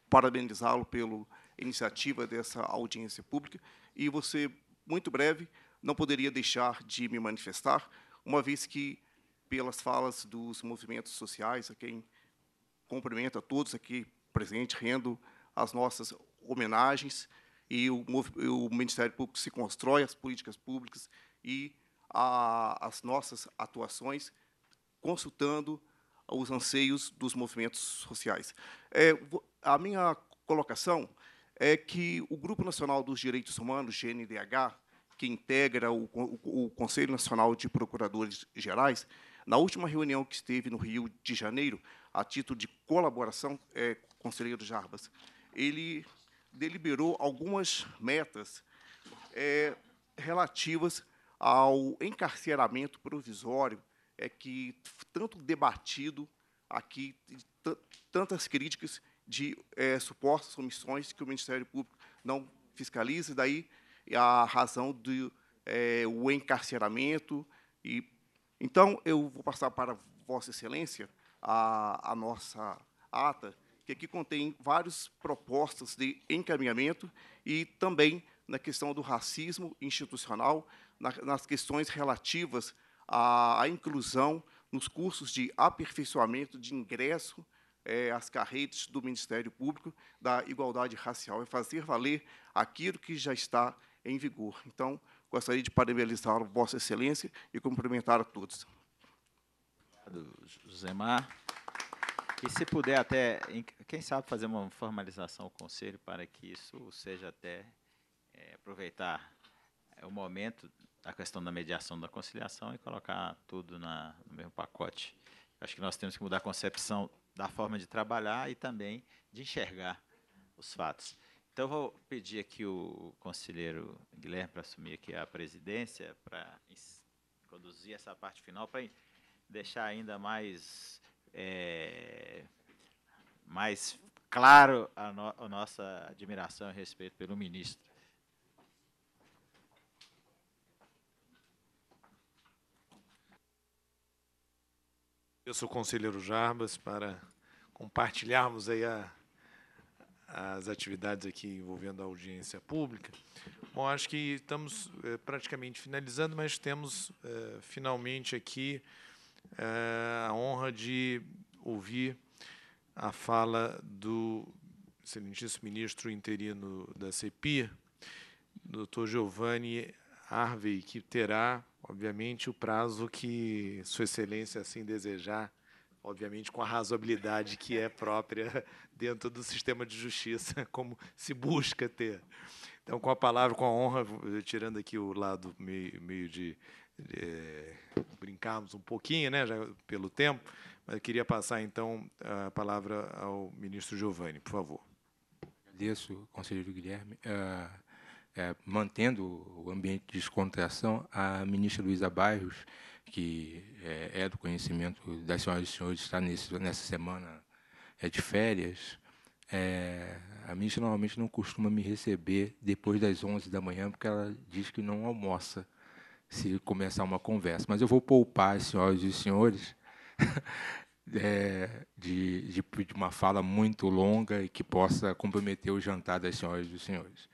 parabenizá-lo pela iniciativa dessa audiência pública e você, muito breve, não poderia deixar de me manifestar, uma vez que, pelas falas dos movimentos sociais, a quem cumprimento a todos aqui presentes, rendo as nossas homenagens, e o, o, Ministério Público se constrói as políticas públicas e a, as nossas atuações, consultando os anseios dos movimentos sociais. É, a minha colocação é que o Grupo Nacional dos Direitos Humanos, GNDH, que integra o, o, o Conselho Nacional de Procuradores Gerais, na última reunião que esteve no Rio de Janeiro, a título de colaboração, é, conselheiro Jarbas, ele deliberou algumas metas é, relativas ao encarceramento provisório é que tanto debatido aqui, tantas críticas de é, supostas omissões que o Ministério Público não fiscaliza, e daí a razão do é, o encarceramento. E, então, eu vou passar para Vossa Excelência a, a nossa ata, que aqui contém várias propostas de encaminhamento e também na questão do racismo institucional, na, nas questões relativas a, a inclusão nos cursos de aperfeiçoamento de ingresso é, às carreiras do Ministério Público da Igualdade Racial, é fazer valer aquilo que já está em vigor. Então, gostaria de parabenizar a Vossa Excelência e cumprimentar a todos. Obrigado, Josemar. E se puder até, quem sabe, fazer uma formalização ao Conselho para que isso seja até é, aproveitar é, o momento a questão da mediação da conciliação e colocar tudo na, no mesmo pacote. Acho que nós temos que mudar a concepção da forma de trabalhar e também de enxergar os fatos. Então, vou pedir aqui o conselheiro Guilherme para assumir aqui a presidência, para conduzir essa parte final, para deixar ainda mais, é, mais claro a, no, a nossa admiração e respeito pelo ministro. Eu sou o conselheiro Jarbas para compartilharmos aí a, as atividades aqui envolvendo a audiência pública. Bom, acho que estamos é, praticamente finalizando, mas temos é, finalmente aqui é, a honra de ouvir a fala do excelentíssimo ministro interino da CEPI, doutor Giovanni Harvey, que terá Obviamente, o prazo que Sua Excelência assim desejar, obviamente com a razoabilidade que é própria dentro do sistema de justiça, como se busca ter. Então, com a palavra, com a honra, eh, tirando aqui o lado meio, meio de, eh, brincarmos um pouquinho, né, já pelo tempo, mas eu queria passar então a palavra ao ministro Giovanni, por favor. Agradeço, conselheiro Guilherme. Uh é, mantendo o ambiente de descontração, a ministra Luísa Bairros, que é, é, do conhecimento das senhoras e senhores, está nesse, nessa semana é, de férias, é, a ministra normalmente não costuma me receber depois das 11 da manhã, porque ela diz que não almoça se começar uma conversa. Mas eu vou poupar as senhoras e senhores é, de, de, de, uma fala muito longa e que possa comprometer o jantar das senhoras e senhores.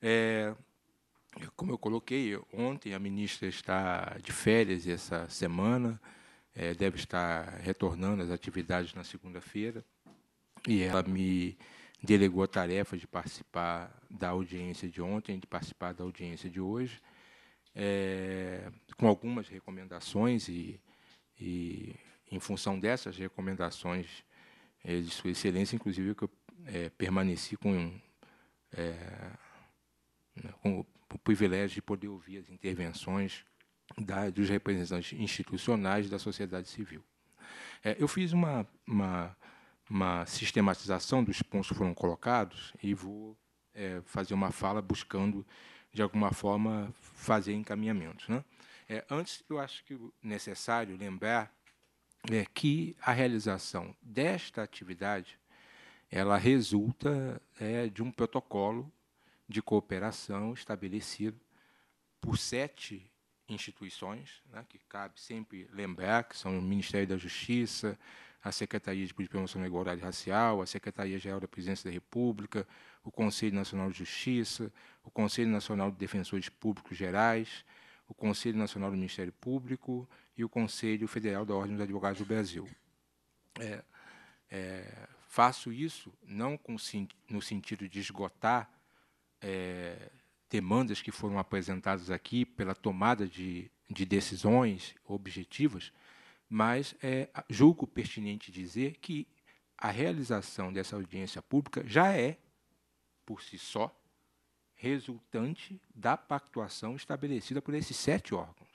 É, é, como eu coloquei ontem, a ministra está de férias essa semana, é, deve estar retornando às atividades na segunda-feira, e ela me delegou a tarefa de participar da audiência de ontem, de participar da audiência de hoje, é, com algumas recomendações, e, e, em função dessas recomendações é, de Sua Excelência, inclusive, que eu é, permaneci com. É, né, com o privilégio de poder ouvir as intervenções da, dos representantes institucionais da sociedade civil. É, eu fiz uma, uma, uma, sistematização dos pontos que foram colocados e vou é, fazer uma fala buscando, de alguma forma, fazer encaminhamentos. Né? É, antes, eu acho que necessário lembrar né, que a realização desta atividade ela resulta é, de um protocolo de cooperação estabelecido por sete instituições, né, que cabe sempre lembrar, que são o Ministério da Justiça, a Secretaria de Promoção da Igualdade Racial, a Secretaria Geral da Presidência da República, o Conselho Nacional de Justiça, o Conselho Nacional de Defensores Públicos Gerais, o Conselho Nacional do Ministério Público e o Conselho Federal da Ordem dos Advogados do Brasil. É, é, faço isso não com, no sentido de esgotar é, demandas que foram apresentadas aqui pela tomada de, de decisões objetivas, mas é, julgo pertinente dizer que a realização dessa audiência pública já é, por si só, resultante da pactuação estabelecida por esses sete órgãos.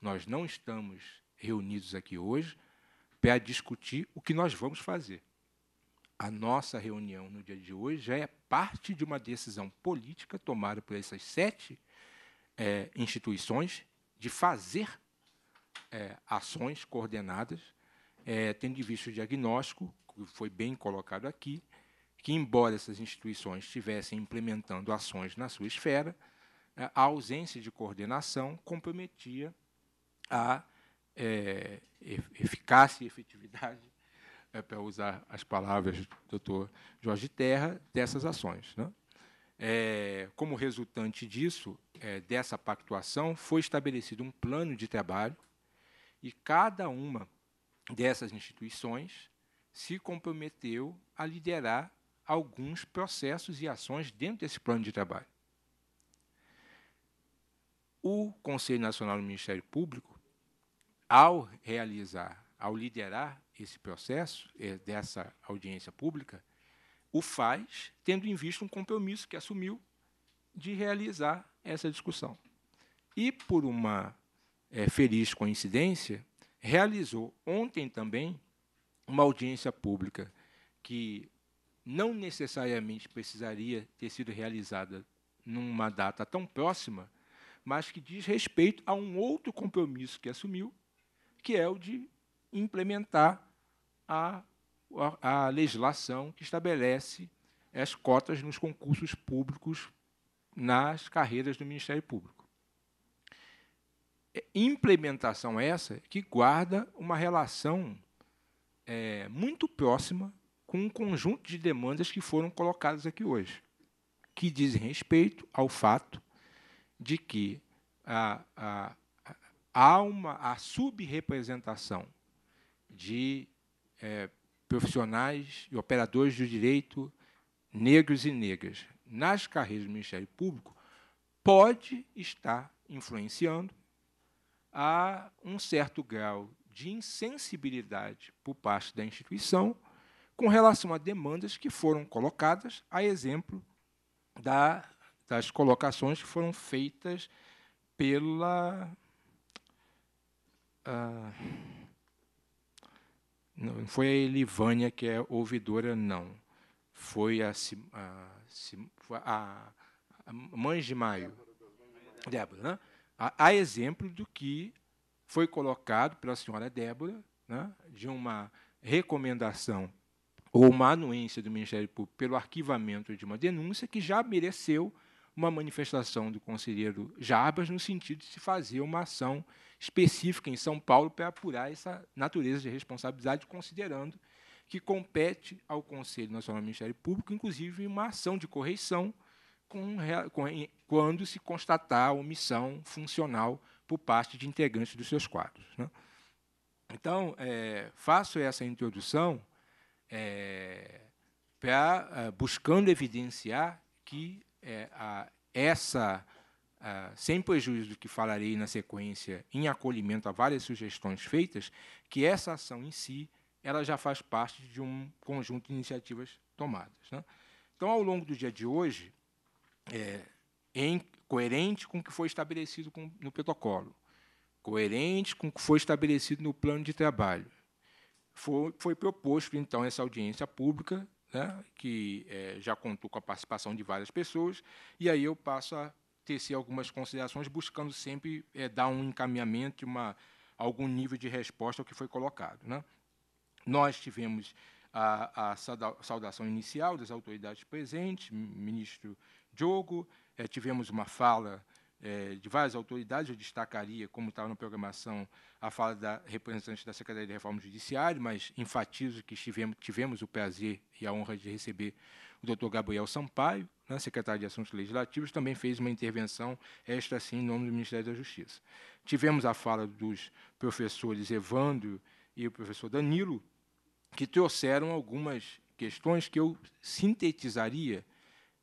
Nós não estamos reunidos aqui hoje para discutir o que nós vamos fazer a nossa reunião no dia de hoje já é parte de uma decisão política tomada por essas sete é, instituições de fazer é, ações coordenadas, é, tendo em vista o diagnóstico, que foi bem colocado aqui, que, embora essas instituições estivessem implementando ações na sua esfera, é, a ausência de coordenação comprometia a é, eficácia e efetividade é, para usar as palavras do doutor Jorge Terra, dessas ações. Né? É, como resultante disso, é, dessa pactuação, foi estabelecido um plano de trabalho e cada uma dessas instituições se comprometeu a liderar alguns processos e ações dentro desse plano de trabalho. O Conselho Nacional do Ministério Público, ao realizar, ao liderar esse processo é, dessa audiência pública, o faz tendo em vista um compromisso que assumiu de realizar essa discussão. E, por uma é, feliz coincidência, realizou ontem também uma audiência pública que não necessariamente precisaria ter sido realizada numa data tão próxima, mas que diz respeito a um outro compromisso que assumiu, que é o de implementar a, a, a legislação que estabelece as cotas nos concursos públicos nas carreiras do Ministério Público. É, implementação essa que guarda uma relação é, muito próxima com um conjunto de demandas que foram colocadas aqui hoje, que dizem respeito ao fato de que a, a, há uma a subrepresentação de é, profissionais e operadores do direito negros e negras nas carreiras do Ministério Público pode estar influenciando a um certo grau de insensibilidade por parte da instituição com relação a demandas que foram colocadas, a exemplo da, das colocações que foram feitas pela. Uh, não foi a Elivânia que é ouvidora, não. Foi a, a, a, a Mãe de Maio. Débora, né? Há exemplo do que foi colocado pela senhora Débora, né, de uma recomendação ou uma anuência do Ministério Público pelo arquivamento de uma denúncia que já mereceu uma manifestação do conselheiro Jarbas no sentido de se fazer uma ação específica em São Paulo para apurar essa natureza de responsabilidade, considerando que compete ao Conselho Nacional do Ministério Público, inclusive, uma ação de correição com, com, quando se constatar omissão funcional por parte de integrantes dos seus quadros. Né? Então, é, faço essa introdução é, pra, é, buscando evidenciar que é, a, essa, a, sem prejuízo do que falarei na sequência, em acolhimento a várias sugestões feitas, que essa ação em si ela já faz parte de um conjunto de iniciativas tomadas. Né? Então, ao longo do dia de hoje, é, em, coerente com o que foi estabelecido com, no protocolo, coerente com o que foi estabelecido no plano de trabalho, foi, foi proposto, então, essa audiência pública né, que é, já contou com a participação de várias pessoas, e aí eu passo a tecer algumas considerações, buscando sempre é, dar um encaminhamento, uma, algum nível de resposta ao que foi colocado. Né? Nós tivemos a, a, saudação inicial das autoridades presentes, ministro Diogo, é, tivemos uma fala é, de várias autoridades, eu destacaria, como estava na programação, a fala da representante da Secretaria de Reforma Judiciária, mas enfatizo que tivemos, tivemos o prazer e a honra de receber o doutor Gabriel Sampaio, né, secretário de Assuntos Legislativos, também fez uma intervenção, esta sim, em nome do Ministério da Justiça. Tivemos a fala dos professores Evandro e o professor Danilo, que trouxeram algumas questões que eu sintetizaria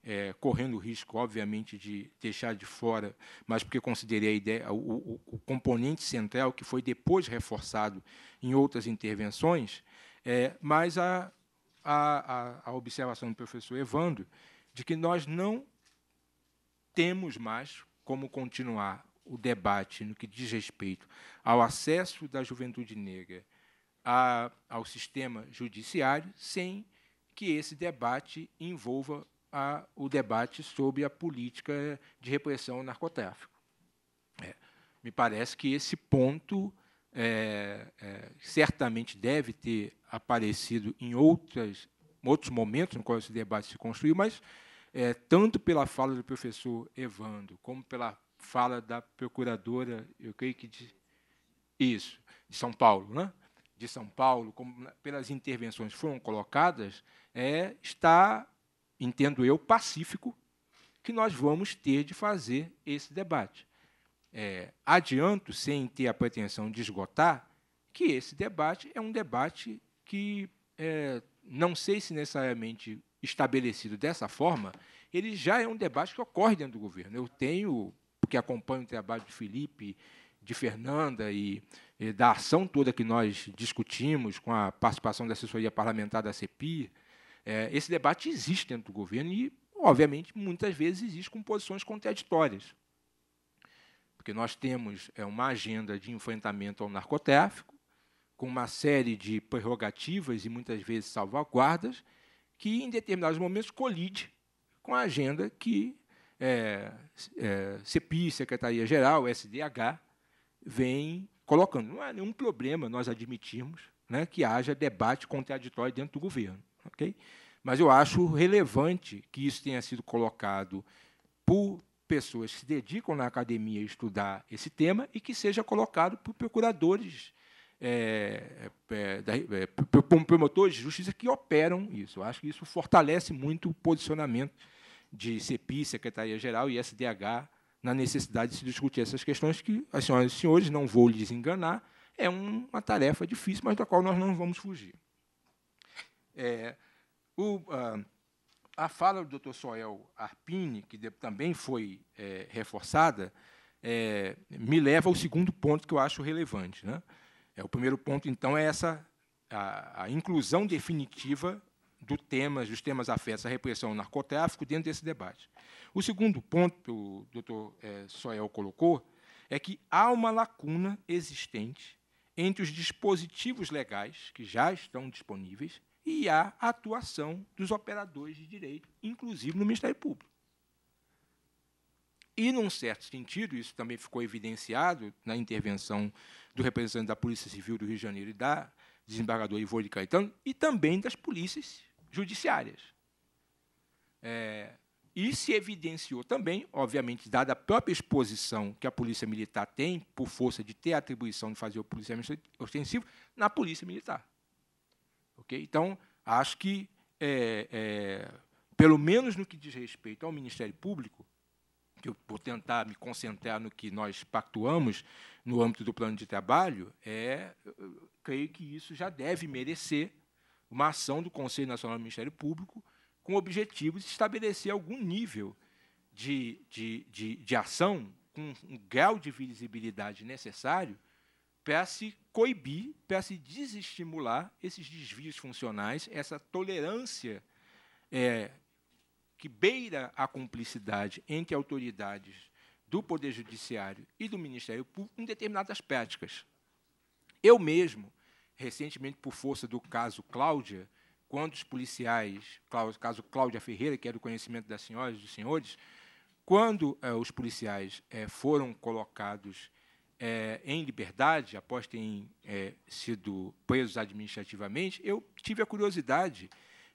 é, correndo o risco, obviamente, de deixar de fora, mas porque considerei a ideia, o, o, o componente central que foi depois reforçado em outras intervenções, é, mas a, a, a observação do professor Evandro de que nós não temos mais como continuar o debate no que diz respeito ao acesso da juventude negra a, ao sistema judiciário sem que esse debate envolva a, o debate sobre a política de repressão ao narcotráfico. É, me parece que esse ponto é, é, certamente deve ter aparecido em outras, outros momentos no qual esse debate se construiu, mas é, tanto pela fala do professor Evando como pela fala da procuradora, eu creio que de, isso, de São Paulo, né? de São Paulo, como pelas intervenções que foram colocadas, é, está entendo eu, pacífico, que nós vamos ter de fazer esse debate. É, adianto, sem ter a pretensão de esgotar, que esse debate é um debate que, é, não sei se necessariamente estabelecido dessa forma, ele já é um debate que ocorre dentro do governo. Eu tenho, porque acompanho o trabalho de Felipe, de Fernanda e, e eh, da ação toda que nós discutimos com a participação da assessoria parlamentar da CEPI, é, esse debate existe dentro do governo e, obviamente, muitas vezes existe com posições contraditórias. Porque nós temos é, uma agenda de enfrentamento ao narcotráfico, com uma série de prerrogativas e muitas vezes salvaguardas, que em determinados momentos colide com a agenda que é, é, CEPI, Secretaria-Geral, SDH, vem colocando. Não é nenhum problema nós admitirmos né, que haja debate contraditório dentro do governo. Mas eu acho relevante que isso tenha sido colocado por pessoas que se dedicam na academia a estudar esse tema e que seja colocado por procuradores, é, é, da, é, promotores de justiça que operam isso. Eu acho que isso fortalece muito o posicionamento de CEPI, Secretaria-Geral e SDH na necessidade de se discutir essas questões que, as senhoras e senhores, não vou lhes enganar, é uma tarefa difícil, mas da qual nós não vamos fugir. É, o, ah, a fala do Dr. Soel Arpini, que também foi é, reforçada, é, me leva ao segundo ponto que eu acho relevante. Né? É, o primeiro ponto, então, é essa a, a inclusão definitiva do tema, dos temas afetos à repressão ao narcotráfico dentro desse debate. O segundo ponto que o doutor é, Soel colocou é que há uma lacuna existente entre os dispositivos legais que já estão disponíveis e à atuação dos operadores de direito, inclusive no Ministério Público. E, num certo sentido, isso também ficou evidenciado na intervenção do representante da Polícia Civil do Rio de Janeiro e da desembargadora Ivone Caetano, e também das polícias judiciárias. É, e se evidenciou também, obviamente, dada a própria exposição que a Polícia Militar tem, por força de ter a atribuição de fazer o policiamento ostensivo, na Polícia Militar. Okay? Então, acho que, é, é, pelo menos no que diz respeito ao Ministério Público, que eu vou tentar me concentrar no que nós pactuamos no âmbito do plano de trabalho, é, creio que isso já deve merecer uma ação do Conselho Nacional do Ministério Público com o objetivo de estabelecer algum nível de, de, de, de ação com um grau de visibilidade necessário peça coibir, peça desestimular esses desvios funcionais, essa tolerância é, que beira a cumplicidade entre autoridades do Poder Judiciário e do Ministério Público em determinadas práticas. Eu mesmo, recentemente, por força do caso Cláudia, quando os policiais, caso Cláudia Ferreira, que é do conhecimento das senhoras e dos senhores, quando eh, os policiais eh, foram colocados é, em liberdade, após terem é, sido presos administrativamente, eu tive a curiosidade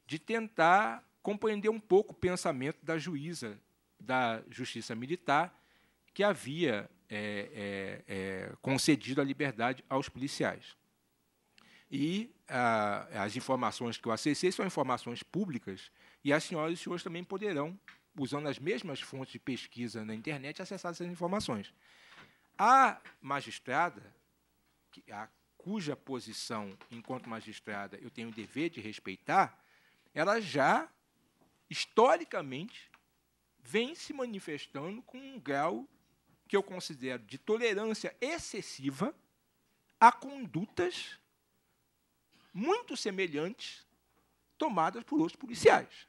de tentar compreender um pouco o pensamento da juíza da Justiça Militar que havia é, é, é concedido a liberdade aos policiais. E a, as informações que eu acessei são informações públicas, e as senhoras e senhores também poderão, usando as mesmas fontes de pesquisa na internet, acessar essas informações. A magistrada, a cuja posição enquanto magistrada eu tenho o dever de respeitar, ela já, historicamente, vem se manifestando com um grau que eu considero de tolerância excessiva a condutas muito semelhantes tomadas por outros policiais.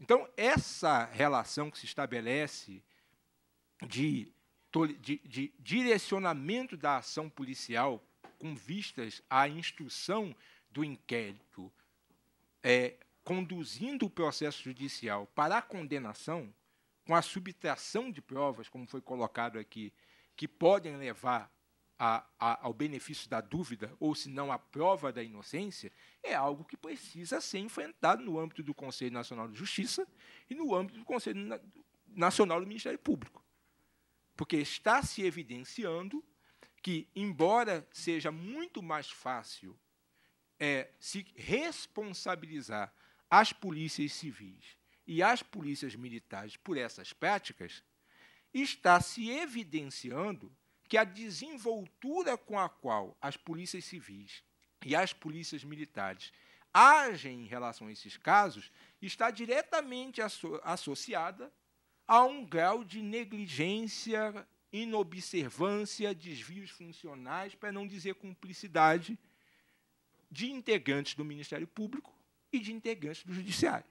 Então, essa relação que se estabelece de, de, de direcionamento da ação policial com vistas à instrução do inquérito, é, conduzindo o processo judicial para a condenação, com a subtração de provas, como foi colocado aqui, que podem levar a, a, ao benefício da dúvida, ou se não à prova da inocência, é algo que precisa ser enfrentado no âmbito do Conselho Nacional de Justiça e no âmbito do Conselho Nacional do Ministério Público. Porque está se evidenciando que, embora seja muito mais fácil é, se responsabilizar as polícias civis e as polícias militares por essas práticas, está se evidenciando que a desenvoltura com a qual as polícias civis e as polícias militares agem em relação a esses casos está diretamente asso associada há um grau de negligência, inobservância, desvios funcionais, para não dizer cumplicidade, de integrantes do Ministério Público e de integrantes do Judiciário.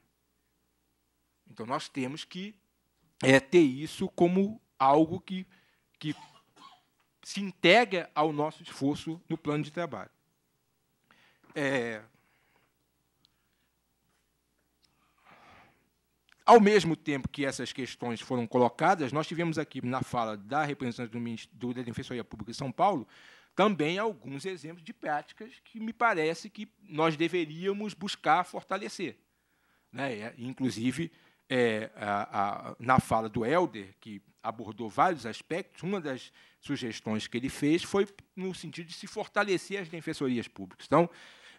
Então, nós temos que é, ter isso como algo que, que se integra ao nosso esforço no plano de trabalho. É, Ao mesmo tempo que essas questões foram colocadas, nós tivemos aqui na fala da representante do, da Defensoria Pública de São Paulo também alguns exemplos de práticas que me parece que nós deveríamos buscar fortalecer. Né? É, inclusive, é, a, a, na fala do Helder, que abordou vários aspectos, uma das sugestões que ele fez foi no sentido de se fortalecer as defensorias públicas. Então,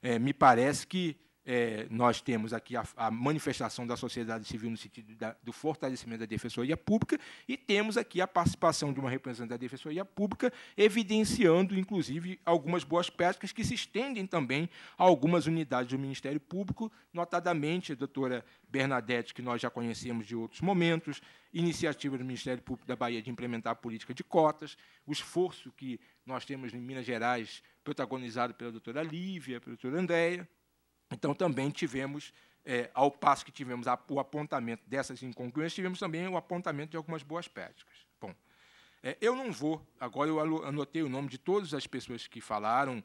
é, me parece que é, nós temos aqui a, a, manifestação da sociedade civil no sentido da, do fortalecimento da defensoria pública e temos aqui a participação de uma representante da defensoria pública, evidenciando, inclusive, algumas boas práticas que se estendem também a algumas unidades do Ministério Público, notadamente a doutora Bernadette, que nós já conhecemos de outros momentos, iniciativa do Ministério Público da Bahia de implementar a política de cotas, o esforço que nós temos em Minas Gerais, protagonizado pela doutora Lívia, pela doutora Andréia, então, também tivemos, é, ao passo que tivemos a, o apontamento dessas incongruências, tivemos também o apontamento de algumas boas práticas. Bom, é, eu não vou, agora eu anotei o nome de todas as pessoas que falaram,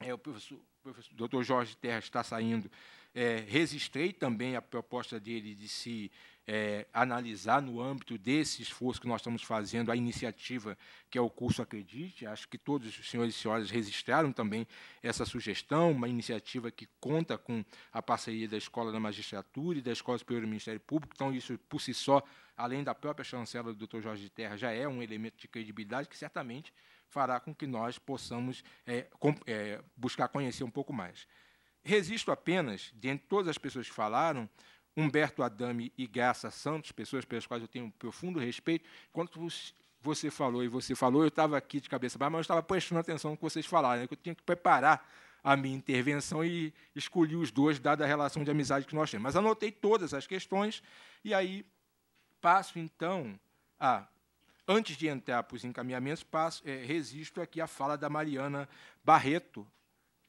é, o professor, o doutor Jorge Terra está saindo, é, registrei também a proposta dele de se é, analisar no âmbito desse esforço que nós estamos fazendo a iniciativa que é o curso Acredite. Acho que todos os senhores e senhoras registraram também essa sugestão, uma iniciativa que conta com a parceria da Escola da Magistratura e da Escola Superior do Ministério Público. Então, isso por si só, além da própria chancela do Dr. Jorge de Terra, já é um elemento de credibilidade que certamente fará com que nós possamos é, com, é, buscar conhecer um pouco mais. Resisto apenas, dentre todas as pessoas que falaram, Humberto Adame e Graça Santos, pessoas pelas quais eu tenho um profundo respeito. Enquanto você falou e você falou, eu estava aqui de cabeça baixa, mas eu estava prestando atenção no que vocês falaram, né, que eu tinha que preparar a minha intervenção e escolhi os dois, dada a relação de amizade que nós temos. Mas anotei todas as questões e aí passo, então, a Antes de entrar para os encaminhamentos, passo, é, resisto aqui à fala da Mariana Barreto,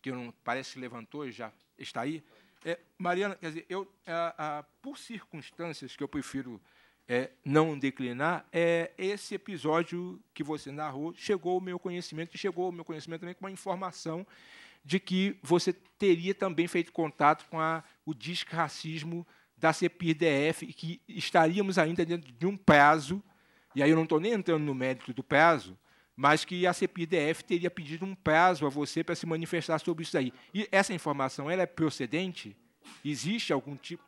que não, parece que levantou e já está aí, é, Mariana, quer dizer, eu, a, a, por circunstâncias que eu prefiro é, não declinar, é, esse episódio que você narrou chegou ao meu conhecimento, e chegou ao meu conhecimento também com uma informação de que você teria também feito contato com a, o disque racismo da CPIDF e que estaríamos ainda dentro de um prazo, e aí eu não estou nem entrando no mérito do prazo, mas que a CPDF teria pedido um prazo a você para se manifestar sobre isso aí. E essa informação ela é procedente? Existe algum tipo?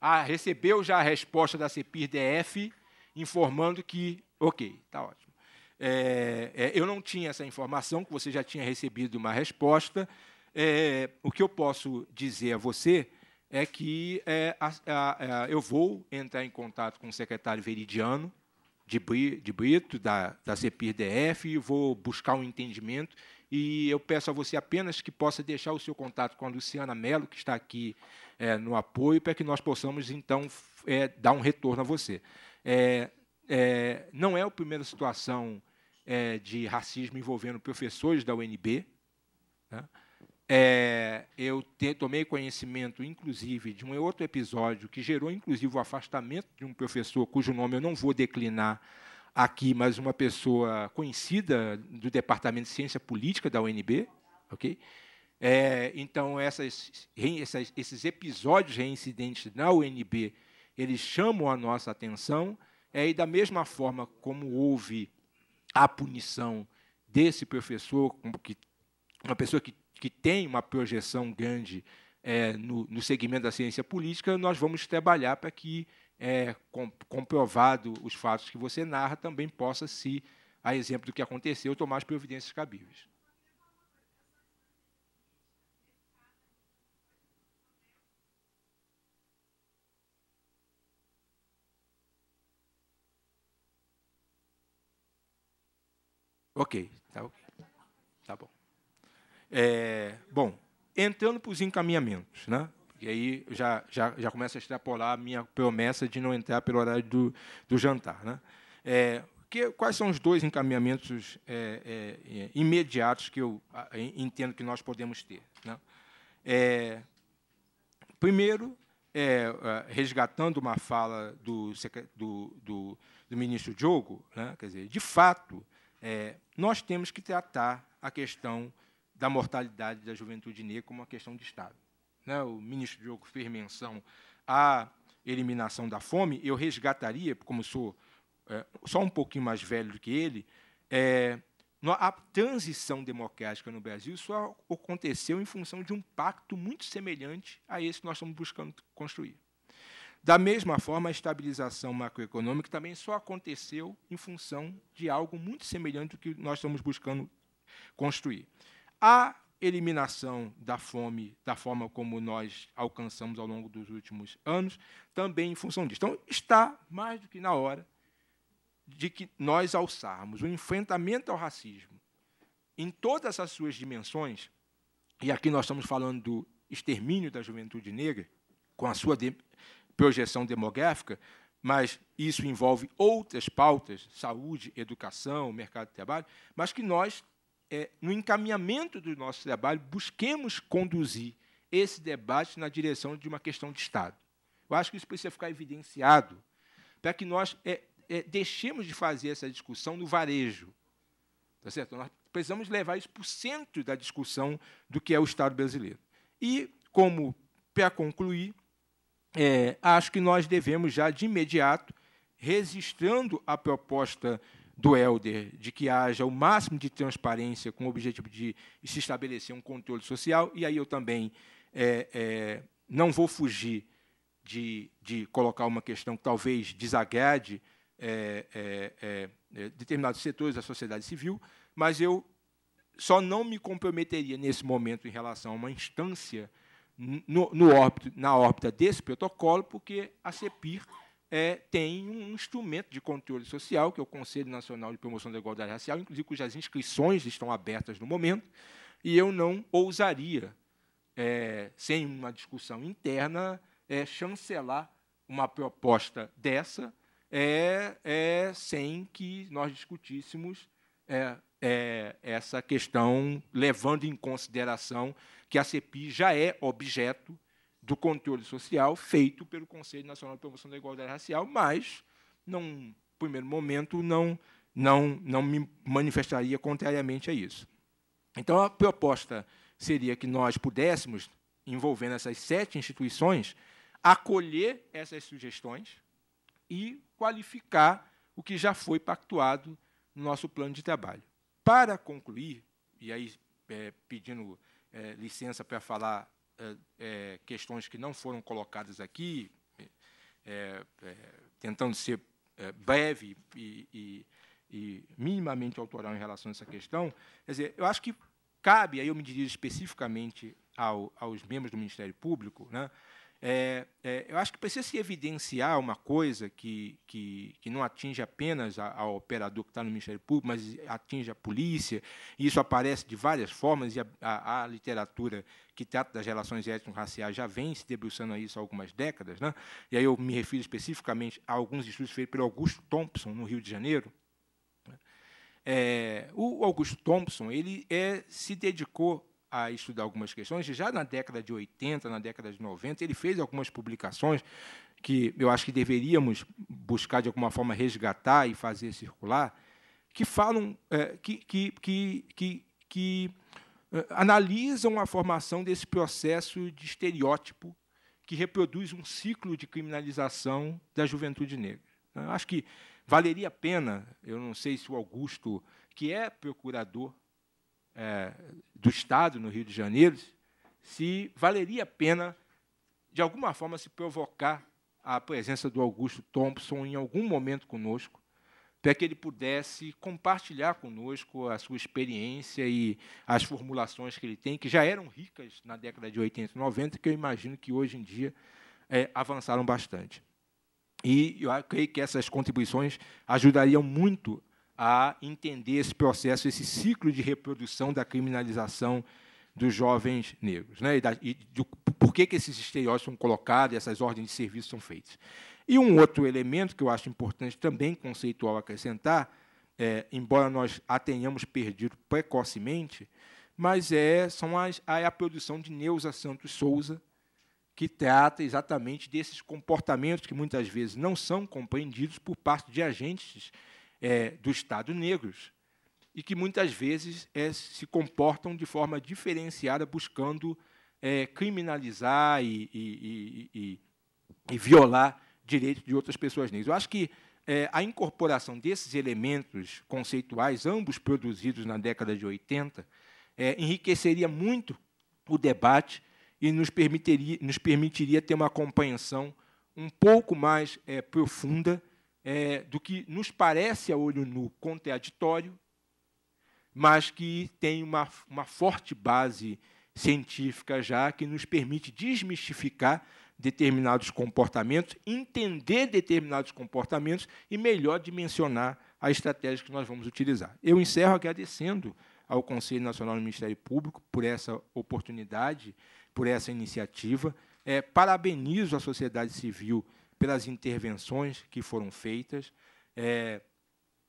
Ah, recebeu já a resposta da CPDF informando que, ok, está ótimo. É, é, eu não tinha essa informação, que você já tinha recebido uma resposta. É, o que eu posso dizer a você é que é, a, a, a, eu vou entrar em contato com o secretário Veridiano, de, de Brito, da, da CEPIR-DF, vou buscar um entendimento e eu peço a você apenas que possa deixar o seu contato com a Luciana Mello, que está aqui é, no apoio, para que nós possamos, então, é, dar um retorno a você. É, é não é a primeira situação é, de racismo envolvendo professores da UNB, né? É, eu te, tomei conhecimento, inclusive, de um outro episódio que gerou, inclusive, o afastamento de um professor cujo nome eu não vou declinar aqui, mas uma pessoa conhecida do Departamento de Ciência Política da UNB, ok? É, então essas, essas, esses episódios reincidentes na UNB eles chamam a nossa atenção é, e da mesma forma como houve a punição desse professor, que, uma pessoa que que tem uma projeção grande é, no, no, segmento da ciência política, nós vamos trabalhar para que, é, com, comprovado os fatos que você narra, também possa se, a exemplo do que aconteceu, tomar as providências cabíveis. Ok, tá ok. Tá bom. É, bom, entrando para os encaminhamentos, né? E aí já, já, já começa a extrapolar a minha promessa de não entrar pelo horário do, do jantar. Né? É, que, quais são os dois encaminhamentos é, é, é imediatos que eu entendo que nós podemos ter? Né? É, primeiro, é, resgatando uma fala do, do, do, do ministro Diogo, né? quer dizer, de fato, nós temos que tratar a questão da mortalidade da juventude negra como uma questão de Estado. Né? O ministro Diogo fez menção à eliminação da fome. Eu resgataria, como sou é, só um pouquinho mais velho do que ele, é, a transição democrática no Brasil só aconteceu em função de um pacto muito semelhante a esse que nós estamos buscando construir. Da mesma forma, a estabilização macroeconômica também só aconteceu em função de algo muito semelhante ao que nós estamos buscando construir a eliminação da fome, da forma como nós alcançamos ao longo dos últimos anos, também em função disso. Então, está mais do que na hora de que nós alçarmos o enfrentamento ao racismo em todas as suas dimensões, e aqui nós estamos falando do extermínio da juventude negra, com a sua de projeção demográfica, mas isso envolve outras pautas, saúde, educação, mercado de trabalho, mas que nós é, no encaminhamento do nosso trabalho, busquemos conduzir esse debate na direção de uma questão de Estado. Eu acho que isso precisa ficar evidenciado para que nós é, é, deixemos de fazer essa discussão no varejo. Tá certo? Nós precisamos levar isso para o centro da discussão do que é o Estado brasileiro. E, como para concluir, é, acho que nós devemos já de imediato, registrando a proposta do Helder, de que haja o máximo de transparência com o objetivo de se estabelecer um controle social, e aí eu também é, é, não vou fugir de, de, colocar uma questão que talvez desagrade é, é, é, é determinados setores da sociedade civil, mas eu só não me comprometeria nesse momento em relação a uma instância no, no órbito, na órbita desse protocolo, porque a CEPIR é, tem um instrumento de controle social, que é o Conselho Nacional de Promoção da Igualdade Racial, inclusive cujas inscrições estão abertas no momento, e eu não ousaria, é, sem uma discussão interna, é, chancelar uma proposta dessa é, é, sem que nós discutíssemos é, essa questão, levando em consideração que a CEPI já é objeto do controle social feito pelo Conselho Nacional de Promoção da Igualdade Racial, mas, num primeiro momento, não, não, não me manifestaria contrariamente a isso. Então, a proposta seria que nós pudéssemos, envolvendo essas sete instituições, acolher essas sugestões e qualificar o que já foi pactuado no nosso plano de trabalho. Para concluir, e aí é, pedindo é, licença para falar é, questões que não foram colocadas aqui, é, tentando ser breve e, e, e, minimamente autoral em relação a essa questão, quer dizer, eu acho que cabe, aí eu me dirijo especificamente ao, aos membros do Ministério Público, né, é, é, eu acho que precisa se evidenciar uma coisa que, que, que não atinge apenas ao operador que está no Ministério Público, mas atinge a polícia, e isso aparece de várias formas, e a, a, a literatura que trata das relações étnico-raciais já vem se debruçando a isso há algumas décadas. Né? E aí eu me refiro especificamente a alguns estudos feitos pelo Augusto Thompson, no Rio de Janeiro. Né? É, o Augusto Thompson ele é, se dedicou a estudar algumas questões. Já na década de 80, na década de 90, ele fez algumas publicações que eu acho que deveríamos buscar de alguma forma resgatar e fazer circular, que falam é, que, que, que, que, que é, analisam a formação desse processo de estereótipo que reproduz um ciclo de criminalização da juventude negra. Eu acho que valeria a pena, eu não sei se o Augusto, que é procurador é, do Estado no Rio de Janeiro, se valeria a pena, de alguma forma, se provocar a presença do Augusto Thompson em algum momento conosco, para que ele pudesse compartilhar conosco a sua experiência e as formulações que ele tem, que já eram ricas na década de 80 e 90, que eu imagino que hoje em dia é, avançaram bastante. E eu creio que essas contribuições ajudariam muito a entender esse processo, esse ciclo de reprodução da criminalização dos jovens negros, né? e, da, e por que, que esses estereótipos são colocados, essas ordens de serviço são feitas. E um outro elemento que eu acho importante também conceitual acrescentar, é, embora nós a tenhamos perdido precocemente, mas é, são as, é a produção de Neuza Santos Souza, que trata exatamente desses comportamentos que muitas vezes não são compreendidos por parte de agentes é, do Estado negros e que muitas vezes é, se comportam de forma diferenciada, buscando é, criminalizar e, e, e, e, violar direitos de outras pessoas negras. Eu acho que é, a incorporação desses elementos conceituais, ambos produzidos na década de 80, é, enriqueceria muito o debate e nos permitiria, nos permitiria ter uma compreensão um pouco mais é, profunda é, do que nos parece a olho nu contraditório, mas que tem uma, uma forte base científica já que nos permite desmistificar determinados comportamentos, entender determinados comportamentos e melhor dimensionar a estratégia que nós vamos utilizar. Eu encerro agradecendo ao Conselho Nacional do Ministério Público por essa oportunidade, por essa iniciativa. É, parabenizo a sociedade civil pelas intervenções que foram feitas. É,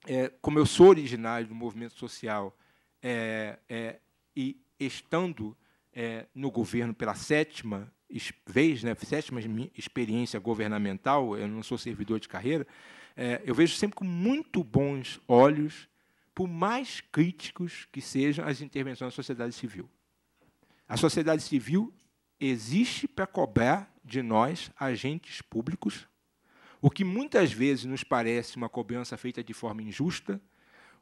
é, como eu sou originário do movimento social é, é e estando é, no governo pela sétima vez, né, sétima experiência governamental, eu não sou servidor de carreira, é, eu vejo sempre com muito bons olhos, por mais críticos que sejam as intervenções da sociedade civil. A sociedade civil existe para cobrar de nós, agentes públicos, o que muitas vezes nos parece uma cobrança feita de forma injusta,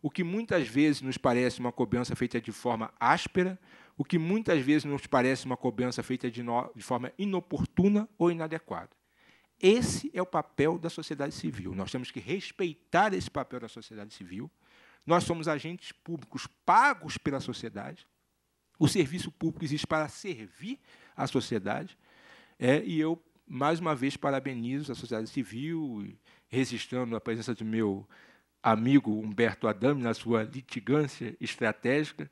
o que muitas vezes nos parece uma cobrança feita de forma áspera, o que muitas vezes nos parece uma cobrança feita de, no, de forma inoportuna ou inadequada. Esse é o papel da sociedade civil. Nós temos que respeitar esse papel da sociedade civil. Nós somos agentes públicos pagos pela sociedade. O serviço público existe para servir a sociedade. É, e eu, mais uma vez, parabenizo a sociedade civil, registrando a presença do meu amigo Humberto Adame na sua litigância estratégica.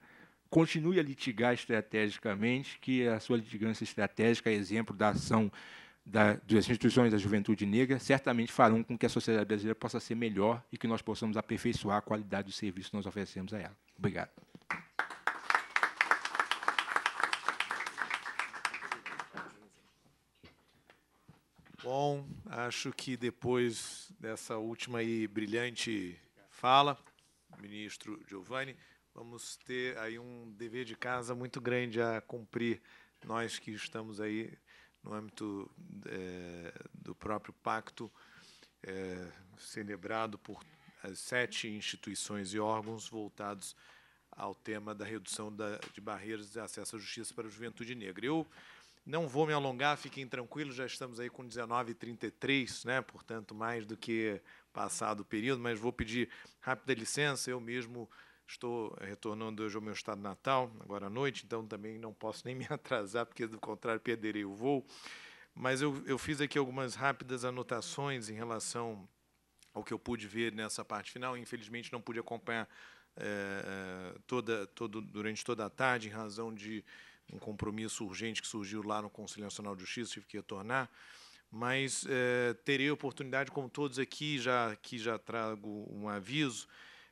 Continue a litigar estrategicamente, que a sua litigância estratégica é exemplo da ação da, das instituições da juventude negra, certamente farão com que a sociedade brasileira possa ser melhor e que nós possamos aperfeiçoar a qualidade do serviço que nós oferecemos a ela. Obrigado. Bom, acho que depois dessa última e brilhante fala, ministro Giovanni, vamos ter aí um dever de casa muito grande a cumprir nós que estamos aí no âmbito é, do próprio pacto é, celebrado por sete instituições e órgãos voltados ao tema da redução da, de barreiras de acesso à justiça para a juventude negra. Eu não vou me alongar, fiquem tranquilos, já estamos aí com 19h33, né? portanto, mais do que passado o período, mas vou pedir rápida licença, eu mesmo estou retornando hoje ao meu estado natal, agora à noite, então também não posso nem me atrasar, porque do contrário perderei o voo. Mas eu, eu fiz aqui algumas rápidas anotações em relação ao que eu pude ver nessa parte final, infelizmente não pude acompanhar é, toda, todo, durante toda a tarde, em razão de um compromisso urgente que surgiu lá no Conselho Nacional de Justiça, tive que retornar, mas é, terei a oportunidade, como todos aqui, já que já trago um aviso,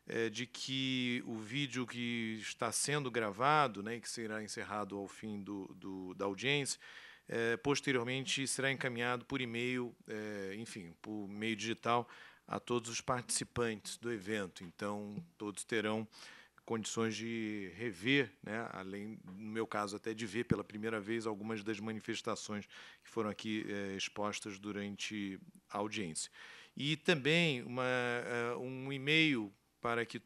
é, de que o vídeo que está sendo gravado, né, que será encerrado ao fim do, do da audiência, é, posteriormente será encaminhado por e-mail, enfim, por meio digital, a todos os participantes do evento. Então, todos terão condições de rever, né, além, no meu caso, até de ver pela primeira vez algumas das manifestações que foram aqui é, expostas durante a audiência. E também uma, eh, um e-mail para que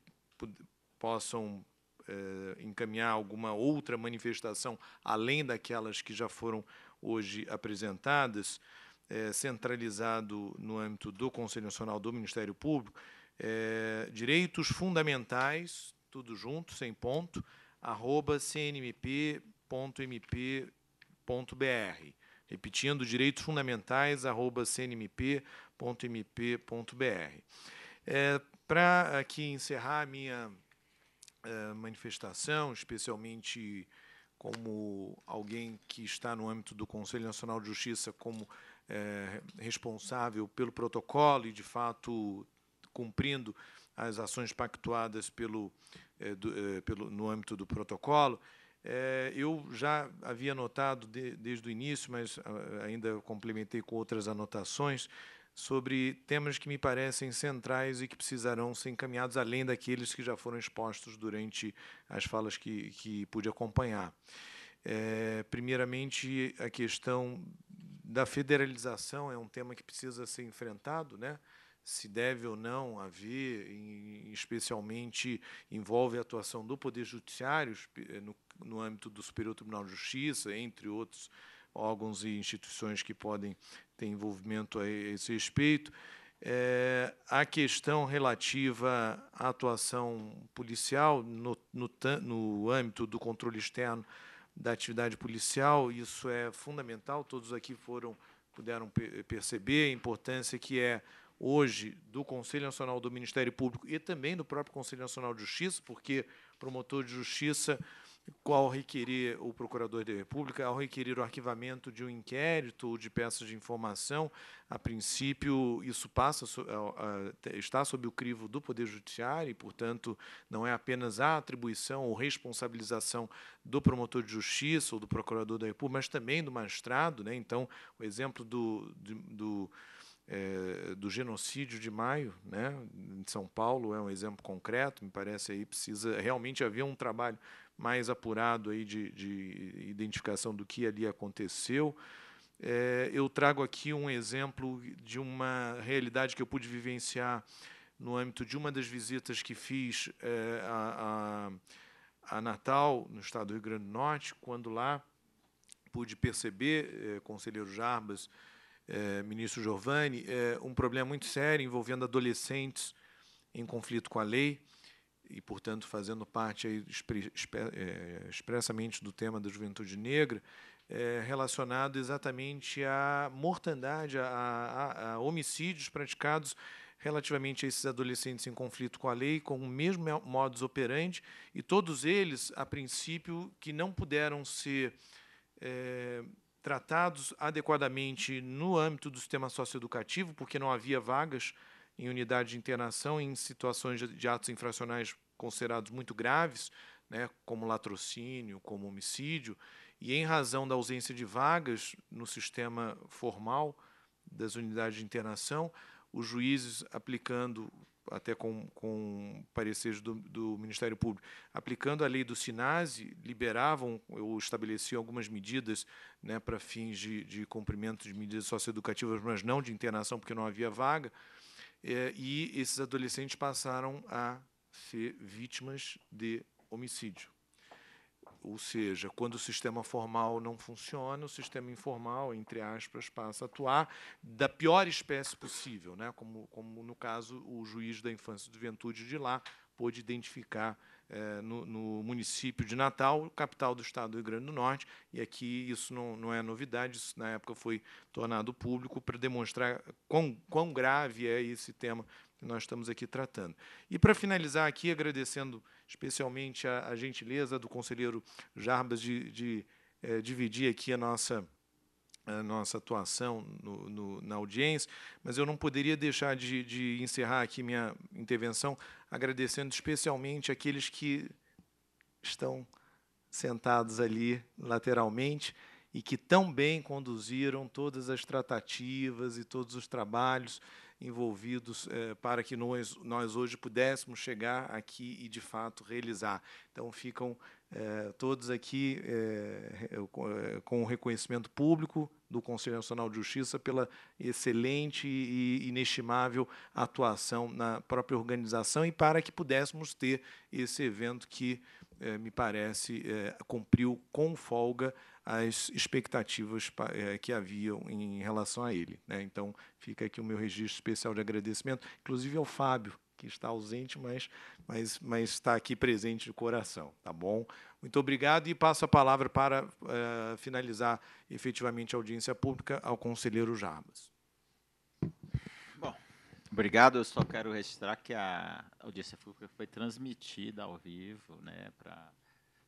possam eh, encaminhar alguma outra manifestação, além daquelas que já foram hoje apresentadas, é, centralizado no âmbito do Conselho Nacional do Ministério Público, é, direitos fundamentais tudo junto, sem ponto, arroba cnmp.mp.br. Repetindo, direitos fundamentais, arroba cnmp.mp.br. É, Para aqui encerrar a minha é, manifestação, especialmente como alguém que está no âmbito do Conselho Nacional de Justiça como é, responsável pelo protocolo e, de fato, cumprindo as ações pactuadas pelo eh, do, eh, pelo, no âmbito do protocolo, eh, eu já havia anotado de, desde o início, mas ah, ainda complementei com outras anotações, sobre temas que me parecem centrais e que precisarão ser encaminhados além daqueles que já foram expostos durante as falas que, que pude acompanhar. É, primeiramente, a questão da federalização é um tema que precisa ser enfrentado, né? se deve ou não haver, especialmente envolve a atuação do Poder Judiciário eh, no, no âmbito do Superior Tribunal de Justiça, entre outros órgãos e instituições que podem ter envolvimento a esse respeito. É, a questão relativa à atuação policial no, no, no âmbito do controle externo da atividade policial, isso é fundamental, todos aqui foram puderam perceber a importância que é hoje do Conselho Nacional do Ministério Público e também do próprio Conselho Nacional de Justiça, porque promotor de justiça, ao requerer o procurador da República, ao requerer o arquivamento de um inquérito ou de peças de informação, a princípio isso passa é, é, está sob o crivo do Poder Judiciário e, portanto, não é apenas a atribuição ou responsabilização do promotor de justiça ou do procurador da República, mas também do magistrado. Né? Então, o exemplo do, do é, do genocídio de maio, né? Em São Paulo é um exemplo concreto, me parece aí precisa realmente haver um trabalho mais apurado aí de, de identificação do que ali aconteceu. É, eu trago aqui um exemplo de uma realidade que eu pude vivenciar no âmbito de uma das visitas que fiz é, a, a, a, Natal, no estado do Rio Grande do Norte, quando lá pude perceber, é, conselheiro Jarbas, é, ministro Giovanni, é um problema muito sério envolvendo adolescentes em conflito com a lei e, portanto, fazendo parte aí, é, expressamente do tema da juventude negra, relacionado exatamente à mortandade, a, a, a homicídios praticados relativamente a esses adolescentes em conflito com a lei, com o mesmo modus operandi, e todos eles, a princípio, que não puderam ser é, tratados adequadamente no âmbito do sistema socioeducativo, porque não havia vagas em unidade de internação em situações de atos infracionais considerados muito graves, né, como latrocínio, como homicídio, e em razão da ausência de vagas no sistema formal das unidades de internação, os juízes aplicando até com, com pareceres do, do, Ministério Público, aplicando a lei do SINASE, liberavam ou estabeleciam algumas medidas né, para fins de, de cumprimento de medidas socioeducativas, mas não de internação, porque não havia vaga, é, e esses adolescentes passaram a ser vítimas de homicídio. Ou seja, quando o sistema formal não funciona, o sistema informal, entre aspas, passa a atuar da pior espécie possível, né? como, como no caso o juiz da infância e juventude de lá pôde identificar eh, no, no, município de Natal, capital do estado do Rio Grande do Norte, e aqui isso não, não é novidade, isso na época foi tornado público para demonstrar quão, quão grave é esse tema que nós estamos aqui tratando. E para finalizar aqui, agradecendo especialmente a, a gentileza do conselheiro Jarbas de, de é, dividir aqui a nossa a nossa atuação no, no, na audiência, mas eu não poderia deixar de, de, encerrar aqui minha intervenção agradecendo especialmente aqueles que estão sentados ali lateralmente e que tão bem conduziram todas as tratativas e todos os trabalhos envolvidos eh, para que nós, nós hoje pudéssemos chegar aqui e, de fato, realizar. Então, ficam eh, todos aqui eh, com o reconhecimento público do Conselho Nacional de Justiça pela excelente e inestimável atuação na própria organização e para que pudéssemos ter esse evento que, me parece, cumpriu com folga as expectativas eh, que haviam em relação a ele. Né? Então, fica aqui o meu registro especial de agradecimento, inclusive ao é Fábio, que está ausente, mas, mas, mas está aqui presente de coração, tá bom? Muito obrigado e passo a palavra para eh, finalizar efetivamente a audiência pública ao conselheiro Jarbas. Bom, obrigado. Eu só quero registrar que a audiência pública foi transmitida ao vivo, né, para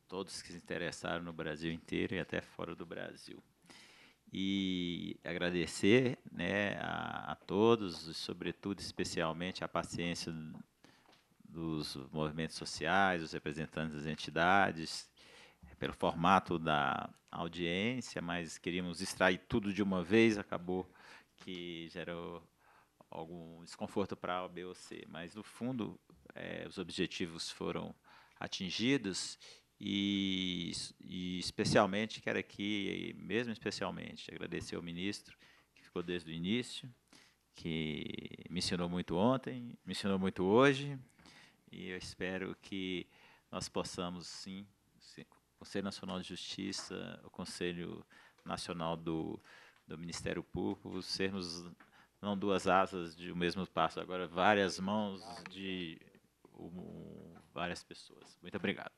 todos que se interessaram no Brasil inteiro e até fora do Brasil. E agradecer né, a, a todos, sobretudo, especialmente, a paciência dos movimentos sociais, dos representantes das entidades, é, pelo formato da audiência, mas queríamos extrair tudo de uma vez, acabou que gerou algum desconforto para a BOC. Mas, no fundo, é, os objetivos foram atingidos e, e, especialmente quero aqui, mesmo especialmente, agradecer ao ministro que ficou desde o início, que me ensinou muito ontem, me ensinou muito hoje, e eu espero que nós possamos sim, o Conselho Nacional de Justiça, o Conselho Nacional do, do Ministério Público, sermos não duas asas de um mesmo passo, agora várias mãos de um, várias pessoas. Muito obrigado.